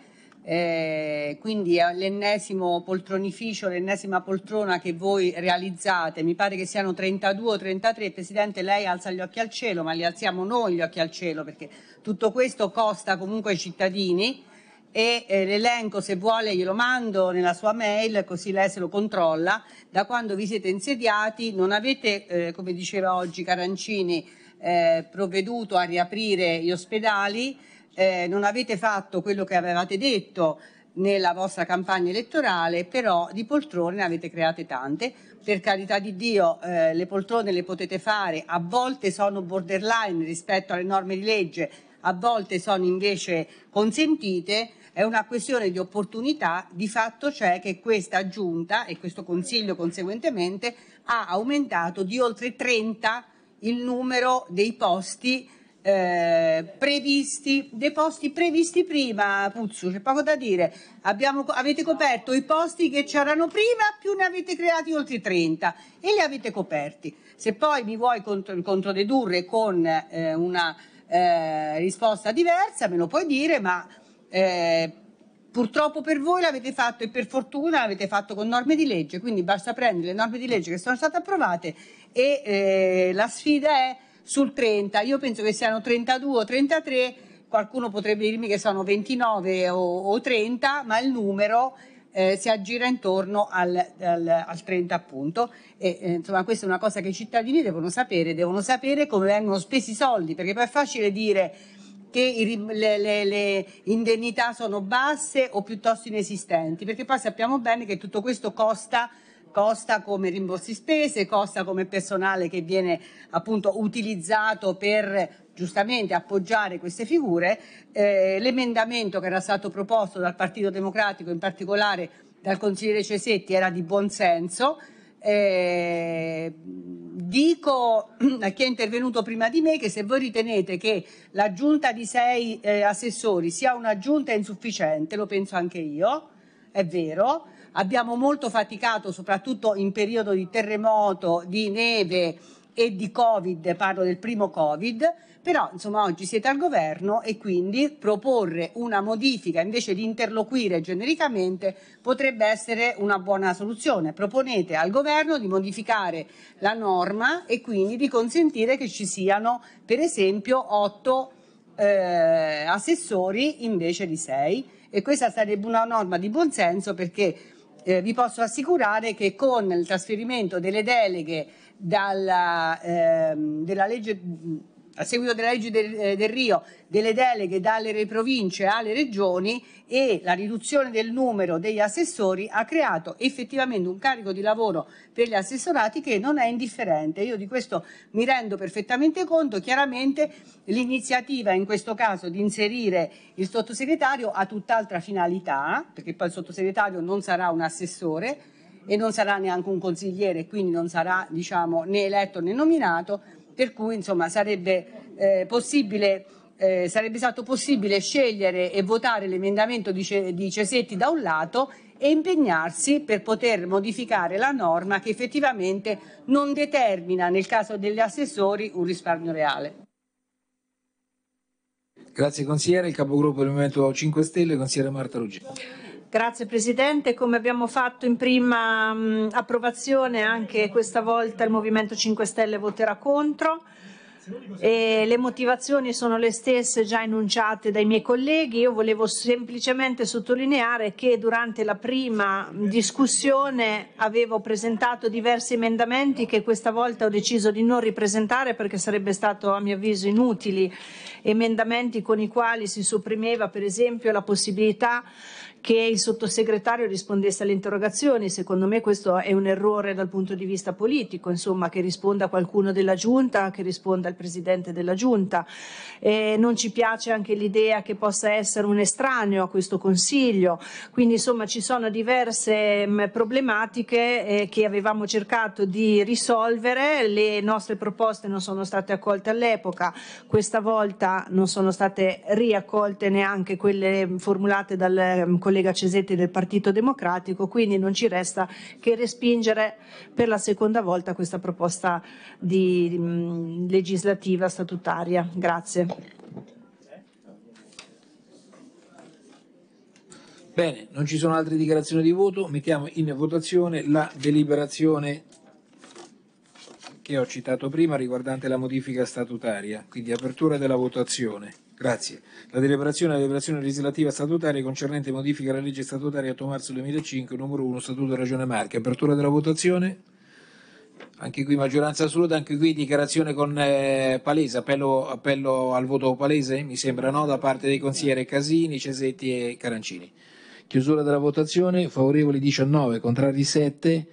eh, quindi è l'ennesimo poltronificio, l'ennesima poltrona che voi realizzate. Mi pare che siano 32 o 33. Presidente, lei alza gli occhi al cielo, ma li alziamo noi gli occhi al cielo perché tutto questo costa comunque ai cittadini. E eh, l'elenco, se vuole, glielo mando nella sua mail, così lei se lo controlla. Da quando vi siete insediati, non avete, eh, come diceva oggi Carancini, eh, provveduto a riaprire gli ospedali eh, non avete fatto quello che avevate detto nella vostra campagna elettorale, però di poltrone ne avete create tante. Per carità di Dio, eh, le poltrone le potete fare, a volte sono borderline rispetto alle norme di legge, a volte sono invece consentite, è una questione di opportunità, di fatto c'è che questa giunta e questo Consiglio conseguentemente ha aumentato di oltre 30 il numero dei posti eh, previsti, dei posti previsti prima, Puzzu, c'è poco da dire. Abbiamo, avete coperto i posti che c'erano prima, più ne avete creati oltre 30 e li avete coperti. Se poi mi vuoi contro, controdedurre con eh, una eh, risposta diversa, me lo puoi dire, ma eh, purtroppo per voi l'avete fatto e per fortuna l'avete fatto con norme di legge, quindi basta prendere le norme di legge che sono state approvate e eh, la sfida è sul 30, io penso che siano 32 o 33, qualcuno potrebbe dirmi che sono 29 o, o 30, ma il numero eh, si aggira intorno al, al, al 30 appunto e eh, insomma questa è una cosa che i cittadini devono sapere, devono sapere come vengono spesi i soldi perché poi è facile dire che i, le, le, le, indennità sono basse o piuttosto inesistenti perché poi sappiamo bene che tutto questo costa costa come rimborsi spese, costa come personale che viene appunto utilizzato per giustamente appoggiare queste figure. Eh, l'emendamento che era stato proposto dal Partito Democratico, in particolare dal consigliere Cesetti, era di buonsenso. Eh, dico a chi è intervenuto prima di me che se voi ritenete che la giunta di sei eh, assessori sia una giunta insufficiente, lo penso anche io, è vero, abbiamo molto faticato, soprattutto in periodo di terremoto, di neve e di Covid, parlo del primo Covid, però insomma oggi siete al governo e quindi proporre una modifica invece di interloquire genericamente potrebbe essere una buona soluzione. Proponete al governo di modificare la norma e quindi di consentire che ci siano per esempio otto eh, assessori invece di sei e questa sarebbe una norma di buonsenso perché eh, vi posso assicurare che con il trasferimento delle deleghe dalla, ehm, della legge a seguito della legge del, eh, del Rio delle deleghe dalle province alle regioni e la riduzione del numero degli assessori ha creato effettivamente un carico di lavoro per gli assessorati che non è indifferente. Io di questo mi rendo perfettamente conto. Chiaramente l'iniziativa in questo caso di inserire il sottosegretario ha tutt'altra finalità, perché poi il sottosegretario non sarà un assessore e non sarà neanche un consigliere, quindi non sarà diciamo, né eletto né nominato per cui insomma, sarebbe, eh, possibile, eh, sarebbe stato possibile scegliere e votare l'emendamento di, di Cesetti da un lato e impegnarsi per poter modificare la norma che effettivamente non determina nel caso degli assessori un risparmio reale. Grazie consigliere, il capogruppo del Movimento 5 Stelle, consigliere Marta Ruggeri. Grazie Presidente, come abbiamo fatto in prima mh, mm, approvazione anche questa volta il Movimento 5 Stelle voterà contro. E le motivazioni sono le stesse già enunciate dai miei colleghi. Io volevo semplicemente sottolineare che durante la prima discussione avevo presentato diversi emendamenti che questa volta ho deciso di non ripresentare perché sarebbe stato a mio avviso inutili emendamenti con i quali si sopprimeva per esempio la possibilità che il sottosegretario rispondesse alle interrogazioni. Secondo me questo è un errore dal punto di vista politico, insomma, che risponda qualcuno della Giunta, che risponda il Presidente della Giunta. Eh, non ci piace anche l'idea che possa essere un estraneo a questo Consiglio. Quindi, insomma, ci sono diverse mh, mm, problematiche eh, che avevamo cercato di risolvere. Le nostre proposte non sono state accolte all'epoca, questa volta non sono state riaccolte neanche quelle formulate dal Consiglio mm, collega Cesetti del Partito Democratico, quindi non ci resta che respingere per la seconda volta questa proposta di, mh, mm, legislativa statutaria. Grazie. Bene, non ci sono altre dichiarazioni di voto, mettiamo in votazione la deliberazione che ho citato prima riguardante la modifica statutaria, quindi apertura della votazione. Grazie. La deliberazione è la deliberazione legislativa statutaria concernente modifica alla legge statutaria 8 marzo 2005, numero 1, Statuto della Regione Marche. Apertura della votazione. Anche qui maggioranza assoluta, anche qui dichiarazione con eh, palese, appello, appello, al voto palese, mi sembra no, da parte dei consiglieri Casini, Cesetti e Carancini. Chiusura della votazione, favorevoli 19, contrari 7,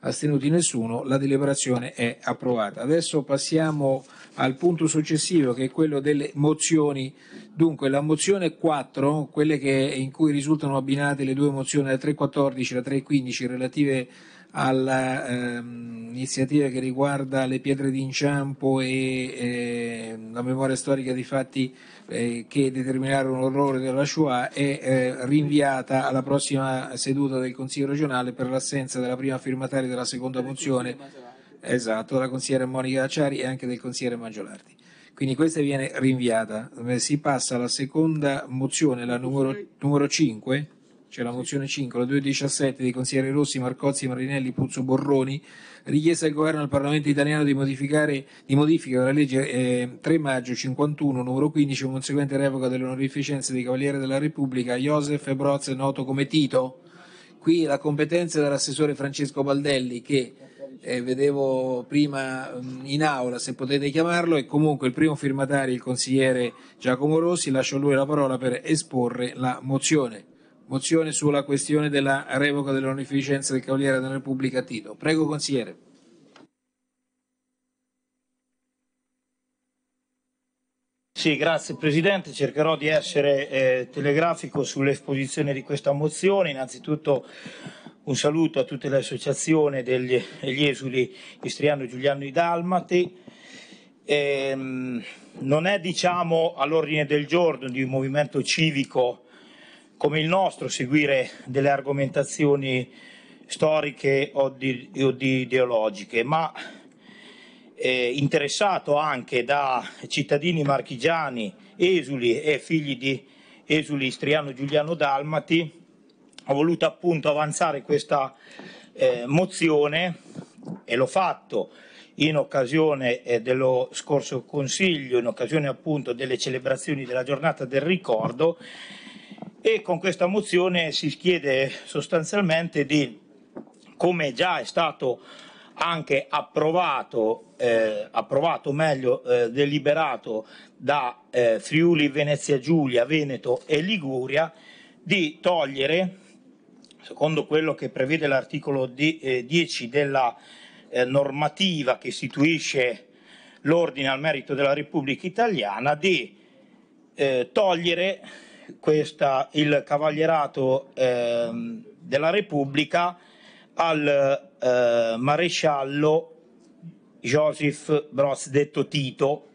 astenuti nessuno, la deliberazione è approvata. Adesso passiamo al punto successivo che è quello delle mozioni. Dunque la mozione 4, quelle che, in cui risultano abbinate le due mozioni, la 314 e la 315 relative all'iniziativa ehm, che riguarda le pietre d'inciampo e eh, la memoria storica dei fatti eh, che determinarono l'orrore della Shoah è eh, rinviata alla prossima seduta del Consiglio regionale per l'assenza della prima firmataria della seconda mozione Esatto, la consigliera Monica Acciari e anche del consigliere Maggiolardi. Quindi questa viene rinviata. Eh, si passa alla seconda mozione, la numero, numero 5, cioè la mozione 5, la 217 dei consiglieri Rossi, Marcozzi, Marinelli, Puzzo, Borroni, richiesta al governo e al Parlamento italiano di, modificare, di modifica della legge eh, 3 maggio 51, numero 15, con conseguente revoca dell'onorificenza onorificenze dei Cavaliere della Repubblica, Josef Broz, noto come Tito. Qui la competenza dell'assessore Francesco Baldelli che eh, vedevo prima mm, in aula, se potete chiamarlo, e comunque il primo firmatario, il consigliere Giacomo Rossi, lascio a lui la parola per esporre la mozione. Mozione sulla questione della revoca dell'onificenza del Cavaliere della Repubblica Tito. Prego, consigliere. Sì, grazie Presidente. Cercherò di essere eh, telegrafico sull'esposizione di questa mozione. Innanzitutto un saluto a tutte le associazioni degli, degli esuli istriano, giuliano e dalmati. Ehm, non è diciamo all'ordine del giorno di un movimento civico come il nostro seguire delle argomentazioni storiche o, di, o di ideologiche, ma eh, interessato anche da cittadini marchigiani, esuli e figli di esuli istriano Giuliano Dalmati, ho voluto appunto avanzare questa eh, mozione e l'ho fatto in occasione eh, dello scorso consiglio, in occasione appunto delle celebrazioni della giornata del ricordo e con questa mozione si chiede sostanzialmente di, come già è stato anche approvato, eh, approvato meglio eh, deliberato da eh, Friuli, Venezia Giulia, Veneto e Liguria, di togliere secondo quello che prevede l'articolo 10 eh, della eh, normativa che istituisce l'ordine al merito della Repubblica Italiana, di eh, togliere questa, il cavalierato ehm, della Repubblica al maresciallo Joseph Broz, detto Tito.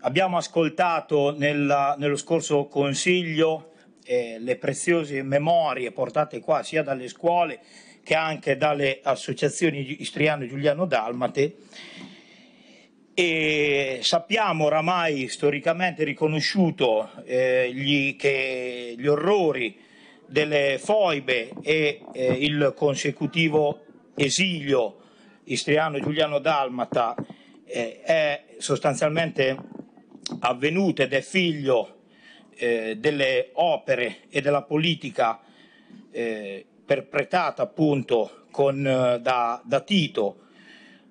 Abbiamo ascoltato nella, nello scorso Consiglio eh, le preziose memorie portate qua sia dalle scuole che anche dalle associazioni istriano-giuliano-dalmate. E sappiamo oramai storicamente riconosciuto eh, gli, che gli orrori delle foibe e eh, il consecutivo esilio istriano-giuliano-dalmata eh, è sostanzialmente avvenuto ed è figlio di eh, delle opere e della politica eh, perpetrata appunto con, eh, da, da Tito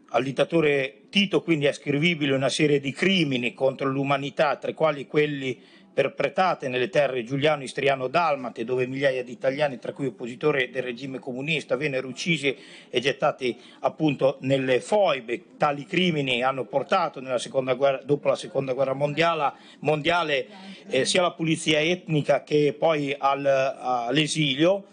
al dittatore Tito quindi è ascrivibile una serie di crimini contro l'umanità, tra i quali quelli perpetrate nelle terre giuliano-istriano-dalmate, dove migliaia di italiani, tra cui oppositori del regime comunista, vennero uccisi e gettati appunto nelle foibe. Tali crimini hanno portato, guerra, dopo la seconda guerra mondiale, mondiale eh, sia alla pulizia etnica che poi al, all'esilio.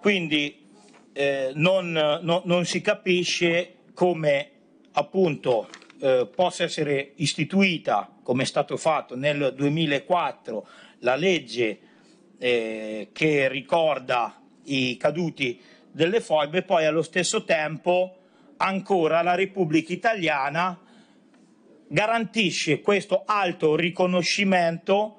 Quindi eh, non, no, non si capisce come appunto eh, possa essere istituita, come è stato fatto nel 2004, la legge eh, che ricorda i caduti delle foibe e poi allo stesso tempo ancora la Repubblica Italiana garantisce questo alto riconoscimento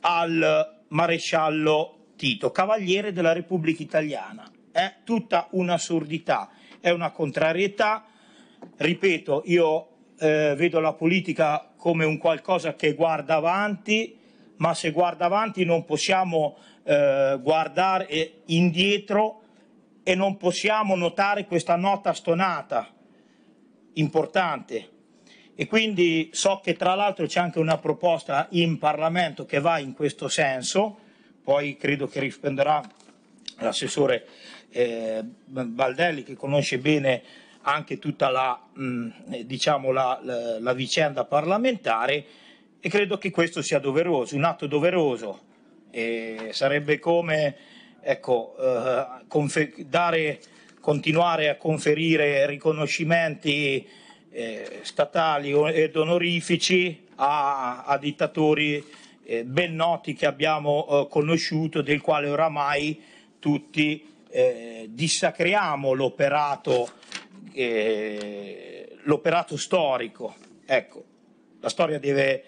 al maresciallo Tito, cavaliere della Repubblica Italiana. È tutta un'assurdità, è una contrarietà. Ripeto, io eh, vedo la politica come un qualcosa che guarda avanti, ma se guarda avanti non possiamo eh, guardare indietro e non possiamo notare questa nota stonata importante. E quindi so che tra l'altro c'è anche una proposta in Parlamento che va in questo senso, poi credo che risponderà l'assessore eh, Baldelli che conosce bene anche tutta la, mm, eh, diciamo la, la, la vicenda parlamentare e credo che questo sia doveroso, un atto doveroso. E sarebbe come ecco, eh, dare, continuare a conferire riconoscimenti eh, statali ed onorifici a, a dittatori eh, ben noti che abbiamo eh, conosciuto, del quale oramai tutti eh, dissacriamo l'operato eh, l'operato storico. Ecco, la storia deve,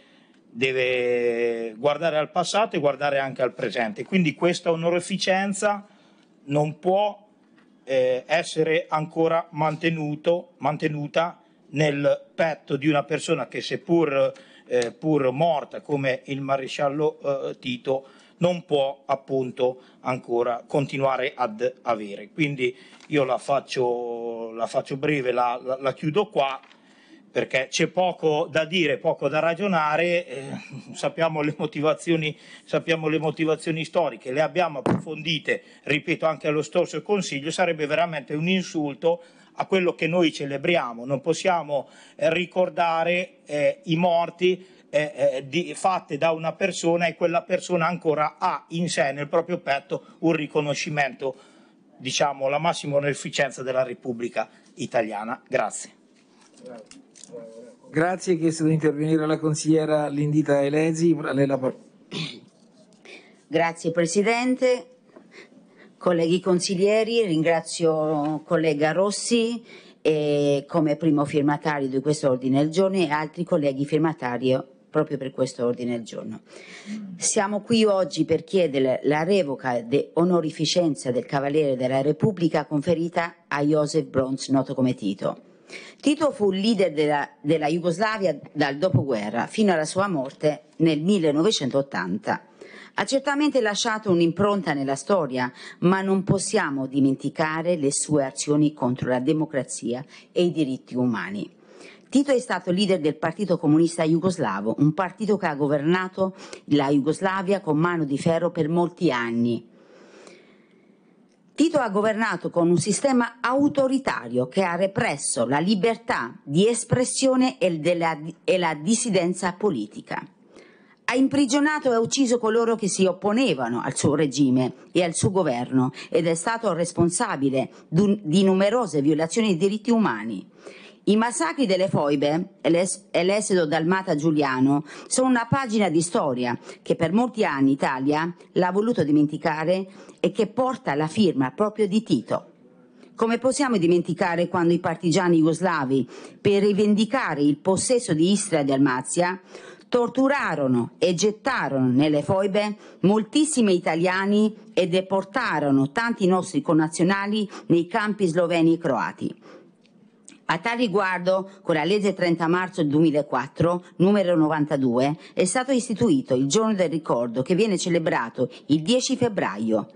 deve guardare al passato e guardare anche al presente. Quindi questa onorificenza non può eh, essere ancora mantenuta nel petto di una persona che seppur eh, pur morta come il maresciallo eh, Tito non può appunto ancora continuare ad avere. Quindi io la faccio, la faccio breve, la, la, la, chiudo qua perché c'è poco da dire, poco da ragionare, eh, sappiamo, le sappiamo, le motivazioni, storiche, le abbiamo approfondite, ripeto anche allo stesso Consiglio, sarebbe veramente un insulto a quello che noi celebriamo, non possiamo eh, ricordare eh, i morti eh, eh, di, fatte da una persona e quella persona ancora ha in sé, nel proprio petto, un riconoscimento, diciamo, la massima onorificenza della Repubblica italiana. Grazie. Grazie, chiesto di intervenire alla consigliera Lindita Elesi. La... Grazie Presidente, colleghi consiglieri, ringrazio collega Rossi come primo firmatario di questo ordine del giorno e altri colleghi firmatari proprio per questo ordine del giorno. Siamo qui oggi per chiedere la revoca de onorificenza del Cavaliere della Repubblica conferita a Joseph Brons, noto come Tito. Tito fu leader della, della Jugoslavia dal dopoguerra fino alla sua morte nel 1980. Ha certamente lasciato un'impronta nella storia, ma non possiamo dimenticare le sue azioni contro la democrazia e i diritti umani. Tito è stato leader del Partito Comunista Jugoslavo, un partito che ha governato la Jugoslavia con mano di ferro per molti anni. Tito ha governato con un sistema autoritario che ha represso la libertà di espressione e, della, e la dissidenza politica. Ha imprigionato e ucciso coloro che si opponevano al suo regime e al suo governo ed è stato responsabile di numerose violazioni dei diritti umani i massacri delle foibe e l'esodo dalmata giuliano sono una pagina di storia che per molti anni Italia l'ha voluto dimenticare e che porta la firma proprio di Tito. Come possiamo dimenticare quando i partigiani jugoslavi, per rivendicare il possesso di Istria e Dalmazia, torturarono e gettarono nelle foibe moltissimi italiani e deportarono tanti nostri connazionali nei campi sloveni e croati. A tal riguardo, con la legge 30 marzo 2004, numero 92, è stato istituito il giorno del ricordo che viene celebrato il 10 febbraio.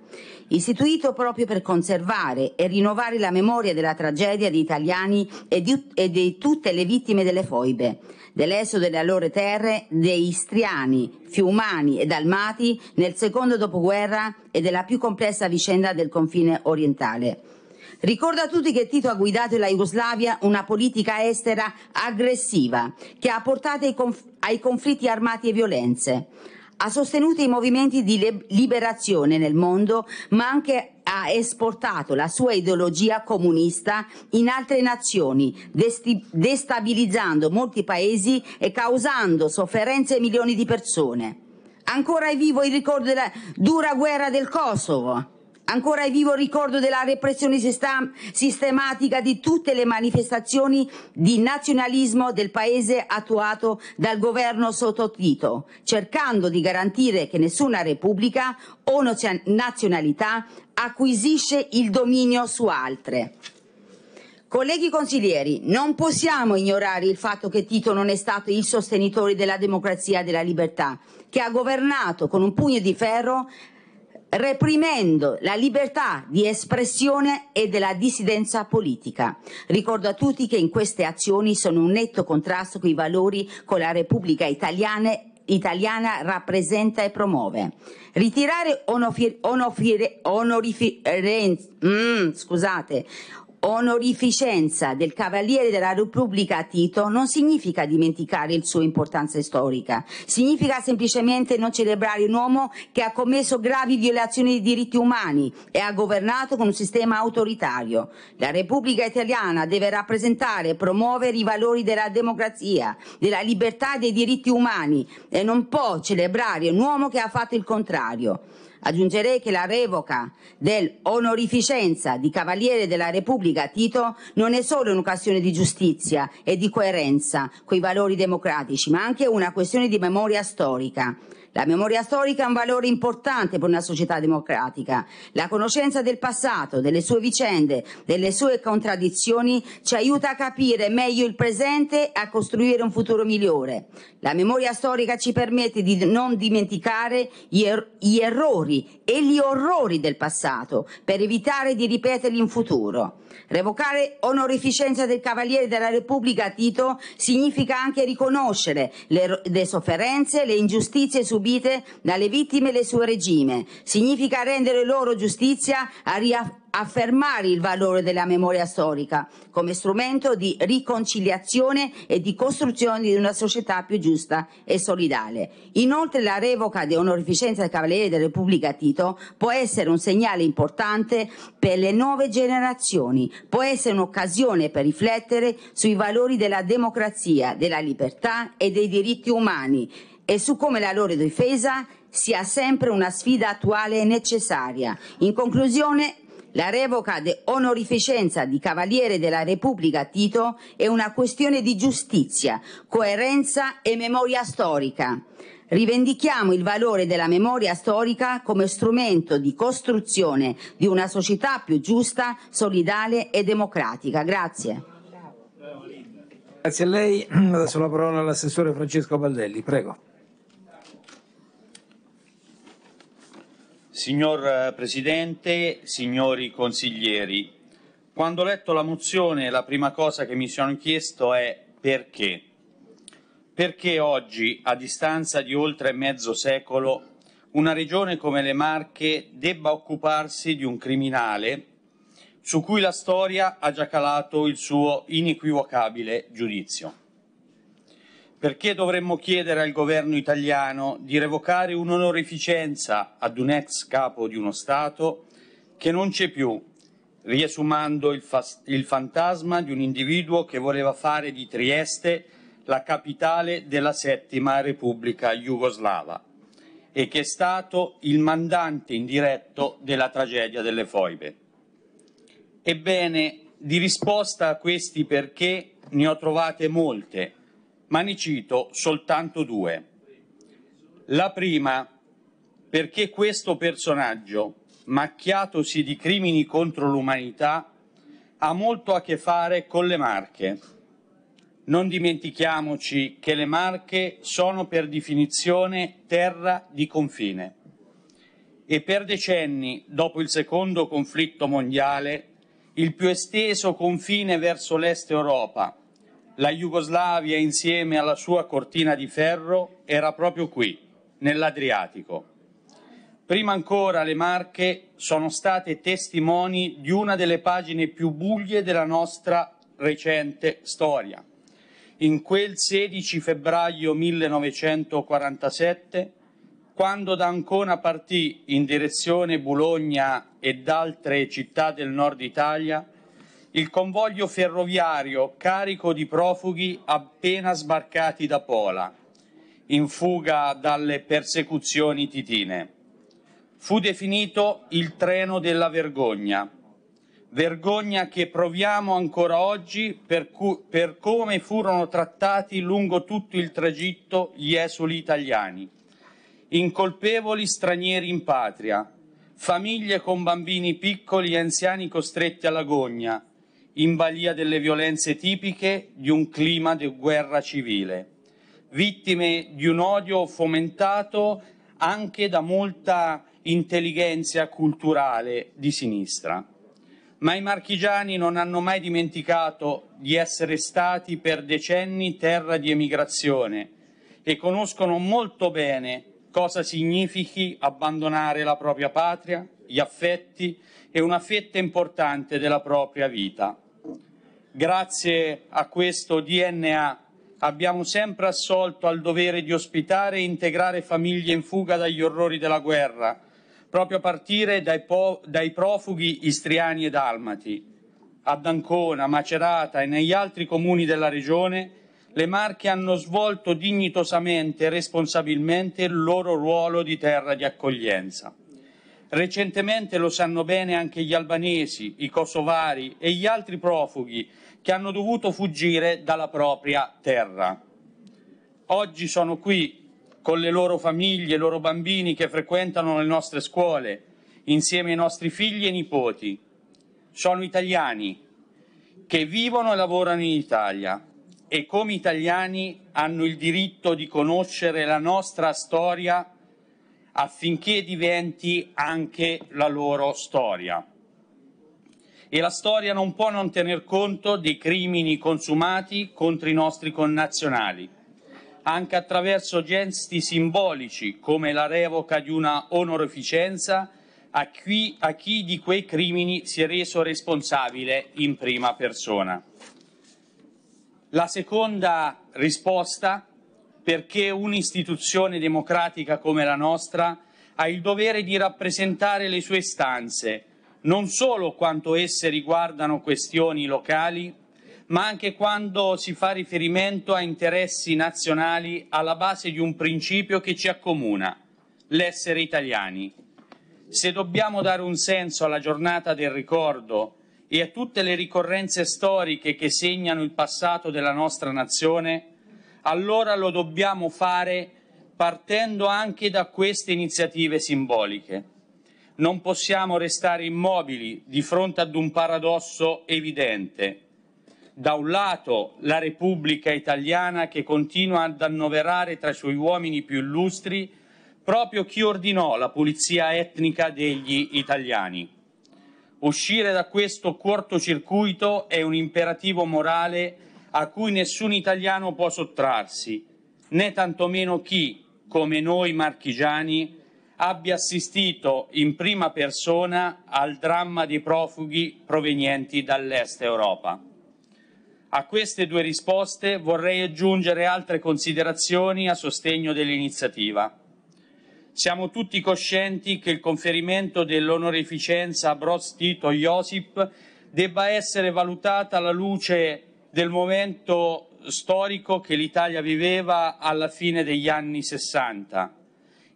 Istituito proprio per conservare e rinnovare la memoria della tragedia di italiani e di, e di tutte le vittime delle foibe, dell'esodo delle loro terre, dei istriani, fiumani e dalmati nel secondo dopoguerra e della più complessa vicenda del confine orientale. Ricordo a tutti che Tito ha guidato la Jugoslavia una politica estera aggressiva che ha portato ai, conf ai conflitti armati e violenze. Ha sostenuto i movimenti di liberazione nel mondo, ma anche ha esportato la sua ideologia comunista in altre nazioni, destabilizzando molti paesi e causando sofferenze a milioni di persone. Ancora è vivo il ricordo della dura guerra del Kosovo, Ancora è vivo il ricordo della repressione sistematica di tutte le manifestazioni di nazionalismo del paese attuato dal governo sotto Tito, cercando di garantire che nessuna repubblica o nazionalità acquisisce il dominio su altre. Colleghi consiglieri, non possiamo ignorare il fatto che Tito non è stato il sostenitore della democrazia e della libertà, che ha governato con un pugno di ferro reprimendo la libertà di espressione e della dissidenza politica. Ricordo a tutti che in queste azioni sono un netto contrasto con i valori con la Repubblica italiana italiana rappresenta e promuove. Ritirare onofir, onofire, onorifi, eh, mm, scusate, onorificenza del Cavaliere della Repubblica Tito non significa dimenticare la sua importanza storica, significa semplicemente non celebrare un uomo che ha commesso gravi violazioni dei diritti umani e ha governato con un sistema autoritario. La Repubblica italiana deve rappresentare e promuovere i valori della democrazia, della libertà e dei diritti umani e non può celebrare un uomo che ha fatto il contrario. Aggiungerei che la revoca dell'onorificenza di Cavaliere della Repubblica Tito non è solo un'occasione di giustizia e di coerenza coi valori democratici, ma anche una questione di memoria storica. La memoria storica è un valore importante per una società democratica. La conoscenza del passato, delle sue vicende, delle sue contraddizioni ci aiuta a capire meglio il presente e a costruire un futuro migliore. La memoria storica ci permette di non dimenticare gli, er gli errori e gli orrori del passato per evitare di ripeterli in futuro. Revocare onorificenza del Cavaliere della Repubblica a Tito significa anche riconoscere le, le sofferenze, le ingiustizie subite dalle vittime del suo regime, significa rendere loro giustizia a riaffrontare affermare il valore della memoria storica come strumento di riconciliazione e di costruzione di una società più giusta e solidale. Inoltre la revoca di onorificenza del Cavaliere della Repubblica Tito può essere un segnale importante per le nuove generazioni, può essere un'occasione per riflettere sui valori della democrazia, della libertà e dei diritti umani e su come la loro difesa sia sempre una sfida attuale e necessaria. In conclusione, la revoca de onorificenza di Cavaliere della Repubblica Tito è una questione di giustizia, coerenza e memoria storica. Rivendichiamo il valore della memoria storica come strumento di costruzione di una società più giusta, solidale e democratica. Grazie. Grazie a lei. Adesso la parola all'assessore Francesco Baldelli. Prego. Signor eh, Presidente, signori consiglieri, quando ho letto la mozione la prima cosa che mi sono chiesto è perché. Perché oggi, a distanza di oltre mezzo secolo, una regione come le Marche debba occuparsi di un criminale su cui la storia ha già calato il suo inequivocabile giudizio perché dovremmo chiedere al governo italiano di revocare un'onorificenza ad un ex capo di uno Stato che non c'è più, riesumando il, il, fantasma di un individuo che voleva fare di Trieste la capitale della settima Repubblica Jugoslava e che è stato il mandante indiretto della tragedia delle foibe. Ebbene, di risposta a questi perché ne ho trovate molte ma ne cito soltanto due. La prima, perché questo personaggio, macchiatosi di crimini contro l'umanità, ha molto a che fare con le Marche. Non dimentichiamoci che le Marche sono per definizione terra di confine e per decenni, dopo il secondo conflitto mondiale, il più esteso confine verso l'est Europa, la Jugoslavia insieme alla sua cortina di ferro era proprio qui, nell'Adriatico. Prima ancora le Marche sono state testimoni di una delle pagine più buie della nostra recente storia. In quel 16 febbraio 1947, quando da Ancona partì in direzione Bologna ed altre città del nord Italia, il convoglio ferroviario carico di profughi appena sbarcati da Pola, in fuga dalle persecuzioni titine. Fu definito il treno della vergogna, vergogna che proviamo ancora oggi per, per come furono trattati lungo tutto il tragitto gli esuli italiani, incolpevoli stranieri in patria, famiglie con bambini piccoli e anziani costretti all'agonia, in balia delle violenze tipiche di un clima di guerra civile, vittime di un odio fomentato anche da molta intelligenza culturale di sinistra. Ma i marchigiani non hanno mai dimenticato di essere stati per decenni terra di emigrazione e conoscono molto bene cosa significhi abbandonare la propria patria, gli affetti e una fetta importante della propria vita grazie a questo DNA, abbiamo sempre assolto al dovere di ospitare e integrare famiglie in fuga dagli orrori della guerra, proprio a partire dai, po- dai profughi istriani e dalmati. Ad Ancona, Macerata e negli altri comuni della regione, le Marche hanno svolto dignitosamente e responsabilmente il loro ruolo di terra di accoglienza. Recentemente lo sanno bene anche gli albanesi, i kosovari e gli altri profughi che hanno dovuto fuggire dalla propria terra. Oggi sono qui con le loro famiglie, i loro bambini che frequentano le nostre scuole, insieme ai nostri figli e nipoti. Sono italiani che vivono e lavorano in Italia e come italiani hanno il diritto di conoscere la nostra storia affinché diventi anche la loro storia e la storia non può non tener conto dei crimini consumati contro i nostri connazionali, anche attraverso gesti simbolici come la revoca di una onorificenza a chi, a chi di quei crimini si è reso responsabile in prima persona. La seconda risposta perché un'istituzione democratica come la nostra ha il dovere di rappresentare le sue istanze, non solo quando esse riguardano questioni locali, ma anche quando si fa riferimento a interessi nazionali alla base di un principio che ci accomuna, l'essere italiani. Se dobbiamo dare un senso alla giornata del ricordo e a tutte le ricorrenze storiche che segnano il passato della nostra nazione, allora lo dobbiamo fare partendo anche da queste iniziative simboliche non possiamo restare immobili di fronte ad un paradosso evidente. Da un lato la Repubblica italiana che continua ad annoverare tra i suoi uomini più illustri proprio chi ordinò la pulizia etnica degli italiani. Uscire da questo cortocircuito è un imperativo morale a cui nessun italiano può sottrarsi, né tantomeno chi, come noi marchigiani, abbia assistito in prima persona al dramma dei profughi provenienti dall'Est Europa. A queste due risposte vorrei aggiungere altre considerazioni a sostegno dell'iniziativa. Siamo tutti coscienti che il conferimento dell'onorificenza a Broz Tito Josip debba essere valutata alla luce del momento storico che l'Italia viveva alla fine degli anni Sessanta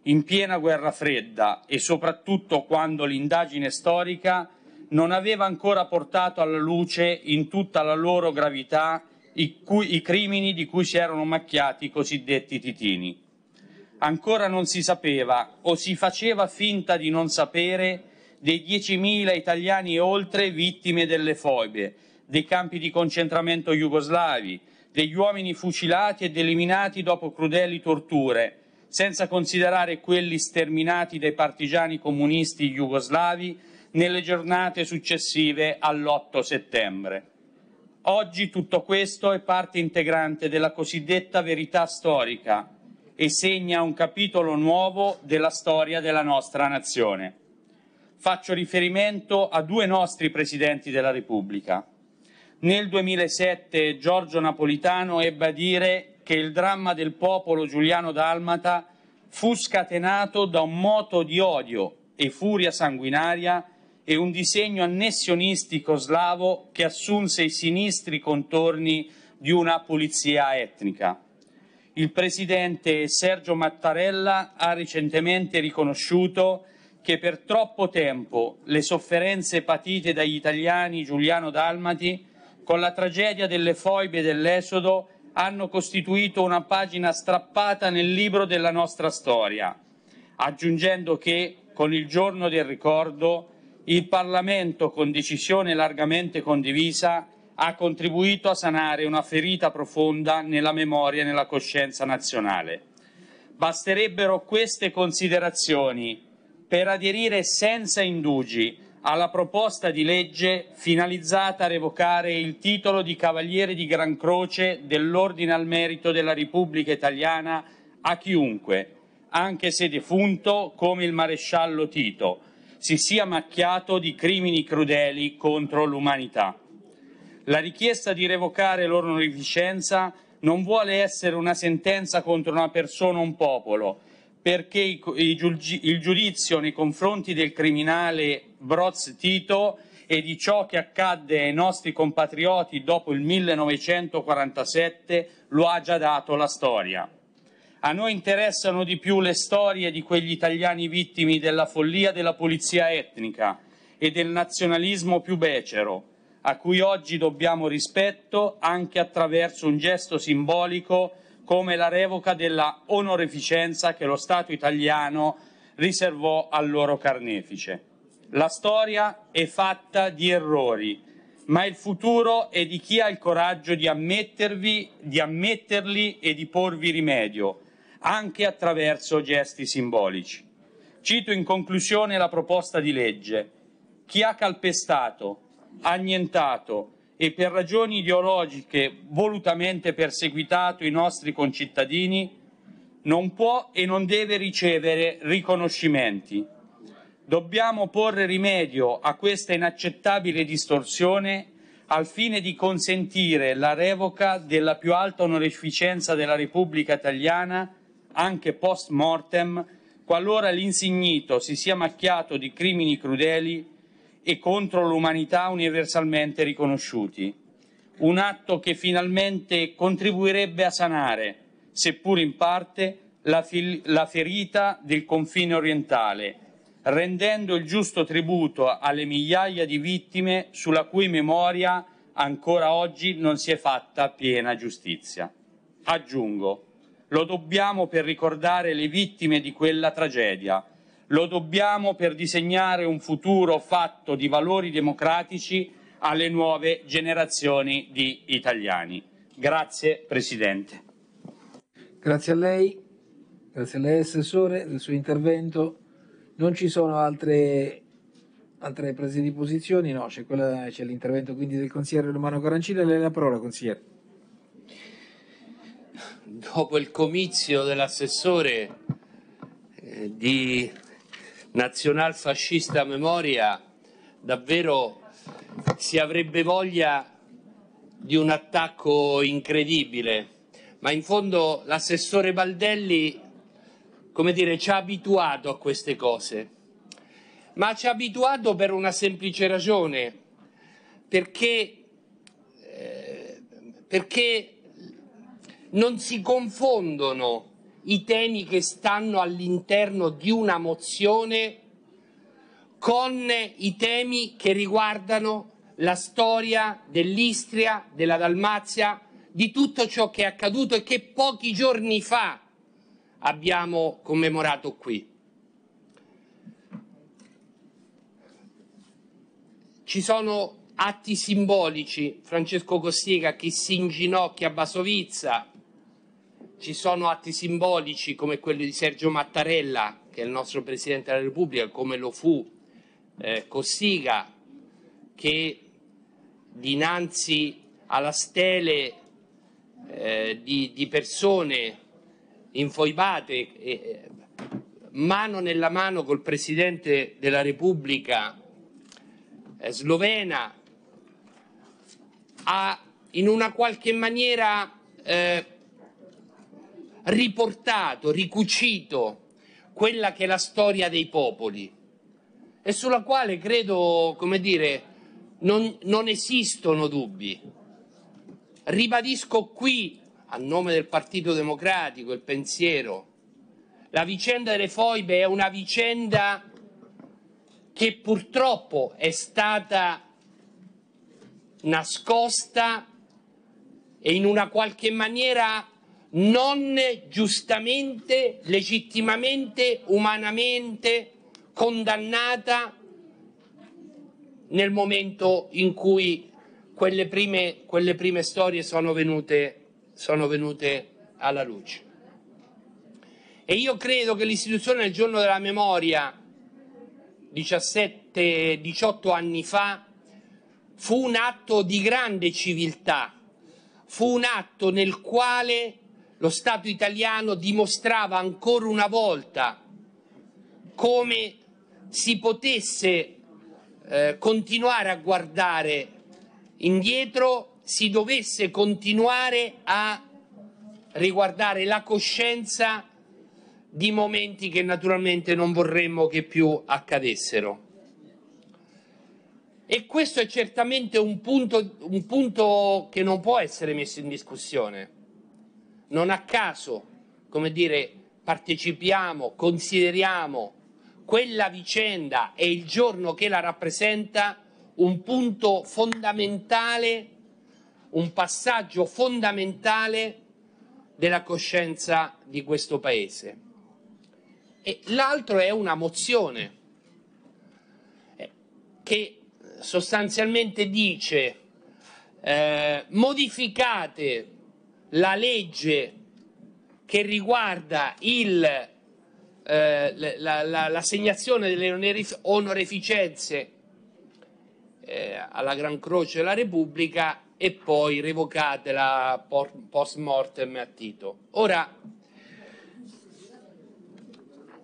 in piena guerra fredda e soprattutto quando l'indagine storica non aveva ancora portato alla luce in tutta la loro gravità i, cui, i, crimini di cui si erano macchiati i cosiddetti titini. Ancora non si sapeva o si faceva finta di non sapere dei 10.000 italiani e oltre vittime delle foibe, dei campi di concentramento jugoslavi, degli uomini fucilati ed eliminati dopo crudeli torture, senza considerare quelli sterminati dai partigiani comunisti jugoslavi nelle giornate successive all'8 settembre. Oggi tutto questo è parte integrante della cosiddetta verità storica e segna un capitolo nuovo della storia della nostra nazione. Faccio riferimento a due nostri presidenti della Repubblica. Nel 2007 Giorgio Napolitano ebbe a dire che il dramma del popolo giuliano dalmata fu scatenato da un moto di odio e furia sanguinaria e un disegno annessionistico slavo che assunse i sinistri contorni di una pulizia etnica. Il presidente Sergio Mattarella ha recentemente riconosciuto che per troppo tempo le sofferenze patite dagli italiani giuliano-dalmati con la tragedia delle foibe dell'Esodo hanno costituito una pagina strappata nel libro della nostra storia, aggiungendo che con il giorno del ricordo il Parlamento, con decisione largamente condivisa, ha contribuito a sanare una ferita profonda nella memoria e nella coscienza nazionale. Basterebbero queste considerazioni per aderire senza indugi alla proposta di legge finalizzata a revocare il titolo di Cavaliere di Gran Croce dell'Ordine al Merito della Repubblica Italiana a chiunque, anche se defunto come il maresciallo Tito, si sia macchiato di crimini crudeli contro l'umanità. La richiesta di revocare l'onorificenza non vuole essere una sentenza contro una persona o un popolo, perché il giudizio nei confronti del criminale Broz Tito e di ciò che accadde ai nostri compatrioti dopo il 1947 lo ha già dato la storia. A noi interessano di più le storie di quegli italiani vittimi della follia della pulizia etnica e del nazionalismo più becero, a cui oggi dobbiamo rispetto anche attraverso un gesto simbolico come la revoca della onorificenza che lo Stato italiano riservò al loro carnefice. La storia è fatta di errori, ma il futuro è di chi ha il coraggio di, ammettervi, di ammetterli e di porvi rimedio, anche attraverso gesti simbolici. Cito in conclusione la proposta di legge. Chi ha calpestato, annientato, e per ragioni ideologiche volutamente perseguitato i nostri concittadini, non può e non deve ricevere riconoscimenti. Dobbiamo porre rimedio a questa inaccettabile distorsione al fine di consentire la revoca della più alta onorificenza della Repubblica italiana, anche post mortem, qualora l'insignito si sia macchiato di crimini crudeli e contro l'umanità universalmente riconosciuti. Un atto che finalmente contribuirebbe a sanare, seppur in parte, la, la ferita del confine orientale, rendendo il giusto tributo alle migliaia di vittime sulla cui memoria ancora oggi non si è fatta piena giustizia. Aggiungo, lo dobbiamo per ricordare le vittime di quella tragedia, lo dobbiamo per disegnare un futuro fatto di valori democratici alle nuove generazioni di italiani. Grazie Presidente. Grazie a lei, grazie a lei Assessore del suo intervento. Non ci sono altre, altre prese di posizione? No, c'è, quella, c'è, l'intervento quindi del consigliere Romano Carancina. Lei la parola, consigliere. Dopo il comizio dell'assessore eh, di nazionalfascista memoria, davvero si avrebbe voglia di un attacco incredibile, ma in fondo l'assessore Baldelli, come dire, ci ha abituato a queste cose, ma ci ha abituato per una semplice ragione, perché, eh, perché non si confondono i temi che stanno all'interno di una mozione con i temi che riguardano la storia dell'Istria, della Dalmazia, di tutto ciò che è accaduto e che pochi giorni fa abbiamo commemorato qui. Ci sono atti simbolici, Francesco Costiega che si inginocchia a Basovizza, ci sono atti simbolici come quello di Sergio Mattarella, che è il nostro Presidente della Repubblica, come lo fu eh, Cossiga, che dinanzi alla stele eh, di, di, persone infoibate, eh, mano nella mano col Presidente della Repubblica eh, slovena, ha in una qualche maniera eh, riportato, ricucito quella che è la storia dei popoli e sulla quale credo, come dire, non, non esistono dubbi. Ribadisco qui, a nome del Partito Democratico, il pensiero. La vicenda delle foibe è una vicenda che purtroppo è stata nascosta e in una qualche maniera non giustamente, legittimamente, umanamente condannata nel momento in cui quelle prime, quelle prime storie sono venute, sono venute, alla luce. E io credo che l'istituzione del giorno della memoria, 17, 18 anni fa, fu un atto di grande civiltà, fu un atto nel quale lo Stato italiano dimostrava ancora una volta come si potesse eh, continuare a guardare indietro, si dovesse continuare a riguardare la coscienza di momenti che naturalmente non vorremmo che più accadessero. E questo è certamente un punto, un punto che non può essere messo in discussione non a caso, come dire, partecipiamo, consideriamo quella vicenda e il giorno che la rappresenta un punto fondamentale, un passaggio fondamentale della coscienza di questo Paese. E l'altro è una mozione eh, che sostanzialmente dice eh, modificate la legge che riguarda il, eh, la, la, l'assegnazione delle onorificenze eh, alla Gran Croce della Repubblica e poi revocatela post mortem a Tito. Ora,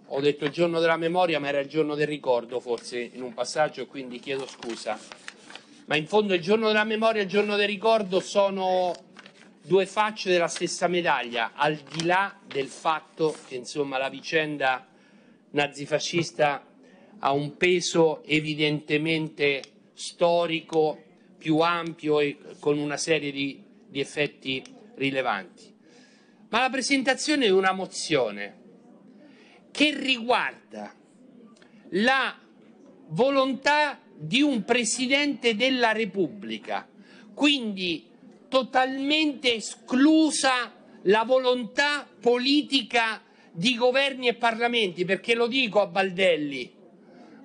ho detto il giorno della memoria, ma era il giorno del ricordo forse in un passaggio, quindi chiedo scusa. Ma in fondo il giorno della memoria e il giorno del ricordo sono due facce della stessa medaglia, al di là del fatto che insomma, la vicenda nazifascista ha un peso evidentemente storico più ampio e con una serie di, di effetti rilevanti. Ma la presentazione di una mozione che riguarda la volontà di un Presidente della Repubblica, quindi totalmente esclusa la volontà politica di governi e parlamenti, perché lo dico a Baldelli.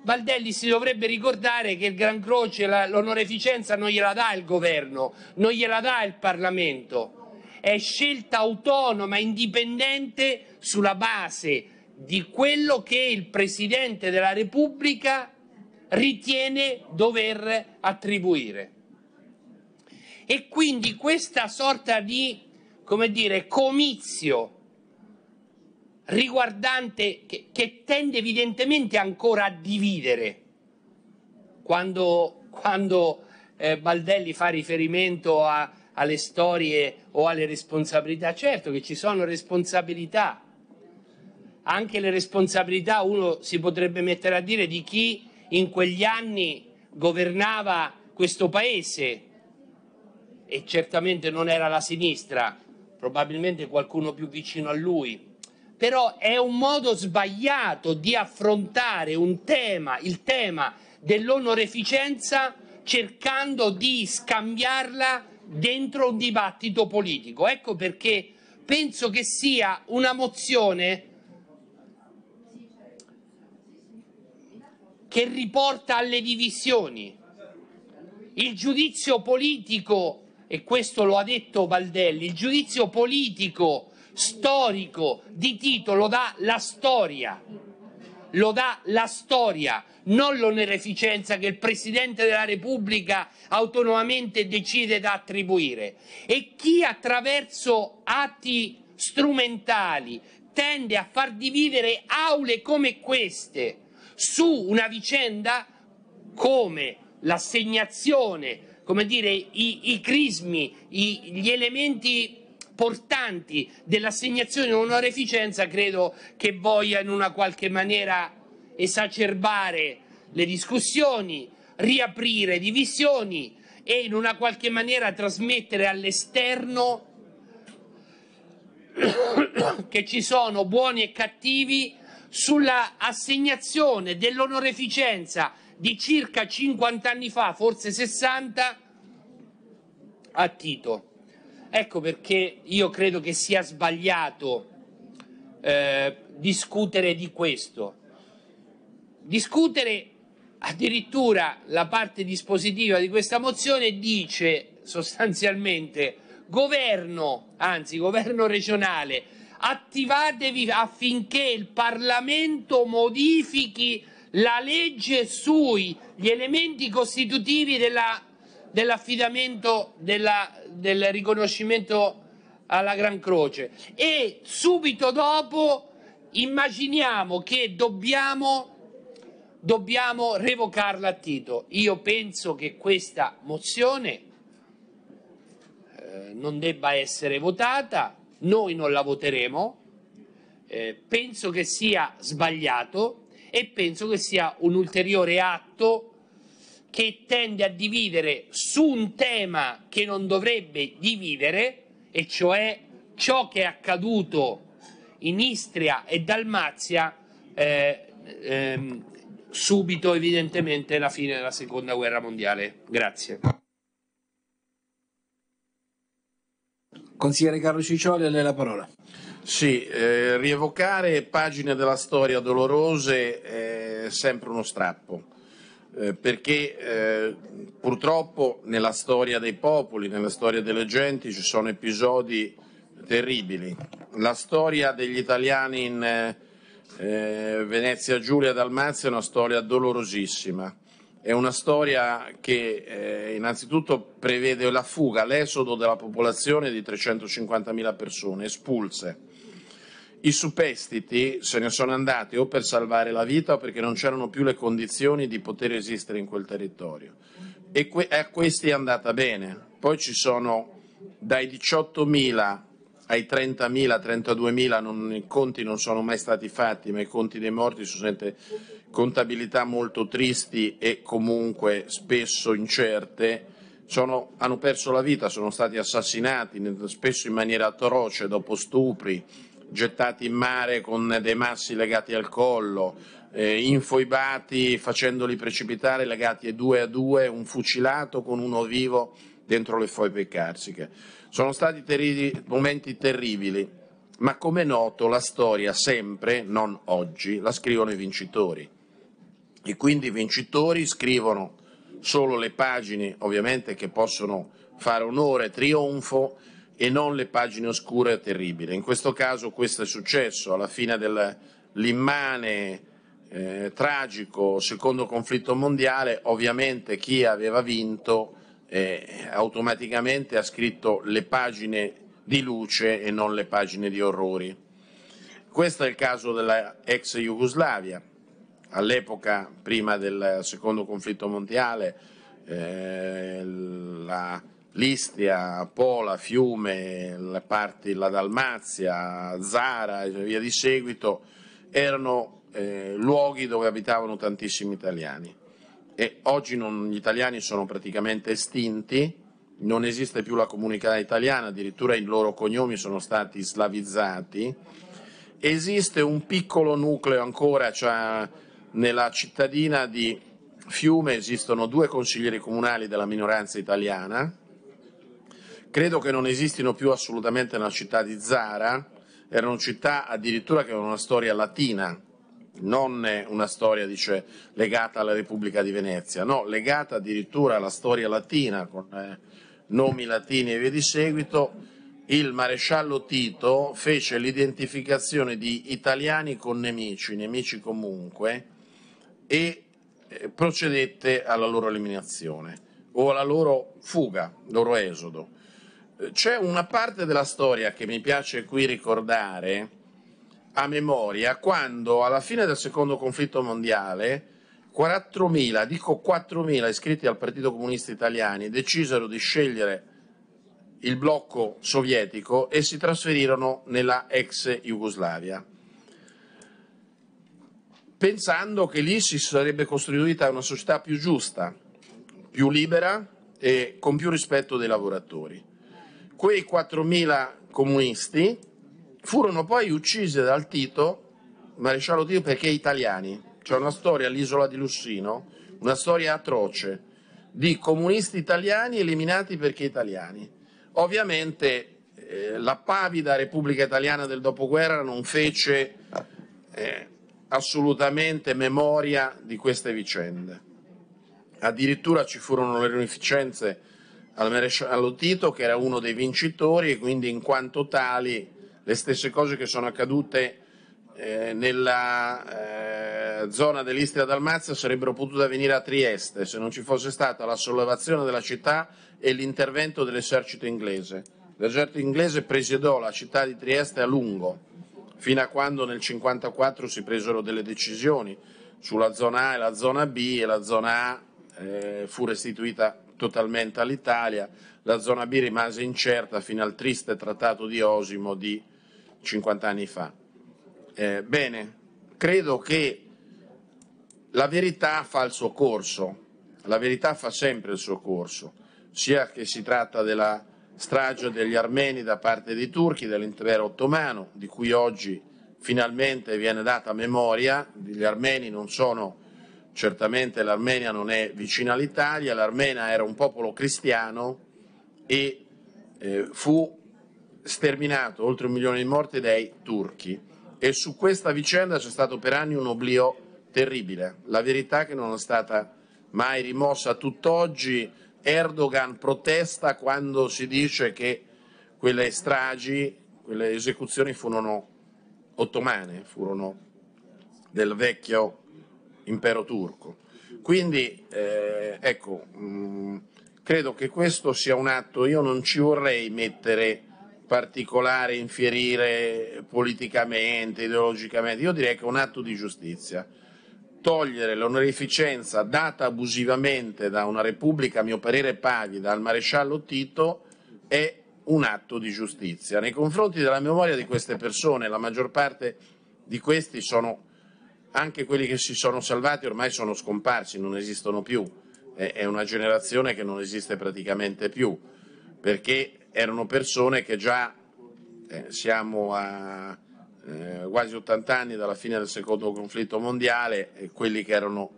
Baldelli si dovrebbe ricordare che il Gran Croce, l'onoreficenza non gliela dà il governo, non gliela dà il Parlamento, è scelta autonoma, indipendente sulla base di quello che il Presidente della Repubblica ritiene dover attribuire. E quindi questa sorta di, come dire, comizio riguardante, che, che tende evidentemente ancora a dividere, quando, quando eh, Baldelli fa riferimento a, alle storie o alle responsabilità, certo che ci sono responsabilità, anche le responsabilità uno si potrebbe mettere a dire di chi in quegli anni governava questo paese e certamente non era la sinistra, probabilmente qualcuno più vicino a lui. Però è un modo sbagliato di affrontare un tema, il tema dell'onoreficenza, cercando di scambiarla dentro un dibattito politico. Ecco perché penso che sia una mozione che riporta alle divisioni. Il giudizio politico e questo lo ha detto Baldelli, il giudizio politico, storico, di Tito lo dà la storia, lo dà la storia, non l'onereficenza che il Presidente della Repubblica autonomamente decide da attribuire. E chi attraverso atti strumentali tende a far dividere aule come queste su una vicenda come l'assegnazione come dire, i, i crismi, i, gli elementi portanti dell'assegnazione onoreficenza credo che voglia in una qualche maniera esacerbare le discussioni, riaprire divisioni e in una qualche maniera trasmettere all'esterno che ci sono buoni e cattivi sulla assegnazione dell'onoreficenza di circa 50 anni fa, forse 60, a Tito. Ecco perché io credo che sia sbagliato eh, discutere di questo. Discutere addirittura la parte dispositiva di questa mozione dice sostanzialmente governo, anzi governo regionale, attivatevi affinché il Parlamento modifichi la legge sugli elementi costitutivi della, dell'affidamento della, del riconoscimento alla Gran Croce e subito dopo immaginiamo che dobbiamo, dobbiamo revocarla a Tito. Io penso che questa mozione eh, non debba essere votata, noi non la voteremo, eh, penso che sia sbagliato e penso che sia un ulteriore atto che tende a dividere su un tema che non dovrebbe dividere, e cioè ciò che è accaduto in Istria e Dalmazia eh, ehm, subito evidentemente la fine della seconda guerra mondiale. Grazie. Consigliere Carlo Ciccioli, a lei la parola. Sì, eh, rievocare pagine della storia dolorose è sempre uno strappo, eh, perché eh, purtroppo nella storia dei popoli, nella storia delle genti ci sono episodi terribili. La storia degli italiani in eh, Venezia Giulia e Dalmazia è una storia dolorosissima. È una storia che eh, innanzitutto prevede la fuga, l'esodo della popolazione di 350.000 persone espulse i superstiti se ne sono andati o per salvare la vita o perché non c'erano più le condizioni di poter esistere in quel territorio. E que- a questi è andata bene. Poi ci sono dai 18.000 ai 30.000, 32.000, non, i conti non sono mai stati fatti, ma i conti dei morti sono sempre contabilità molto tristi e comunque spesso incerte. Sono, hanno perso la vita, sono stati assassinati spesso in maniera atroce dopo stupri, gettati in mare con dei massi legati al collo, eh, infoibati facendoli precipitare legati a due a due, un fucilato con uno vivo dentro le foibe carsiche. Sono stati terri momenti terribili, ma come è noto la storia sempre, non oggi, la scrivono i vincitori. E quindi i vincitori scrivono solo le pagine, ovviamente, che possono fare onore, trionfo e non le pagine oscure e terribili. In questo caso questo è successo alla fine dell'immane, eh, tragico secondo conflitto mondiale, ovviamente chi aveva vinto eh, automaticamente ha scritto le pagine di luce e non le pagine di orrori. Questo è il caso della ex Jugoslavia, all'epoca prima del secondo conflitto mondiale eh, la l'Istria, Pola, Fiume, le parti, la Dalmazia, Zara e via di seguito, erano eh, luoghi dove abitavano tantissimi italiani. E oggi non, gli italiani sono praticamente estinti, non esiste più la comunità italiana, addirittura i loro cognomi sono stati slavizzati. Esiste un piccolo nucleo ancora, cioè nella cittadina di Fiume esistono due consiglieri comunali della minoranza italiana, Credo che non esistino più assolutamente nella città di Zara, era una città addirittura che aveva una storia latina, non una storia dice, legata alla Repubblica di Venezia, no, legata addirittura alla storia latina, con eh, nomi latini e via di seguito, il maresciallo Tito fece l'identificazione di italiani con nemici, nemici comunque, e eh, procedette alla loro eliminazione o alla loro fuga, loro esodo c'è una parte della storia che mi piace qui ricordare a memoria, quando alla fine del secondo conflitto mondiale 4.000, dico 4.000 iscritti al Partito Comunista Italiani decisero di scegliere il blocco sovietico e si trasferirono nella ex Jugoslavia, pensando che lì si sarebbe costruita una società più giusta, più libera e con più rispetto dei lavoratori quei 4.000 comunisti furono poi uccisi dal Tito, maresciallo Tito, perché italiani. C'è una storia all'isola di Lussino, una storia atroce, di comunisti italiani eliminati perché italiani. Ovviamente eh, la pavida Repubblica Italiana del dopoguerra non fece eh, assolutamente memoria di queste vicende. Addirittura ci furono le riunificenze al maresciallo Tito che era uno dei vincitori e quindi in quanto tali le stesse cose che sono accadute eh, nella eh, zona dell'Istria Dalmazia sarebbero potute avvenire a Trieste se non ci fosse stata la sollevazione della città e l'intervento dell'esercito inglese. L'esercito inglese presiedò la città di Trieste a lungo, fino a quando nel 1954 si presero delle decisioni sulla zona A e la zona B e la zona A eh, fu restituita totalmente all'Italia, la zona B rimase incerta fino al triste trattato di Osimo di 50 anni fa. Eh, bene, credo che la verità fa il suo corso, la verità fa sempre il suo corso, sia che si tratta della strage degli armeni da parte dei turchi, dell'intero ottomano, di cui oggi finalmente viene data memoria, gli armeni non sono certamente l'Armenia non è vicina all'Italia, l'Armenia era un popolo cristiano e eh, fu sterminato, oltre un milione di morti, dai turchi. E su questa vicenda c'è stato per anni un oblio terribile. La verità che non è stata mai rimossa tutt'oggi. Erdogan protesta quando si dice che quelle stragi, quelle esecuzioni furono ottomane, furono del vecchio impero turco. Quindi eh, ecco, mh, mm, credo che questo sia un atto, io non ci vorrei mettere particolare, infierire politicamente, ideologicamente, io direi che è un atto di giustizia. Togliere l'onorificenza data abusivamente da una Repubblica, a mio parere pavida, al maresciallo Tito è un atto di giustizia nei confronti della memoria di queste persone, la maggior parte di questi sono anche quelli che si sono salvati ormai sono scomparsi, non esistono più, è una generazione che non esiste praticamente più, perché erano persone che già eh, siamo a eh, quasi 80 anni dalla fine del secondo conflitto mondiale e quelli che erano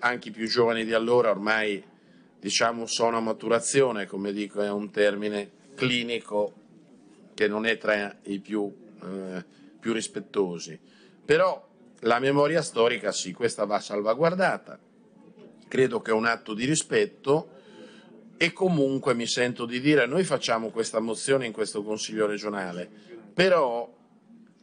anche i più giovani di allora ormai diciamo sono a maturazione, come dico è un termine clinico che non è tra i più, eh, più rispettosi. Però la memoria storica sì, questa va salvaguardata, credo che è un atto di rispetto e comunque mi sento di dire noi facciamo questa mozione in questo Consiglio regionale, però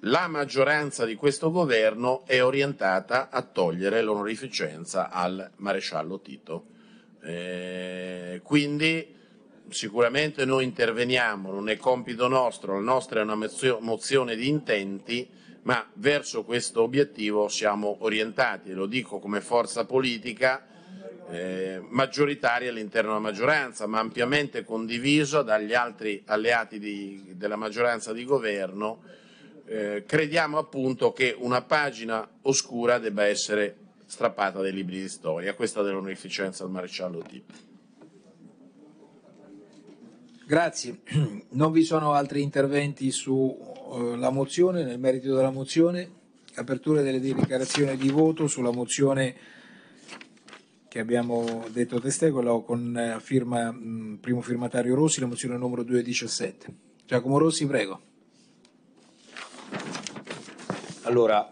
la maggioranza di questo governo è orientata a togliere l'onorificenza al maresciallo Tito. Eh, quindi sicuramente noi interveniamo, non è compito nostro, la nostra è una mozione di intenti, ma verso questo obiettivo siamo orientati e lo dico come forza politica eh, maggioritaria all'interno della maggioranza, ma ampiamente condivisa dagli altri alleati di, della maggioranza di governo, eh, crediamo appunto che una pagina oscura debba essere strappata dai libri di storia, questa dell'onorificenza del maresciallo Tito. Grazie, non vi sono altri interventi su eh, la mozione, nel merito della mozione, apertura delle dichiarazioni di voto sulla mozione che abbiamo detto testè, quella con eh, firma, primo firmatario Rossi, la mozione numero 217. Giacomo Rossi, prego. Allora,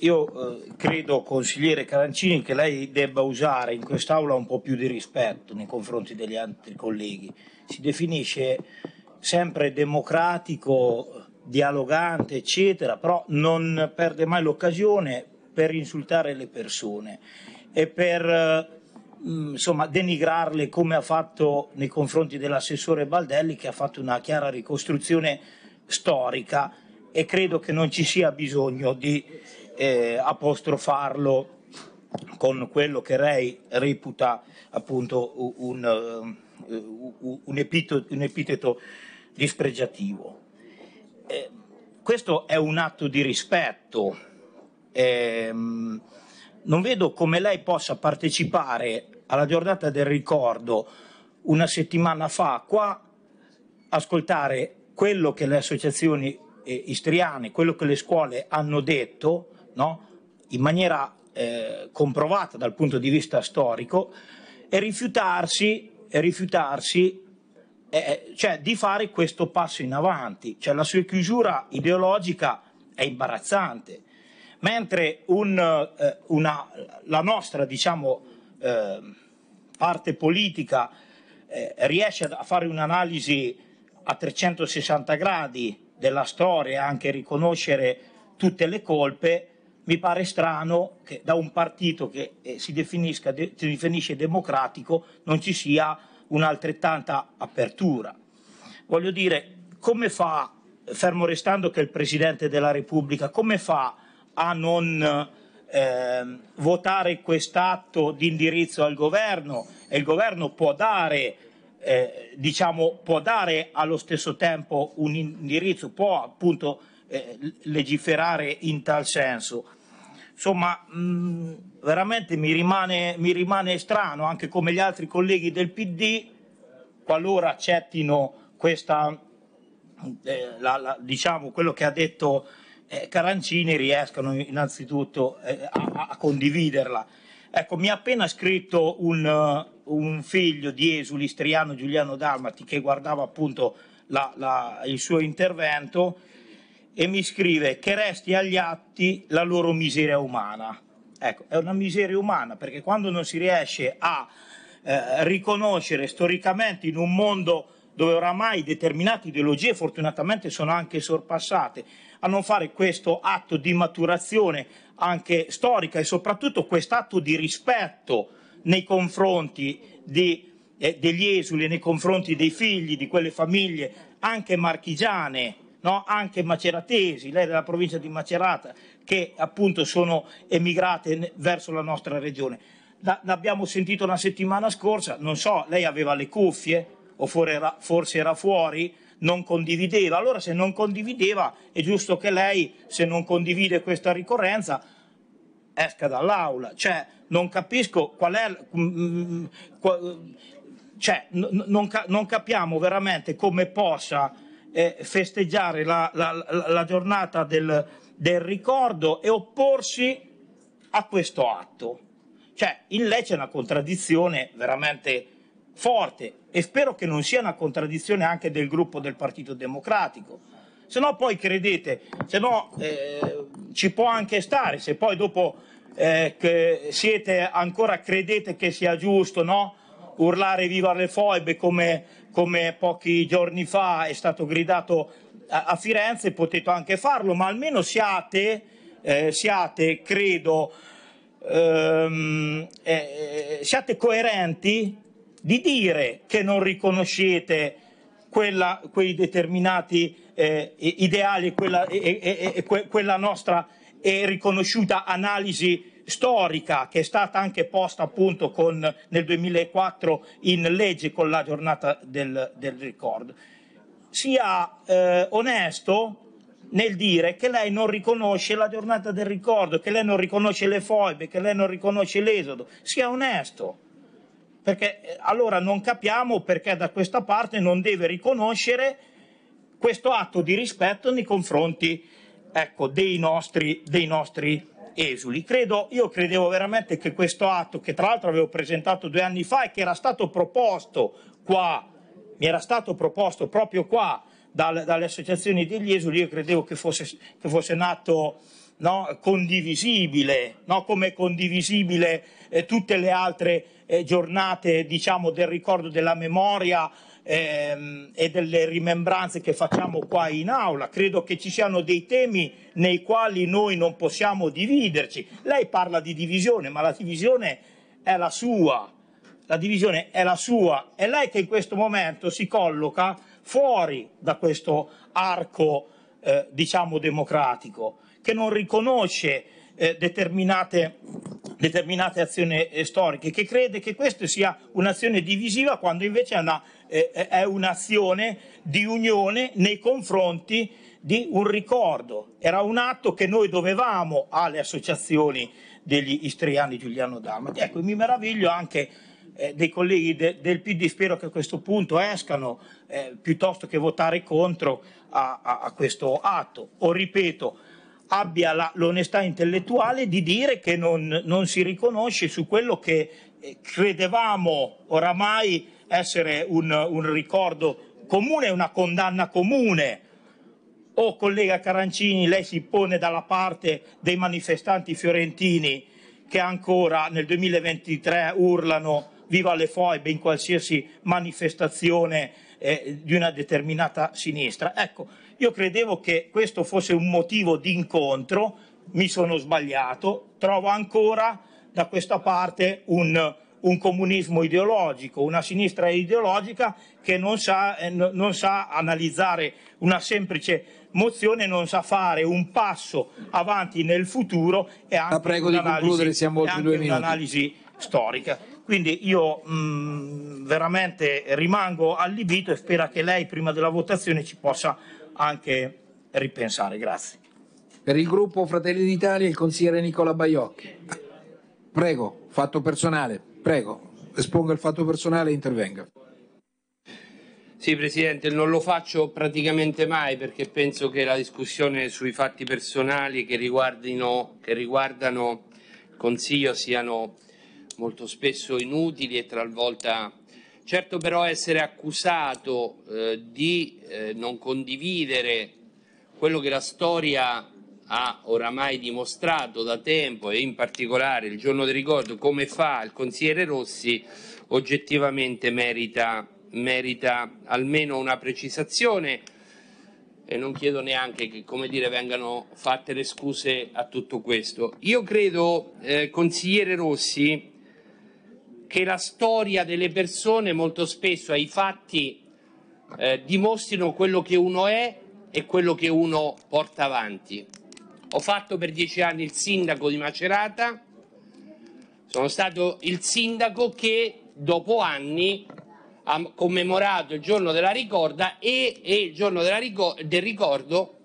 io eh, credo, consigliere Carancini, che lei debba usare in quest'Aula un po' più di rispetto nei confronti degli altri colleghi. Si definisce sempre democratico dialogante, eccetera, però non perde mai l'occasione per insultare le persone e per eh, mm, insomma, denigrarle come ha fatto nei confronti dell'assessore Baldelli che ha fatto una chiara ricostruzione storica e credo che non ci sia bisogno di eh, apostrofarlo con quello che lei reputa appunto un, eh, un, un, epiteto, un epiteto dispregiativo. Eh, questo è un atto di rispetto. Eh, non vedo come lei possa partecipare alla giornata del ricordo una settimana fa qua, ascoltare quello che le associazioni eh, istriane, quello che le scuole hanno detto, no? in maniera eh, comprovata dal punto di vista storico, e rifiutarsi, e rifiutarsi eh, eh, cioè, di fare questo passo in avanti. Cioè, la sua chiusura ideologica è imbarazzante, mentre un, eh, una, la nostra diciamo, eh, parte politica eh, riesce a fare un'analisi a 360 gradi della storia e anche riconoscere tutte le colpe, mi pare strano che da un partito che eh, si, si definisce democratico non ci sia un'altrettanta apertura. Voglio dire, come fa, fermo restando che il Presidente della Repubblica, come fa a non eh, votare quest'atto di indirizzo al governo e il governo può dare, eh, diciamo, può dare allo stesso tempo un indirizzo, può appunto eh, legiferare in tal senso insomma, mh, mm, veramente mi rimane, mi rimane strano, anche come gli altri colleghi del PD, qualora accettino questa, eh, la, la, diciamo, quello che ha detto eh, Carancini, riescano innanzitutto eh, a, a, condividerla. Ecco, mi ha appena scritto un, uh, un figlio di Esuli, Striano Giuliano Dalmati, che guardava appunto la, il suo intervento e mi scrive che resti agli atti la loro miseria umana. Ecco, è una miseria umana perché quando non si riesce a eh, riconoscere storicamente in un mondo dove oramai determinate ideologie fortunatamente sono anche sorpassate, a non fare questo atto di maturazione anche storica e soprattutto quest'atto di rispetto nei confronti di, eh, degli esuli, nei confronti dei figli, di quelle famiglie anche marchigiane no? anche maceratesi, lei della provincia di Macerata, che appunto sono emigrate verso la nostra regione. l'abbiamo sentito la settimana scorsa, non so, lei aveva le cuffie o forse era fuori, non condivideva. Allora se non condivideva è giusto che lei, se non condivide questa ricorrenza, esca dall'aula. Cioè, non capisco qual è... Mm, mm, cioè, non capiamo veramente come possa eh, festeggiare la, la, la giornata del, del, ricordo e opporsi a questo atto. Cioè, in lei c'è una contraddizione veramente forte e spero che non sia una contraddizione anche del gruppo del Partito Democratico. Se no poi credete, se no eh, ci può anche stare, se poi dopo eh, che siete ancora credete che sia giusto, no? Urlare viva le foibe come come pochi giorni fa è stato gridato a, a Firenze, potete anche farlo, ma almeno siate, eh, siate credo, ehm, eh, eh, siate coerenti di dire che non riconoscete quella, quei determinati eh, ideali quella, e, e, e, quella nostra e riconosciuta analisi storica che è stata anche posta appunto con, nel 2004 in legge con la giornata del, del ricordo, sia eh, onesto nel dire che lei non riconosce la giornata del ricordo, che lei non riconosce le foibe, che lei non riconosce l'esodo, sia onesto perché eh, allora non capiamo perché da questa parte non deve riconoscere questo atto di rispetto nei confronti ecco, dei nostri, dei nostri esuli. Credo, io credevo veramente che questo atto, che tra l'altro avevo presentato due anni fa e che era stato proposto qua, mi era stato proposto proprio qua dal, dalle associazioni degli esuli, io credevo che fosse, che fosse nato no, condivisibile, no, come condivisibile eh, tutte le altre eh, giornate diciamo, del ricordo della memoria ehm, e delle rimembranze che facciamo qua in aula. Credo che ci siano dei temi nei quali noi non possiamo dividerci. Lei parla di divisione, ma la divisione è la sua. La divisione è la sua. È lei che in questo momento si colloca fuori da questo arco, eh, diciamo, democratico, che non riconosce eh, determinate determinate azioni eh, storiche, che crede che questa sia un'azione divisiva quando invece è una eh, è un'azione di unione nei confronti di un ricordo. Era un atto che noi dovevamo alle associazioni degli istriani Giuliano Dalmati. Ecco, mi meraviglio anche eh, dei colleghi de, del PD, spero che a questo punto escano eh, piuttosto che votare contro a, a, a questo atto. O ripeto, abbia la, l'onestà intellettuale di dire che non, non si riconosce su quello che eh, credevamo oramai essere un, un ricordo comune, una condanna comune. Oh collega Carancini, lei si pone dalla parte dei manifestanti fiorentini che ancora nel 2023 urlano viva le foibe in qualsiasi manifestazione eh, di una determinata sinistra. Ecco, io credevo che questo fosse un motivo di incontro, mi sono sbagliato, trovo ancora da questa parte un, un comunismo ideologico, una sinistra ideologica che non sa, eh, non sa analizzare una semplice mozione, non sa fare un passo avanti nel futuro e anche un'analisi, anche un'analisi storica. Quindi io mh, mm, veramente rimango allibito e spero che lei prima della votazione ci possa anche ripensare. Grazie. Per il gruppo Fratelli d'Italia il consigliere Nicola Baiocchi. Prego, fatto personale. Prego, esponga il fatto personale e intervenga. Sì, Presidente, non lo faccio praticamente mai perché penso che la discussione sui fatti personali che, che riguardano il Consiglio siano molto spesso inutili e talvolta... Certo però essere accusato eh, di eh, non condividere quello che la storia ha oramai dimostrato da tempo e in particolare il giorno del ricordo come fa il consigliere Rossi oggettivamente merita, merita almeno una precisazione e non chiedo neanche che dire, vengano fatte le scuse a tutto questo. Io credo, eh, consigliere Rossi, che la storia delle persone molto spesso ai fatti eh, dimostrino quello che uno è e quello che uno porta avanti ho fatto per dieci anni il sindaco di Macerata, sono stato il sindaco che dopo anni ha commemorato il giorno della ricorda e, e il giorno ricordo, del ricordo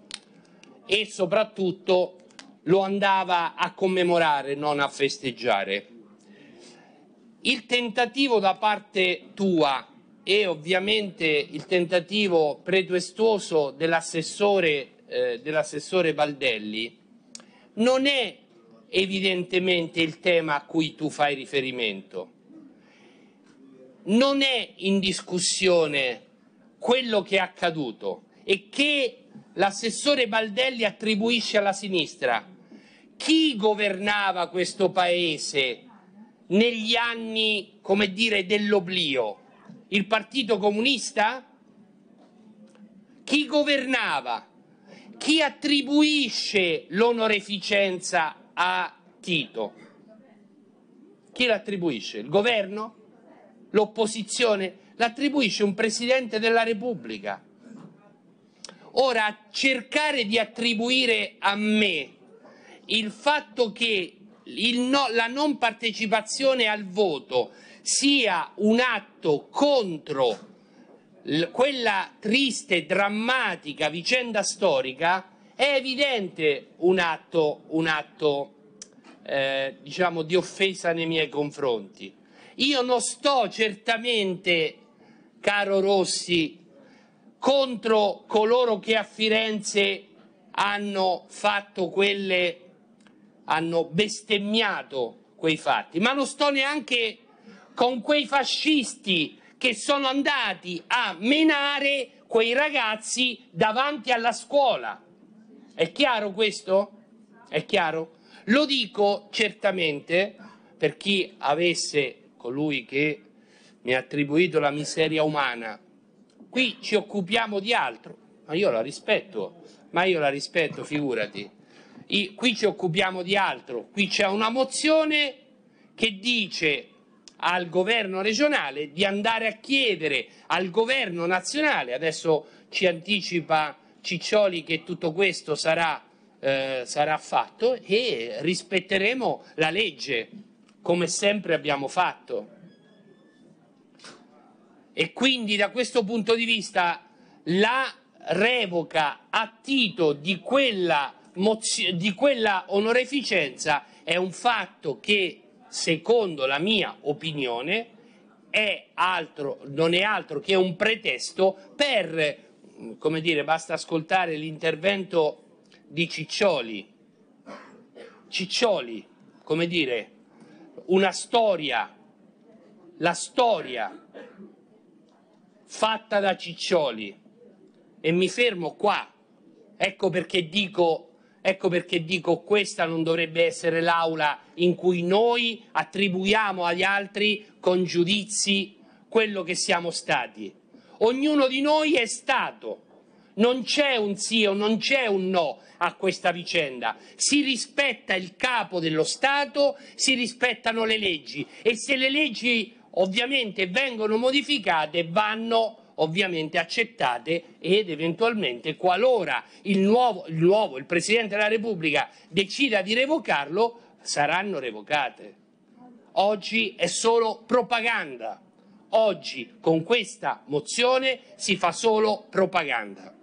e soprattutto lo andava a commemorare, non a festeggiare. Il tentativo da parte tua e ovviamente il tentativo pretestuoso dell'assessore eh, dell'assessore Baldelli non è evidentemente il tema a cui tu fai riferimento. Non è in discussione quello che è accaduto e che l'assessore Baldelli attribuisce alla sinistra. Chi governava questo paese negli anni, come dire, dell'oblio? Il Partito Comunista? Chi governava? chi attribuisce l'onoreficenza a Tito? Chi l'attribuisce? Il governo? L'opposizione? L'attribuisce un presidente della Repubblica. Ora, cercare di attribuire a me il fatto che il no, la non partecipazione al voto sia un atto contro l- quella triste, drammatica vicenda storica, è evidente un atto, un atto eh, diciamo, di offesa nei miei confronti. Io non sto certamente, caro Rossi, contro coloro che a Firenze hanno fatto quelle, hanno bestemmiato quei fatti, ma non sto neanche con quei fascisti che sono andati a menare quei ragazzi davanti alla scuola. È chiaro questo? È chiaro? Lo dico certamente per chi avesse colui che mi ha attribuito la miseria umana. Qui ci occupiamo di altro, ma io la rispetto, ma io la rispetto, figurati. I, qui ci occupiamo di altro, qui c'è una mozione che dice al governo regionale di andare a chiedere al governo nazionale, adesso ci anticipa Ciccioli che tutto questo sarà, eh, sarà fatto e rispetteremo la legge come sempre abbiamo fatto. E quindi da questo punto di vista la revoca a Tito di quella, di quella onoreficenza è un fatto che secondo la mia opinione, è altro, non è altro che un pretesto per, mm, come dire, basta ascoltare l'intervento di Ciccioli. Ciccioli, come dire, una storia, la storia fatta da Ciccioli. E mi fermo qua. Ecco perché dico Ecco perché dico questa non dovrebbe essere l'aula in cui noi attribuiamo agli altri con giudizi quello che siamo stati. Ognuno di noi è stato. Non c'è un sì o non c'è un no a questa vicenda. Si rispetta il capo dello Stato, si rispettano le leggi e se le leggi ovviamente vengono modificate vanno modificate ovviamente accettate ed eventualmente qualora il nuovo, il, nuovo, il Presidente della Repubblica decida di revocarlo, saranno revocate. Oggi è solo propaganda. Oggi con questa mozione si fa solo propaganda.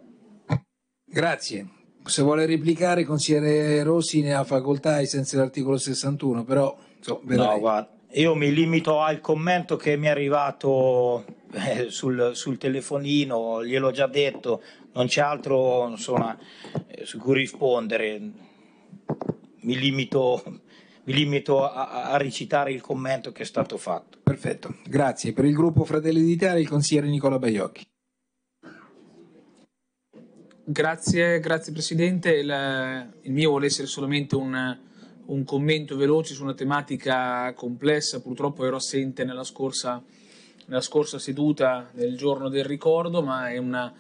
Grazie. Se vuole replicare, consigliere Rossi ne ha facoltà ai sensi dell'articolo 61, però so, no, guarda, io mi limito al commento che mi è arrivato eh, sul, sul, telefonino, gliel'ho già detto, non c'è altro insomma, eh, su cui rispondere. Mi limito, mi limito a, a, recitare il commento che è stato fatto. Perfetto, grazie. Per il gruppo Fratelli d'Italia il consigliere Nicola Baiocchi. Grazie, grazie Presidente. Il, il mio vuole essere solamente un, un commento veloce su una tematica complessa. Purtroppo ero assente nella scorsa nella scorsa seduta del giorno del ricordo, ma è, una,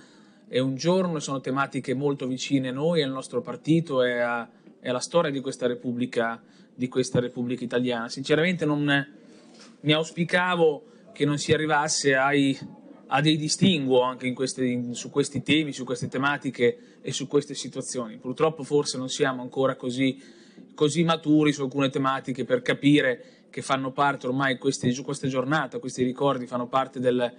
è un giorno e sono tematiche molto vicine a noi, al nostro partito e, a, e alla storia di questa, di questa Repubblica, italiana. Sinceramente non mi auspicavo che non si arrivasse ai, a dei distinguo anche in queste, in, su questi temi, su queste tematiche e su queste situazioni. Purtroppo forse non siamo ancora così, così maturi su alcune tematiche per capire che fanno parte ormai queste, queste giornate, questi ricordi fanno parte del,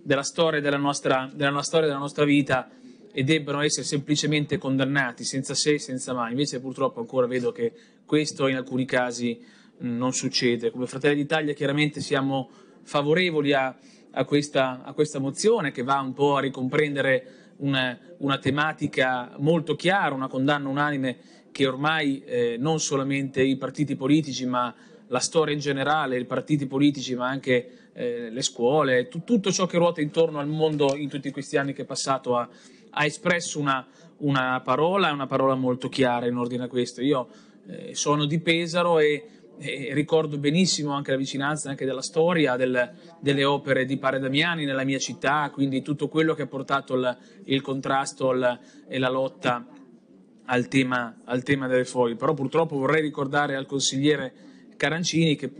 della storia della nostra, della storia della nostra vita e debbano essere semplicemente condannati senza se e senza ma. Invece purtroppo ancora vedo che questo in alcuni casi non succede. Come Fratelli d'Italia chiaramente siamo favorevoli a, a, questa, a questa, mozione che va un po' a ricomprendere una, una tematica molto chiara, una condanna unanime che ormai eh, non solamente i partiti politici ma la storia in generale, i partiti politici, ma anche eh, le scuole, t- tutto ciò che ruota intorno al mondo in tutti questi anni che è passato ha, ha espresso una, una parola, una parola molto chiara in ordine a questo. Io eh, sono di Pesaro e, e, ricordo benissimo anche la vicinanza anche della storia del, delle opere di Pare Damiani nella mia città, quindi tutto quello che ha portato il, il contrasto il, e la lotta al tema, al tema delle foglie. Però purtroppo vorrei ricordare al consigliere Carancini che,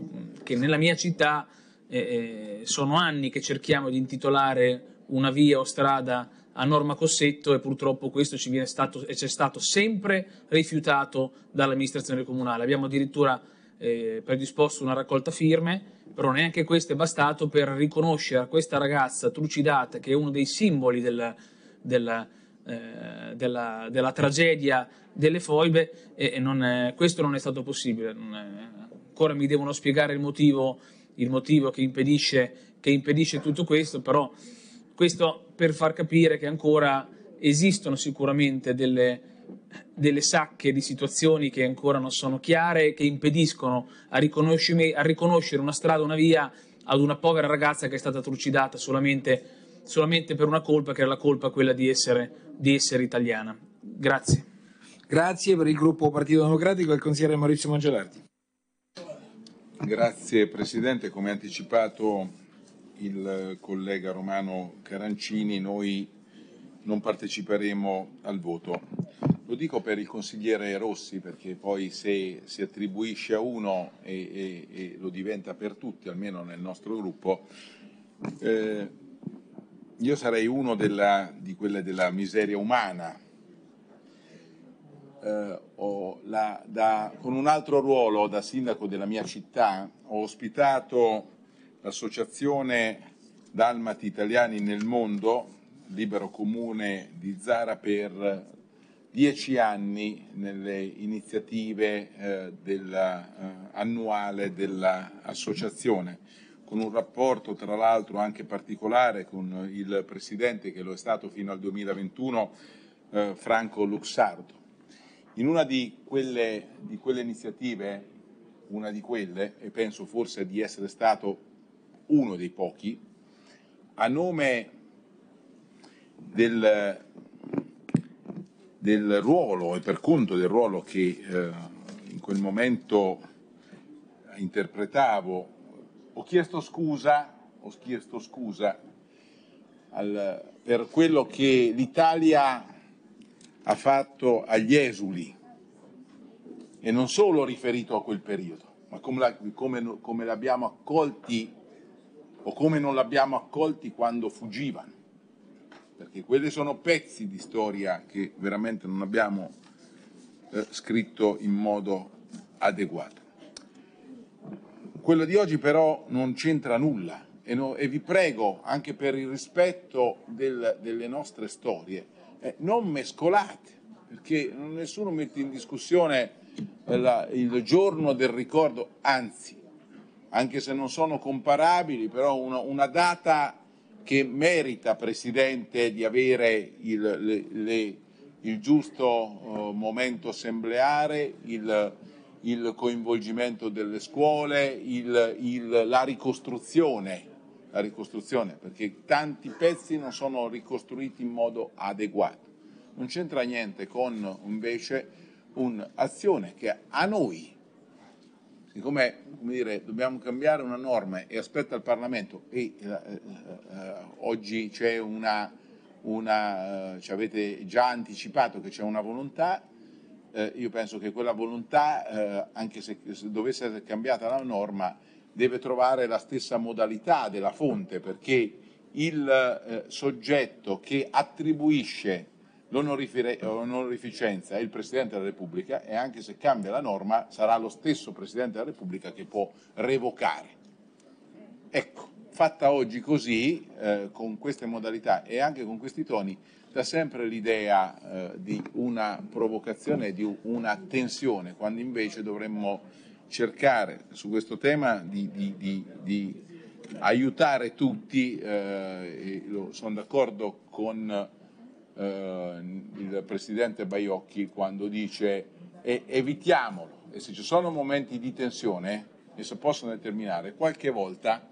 che nella mia città eh, eh, sono anni che cerchiamo di intitolare una via o strada a Norma Cossetto e purtroppo questo ci viene stato, e c'è stato sempre rifiutato dall'amministrazione comunale. Abbiamo addirittura eh, predisposto una raccolta firme, però neanche questo è bastato per riconoscere a questa ragazza trucidata, che è uno dei simboli del, del, eh, della, della, tragedia delle foibe, e, e non è, questo non è stato possibile. Non è, ancora mi devono spiegare il motivo, il motivo che, impedisce, che impedisce tutto questo, però questo per far capire che ancora esistono sicuramente delle, delle sacche di situazioni che ancora non sono chiare, che impediscono a, a riconoscere una strada, una via ad una povera ragazza che è stata trucidata solamente, solamente per una colpa, che era la colpa quella di essere, di essere italiana. Grazie. Grazie per il gruppo Partito Democratico e il consigliere Maurizio Mangelardi. Grazie Presidente, come ha anticipato il collega Romano Carancini, noi non parteciperemo al voto. Lo dico per il consigliere Rossi perché poi se si attribuisce a uno e, e, e lo diventa per tutti, almeno nel nostro gruppo, eh, io sarei uno della, di quelle della miseria umana, eh, la, da, con un altro ruolo da sindaco della mia città ho ospitato l'associazione Dalmati Italiani nel Mondo, libero comune di Zara, per dieci anni nelle iniziative eh, della, eh, annuale dell'associazione, con un rapporto tra l'altro anche particolare con il presidente che lo è stato fino al 2021, eh, Franco Luxardo. In una di quelle, di quelle iniziative, una di quelle, e penso forse di essere stato uno dei pochi, a nome del, del ruolo e per conto del ruolo che eh, in quel momento interpretavo, ho chiesto scusa, ho chiesto scusa al, per quello che l'Italia ha fatto agli esuli, e non solo riferito a quel periodo, ma come, la, come, come l'abbiamo accolti o come non l'abbiamo accolti quando fuggivano, perché quelli sono pezzi di storia che veramente non abbiamo eh, scritto in modo adeguato. Quello di oggi però non c'entra nulla e, no, e vi prego, anche per il rispetto del, delle nostre storie, eh, non mescolate, perché nessuno mette in discussione eh, la, il giorno del ricordo, anzi, anche se non sono comparabili, però una, una data che merita, Presidente, di avere il, le, le, il giusto uh, momento assembleare, il, il, coinvolgimento delle scuole, il, la ricostruzione la ricostruzione, perché tanti pezzi non sono ricostruiti in modo adeguato. Non c'entra niente con invece un'azione che a noi, siccome dire, dobbiamo cambiare una norma e aspetta il Parlamento e eh, eh, eh oggi c'è una, una eh, ci avete già anticipato che c'è una volontà, eh, io penso che quella volontà, anche se, se dovesse essere cambiata la norma, deve trovare la stessa modalità della fonte perché il eh, soggetto che attribuisce l'onorificenza è il Presidente della Repubblica e anche se cambia la norma sarà lo stesso Presidente della Repubblica che può revocare. Ecco, fatta oggi così, eh, con queste modalità e anche con questi toni, dà sempre l'idea eh, di una provocazione, di una tensione, quando invece dovremmo cercare su questo tema di, di, di, di aiutare tutti, eh, sono d'accordo con eh, il Presidente Baiocchi quando dice eh, evitiamolo e se ci sono momenti di tensione e se possono determinare qualche volta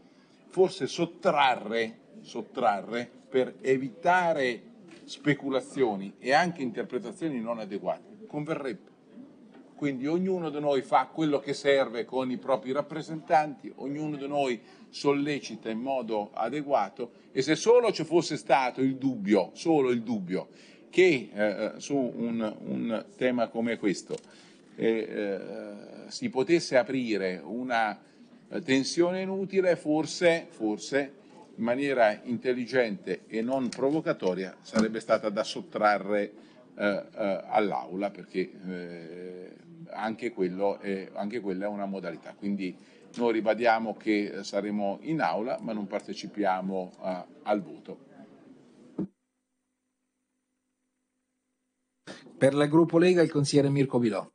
forse sottrarre, sottrarre per evitare speculazioni e anche interpretazioni non adeguate converrebbe quindi ognuno di noi fa quello che serve con i propri rappresentanti, ognuno di noi sollecita in modo adeguato e se solo ci fosse stato il dubbio, solo il dubbio, che eh, su un, un, tema come questo eh, eh si potesse aprire una eh, tensione inutile, forse, forse in maniera intelligente e non provocatoria sarebbe stata da sottrarre eh, eh, all'aula perché eh, anche, è, anche, quella è una modalità. Quindi noi ribadiamo che saremo in aula ma non partecipiamo eh, al voto. Per la gruppo Lega il consigliere Mirko Bilò.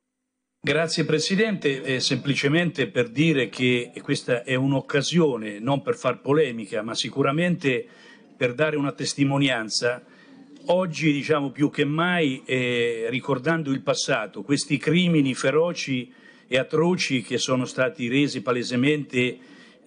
Grazie Presidente, eh, semplicemente per dire che questa è un'occasione, non per far polemica, ma sicuramente per dare una testimonianza Oggi, diciamo più che mai, eh, ricordando il passato, questi crimini feroci e atroci che sono stati resi palesemente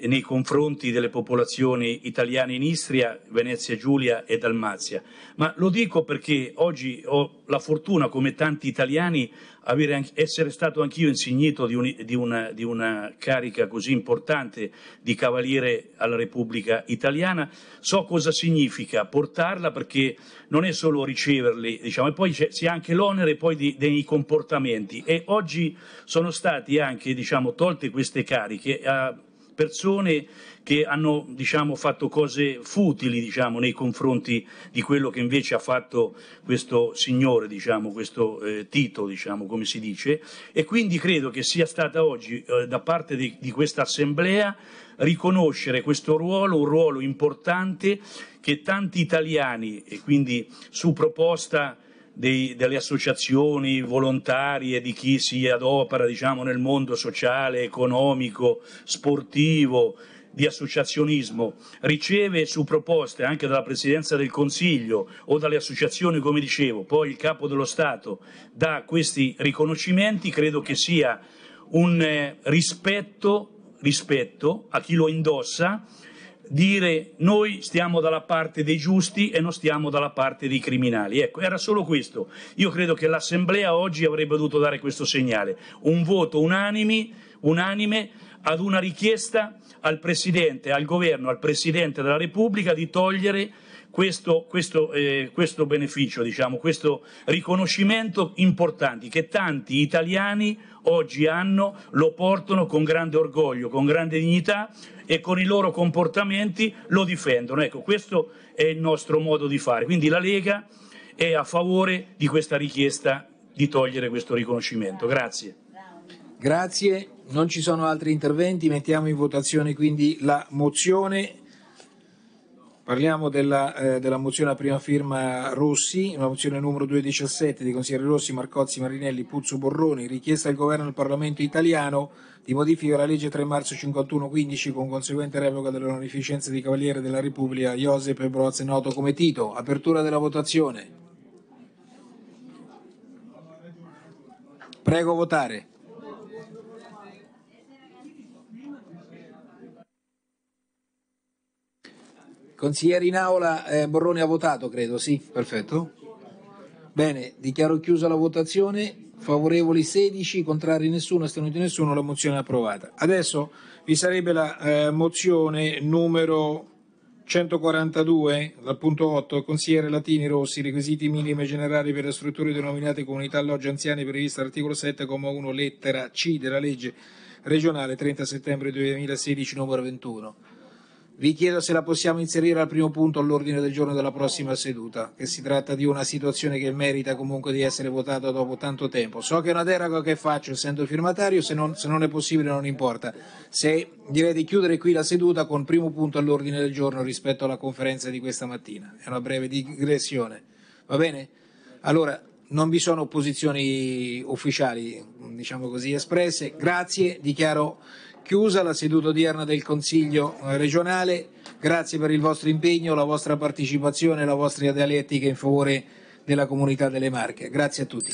nei confronti delle popolazioni italiane in Istria, Venezia Giulia e Dalmazia. Ma lo dico perché oggi ho la fortuna, come tanti italiani, di essere stato anch'io insignito di, un, di, una, di una carica così importante di cavaliere alla Repubblica Italiana. So cosa significa portarla perché non è solo riceverli, diciamo, e poi c'è, ha anche l'onere poi di, dei comportamenti. E oggi sono stati anche diciamo, tolte queste cariche. A, persone che hanno diciamo, fatto cose futili diciamo, nei confronti di quello che invece ha fatto questo signore, diciamo, questo eh, Tito, diciamo, come si dice, e quindi credo che sia stata oggi eh, da parte di, di questa Assemblea riconoscere questo ruolo, un ruolo importante che tanti italiani, e quindi su proposta dei, delle associazioni volontarie di chi si adopera diciamo, nel mondo sociale, economico, sportivo, di associazionismo, riceve su proposte anche dalla Presidenza del Consiglio o dalle associazioni, come dicevo, poi il Capo dello Stato dà questi riconoscimenti, credo che sia un eh, rispetto, rispetto a chi lo indossa dire noi stiamo dalla parte dei giusti e non stiamo dalla parte dei criminali. Ecco, era solo questo. Io credo che l'Assemblea oggi avrebbe dovuto dare questo segnale, un voto unanime, unanime ad una richiesta al Presidente, al Governo, al Presidente della Repubblica di togliere questo, questo, eh, questo beneficio, diciamo, questo riconoscimento importante che tanti italiani oggi hanno, lo portano con grande orgoglio, con grande dignità, e con i loro comportamenti lo difendono. Ecco, questo è il nostro modo di fare. Quindi la Lega è a favore di questa richiesta di togliere questo riconoscimento. Grazie. Grazie, non ci sono altri interventi, mettiamo in votazione quindi la mozione. Parliamo della, eh, della, mozione a prima firma Rossi, la mozione numero 217 dei consiglieri Rossi, Marcozzi, Marinelli, Puzzo, Borroni, richiesta al governo e al Parlamento italiano di modifica della legge 3 marzo 51-15 con conseguente revoca dell'onorificenza di Cavaliere della Repubblica Josep Broz, noto come Tito. Apertura della votazione. Prego votare. Consigliere in aula, eh, Borroni ha votato, credo, sì, perfetto. Bene, dichiaro chiusa la votazione, favorevoli 16, contrari nessuno, astenuti nessuno, la mozione è approvata. Adesso vi sarebbe la eh, mozione numero 142, dal punto 8, consigliere Latini Rossi, requisiti minimi e generali per le strutture denominate comunità alloggi anziani previste all'articolo 7,1 lettera C della legge regionale 30 settembre 2016 numero 21. Vi chiedo se la possiamo inserire al primo punto all'ordine del giorno della prossima seduta, che si tratta di una situazione che merita comunque di essere votata dopo tanto tempo. So che è una deroga che faccio essendo firmatario, se non, se non è possibile non importa. Se direi di chiudere qui la seduta con primo punto all'ordine del giorno rispetto alla conferenza di questa mattina. È una breve digressione. Va bene? Allora, non vi sono opposizioni ufficiali, diciamo così, espresse. Grazie, dichiaro chiusa la seduta odierna del Consiglio eh, regionale. Grazie per il vostro impegno, la vostra partecipazione e la vostra dialettica in favore della comunità delle Marche. Grazie a tutti.